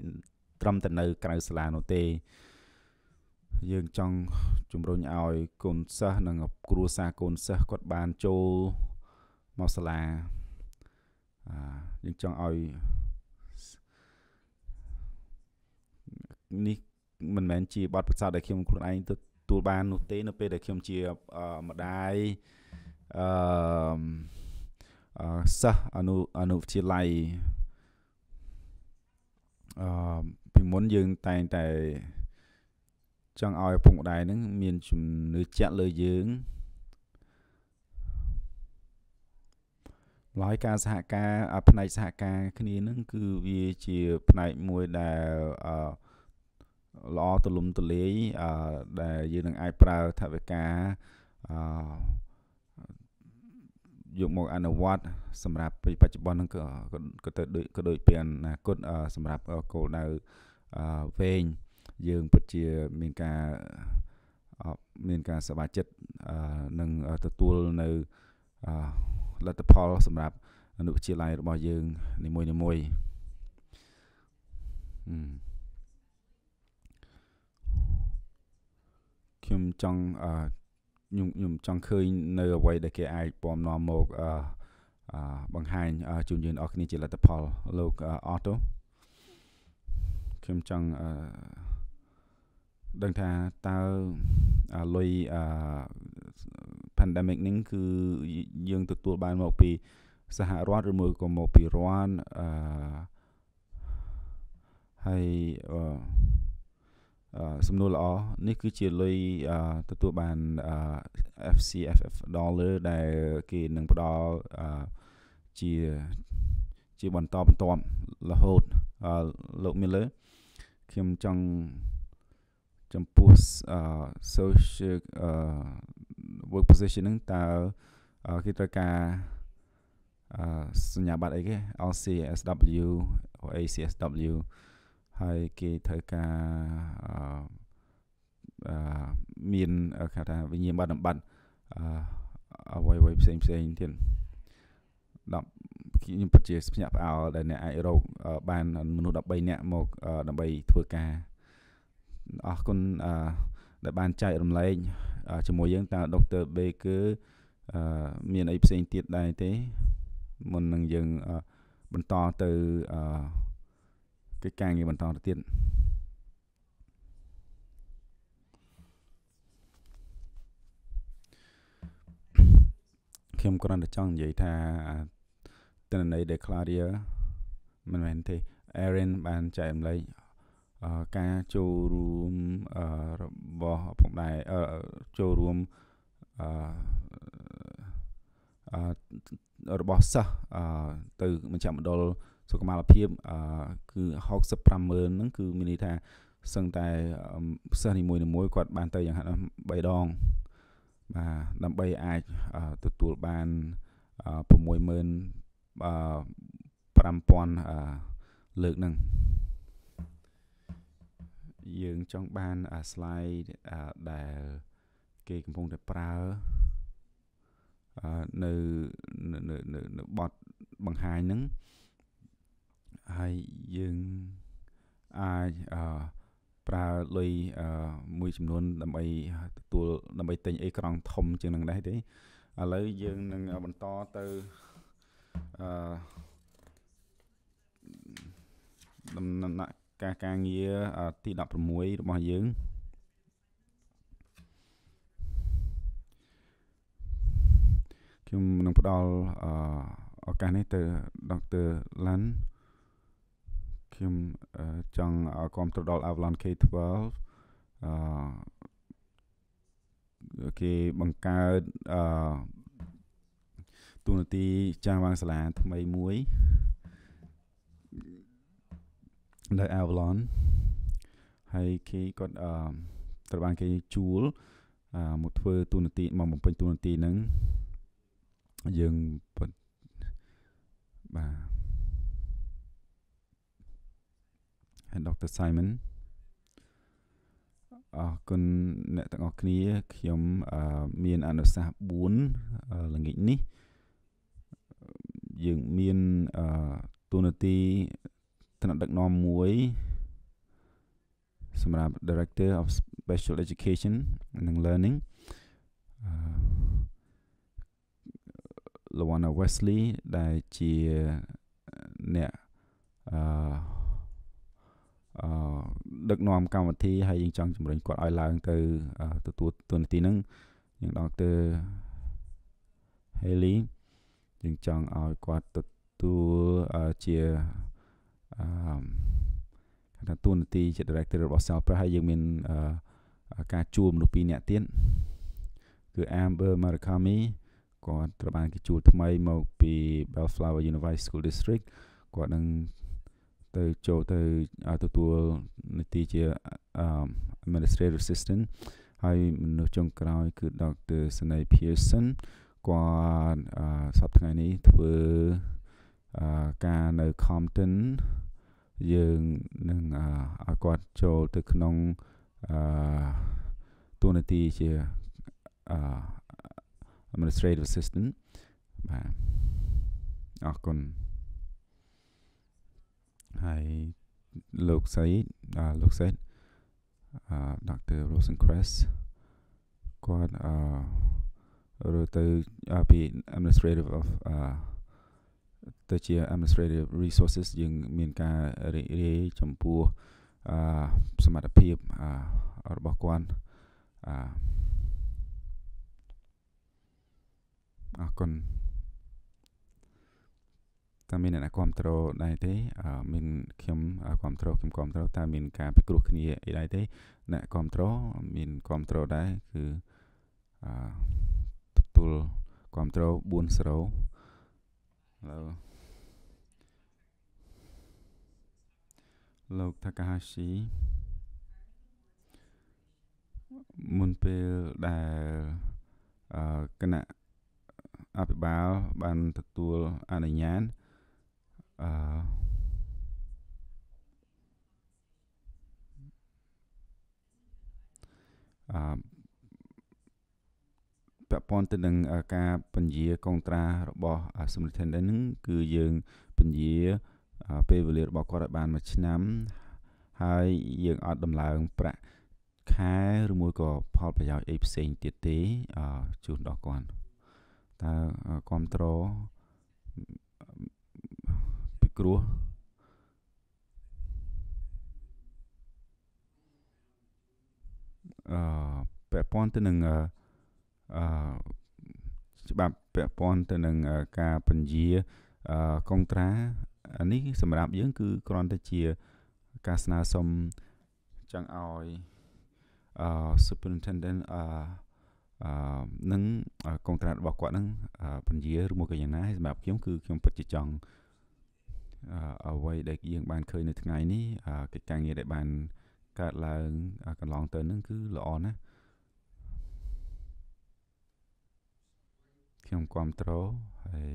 ត្រឹមតែនៅក្រៅសាលានោះទេ យើងចង់ជំរុញឲ្យកូនសិស្សនិងគ្រួសារកូនសិស្សគាត់បានចូលមកសាលាយើងចង់ឲ្យនេះមិនមែនជាបទពិសោធន៍ដែលខ្ញុំខ្លួនឯងទទួលបាននោះទេនៅពេលដែលខ្ញុំជាម្ដាយអឺសិស្សអនុអនុវិទ្យាល័យអឺពីមុនយើងតែងតែចង់ឲ្យឪពុកម្ដាយហ្នឹងមានជំនឿជាក់លើយើងឡើយការសហការផ្នែកសហការគ្នាហ្នឹងគឺវាជាផ្នែកមួយដែលអឺល្អទូលំទូលាយអឺដែលយើងនឹងអាចប្រើថវិកាអឺយកមកអនុវត្តសម្រាប់ពេលបច្ចុប្បន្នហ្នឹងក៏ទៅដូចក៏ដូចពីអនាគតសម្រាប់គោលដៅវែងយើងពិតជាមានការមានការសប្បាយចិត្តនឹងទទួលនៅលទ្ធផល សម្រាប់អនុវិទ្យាល័យរបស់យើងនីមួយៗអឺខ្ញុំចង់ខ្ញុំខ្ញុំចង់ឃើញនៅអ្វីដែល គេអាចពំនាំមកអឺបង្ហាញជូនយើងអរគ្នាជាលទ្ធផល លោកអតូខ្ញុំចង់អឺដឹងថាតើលុយអឺ pandemic នេះគឺយើងទទួលបានមកពី សហរដ្ឋឬមួយក៏មកពីរ៉ាន់អឺហើយអឺសំណួរល្អនេះគឺជាលុយទទួលបាន FCFF dollar ដែលគេនឹងផ្ដល់ជាជាបន្តបន្ទាប់រហូតលោក Miller ខ្ញុំចង់ចំពោះ social work position ហ្នឹងតើគេត្រូវការសញ្ញាបត្រអីគេ LCSW ឬ ACSW ហើយគេត្រូវការអឺមានគេថាវិញ្ញាបនបត្រអឺអ្វីអ្វីផ្សេងផ្សេងទៀត10ខ្ញុំពិតជាភ្ញាក់ផ្អើលដែលអ្នកអាចរក បានមនុស្ស13នាក់មក ដើម្បី ធ្វើការអរគុណអឺដែលបានចែករំលែកជាមួយយើងតើដុកទ័របេគឺអឺមានអីផ្សេងទៀតដែរទេមុននឹងយើងបន្តទៅអឺកិច្ចការងារបន្តទៅទៀតខ្ញុំគ្រាន់តែចង់និយាយថាទិន្នន័យ Declarier មិនមែនទេ Aaron បានចែករំលែកការចូលរួមរបស់ផងដែរចូលរួមអឺរបស់សិស្សទៅមជ្ឈមណ្ឌលសុខុមាលភាព គឺ65ម៉ឺនហ្នឹងគឺមានន័យថាសឹងតែសិស្សនីមួយៗគាត់បានទៅយ៉ាងហាក់3ដង បាទដើម្បីអាចទទួលបាន65000លើកហ្នឹងយើងចង់បាន slide ដែលគេកំពុងតែប្រើនៅនៅនៅបត់បង្ហាញហ្នឹងហើយយើងអាចអឺប្រើលុយមួយចំនួនដើម្បីទទួលដើម្បីទិញអេក្រង់ធំជាងនឹងដែរទេឥឡូវយើងនឹងបន្តទៅអឺដំណាក់ការការងារទី16របស់យើងខ្ញុំនឹងផ្ដល់ឱកាសនេះទៅដុកទ័រឡាន់ខ្ញុំចង់គ្រប់គ្រងដល់ Avalon K12 អឺគេបង្កើតអឺទូនាទីចាស់វាងសាលាថ្មីមួយនៅ Avalon ហើយគេគាត់អឺត្រូវបាន គេជួលអឺមកធ្វើ ទូនាទីមកបំពេញទូនាទីហ្នឹងយើងបាទ Herr Dr. Simon អរគុណអ្នកទាំងអស់គ្នាខ្ញុំមានអនុសាសន៍4ល្ងាចនេះយើងមានទូនាទីថ្នាក់ដឹកនាំមួយសម្រាប់ Director of Special Education និង Learning លវណ្ណា Wesley ដែលជាអ្នកអឺដឹកនាំកម្មវិធី ហើយយើងចង់ជំរុញគាត់ឲ្យឡើងទៅទទួលតួនាទីហ្នឹងយើងដល់ទៅ Haley យើងចង់ឲ្យគាត់ទទួលជាអឺថាតួនាទីជា director របស់ Salper ហើយយើងមានការជួលមនុស្សពីរនាក់ទៀតគឺ Amber Murakami គាត់ត្រូវបានគេជួលថ្មីមកពី Bellflower Unified School District គាត់នឹងទៅចូលទៅទទួលនីតិជា administrative assistant ហើយមនុស្សចុងក្រោយ គឺ Dr. Snay Pearson គាត់សប្តាហ៍ថ្ងៃនេះធ្វើការនៅ Compton យើងនឹងឲ្យគាត់ចូលទៅក្នុងអឺតួនាទីជាអឺ administrative assistant បាទអរគុណហើយលោកសៃលោកសេតអឺ Dr. Rosencrest គាត់អឺរត់ទៅពី administrative of អឺទៅជា administrative resources យើងមានការរីករាយចំពោះអឺសមត្ថភាពអឺរបស់គាត់អឺអរគុណតើមានអ្នកណាគ្រប់គ្រងដែរទេ មានខ្ញុំគ្រប់គ្រងខ្ញុំគ្រប់គ្រងតើមាន ការពិគ្រោះគ្នាអីដែរទេអ្នកគ្រប់គ្រងមានគ្រប់គ្រងដែរគឺអឺទទួលគ្រប់គ្រង4សរោឥឡូវលោក Takahashi មុនពេលដែលអឺគណៈអភិបាលបានទទួលអនុញ្ញាតអឺអឺពាក់ព័ន្ធទៅនឹងការបញ្ជាកងត្រារបស់ Superintendent ហ្នឹងគឺយើងបញ្ជាពេលវេលារបស់គាត់ឲ្យបានមួយឆ្នាំ ហើយយើងអត់ដំឡើង ប្រាក់ខែឬមួយក៏ផលប្រយោជន៍អីផ្សេងទៀតទេជូនដល់គាត់តើគ្រប់ត្រូលគ្រោះអឺពាក់ព័ន្ធទៅនឹងអឺច្បាប់ពាក់ព័ន្ធទៅនឹងការបញ្ជាកុងត្រាអានេះ សម្រាប់យើងគឺគ្រាន់តែជាការស្នើសុំចង់ឲ្យអឺ superintendent អឺអឺនឹងកុងត្រារបស់គាត់នឹងបញ្ជាឬមួយក៏យ៉ាងណាហើយសម្រាប់ខ្ញុំគឺខ្ញុំពិតជាចង់អ្វីដែលយើងបានឃើញនៅថ្ងៃនេះកិច្ចការងារដែលបានកើតឡើងកន្លងទៅនឹងគឺល្អណាស់ខ្ញុំគ្រប់គ្រងហើយ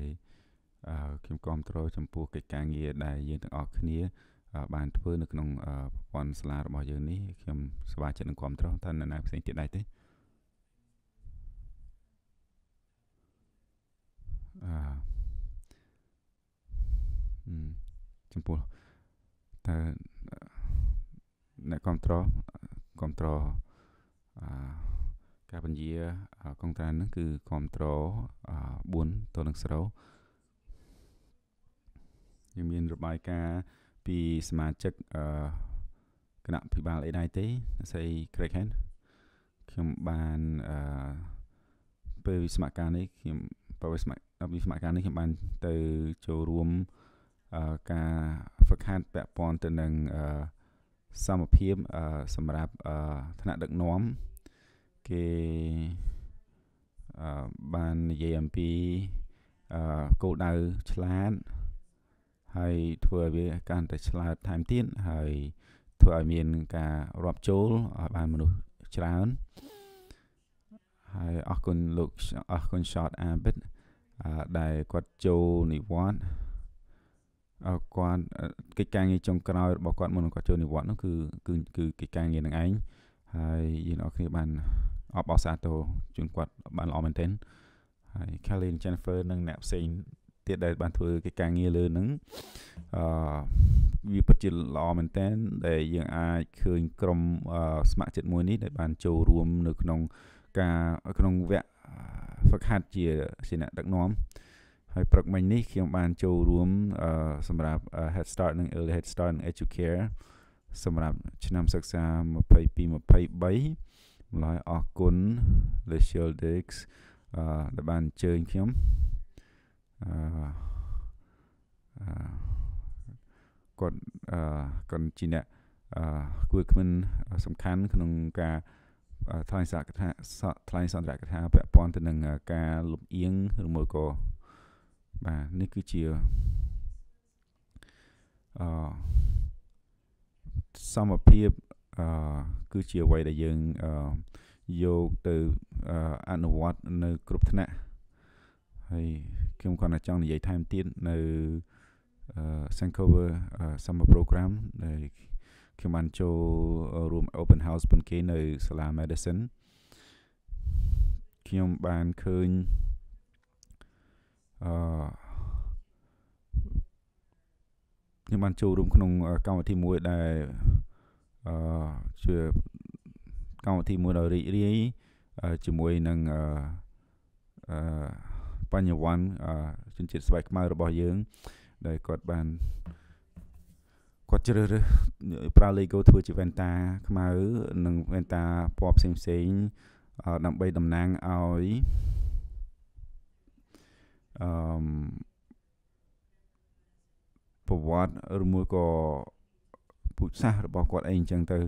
ខ្ញុំគ្រប់គ្រងចំពោះកិច្ចការងារដែលយើងទាំងអស់គ្នា បាន ធ្វើនៅក្នុងប្រព័ន្ធសាលារបស់យើងនេះខ្ញុំសប្បាយចិត្តនឹងគ្រប់គ្រងថានៅណាផ្សេងទៀតដែរទេអឺចំពោះតើអ្នកគ្រប់ត្រគ្រប់ត្រអការបញ្ជាកងត្រានឹងគឺគ្រប់ត្រ4ទល់នឹង0យើងមានរបាយការណ៍ពីសមាជិកអគណៈភិបាលអីដែរទេអ្នកស្រី Craig Hand ខ្ញុំបានអពេលវិស្មការនេះខ្ញុំបើវិស្មការនេះខ្ញុំបានទៅចូលរួមអឺការហ្វឹកហាត់ពាក់ព័ន្ធទៅនឹងសមភាពសម្រាប់ថ្នាក់ដឹកនាំ គេបាននិយាយអំពីគោលដៅឆ្លាតហើយធ្វើឲ្យវាកាន់តែឆ្លាតថែមទៀតហើយធ្វើឲ្យមានការរាប់ចូលឲ្យបានមនុស្សច្រើន ហើយអរគុណលោកអរគុណ Short Abit ដែលគាត់ចូលនិវត្តន៍គាត់កិច្ចការងារចុងក្រោយរបស់គាត់មុននឹងគាត់ចូលនិវត្តន៍នោះគឺគឺគឺកិច្ចការងារនឹងឯងហើយយើងអរគ្នាបានអបអរសាទរជូនគាត់បានល្អមែនទែនហើយ Kelly and Jennifer និងអ្នកផ្សេងទៀតដែលបានធ្វើកិច្ចការងារលើនឹងអឺវាពិតជាល្អមែនតើដែលយើងអាចឃើញ ក្រុមស្ម័គ្រចិត្តមួយនេះដែលបានចូលរួមនៅក្នុង ការក្នុងវគ្គហ្វឹកហាត់ជាជាអ្នកដឹកនាំហើយព្រឹកមិញនេះខ្ញុំបានចូលរួម សម្រាប់ Head Start និង Early Head Start និង Educare សម្រាប់ឆ្នាំ សិក្សា22 23ម្ល៉េះអរគុណ The Shieldix អឺដែលបានអញ្ជើញខ្ញុំអឺគាត់អឺគាត់ជាអ្នកអឺគួរគ្មិនសំខាន់ក្នុងការថ្លែងសារកថាថ្លែងសន្ទរកថាពាក់ព័ន្ធទៅនឹងការលំអៀងឬមួយក៏បាទនេះគឺជាអសមភាពអគឺជាអ្វីដែលយើងយកទៅអនុវត្ត នៅ គ្រប់ថ្នាក់ហើយខ្ញុំគាត់តែចង់និយាយថែមទៀតនៅ Vancouver Summer Program ដែលខ្ញុំបានចូលរួម Open House ពនគេនៅសាលា Medicine ខ្ញុំបានឃើញអឺខ្ញុំបានចូលរួមក្នុងកម្មវិធីមួយដែលអឺជាកម្មវិធីមួយដ៏រីករាយជាមួយនឹងអឺអឺបញ្ញវ័នជនជាតិស្បែកខ្មៅរបស់យើង ដែលគាត់បានគាត់ជ្រើសរើសប្រើ Lego ធ្វើ ជាវ៉ែនតាខ្មៅនិងវ៉ែនតាពណ៌ផ្សេងផ្សេងដើម្បីតំណាងឲ្យអឺប្រវត្តិឬមួយក៏ពុទ្ធសាសរបស់គាត់អីអញ្ចឹងទៅ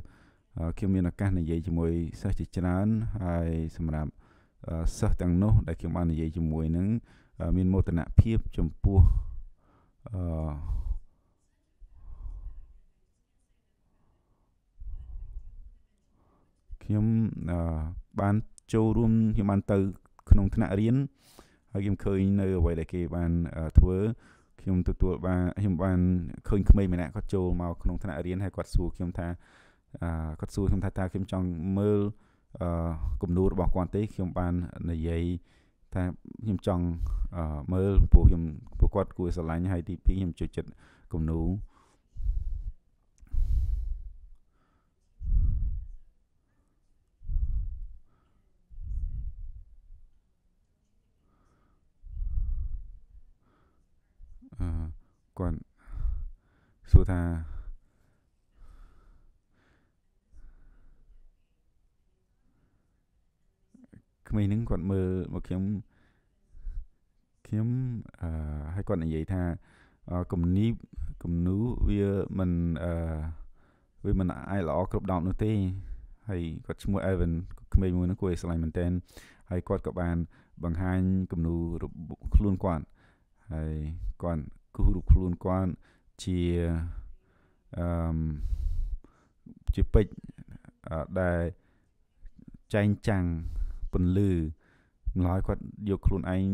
ខ្ញុំមានឱកាសនិយាយជាមួយសិស្សជាច្រើនហើយ សម្រាប់សិស្សទាំងនោះ ដែលខ្ញុំបាននិយាយជាមួយនឹងមានមោទនភាព ចំពោះអឺខ្ញុំបាន ចូលរួមខ្ញុំបានទៅ ក្នុងថ្នាក់រៀនហើយខ្ញុំឃើញនៅអ្វីដែលគេបានធ្វើខ្ញុំទទួលបានខ្ញុំបានឃើញក្មេងម្នាក់គាត់ចូលមកក្នុងថ្នាក់រៀនហើយគាត់សួរខ្ញុំថាគាត់សួរខ្ញុំថាតើខ្ញុំចង់មើលគំនូររបស់គាត់ទេខ្ញុំបាននិយាយថាខ្ញុំចង់មើលព្រោះខ្ញុំព្រោះគាត់គួរស្រឡាញ់ហើយទី2ខ្ញុំចូលចិត្តគំនូរគាត់សួរថាក្មេងហ្នឹងគាត់មើលមកខ្ញុំខ្ញុំអឺឲ្យគាត់និយាយថាគំនីបគំនូវាមិនអឺវាមិនអាយល្អគ្រប់ដោតនោះទេហើយគាត់ឈ្មោះ Evan ក្មេងមួយហ្នឹងគួរឲ្យស្រឡាញ់មែនតើហើយគាត់ក៏បាន បង្ហាញគំនូខ្លួនគាត់ហើយគាត់គូសរូបខ្លួនគាត់ជាអឺជាពេជ្រដែលចែងចាំងពន្លឺម្ល៉េះគាត់យកខ្លួនឯង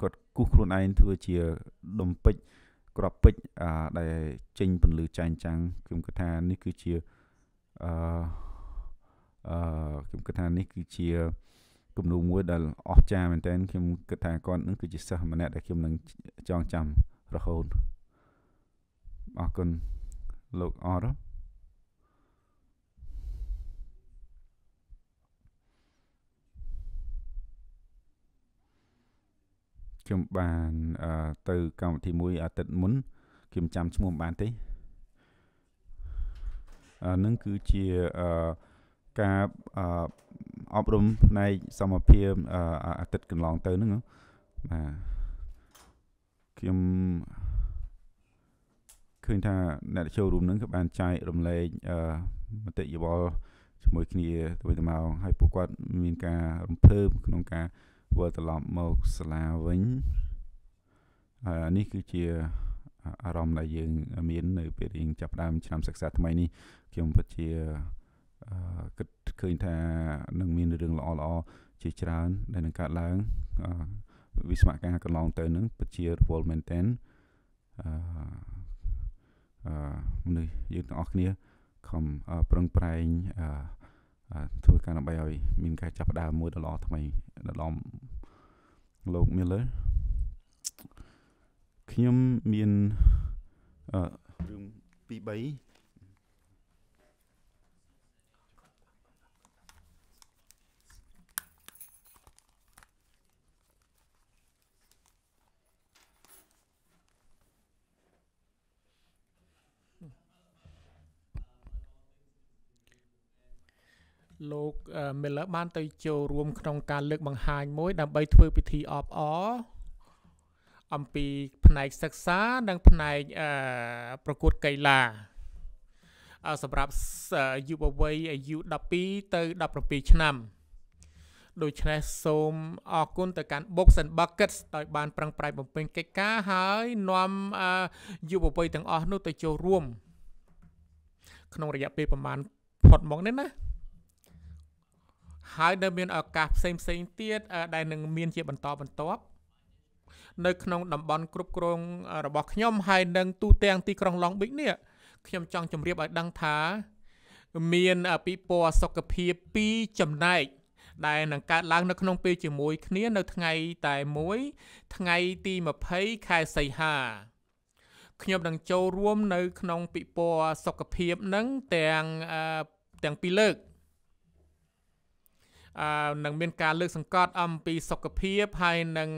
គាត់គូសខ្លួនឯងធ្វើជាដុំពេជ្រក្របពេជ្រដែលចេញពន្លឺចែងចាំងខ្ញុំគិតថានេះ គឺជាអឺអឺខ្ញុំគិតថានេះគឺជាគំនូមួយដែលអស្ចារ្យមែនតើខ្ញុំគិតថាគាត់នឹងគឺជាសិស្សម្នាក់ដែលខ្ញុំនឹងចងចាំរហូតអរគុណលោកអរខ្ញុំបានទៅកម្មវិធីមួយអាទិត្យមុនខ្ញុំចាំឈ្មោះមិនបានទេអានឹងគឺជាការអប់រំផ្នែកសមភាពអាទិត្យកន្លងទៅហ្នឹងបាទខ្ញុំឃើញថាអ្នកចូលរួមនឹងក៏បានចែករំលែកមតិយោបល់ជាមួយ គ្នាទៅវិញទៅមកហើយពួកគាត់ មាន ការរំភើបក្នុងការវិលត្រឡប់មកសាលាវិញហើយនេះគឺជាអារម្មណ៍ដែលយើងមាននៅពេលរៀងចាប់ផ្ដើមឆ្នាំសិក្សាថ្មីនេះខ្ញុំពិតជាគិតឃើញថានឹងមានរឿងល្អល្អជាច្រើន ដែលនឹងកើតឡើងវិស្វការកន្លងទៅនឹងពិតជារវល់មែនតែនអឺអឺមនុស្សយើងទាំងអស់គ្នាខំប្រឹងប្រែងអឺធ្វើការដើម្បីឲ្យ មាន ការចាប់ផ្ដើមមួយដ៏ល្អថ្មី ដល់ឡំលោក Miller ខ្ញុំមានអឺរឿងទី3លោក Miller បាន ទៅចូលរួមក្នុងការលើកបង្ហាញមួយ ដើម្បីធ្វើពិធីអបអរអំពីផ្នែកសិក្សានិងផ្នែកប្រកួតកីឡាសម្រាប់យុវវ័យអាយុ12ទៅ17ឆ្នាំដូច្នេះសូមអរគុណទៅកាន់ Box and Buckets ដោយបានប្រឹងប្រែងបំពេញកិច្ចការហើយនាំយុវវ័យទាំងអស់នោះ ទៅចូលរួម ក្នុងរយៈពេលប្រហែលផុតមកនេះណាហើយនៅមានឱកាសផ្សេងផ្សេងទៀតដែលនឹងមានជាបន្តបន្ទាប់ នៅក្នុងតំបន់គ្រប់គ្រងរបស់ខ្ញុំហើយនឹងទូទាំងទីក្រុងឡុងប៊ីកនេះខ្ញុំចង់ជម្រាបឲ្យដឹងថាមានពិព័រណ៍សុខភាព2ចំណែកដែលនឹងកើតឡើងនៅក្នុងពេលជាមួយ គ្នានៅថ្ងៃតែមួយថ្ងៃទី20ខែសីហាខ្ញុំនឹងចូលរួមនៅ ក្នុងពិព័រណ៍សុខភាពនឹងទាំងទាំងពីរលើកនឹងមានការលើកសង្កត់អំពីសុខភាពហើយនឹង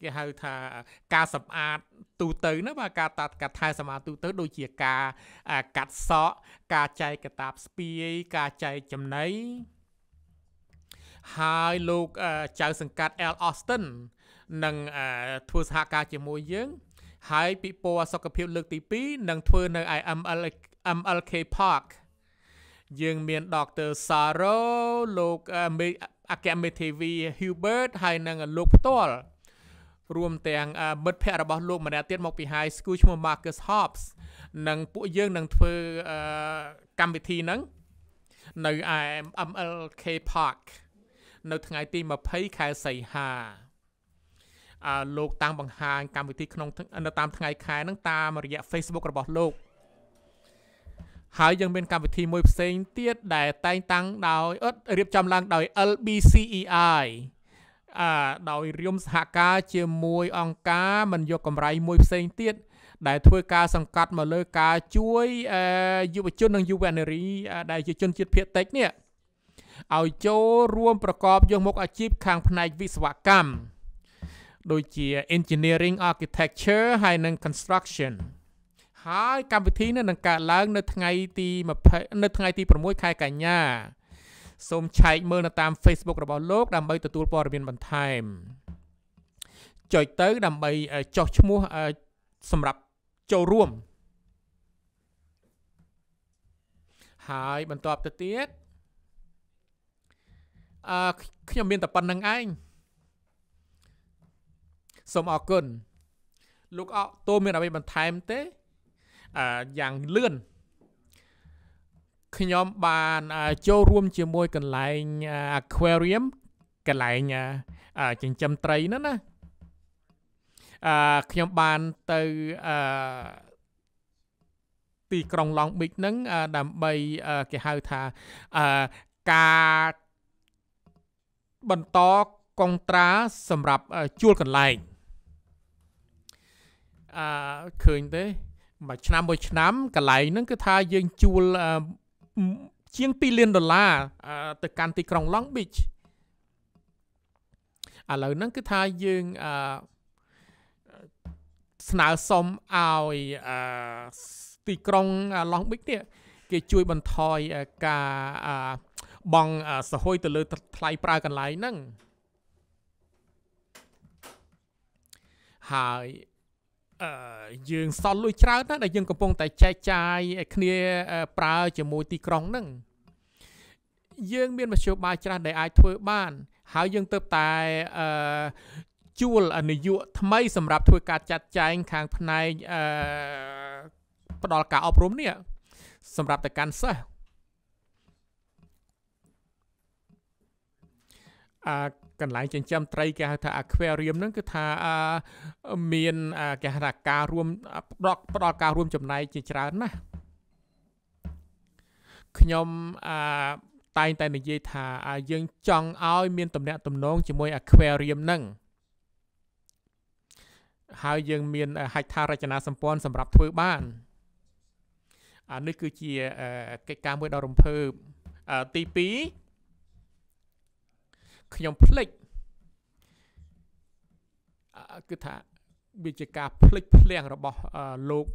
គេហៅថាការសម្អាតទូទៅណាបាទការតាត់កាត់ថែសម្អាតទូទៅ ដូចជាការកាត់សក់ការចែកកតាបស្ពាយការចែកចំណីហើយលោកចៅសង្កាត់ L Austin នឹងធ្វើសហការជាមួយយើង ហើយពិព័រណ៍សុខភាពលើកទី2នឹងធ្វើនៅ IML MLK Park យើងមាន Dr. Saro លោកអគ្គមេធាវី Hubert ហើយនិងលោកផ្ទាល់រួមទាំងមិត្តភ័ក្តិរបស់លោកម្នាក់ទៀតមកពី High School ឈ្មោះ Marcus Hobbs និងពួកយើងនឹងធ្វើកម្មវិធីហ្នឹងនៅឯ MLK Park នៅថ្ងៃទី20ខែសីហាអឺលោកតាមបង្ហាញកម្មវិធីក្នុងនៅតាមថ្ងៃខែហ្នឹងតាមរយៈ Facebook របស់លោកហើយយើងមានកម្មវិធីមួយផ្សេងទៀតដែលតែងតាំងដោយអត់រៀបចំឡើងដោយ LBCEI អាដោយរៀមសហការជាមួយអង្គការមិនយកកម្រៃមួយ ផ្សេងទៀតដែលធ្វើការសង្កត់មកលើការជួយយុវជននិងយុវនារីដែលជាជនជាតិភាគតិចនេះឲ្យចូលរួមប្រកបយកមុខអាជីពខាងផ្នែកវិស្វកម្មដូចជា engineering architecture ហើយនិង construction ហើយកម្មវិធីនេះនឹងកើតឡើងនៅ ថ្ងៃទី20នៅថ្ងៃទី6ខែកញ្ញាសូមឆែកមើលនៅតាម Facebook របស់លោកដើម្បីទទួលព័ត៌មានបន្ថែមចុចទៅដើម្បីចោះឈ្មោះសម្រាប់ចូលរួម ហើយបន្តទៅទៀតអឺខ្ញុំមានតែប៉ុណ្្នឹងឯងសូមអរគុណលោកអោតូមានអ្វីបន្ថែមទេយ៉ាងលឿនខ្ញុំបានចូលរួមជាមួយកន្លែង aquarium កន្លែងចិញ្ចឹមត្រីហ្នឹងណាអឺខ្ញុំបានទៅអឺទីក្រុងឡង់ប៊ិចហ្នឹងដើម្បីគេហៅថាអឺការបន្តកុងត្រា សម្រាប់ជួលកន្លែងអឺឃើញទេមួយឆ្នាំមួយឆ្នាំកន្លែងហ្នឹងគឺថាយើងជួលជាង2លានដុល្លារទៅកាន់ទីក្រុង Long Beach ឥឡូវហ្នឹងគឺថាយើងអឺស្នើសុំឲ្យអឺទីក្រុងឡង់ប៊ិចនេះគេជួយបន្ថយការបងសហួយទៅលើថ្លៃប្រើកន្លែងហ្នឹងហើយយើងសល់លុយច្រើនណាស់ដែលយើងកំពុងតែចែកចាយឲ្យគ្នាប្រើជាមួយទីក្រុងហ្នឹងយើងមានមធ្យោបាយច្រើនដែលអាចធ្វើបានហើយយើងទៅតែអឺជួលនយោបាយថ្មីសម្រាប់ធ្វើការចាត់ចែងខាងផ្នែកអឺផ្ដល់ការអប់រំនេះសម្រាប់ទៅកាន់សិស្សអឺកន្លែងចិញ្ចឹមត្រីគេហៅថា aquarium ហ្នឹងគឺថាមានគេហៅថាការរួមផ្ដល់ផ្ដល់ការរួមចំណែកជាច្រើនណាស់ខ្ញុំអាតែងតែនិយាយថាយើងចង់ឲ្យមានតំណែងតំណងជាមួយ aquarium ហ្នឹងហើយយើង មានហេដ្ឋារចនាសម្ព័ន្ធសម្រាប់ធ្វើបាន អានេះគឺជាកិច្ចការមួយដ៏រំភើបទី2ខ្ញុំភ្លេចគឺថាវាជាការភ្លេចភ្លាំងរបស់លោក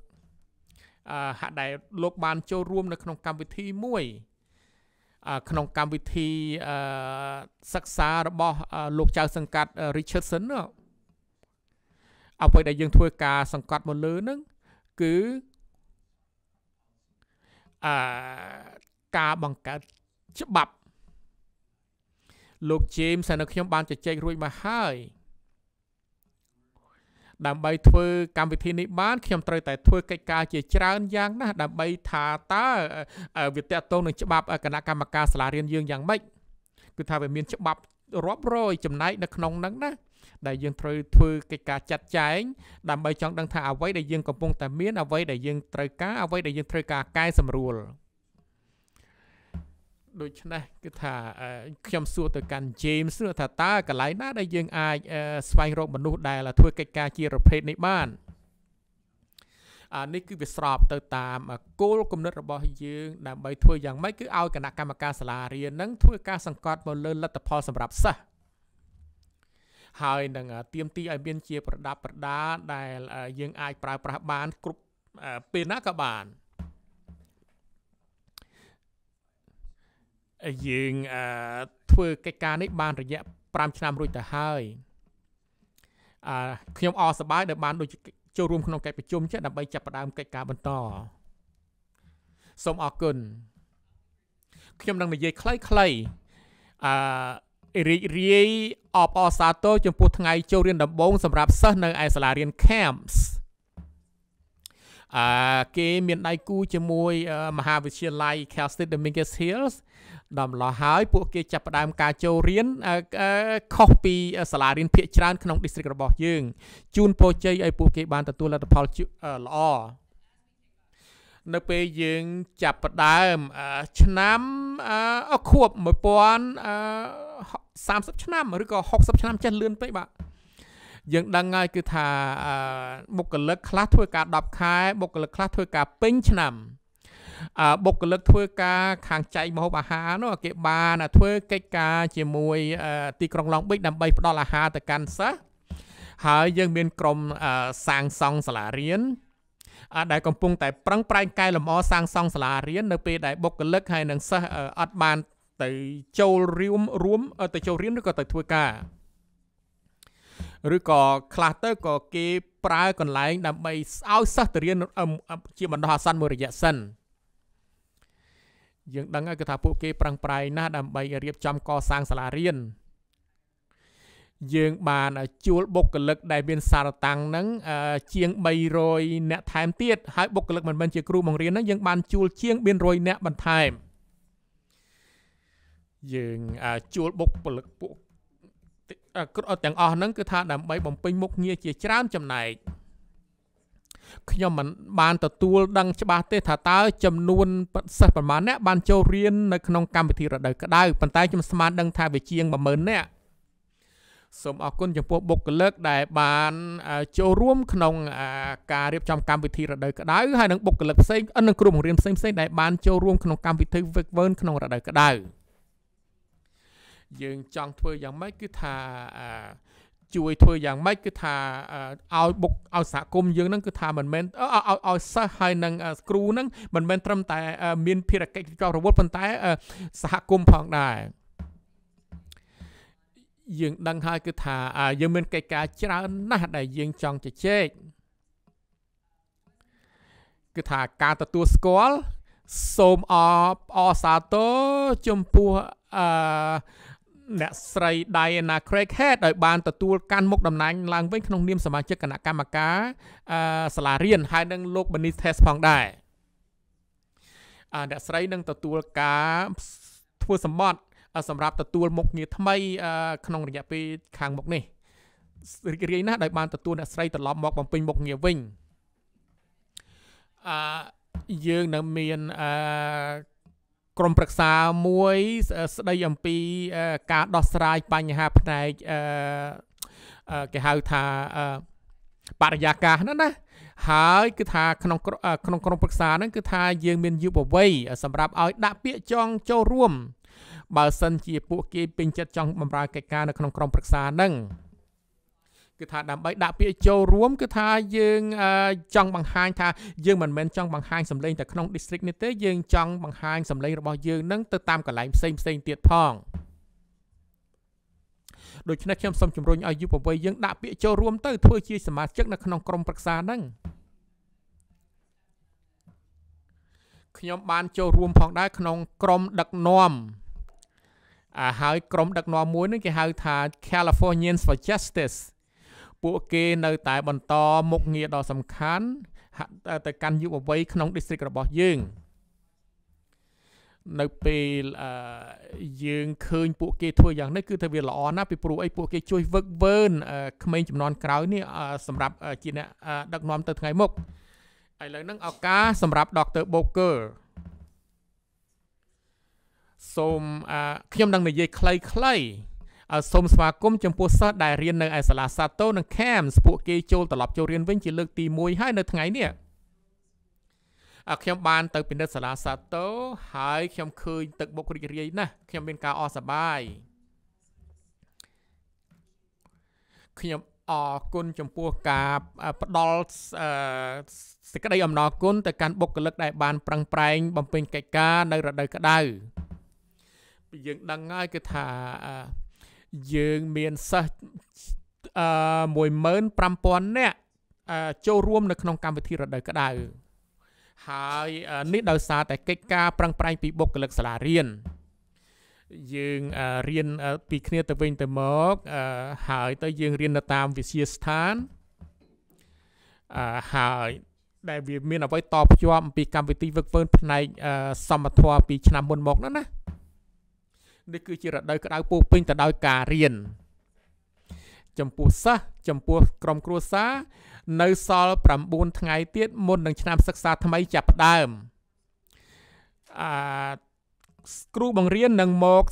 ហាក់ដែលលោក បាន ចូលរួម នៅក្នុងកម្មវិធីមួយក្នុងកម្មវិធីសិក្សារបស់លោកចៅសង្កាត់ Richardson អ្វីដែលយើង ធ្វើការសង្កត់មកលើនឹងគឺអឺការបង្កើតច្បាប់លោក James ហើយនៅខ្ញុំបានជជែករួចមកហើយដើម្បីធ្វើកម្មវិធីនេះបានខ្ញុំត្រូវតែធ្វើកិច្ចការជាច្រើនយ៉ាងណាស់ដើម្បីថាតើវាតកតងនឹងច្បាប់គណៈកម្មការសាលារៀនយើងយ៉ាងម៉េចគឺថាវាមានច្បាប់រាប់រយ ចំណែកនៅក្នុងហ្នឹងណាដែលយើងត្រូវធ្វើកិច្ចការចាត់ចែងដើម្បីចង់ដឹងថាអ្វីដែលយើងកំពុងតែមានអ្វីដែលយើងត្រូវការអ្វីដែលយើងត្រូវការកែសម្រួលដូច្នេះគឺថាខ្ញុំសួរទៅកាន់ James ថាតើកន្លែងណាដែលយើងអាចស្វែងរកមនុស្សដែលធ្វើកិច្ចការជាប្រភេទនេះបានអានេះគឺវាស្របទៅតាមគោលគំនិតរបស់ យើងដើម្បី ធ្វើយ៉ាងម៉េចគឺឲ្យគណៈកម្មការសាលារៀននឹងធ្វើការសង្កត់មកលើលទ្ធផលសម្រាប់សិស្សហើយនឹងទៀមទីឲ្យមានជា ប្រដាប់ប្រដាដែលយើងអាចប្រើប្រាស់បាន គ្រប់ពេលណាក៏បាន។យើងធ្វើកិច្ចការនេះបានរយៈ5ឆ្នាំរួចទៅហើយអឺខ្ញុំអរសប្បាយដែលបានដូចចូលរួមក្នុងកិច្ចប្រជុំចេះដើម្បីចាប់ផ្ដើមកិច្ចការបន្តសូមអរគុណខ្ញុំនឹងនិយាយខ្លីៗអឺរីករាយអបអរសាទរចំពោះថ្ងៃចូលរៀនដំបូងសម្រាប់សិស្សនៅឯសាលារៀន Camps អឺគេមានដៃគូជាមួយ មហាវិទ្យាល័យ Cal State Dominguez Hills ដំឡោះហើយពួកគេចាប់ផ្ដើម ការចូលរៀនខុសពីសាលារៀនភាគច្រើន ក្នុង district របស់ យើងជូនពរជ័យឲ្យពួកគេបានទទួលលទ្ធផលល្អនៅពេលយើងចាប់ផ្ដើមឆ្នាំអខួប1030ឆ្នាំឬក៏60ឆ្នាំចេះលឿនពេកបាទយើងដឹងហើយគឺថាបុគ្គលិកខ្លះធ្វើការ10ខែបុគ្គលិកខ្លះធ្វើការពេញឆ្នាំបុគ្គលិកធ្វើការខាងចែកម្ហូបអាហារនោះគេបានធ្វើកិច្ចការជាមួយ ទីក្រុងឡុងប៊ីចដើម្បីផ្ដល់អាហារទៅកាន់សិស្សហើយយើងមានក្រុមសាងសង់សាលារៀនដែលកំពុងតែ ប្រឹងប្រែងកែលម្អសាងសង់សាលារៀននៅពេលដែលបុគ្គលិកហើយនិងសិស្សអត់បាន ទៅចូលរួមរួមទៅចូលរៀនឬក៏ទៅធ្វើការ ឬក៏ខ្លះទៅក៏គេប្រើកន្លែងដើម្បីឲ្យសិស្សទៅរៀនជាបណ្ដោះអាសន្នមួយរយៈសិនយើងដឹងហើយគឺថាពួកគេប្រឹងប្រែងណាស់ដើម្បីរៀបចំកសាងសាលារៀនយើងបានជួលបុគ្គលិកដែលមានសារតាំងហ្នឹងជាង300អ្នកថែមទៀតហើយបុគ្គលិកមិនមែនជាគ្រូបង្រៀនហ្នឹងយើងបានជួលជាងមាន100អ្នកបន្ថែមយើងជួលបុគ្គលិកពួកទាំងអស់ហ្នឹងគឺថាដើម្បីបំពេញមុខងារជាច្រើនចំណែកខ្ញុំមិនបានទទួលដឹងច្បាស់ទេថាតើចំនួនសិស្សប្រមាណអ្នក បានចូលរៀននៅក្នុងកម្មវិធីរដូវក្តៅប៉ុន្តែខ្ញុំស្មានដឹងថាវាជាង10000នាក់សូមអរគុណចំពោះបុគ្គលិកដែល បានចូលរួមក្នុងការរៀបចំកម្មវិធីរដូវក្តៅហើយនិងបុគ្គលិកផ្សេងនិងគ្រូបង្រៀនផ្សេងផ្សេងដែល បានចូលរួមក្នុងកម្មវិធី Weekburn ក្នុងរដូវក្តៅយើងចង់ធ្វើយ៉ាងម៉េចគឺថាជួយធ្វើយ៉ាងម៉េចគឺថាឲ្យបុកឲ្យសហគមន៍យើងហ្នឹងគឺថាមិនមែនឲ្យឲ្យសិស្សហើយនឹងគ្រូហ្នឹងមិនមែនត្រឹមតែ មានភារកិច្ចជាប់រវល់ប៉ុន្តែសហគមន៍ផងដែរយើងដឹងហើយគឺថាយើងមានកិច្ចការច្រើនណាស់ដែលយើងចង់ជជែកគឺថាការទទួលស្គាល់សូមអបអសាទរចំពោះអឺអ្នកស្រី Diana Craighead ឲ្យបានទទួលកាន់មុខតំណែងឡើងវិញក្នុងនាមសមាជិកគណៈកម្មការសាលារៀនហើយនឹងលោក Benitez ផងដែរអ្នកស្រីនឹងទទួលការធ្វើសម្បត្តិសម្រាប់ទទួលមុខងារថ្មីក្នុងរយៈពេលខាងមុខនេះរីករាយណាស់ដោយបានទទួលអ្នកស្រីត្រឡប់មកបំពេញមុខងារវិញអឺយើងនៅមានអឺក្រុមប្រឹក្សាមួយស្ដីអំពីការដោះស្រាយបញ្ហាផ្នែកគេហៅថាបរិយាកាសហ្នឹងណាហើយគឺថាក្នុងក្នុងក្រុមប្រឹក្សាហ្នឹងគឺថាយើងមានយុវវ័យសម្រាប់ឲ្យដាក់ពាក្យចង់ចូលរួម បើ សិន ជាពួកគេពេញចិត្តចង់បម្រើកិច្ចការនៅក្នុងក្រុមប្រឹក្សាហ្នឹងគឺថាដើម្បីដាក់ពាក្យចូលរួមគឺថាយើងចង់បង្ហាញថាយើងមិនមែនចង់បង្ហាញសម្លេងតែក្នុង district នេះទេយើងចង់បង្ហាញសម្លេងរបស់យើងនឹងទៅតាមកន្លែងផ្សេងផ្សេងទៀតផងដូច្នេះខ្ញុំសូមជំរុញឲ្យយុវវ័យយើងដាក់ពាក្យចូលរួម ទៅ ធ្វើជាសមាជិកនៅក្នុងក្រុមប្រឹក្សាហ្នឹងខ្ញុំបានចូលរួមផងដែរក្នុងក្រុមដឹកនាំអាហើយក្រុមដឹកនាំមួយនឹងគេហៅថា Californians for Justice ពួកគេនៅតែបន្តមុខងារដ៏សំខាន់ទៅកាន់យុវវ័យក្នុង district របស់យើងនៅពេលយើងឃើញពួកគេធ្វើយ៉ាងនេះគឺថាវាល្អណាស់ពីព្រោះអីពួកគេជួយវឹកវើនក្មេងចំនួនក្រោយនេះសម្រាប់ជាអ្នកដឹកនាំទៅថ្ងៃមុខឥឡូវហ្នឹងឱកាសសម្រាប់ Dr. Boker សូមខ្ញុំនឹងនិយាយខ្លីៗសូមស្វាគមន៍ចំពោះសិស្សដែលរៀននៅឯសាលាសាតូនិង Camps ពួកគេចូលត្រឡប់ចូលរៀនវិញជាលើកទី1ហើយនៅថ្ងៃនេះខ្ញុំបានទៅពិនិត្យសាលាសាតូហើយខ្ញុំឃើញទឹកបុករីករាយណាស់ខ្ញុំមានការអស់សប្បាយខ្ញុំអរគុណចំពោះការផ្ដល់សេចក្តីអំណរគុណទៅកាន់បុគ្គលិកដែលបានប្រឹងប្រែងបំពេញកិច្ចការនៅរដូវក្តៅយើងដឹងហើយគឺថាយើងមានសិស្សអឺ15000នាក់ចូលរួមនៅក្នុងកម្មវិធីរដូវក្តៅហើយនេះដោយសារតែកិច្ចការប្រឹងប្រែងពីបុគ្គលិកសាលារៀនយើងរៀនពីគ្នា ទៅវិញទៅមកហើយ ទៅយើងរៀននៅតាមវិទ្យាស្ថានហើយដែលវាមានអ្វីតភ្ជាប់អំពីកម្មវិធីវឹកវើផ្នែកសមត្ថភាពពីឆ្នាំមុនមកនោះណានេះគឺជារដូវក្តៅពោពេញទៅដោយការរៀនចំពោះសិស្សចំពោះក្រុមគ្រួសារនៅសល់9ថ្ងៃទៀតមុននឹងឆ្នាំសិក្សាថ្មីចាប់ផ្ដើមអាគ្រូបង្រៀននឹងមក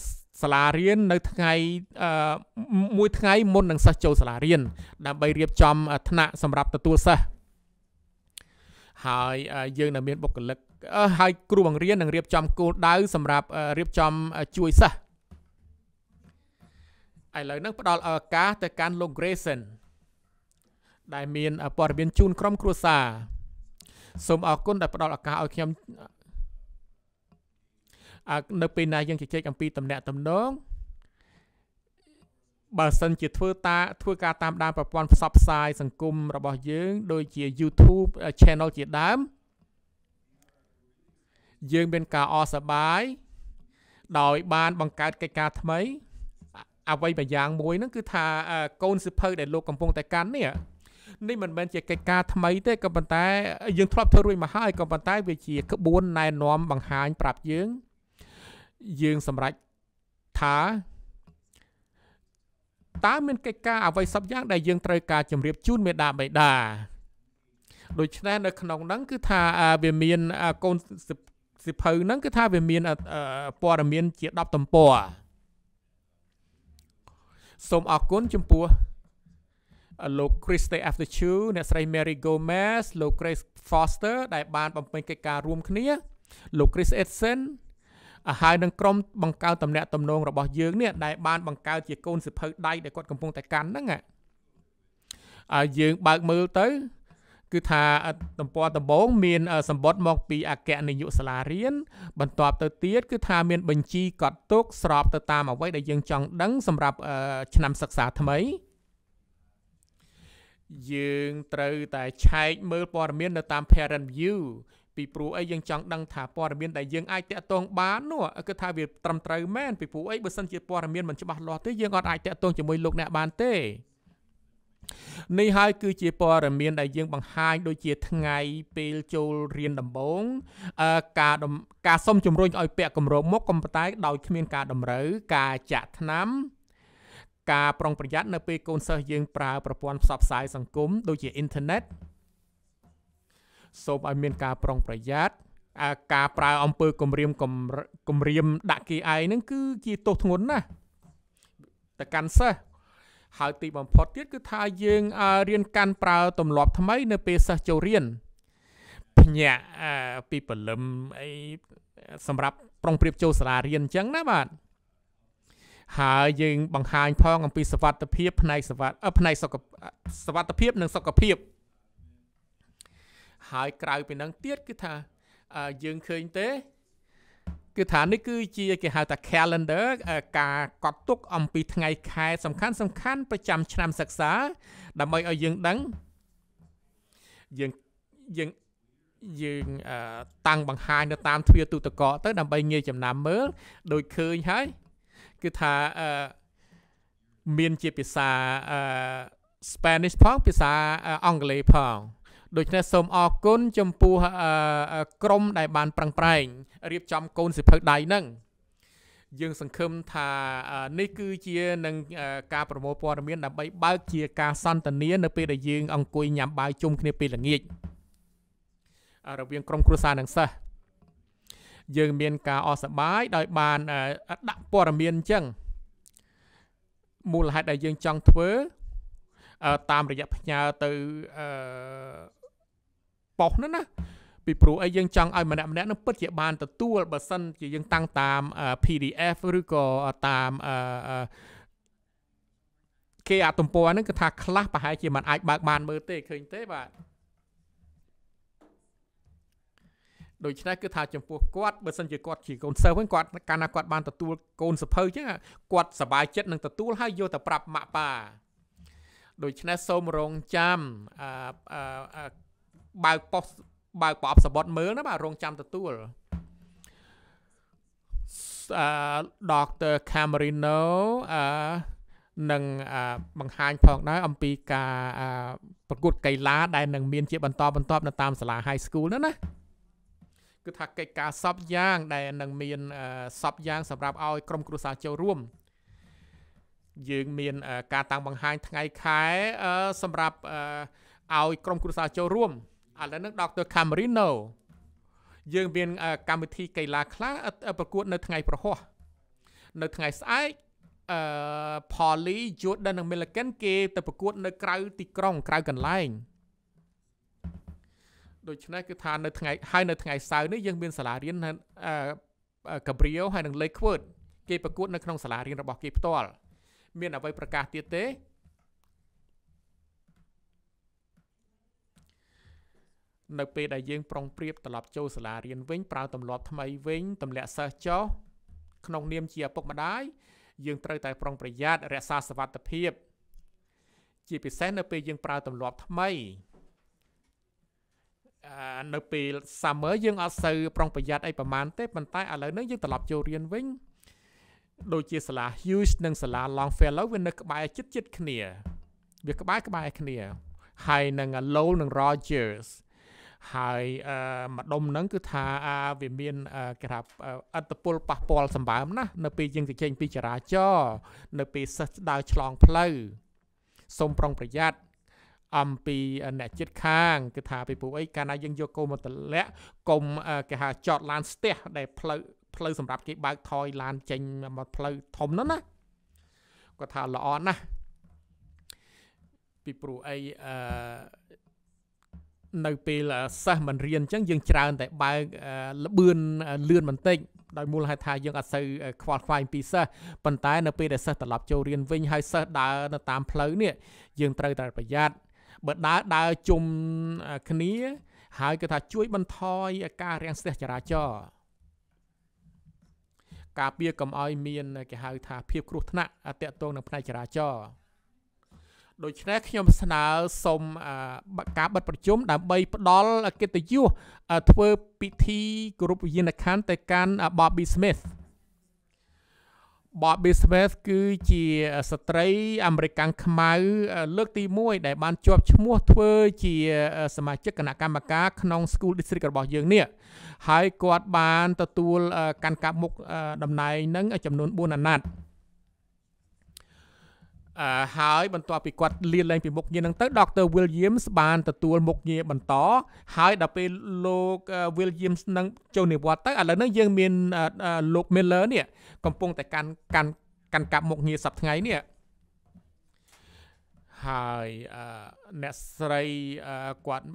សាលារៀន នៅថ្ងៃមួយថ្ងៃមុននឹងសិស្សចូលសាលារៀនដើម្បីរៀបចំថ្នាក់សម្រាប់ទទួលសិស្សហើយយើងនៅមានបុគ្គលិកហើយគ្រូបង្រៀននឹងរៀបចំគោលដៅ សម្រាប់រៀបចំជួយសិស្សឥឡូវនឹងផ្ដល់ឱកាសទៅកាន់លោក Grayson ដែលមានព័ត៌មានជូនក្រុមគ្រួសារសូមអរគុណដែលផ្ដល់ឱកាសឲ្យខ្ញុំនៅពេលណាយើងជជែកអំពីតំណែងតំណងបើសិនជាធ្វើតា ធ្វើការតាមដានប្រព័ន្ធផ្សព្វផ្សាយសង្គមរបស់យើងដូចជា YouTube channel ជាដើមយើងមានការអសប្បាយដោយបានបង្កើតកិច្ចការថ្មីអ្វីមួយយ៉ាងមួយហ្នឹងគឺថាកូនសិភៅដែលលោកកំពុងតែកាន់នេះនេះមិនមែនជាកិច្ចការថ្មីទេក៏ប៉ុន្តែយើងធ្លាប់ធ្វើរួចមកហើយក៏ប៉ុន្តែវាជា ក្បួនណែនាំបង្ហាញប្រាប់យើងយើងសម្រេចថាតើមានកិច្ចការអ្វីសពយ៉ាងដែលយើងត្រូវការជម្រាបជូនមេដាបេដាដូច្នេះនៅក្នុងហ្នឹងគឺថាវាមានកូនសិភៅហ្នឹងគឺថាវាមានព័ត៌មានជា10ទំព័រសូមអរគុណចំពោះលោក Christy Afterchu អ្នកស្រី Mary Gomez លោក Grace Foster ដែល បានបំពេញកិច្ចការរួមគ្នាលោក Chris Edson ហើយនឹងក្រុមបង្កើតតំណែងតំណងរបស់យើងនេះដែលបាន បង្កើតជាកូនសិភៅដៃដែលគាត់កំពុងតែកាន់ហ្នឹងយើងបើកមើលទៅគឺថាតំពាល់ដំបង មានសម្បត្តិមកពីអគ្គនាយកសាលារៀនបន្ទាប់ទៅទៀតគឺថាមានបញ្ជីកត់ទុកស្របទៅតាមអ្វីដែលយើងចង់ដឹងសម្រាប់ ឆ្នាំសិក្សាថ្មីយើងត្រូវតែឆែកមើលព័ត៌មាននៅតាម parent view ពីព្រោះអីយើងចង់ដឹងថាព័ត៌មានដែលយើងអាចតាក់ទងបាននោះគឺថាវាត្រឹមត្រូវមែនពីព្រោះអីបើសិនជាព័ត៌មានមិនច្បាស់លាស់ទេយើងអត់អាចតាក់ទងជាមួយលោកអ្នកបានទេនេះហើយគឺជាព័ត៌មានដែលយើងបង្ហាញដូចជាថ្ងៃពេលចូលរៀនដំបូងការការសុំជំរុញឲ្យពាក់កម្រោមុខក៏ប៉ុន្តែដោយគ្មាន ការតម្រូវការចាក់ថ្នាំ ការប្រុងប្រយ័ត្ននៅពេលកូនសិស្សយើងប្រើប្រព័ន្ធផ្សព្វផ្សាយសង្គមដូចជាអ៊ីនធឺណិតសូមឲ្យមាន ការប្រុងប្រយ័ត្នអាការប្រើអំពើគំរាមគំរាមដាក់គេឯងហ្នឹងគឺជាទោសធ្ងន់ណាស់តកាន់សិស្សហើយទីបំផុតទៀតគឺថាយើងរៀនកាន់ប្រើទម្លាប់ថ្មីនៅ ពេលសិស្សចូលរៀនភ្ញាក់ពីព្រលឹមអីសម្រាប់ប្រុងប្រៀបចូលសាលារៀនអញ្ចឹងណាបាទហើយយើងបង្ហាញផងអំពីសវត្ថភាពផ្នែកសវត្ថផ្នែកសុខសវត្ថភាពនិងសុខភាព ហើយក្រៅពីនឹងទៀតគឺថាយើងឃើញទេគឺថានេះគឺជាគេហៅថា calendar ការកត់ទុក អំពីថ្ងៃខែ សំខាន់សំខាន់ប្រចាំឆ្នាំសិក្សា ដើម្បីឲ្យយើងដឹងយើងយើងយើងតាំងបង្ហាញទៅតាមទ្វារទូតកកទៅដើម្បីងាយចំណាំមើលដោយឃើញហើយគឺថាមានជាភាសា Spanish ផងភាសាអង់គ្លេសផងដូច្នេះសូមអរគុណចំពោះក្រុមដែលបានប្រឹងប្រែងរៀបចំកូនសិភៅដៃនឹងយើងសង្ឃឹមថានេះគឺជានឹងការប្រមូលព័ត៌មានដើម្បីបើកជាការសន្ទនានៅពេលដែលយើងអង្គុយញ៉ាំបាយជុំគ្នាពេលល្ងាចរវាងក្រុមគ្រួសារនិងសិស្សយើងមានការអសប្បាយដោយបានដាក់ព័ត៌មានអញ្ចឹងមូលហេតុដែលយើងចង់ធ្វើតាមរយៈផ្ញើទៅប៉ុសណាណាពីព្រោះអីយើងចង់ឲ្យម្នាក់ម្នាក់នឹងពិតជាបានទទួលបើសិនជាយើងតាំងតាម PDF ឬក៏តាមគេអាទំព័រហ្នឹងគឺថាខ្លះប្រហែលជាមិនអាចបើកបានមើលទេឃើញទេបាទដូច្នេះគឺថាចំពោះគាត់បើសិនជាគាត់ជាកូនសិស្សវិញគាត់កាលណាគាត់បានទទួលកូនសភៅអញ្ចឹងគាត់សប្បាយចិត្តនឹងទទួលហើយយកទៅប្រាប់ម៉ាក់ប៉ាដូច្នេះសូមរងចាំអឺបើកប៉ុស្តិ៍បើកប្រអប់សបត់មើលណាបាទរងចាំទទួលអឺ Dr. Camerino អឺនឹងបង្ហាញផងដែរអំពីការប្រកួតកីឡាដែលនឹងមានជាបន្តបន្ទាប់នៅតាមសាលា High School នោះណាគឺថាកិច្ចការសពយ៉ាងដែលនឹងមានសពយ៉ាងសម្រាប់ឲ្យក្រុមគ្រួសារចូលរួម យើងមានការតាំងបង្ហាញថ្ងៃខែសម្រាប់ឲ្យក្រុមគ្រួសារចូលរួមឥឡូវនឹងដកទ័រ Camerino យើងមានកម្មវិធីកីឡាខ្លះប្រកួតនៅថ្ងៃប្រហោះនៅថ្ងៃស្អែកអឺ Polly Jordan និង Milliken គេទៅប្រកួត នៅក្រៅទីក្រុងក្រៅកន្លែងដូច្នេះគឺថានៅថ្ងៃហើយនៅថ្ងៃសៅរ៍នេះយើងមានសាលារៀនអឺ Gabriel ហើយនិង Lakewood គេប្រកួតនៅក្នុងសាលារៀនរបស់គេផ្ទាល់មានអ្វីប្រកាសទៀតទេនៅពេលដែលយើងប្រុងប្រៀបត្រឡប់ចូលសាលារៀនវិញប្រើទម្លាប់ថ្មីវិញទម្លាក់សិស្សចុះក្នុងនាមជាឪពុកម្ដាយយើងត្រូវតែប្រុងប្រយ័ត្នរក្សាសុវត្ថិភាពជាពិសេសនៅពេលយើងប្រើទម្លាប់ថ្មីនៅពេល summer យើងអត់សូវប្រុងប្រយ័ត្នអីប្រហែលទេប៉ុន្តែឥឡូវនេះយើងត្រឡប់ចូលរៀនវិញដូចជាសាលា Hughes និងសាលា Longfellow វានៅក្បែរជិតជិតគ្នាវាក្បែរក្បែរគ្នាហើយនឹង Low និង Rogers ហើយម្ដុំហ្នឹងគឺថាវាមានគេថាអត្តពលប៉ះពាល់សម្បើមណាស់នៅពេលយើងទៅចេញពីចរាចរណ៍នៅពេលសិស្សស្ដៅឆ្លងផ្លូវសូមប្រុងប្រយ័ត្នអំពីអ្នកចិត្តខាងគឺថាពីពួកអីកាលណាយើងយកកូនមកទម្លាក់កុំគេហៅចតឡានស្ទះដែលផ្លូវផ្លូវសម្រាប់គេបើកថយឡានចេញមកផ្លូវធំហ្នឹងណាគាត់ថាល្អណាស់ពីព្រោះអីអឺនៅពេលសិស្សមិនរៀនអញ្ចឹងយើងច្រើន តែបើកលបឿនលឿនបន្តិចដោយមូលហេតុថាយើងអត់សូវខ្វល់ខ្វាយពីសិស្សប៉ុន្តែនៅពេលដែលសិស្សត្រឡប់ចូលរៀនវិញហើយសិស្សដើរនៅតាមផ្លូវនេះយើងត្រូវតែប្រយ័ត្នបើដើរដើរជុំគ្នា ហើយគេថា ជួយបន្ថយការរាំងស្ទះចរាចរណ៍ការពារកុំឲ្យមានគេហៅថាភាព គ្រោះថ្នាក់តកតងនឹងផ្នែកចរាចរណ៍ដូច្នេះខ្ញុំស្នើសូមការបិទប្រជុំដើម្បីផ្ដល់កិត្តិយសធ្វើពិធីគោរពវិញ្ញាណក្ខន្ធទៅកាន់ Bobby Smith Bobby Smith គឺជាស្ត្រីអាមេរិកាំងខ្មៅលើកទី1ដែលបានជាប់ឈ្មោះធ្វើជាសមាជិកគណៈកម្មការក្នុង School District របស់យើងនេះហើយគាត់បានទទួលកាន់កាប់មុខតំណែងនឹងចំនួន4អាណត្តិអឺហើយបន្ទាប់ពីគាត់លៀនលែងពីមុខងារហ្នឹងទៅ Dr. Williams បានទទួល មុខងារបន្តហើយដល់ពេលលោក Williams នឹងចូលនិវត្តន៍ទៅឥឡូវហ្នឹងយើងមានលោក Miller នេះកំពុងតែកាន់កាន់កាន់កាប់មុខងារសប្តាហ៍ថ្ងៃនេះហើយអ្នកស្រីគាត់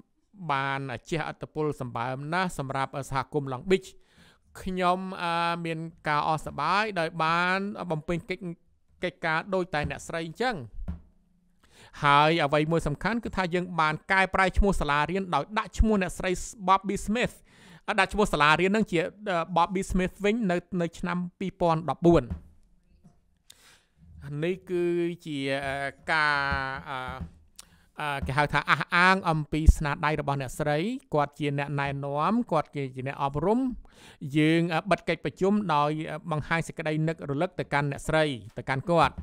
បានជះអត្តពលសម្បើមណាស់សម្រាប់សហគមន៍ Long Beach ខ្ញុំមានការអស់សប្បាយដោយបានបំពេញកិច្ចកិច្ចការដោយតែអ្នកស្រីអញ្ចឹងហើយអ្វីមួយសំខាន់គឺថាយើងបានកែប្រែឈ្មោះសាលារៀនដោយដាក់ឈ្មោះអ្នកស្រី Bobby Smith ដាក់ឈ្មោះសាលារៀននឹងជា Bobby Smith វិញនៅនៅឆ្នាំ2014នេះគឺជាការគេហៅថាអះអាងអំពីស្នាដៃរបស់អ្នកស្រីគាត់ជាអ្នកណែនាំគាត់ជាអ្នកអប់រំយើងបិទកិច្ចប្រជុំដោយ បង្ហាញសេចក្តីនឹករលឹកទៅកាន់អ្នកស្រីទៅកាន់គាត់